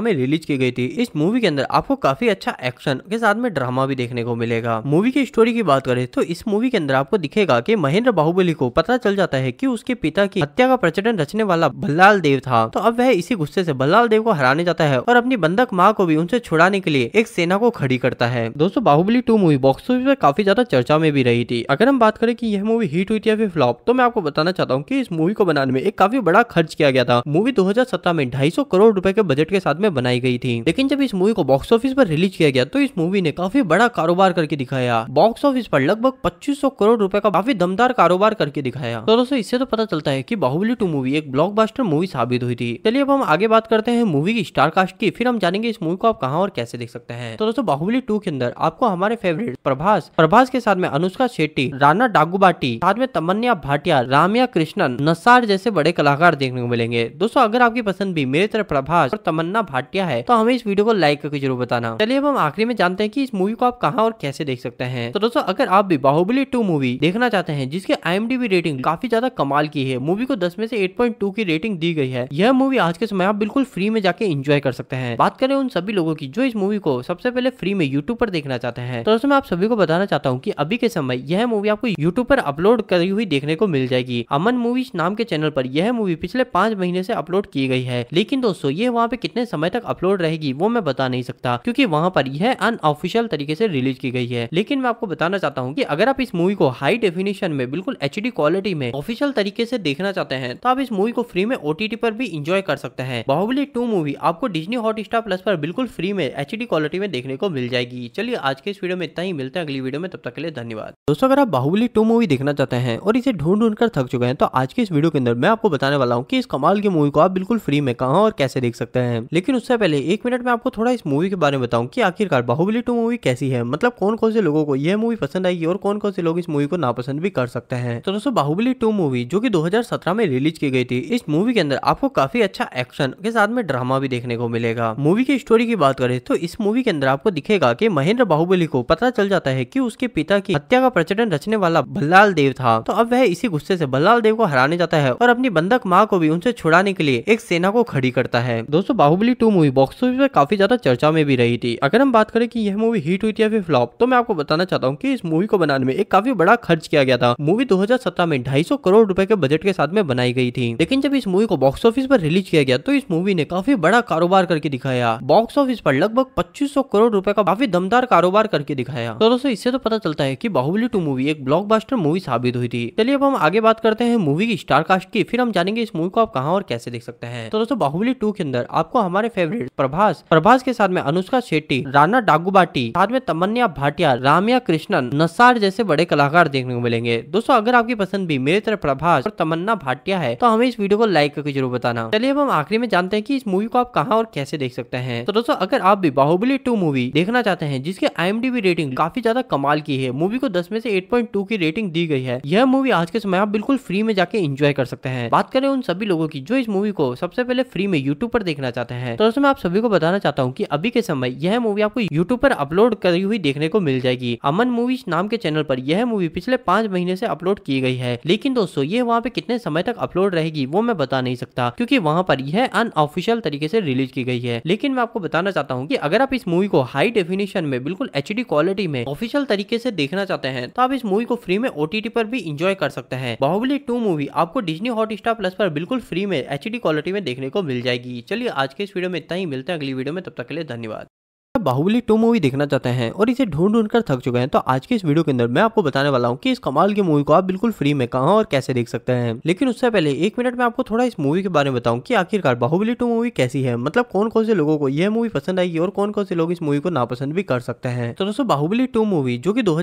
में रिलीज की गई थी इस मूवी के अंदर आपको काफी अच्छा एक्शन के साथ में ड्रामा भी देखने को मिलेगा मूवी की स्टोरी की बात करें तो इस मूवी के अंदर आपको दिखेगा की महेंद्र बाहुबली को पता चल जाता है की उसके पिता की हत्या का प्रचलन रचने वाला बल्लाल देव था तो अब वह इसी गुस्से से बल्लाल देव को हराने जाता है और अपनी बंधक माँ को भी उनसे छुड़ाने के लिए एक सेना को खड़ी करता है दोस्तों Baahubali two movie box office पर काफी ज्यादा चर्चा में भी रही थी अगर हम बात करें की यह मूवी हिट हुई थी या फिर फ्लॉप तो मैं आपको बताना चाहता हूँ की इस मूवी को बनाने में एक काफी बड़ा खर्च किया गया था मूवी दो में ढाई करोड़ रूपए के बजट के साथ में बनाई गई थी लेकिन जब इस मूवी को बॉक्स ऑफिस पर रिलीज किया गया तो इस मूवी ने काफी बड़ा कारोबार करके दिखाया बॉक्स ऑफिस पर लगभग 2500 करोड़ रुपए का काफी दमदार कारोबार करके दिखाया तो दोस्तों इससे तो पता चलता है की बाहुबली टू मूवी मूवी एक ब्लॉकबस्टर मूवी साबित हुई थी चलिए अब हम आगे बात करते हैं मूवी की स्टार कास्ट की फिर हम जानेंगे इस मूवी को आप कहा और कैसे देख सकते हैं तो दोस्तों बाहुबली टू के अंदर आपको हमारे फेवरेट प्रभास प्रभास के साथ में अनुष्का शेट्टी राना डागुबाटी साथ में तमन्या भाटिया रामिया कृष्णन नसार जैसे बड़े कलाकार देखने को मिलेंगे दोस्तों अगर आपकी पसंद भी मेरी तरफ प्रभास और तमन्ना भाटिया है तो हमें इस वीडियो को लाइक करके जरूर बताना चलिए अब हम आखिरी में जानते हैं की इस मूवी को आप कहाँ और कैसे देख सकते हैं तो दोस्तों अगर आप भी बाहुबली टू मूवी देखना चाहते हैं जिसके आई रेटिंग काफी ज्यादा कमाल की है मूवी को दस में से एट 8.2 की रेटिंग दी गई है यह मूवी आज के समय आप बिल्कुल फ्री में जाके एंजॉय कर सकते हैं बात करें उन सभी लोगों की जो इस मूवी को सबसे पहले फ्री में यूट्यूब पर देखना चाहते हैं तो दोस्तों मैं आप सभी को बताना चाहता हूँ की अभी के समय यह मूवी आपको यूट्यूब पर अपलोड करी हुई देखने को मिल जाएगी अमन मूवीज नाम के चैनल पर यह मूवी पिछले पांच महीने से अपलोड की गई है लेकिन दोस्तों ये वहाँ पे कितने समय तक अपलोड रहेगी वो मैं बता नहीं सकता क्योंकि वहाँ पर यह अनऑफिशियल तरीके से रिलीज की गई है लेकिन मैं आपको बताना चाहता हूँ कि अगर आप इस मूवी को हाई डेफिनेशन में बिल्कुल एच क्वालिटी में ऑफिशियल तरीके से देखना चाहते हैं तो आप इस इस मूवी को फ्री में ओटीटी पर भी इंजॉय कर सकते हैं बाहुबली टू मूवी आपको डिजनी हॉट स्टार प्लस पर बिल्कुल फ्री में एच क्वालिटी में देखने को मिल जाएगी चलिए आज के इस वीडियो में इतना ही मिलता है अगली वीडियो में तब तक के लिए धन्यवाद दोस्तों अगर आप बाहुबली टू मूवी देखना चाहते हैं और इसे ढूंढ ढूंढ कर थक चुके हैं तो आज के इस वीडियो के अंदर मैं आपको बताने वाला हूँ की इस कमाल की मूवी को आप बिल्कुल फ्री में कहा और कैसे देख सकते हैं लेकिन उससे पहले एक मिनट में आपको थोड़ा इस मूवी के बारे में बताऊँ की आखिरकार बाहुबली टू मूवी कैसी है मतलब कौन कौन से लोगों को यह मूवी पसंद आएगी और कौन कौन से लोग इस मूवी को नापसंद भी कर सकते हैं तो दोस्तों बाहुबली टू मूवी जो की दो में रिलीज की गई थी इस मूवी के अंदर आपको काफी अच्छा एक्शन के साथ में ड्रामा भी देखने को मिलेगा मूवी की स्टोरी की बात करें तो इस मूवी के अंदर आपको दिखेगा की महेंद्र बाहुबली को पता चल जाता है की उसके पिता की हत्या का प्रचलन रचने वाला बल्लाल देव था तो अब वह इसी गुस्से से बल्लाल देव को हराने जाता है और अपनी बंधक माँ को भी उनसे छुड़ाने के लिए एक सेना को खड़ी करता है दोस्तों Baahubali two movie box office में काफी ज्यादा चर्चा में भी रही थी अगर हम बात करें कि यह मूवी हिट हुई थी या फिर फ्लॉप तो मैं आपको बताना चाहता हूँ कि इस मूवी को बनाने में एक काफी बड़ा खर्च किया गया था मूवी 2017 में 250 करोड़ रुपए के बजट के साथ में बनाई गई थी लेकिन जब इस मूवी को बॉक्स ऑफिस पर रिलीज किया गया तो इस मूवी ने काफी बड़ा कारोबार करके दिखाया बॉक्स ऑफिस पर लगभग 2500 करोड़ रुपए का काफी दमदार कारोबार करके दिखाया तो दोस्तों इससे तो पता चलता है की बाहुबली टू मूवी एक ब्लॉक मूवी साबित हुई थी चलिए अब हम आगे बात करते हैं मूवी की स्टारकास्ट की फिर हम जानेंगे इस मूवी को आप कहाँ और कैसे देख सकते हैं तो दोस्तों बाहुबली टू के अंदर आपको हमारे फेवरेट प्रभास प्रभास के साथ में अनुष्का शेट्टी राना डागुबाटी साथ में तमन्या भाटिया रामिया कृष्णन नसार जैसे बड़े कलाकार देखने को मिलेंगे दोस्तों अगर आपकी पसंद भी मेरे तरफ प्रभास और तमन्ना भाटिया है तो तो हमें इस वीडियो को लाइक करके जरूर बताना चलिए अब हम आखिरी में जानते हैं कि इस मूवी को आप कहाँ और कैसे देख सकते हैं तो दोस्तों अगर आप भी बाहुबली टू मूवी देखना चाहते हैं जिसके आई रेटिंग काफी ज्यादा कमाल की है मूवी को दस में से एट की रेटिंग दी गई है यह मूवी आज के समय आप बिल्कुल फ्री में जाके इंजॉय कर सकते हैं बात करें उन सभी लोगों की जो इस मूवी को सबसे पहले फ्री में यूट्यूब पर देखना चाहते हैं तो दोस्तों मैं आप सभी को बताना चाहता हूँ की अभी के समय यह मूवी आपको यूट्यूब पर अपलोड करी हुई देखने को मिल जाएगी अमन मूवीज नाम के चैनल पर यह मूवी पिछले पांच महीने से अपलोड की गई है लेकिन दोस्तों ये वहाँ पे कितने समय तक अपलोड रहेगी वो मैं बता नहीं सकता क्योंकि वहां पर यह अनऑफिशियल तरीके से रिलीज की गई है लेकिन मैं आपको बताना चाहता हूँ की अगर आप इस मूवी को हाई डेफिनेशन में बिल्कुल एच क्वालिटी में ऑफिशियल तरीके से देखना चाहते हैं तो आप इस मूवी को फ्री में ओटीटी पर भी इंजॉय कर सकते हैं बाहुबली टू मूवी आपको डिजनी स्टार प्लस पर बिल्कुल फ्री में एच क्वालिटी में देखने को मिल जाएगी चलिए आज के इस वीडियो में इतना ही मिलते हैं अगली वीडियो में तब तक के लिए धन्यवाद बाहुबली टू मूवी देखना चाहते हैं और इसे ढूंढ ढूंढ कर थक चुके हैं तो आज के इस वीडियो के अंदर मैं आपको बताने वाला हूँ कि इस कमाल की मूवी को आप बिल्कुल फ्री में कहा और कैसे देख सकते हैं लेकिन उससे पहले एक मिनट में आपको थोड़ा इस मूवी के बारे में बताऊँ की आखिरकार बाहुबली टू मूवी कैसी है मतलब कौन कौन से लोगों को यह मूवी पसंद आएगी और कौन कौन से लोग इस मूवी को नापसंद भी कर सकते हैं तो दोस्तों बाहुबली टू मूवी जो की दो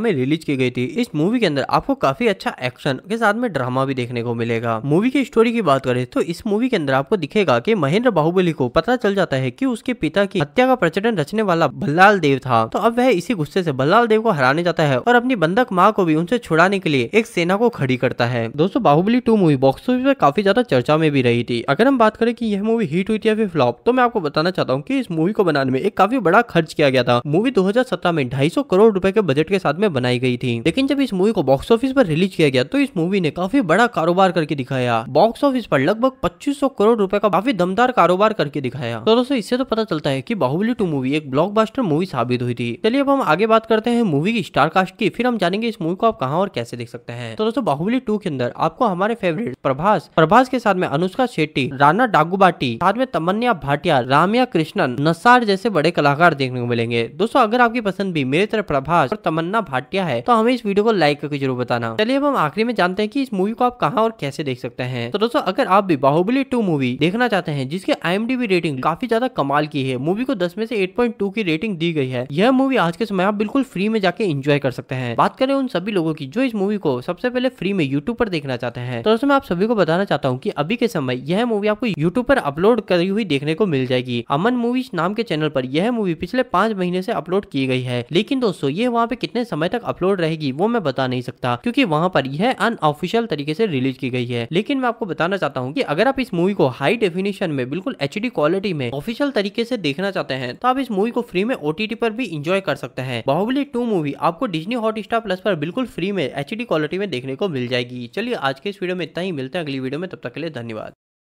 में रिलीज की गई थी इस मूवी के अंदर आपको काफी अच्छा एक्शन के साथ में ड्रामा भी देखने को मिलेगा मूवी की स्टोरी की बात करें तो इस मूवी के अंदर आपको दिखेगा की महेंद्र बाहुबली को पता चल जाता है की उसके पिता की हत्या का प्रचलन रचने वाला बल्लाल देव था तो अब वह इसी गुस्से से बल्लाल देव को हराने जाता है और अपनी बंधक माँ को भी उनसे छुड़ाने के लिए एक सेना को खड़ी करता है दोस्तों Baahubali two movie box office पर काफी ज्यादा चर्चा में भी रही थी अगर हम बात करें की यह मूवी हिट हुई थी या फिर फ्लॉप तो मैं आपको बताना चाहता हूँ की इस मूवी को बनाने में एक काफी बड़ा खर्च किया गया था मूवी दो में ढाई करोड़ रूपए के बजट के साथ में बनाई गई थी लेकिन जब इस मूवी को बॉक्स ऑफिस पर रिलीज किया गया तो इस मूवी ने काफी बड़ा कारोबार करके दिखाया बॉक्स ऑफिस पर लगभग 2500 करोड़ रुपए का काफी दमदार कारोबार करके दिखाया तो दोस्तों इससे तो पता चलता है की बाहुबली टू मूवी मूवी एक ब्लॉकबस्टर मूवी साबित हुई थी चलिए अब हम आगे बात करते हैं मूवी की स्टार कास्ट की फिर हम जानेंगे इस मूवी को आप कहा और कैसे देख सकते हैं तो दोस्तों बाहुबली टू के अंदर आपको हमारे फेवरेट प्रभास प्रभास के साथ में अनुष्का शेट्टी राना डागुबाटी साथ में तमन्या भाटिया रामिया कृष्णन नसार जैसे बड़े कलाकार देखने को मिलेंगे दोस्तों अगर आपकी पसंद भी मेरे तरफ प्रभास और तमन्ना भाटिया है तो हमें इस वीडियो को लाइक करके जरूर बताना चलिए अब हम आखिरी में जानते हैं की इस मूवी को आप कहाँ और कैसे देख सकते हैं तो दोस्तों अगर आप भी बाहुबली टू मूवी देखना चाहते हैं जिसके आई रेटिंग काफी ज्यादा कमाल की है मूवी को दस में से 8.2 की रेटिंग दी गई है यह मूवी आज के समय आप बिल्कुल फ्री में जाके एंजॉय कर सकते हैं बात करें उन सभी लोगों की जो इस मूवी को सबसे पहले फ्री में यूट्यूब पर देखना चाहते हैं तो दोस्तों मैं आप सभी को बताना चाहता हूँ की अभी के समय यह मूवी आपको यूट्यूब पर अपलोड करी हुई देखने को मिल जाएगी अमन मूवीज नाम के चैनल पर यह मूवी पिछले पांच महीने से अपलोड की गई है लेकिन दोस्तों ये वहाँ पे कितने समय तक अपलोड रहेगी वो मैं बता नहीं सकता क्योंकि वहाँ पर यह अनऑफिशियल तरीके से रिलीज की गई है लेकिन मैं आपको बताना चाहता हूँ कि अगर आप इस मूवी को हाई डेफिनेशन में बिल्कुल एच क्वालिटी में ऑफिशियल तरीके से देखना चाहते हैं तो आप इस मूवी को फ्री में ओ पर भी इंजॉय कर सकते हैं बाहुबली टू मूवी आपको डिजनी हॉटस्टार प्लस पर बिल्कुल फ्री में एच क्वालिटी में देखने को मिल जाएगी चलिए आज के इस वीडियो में इतना ही मिलते हैं अगली वीडियो में तब तक के लिए धन्यवाद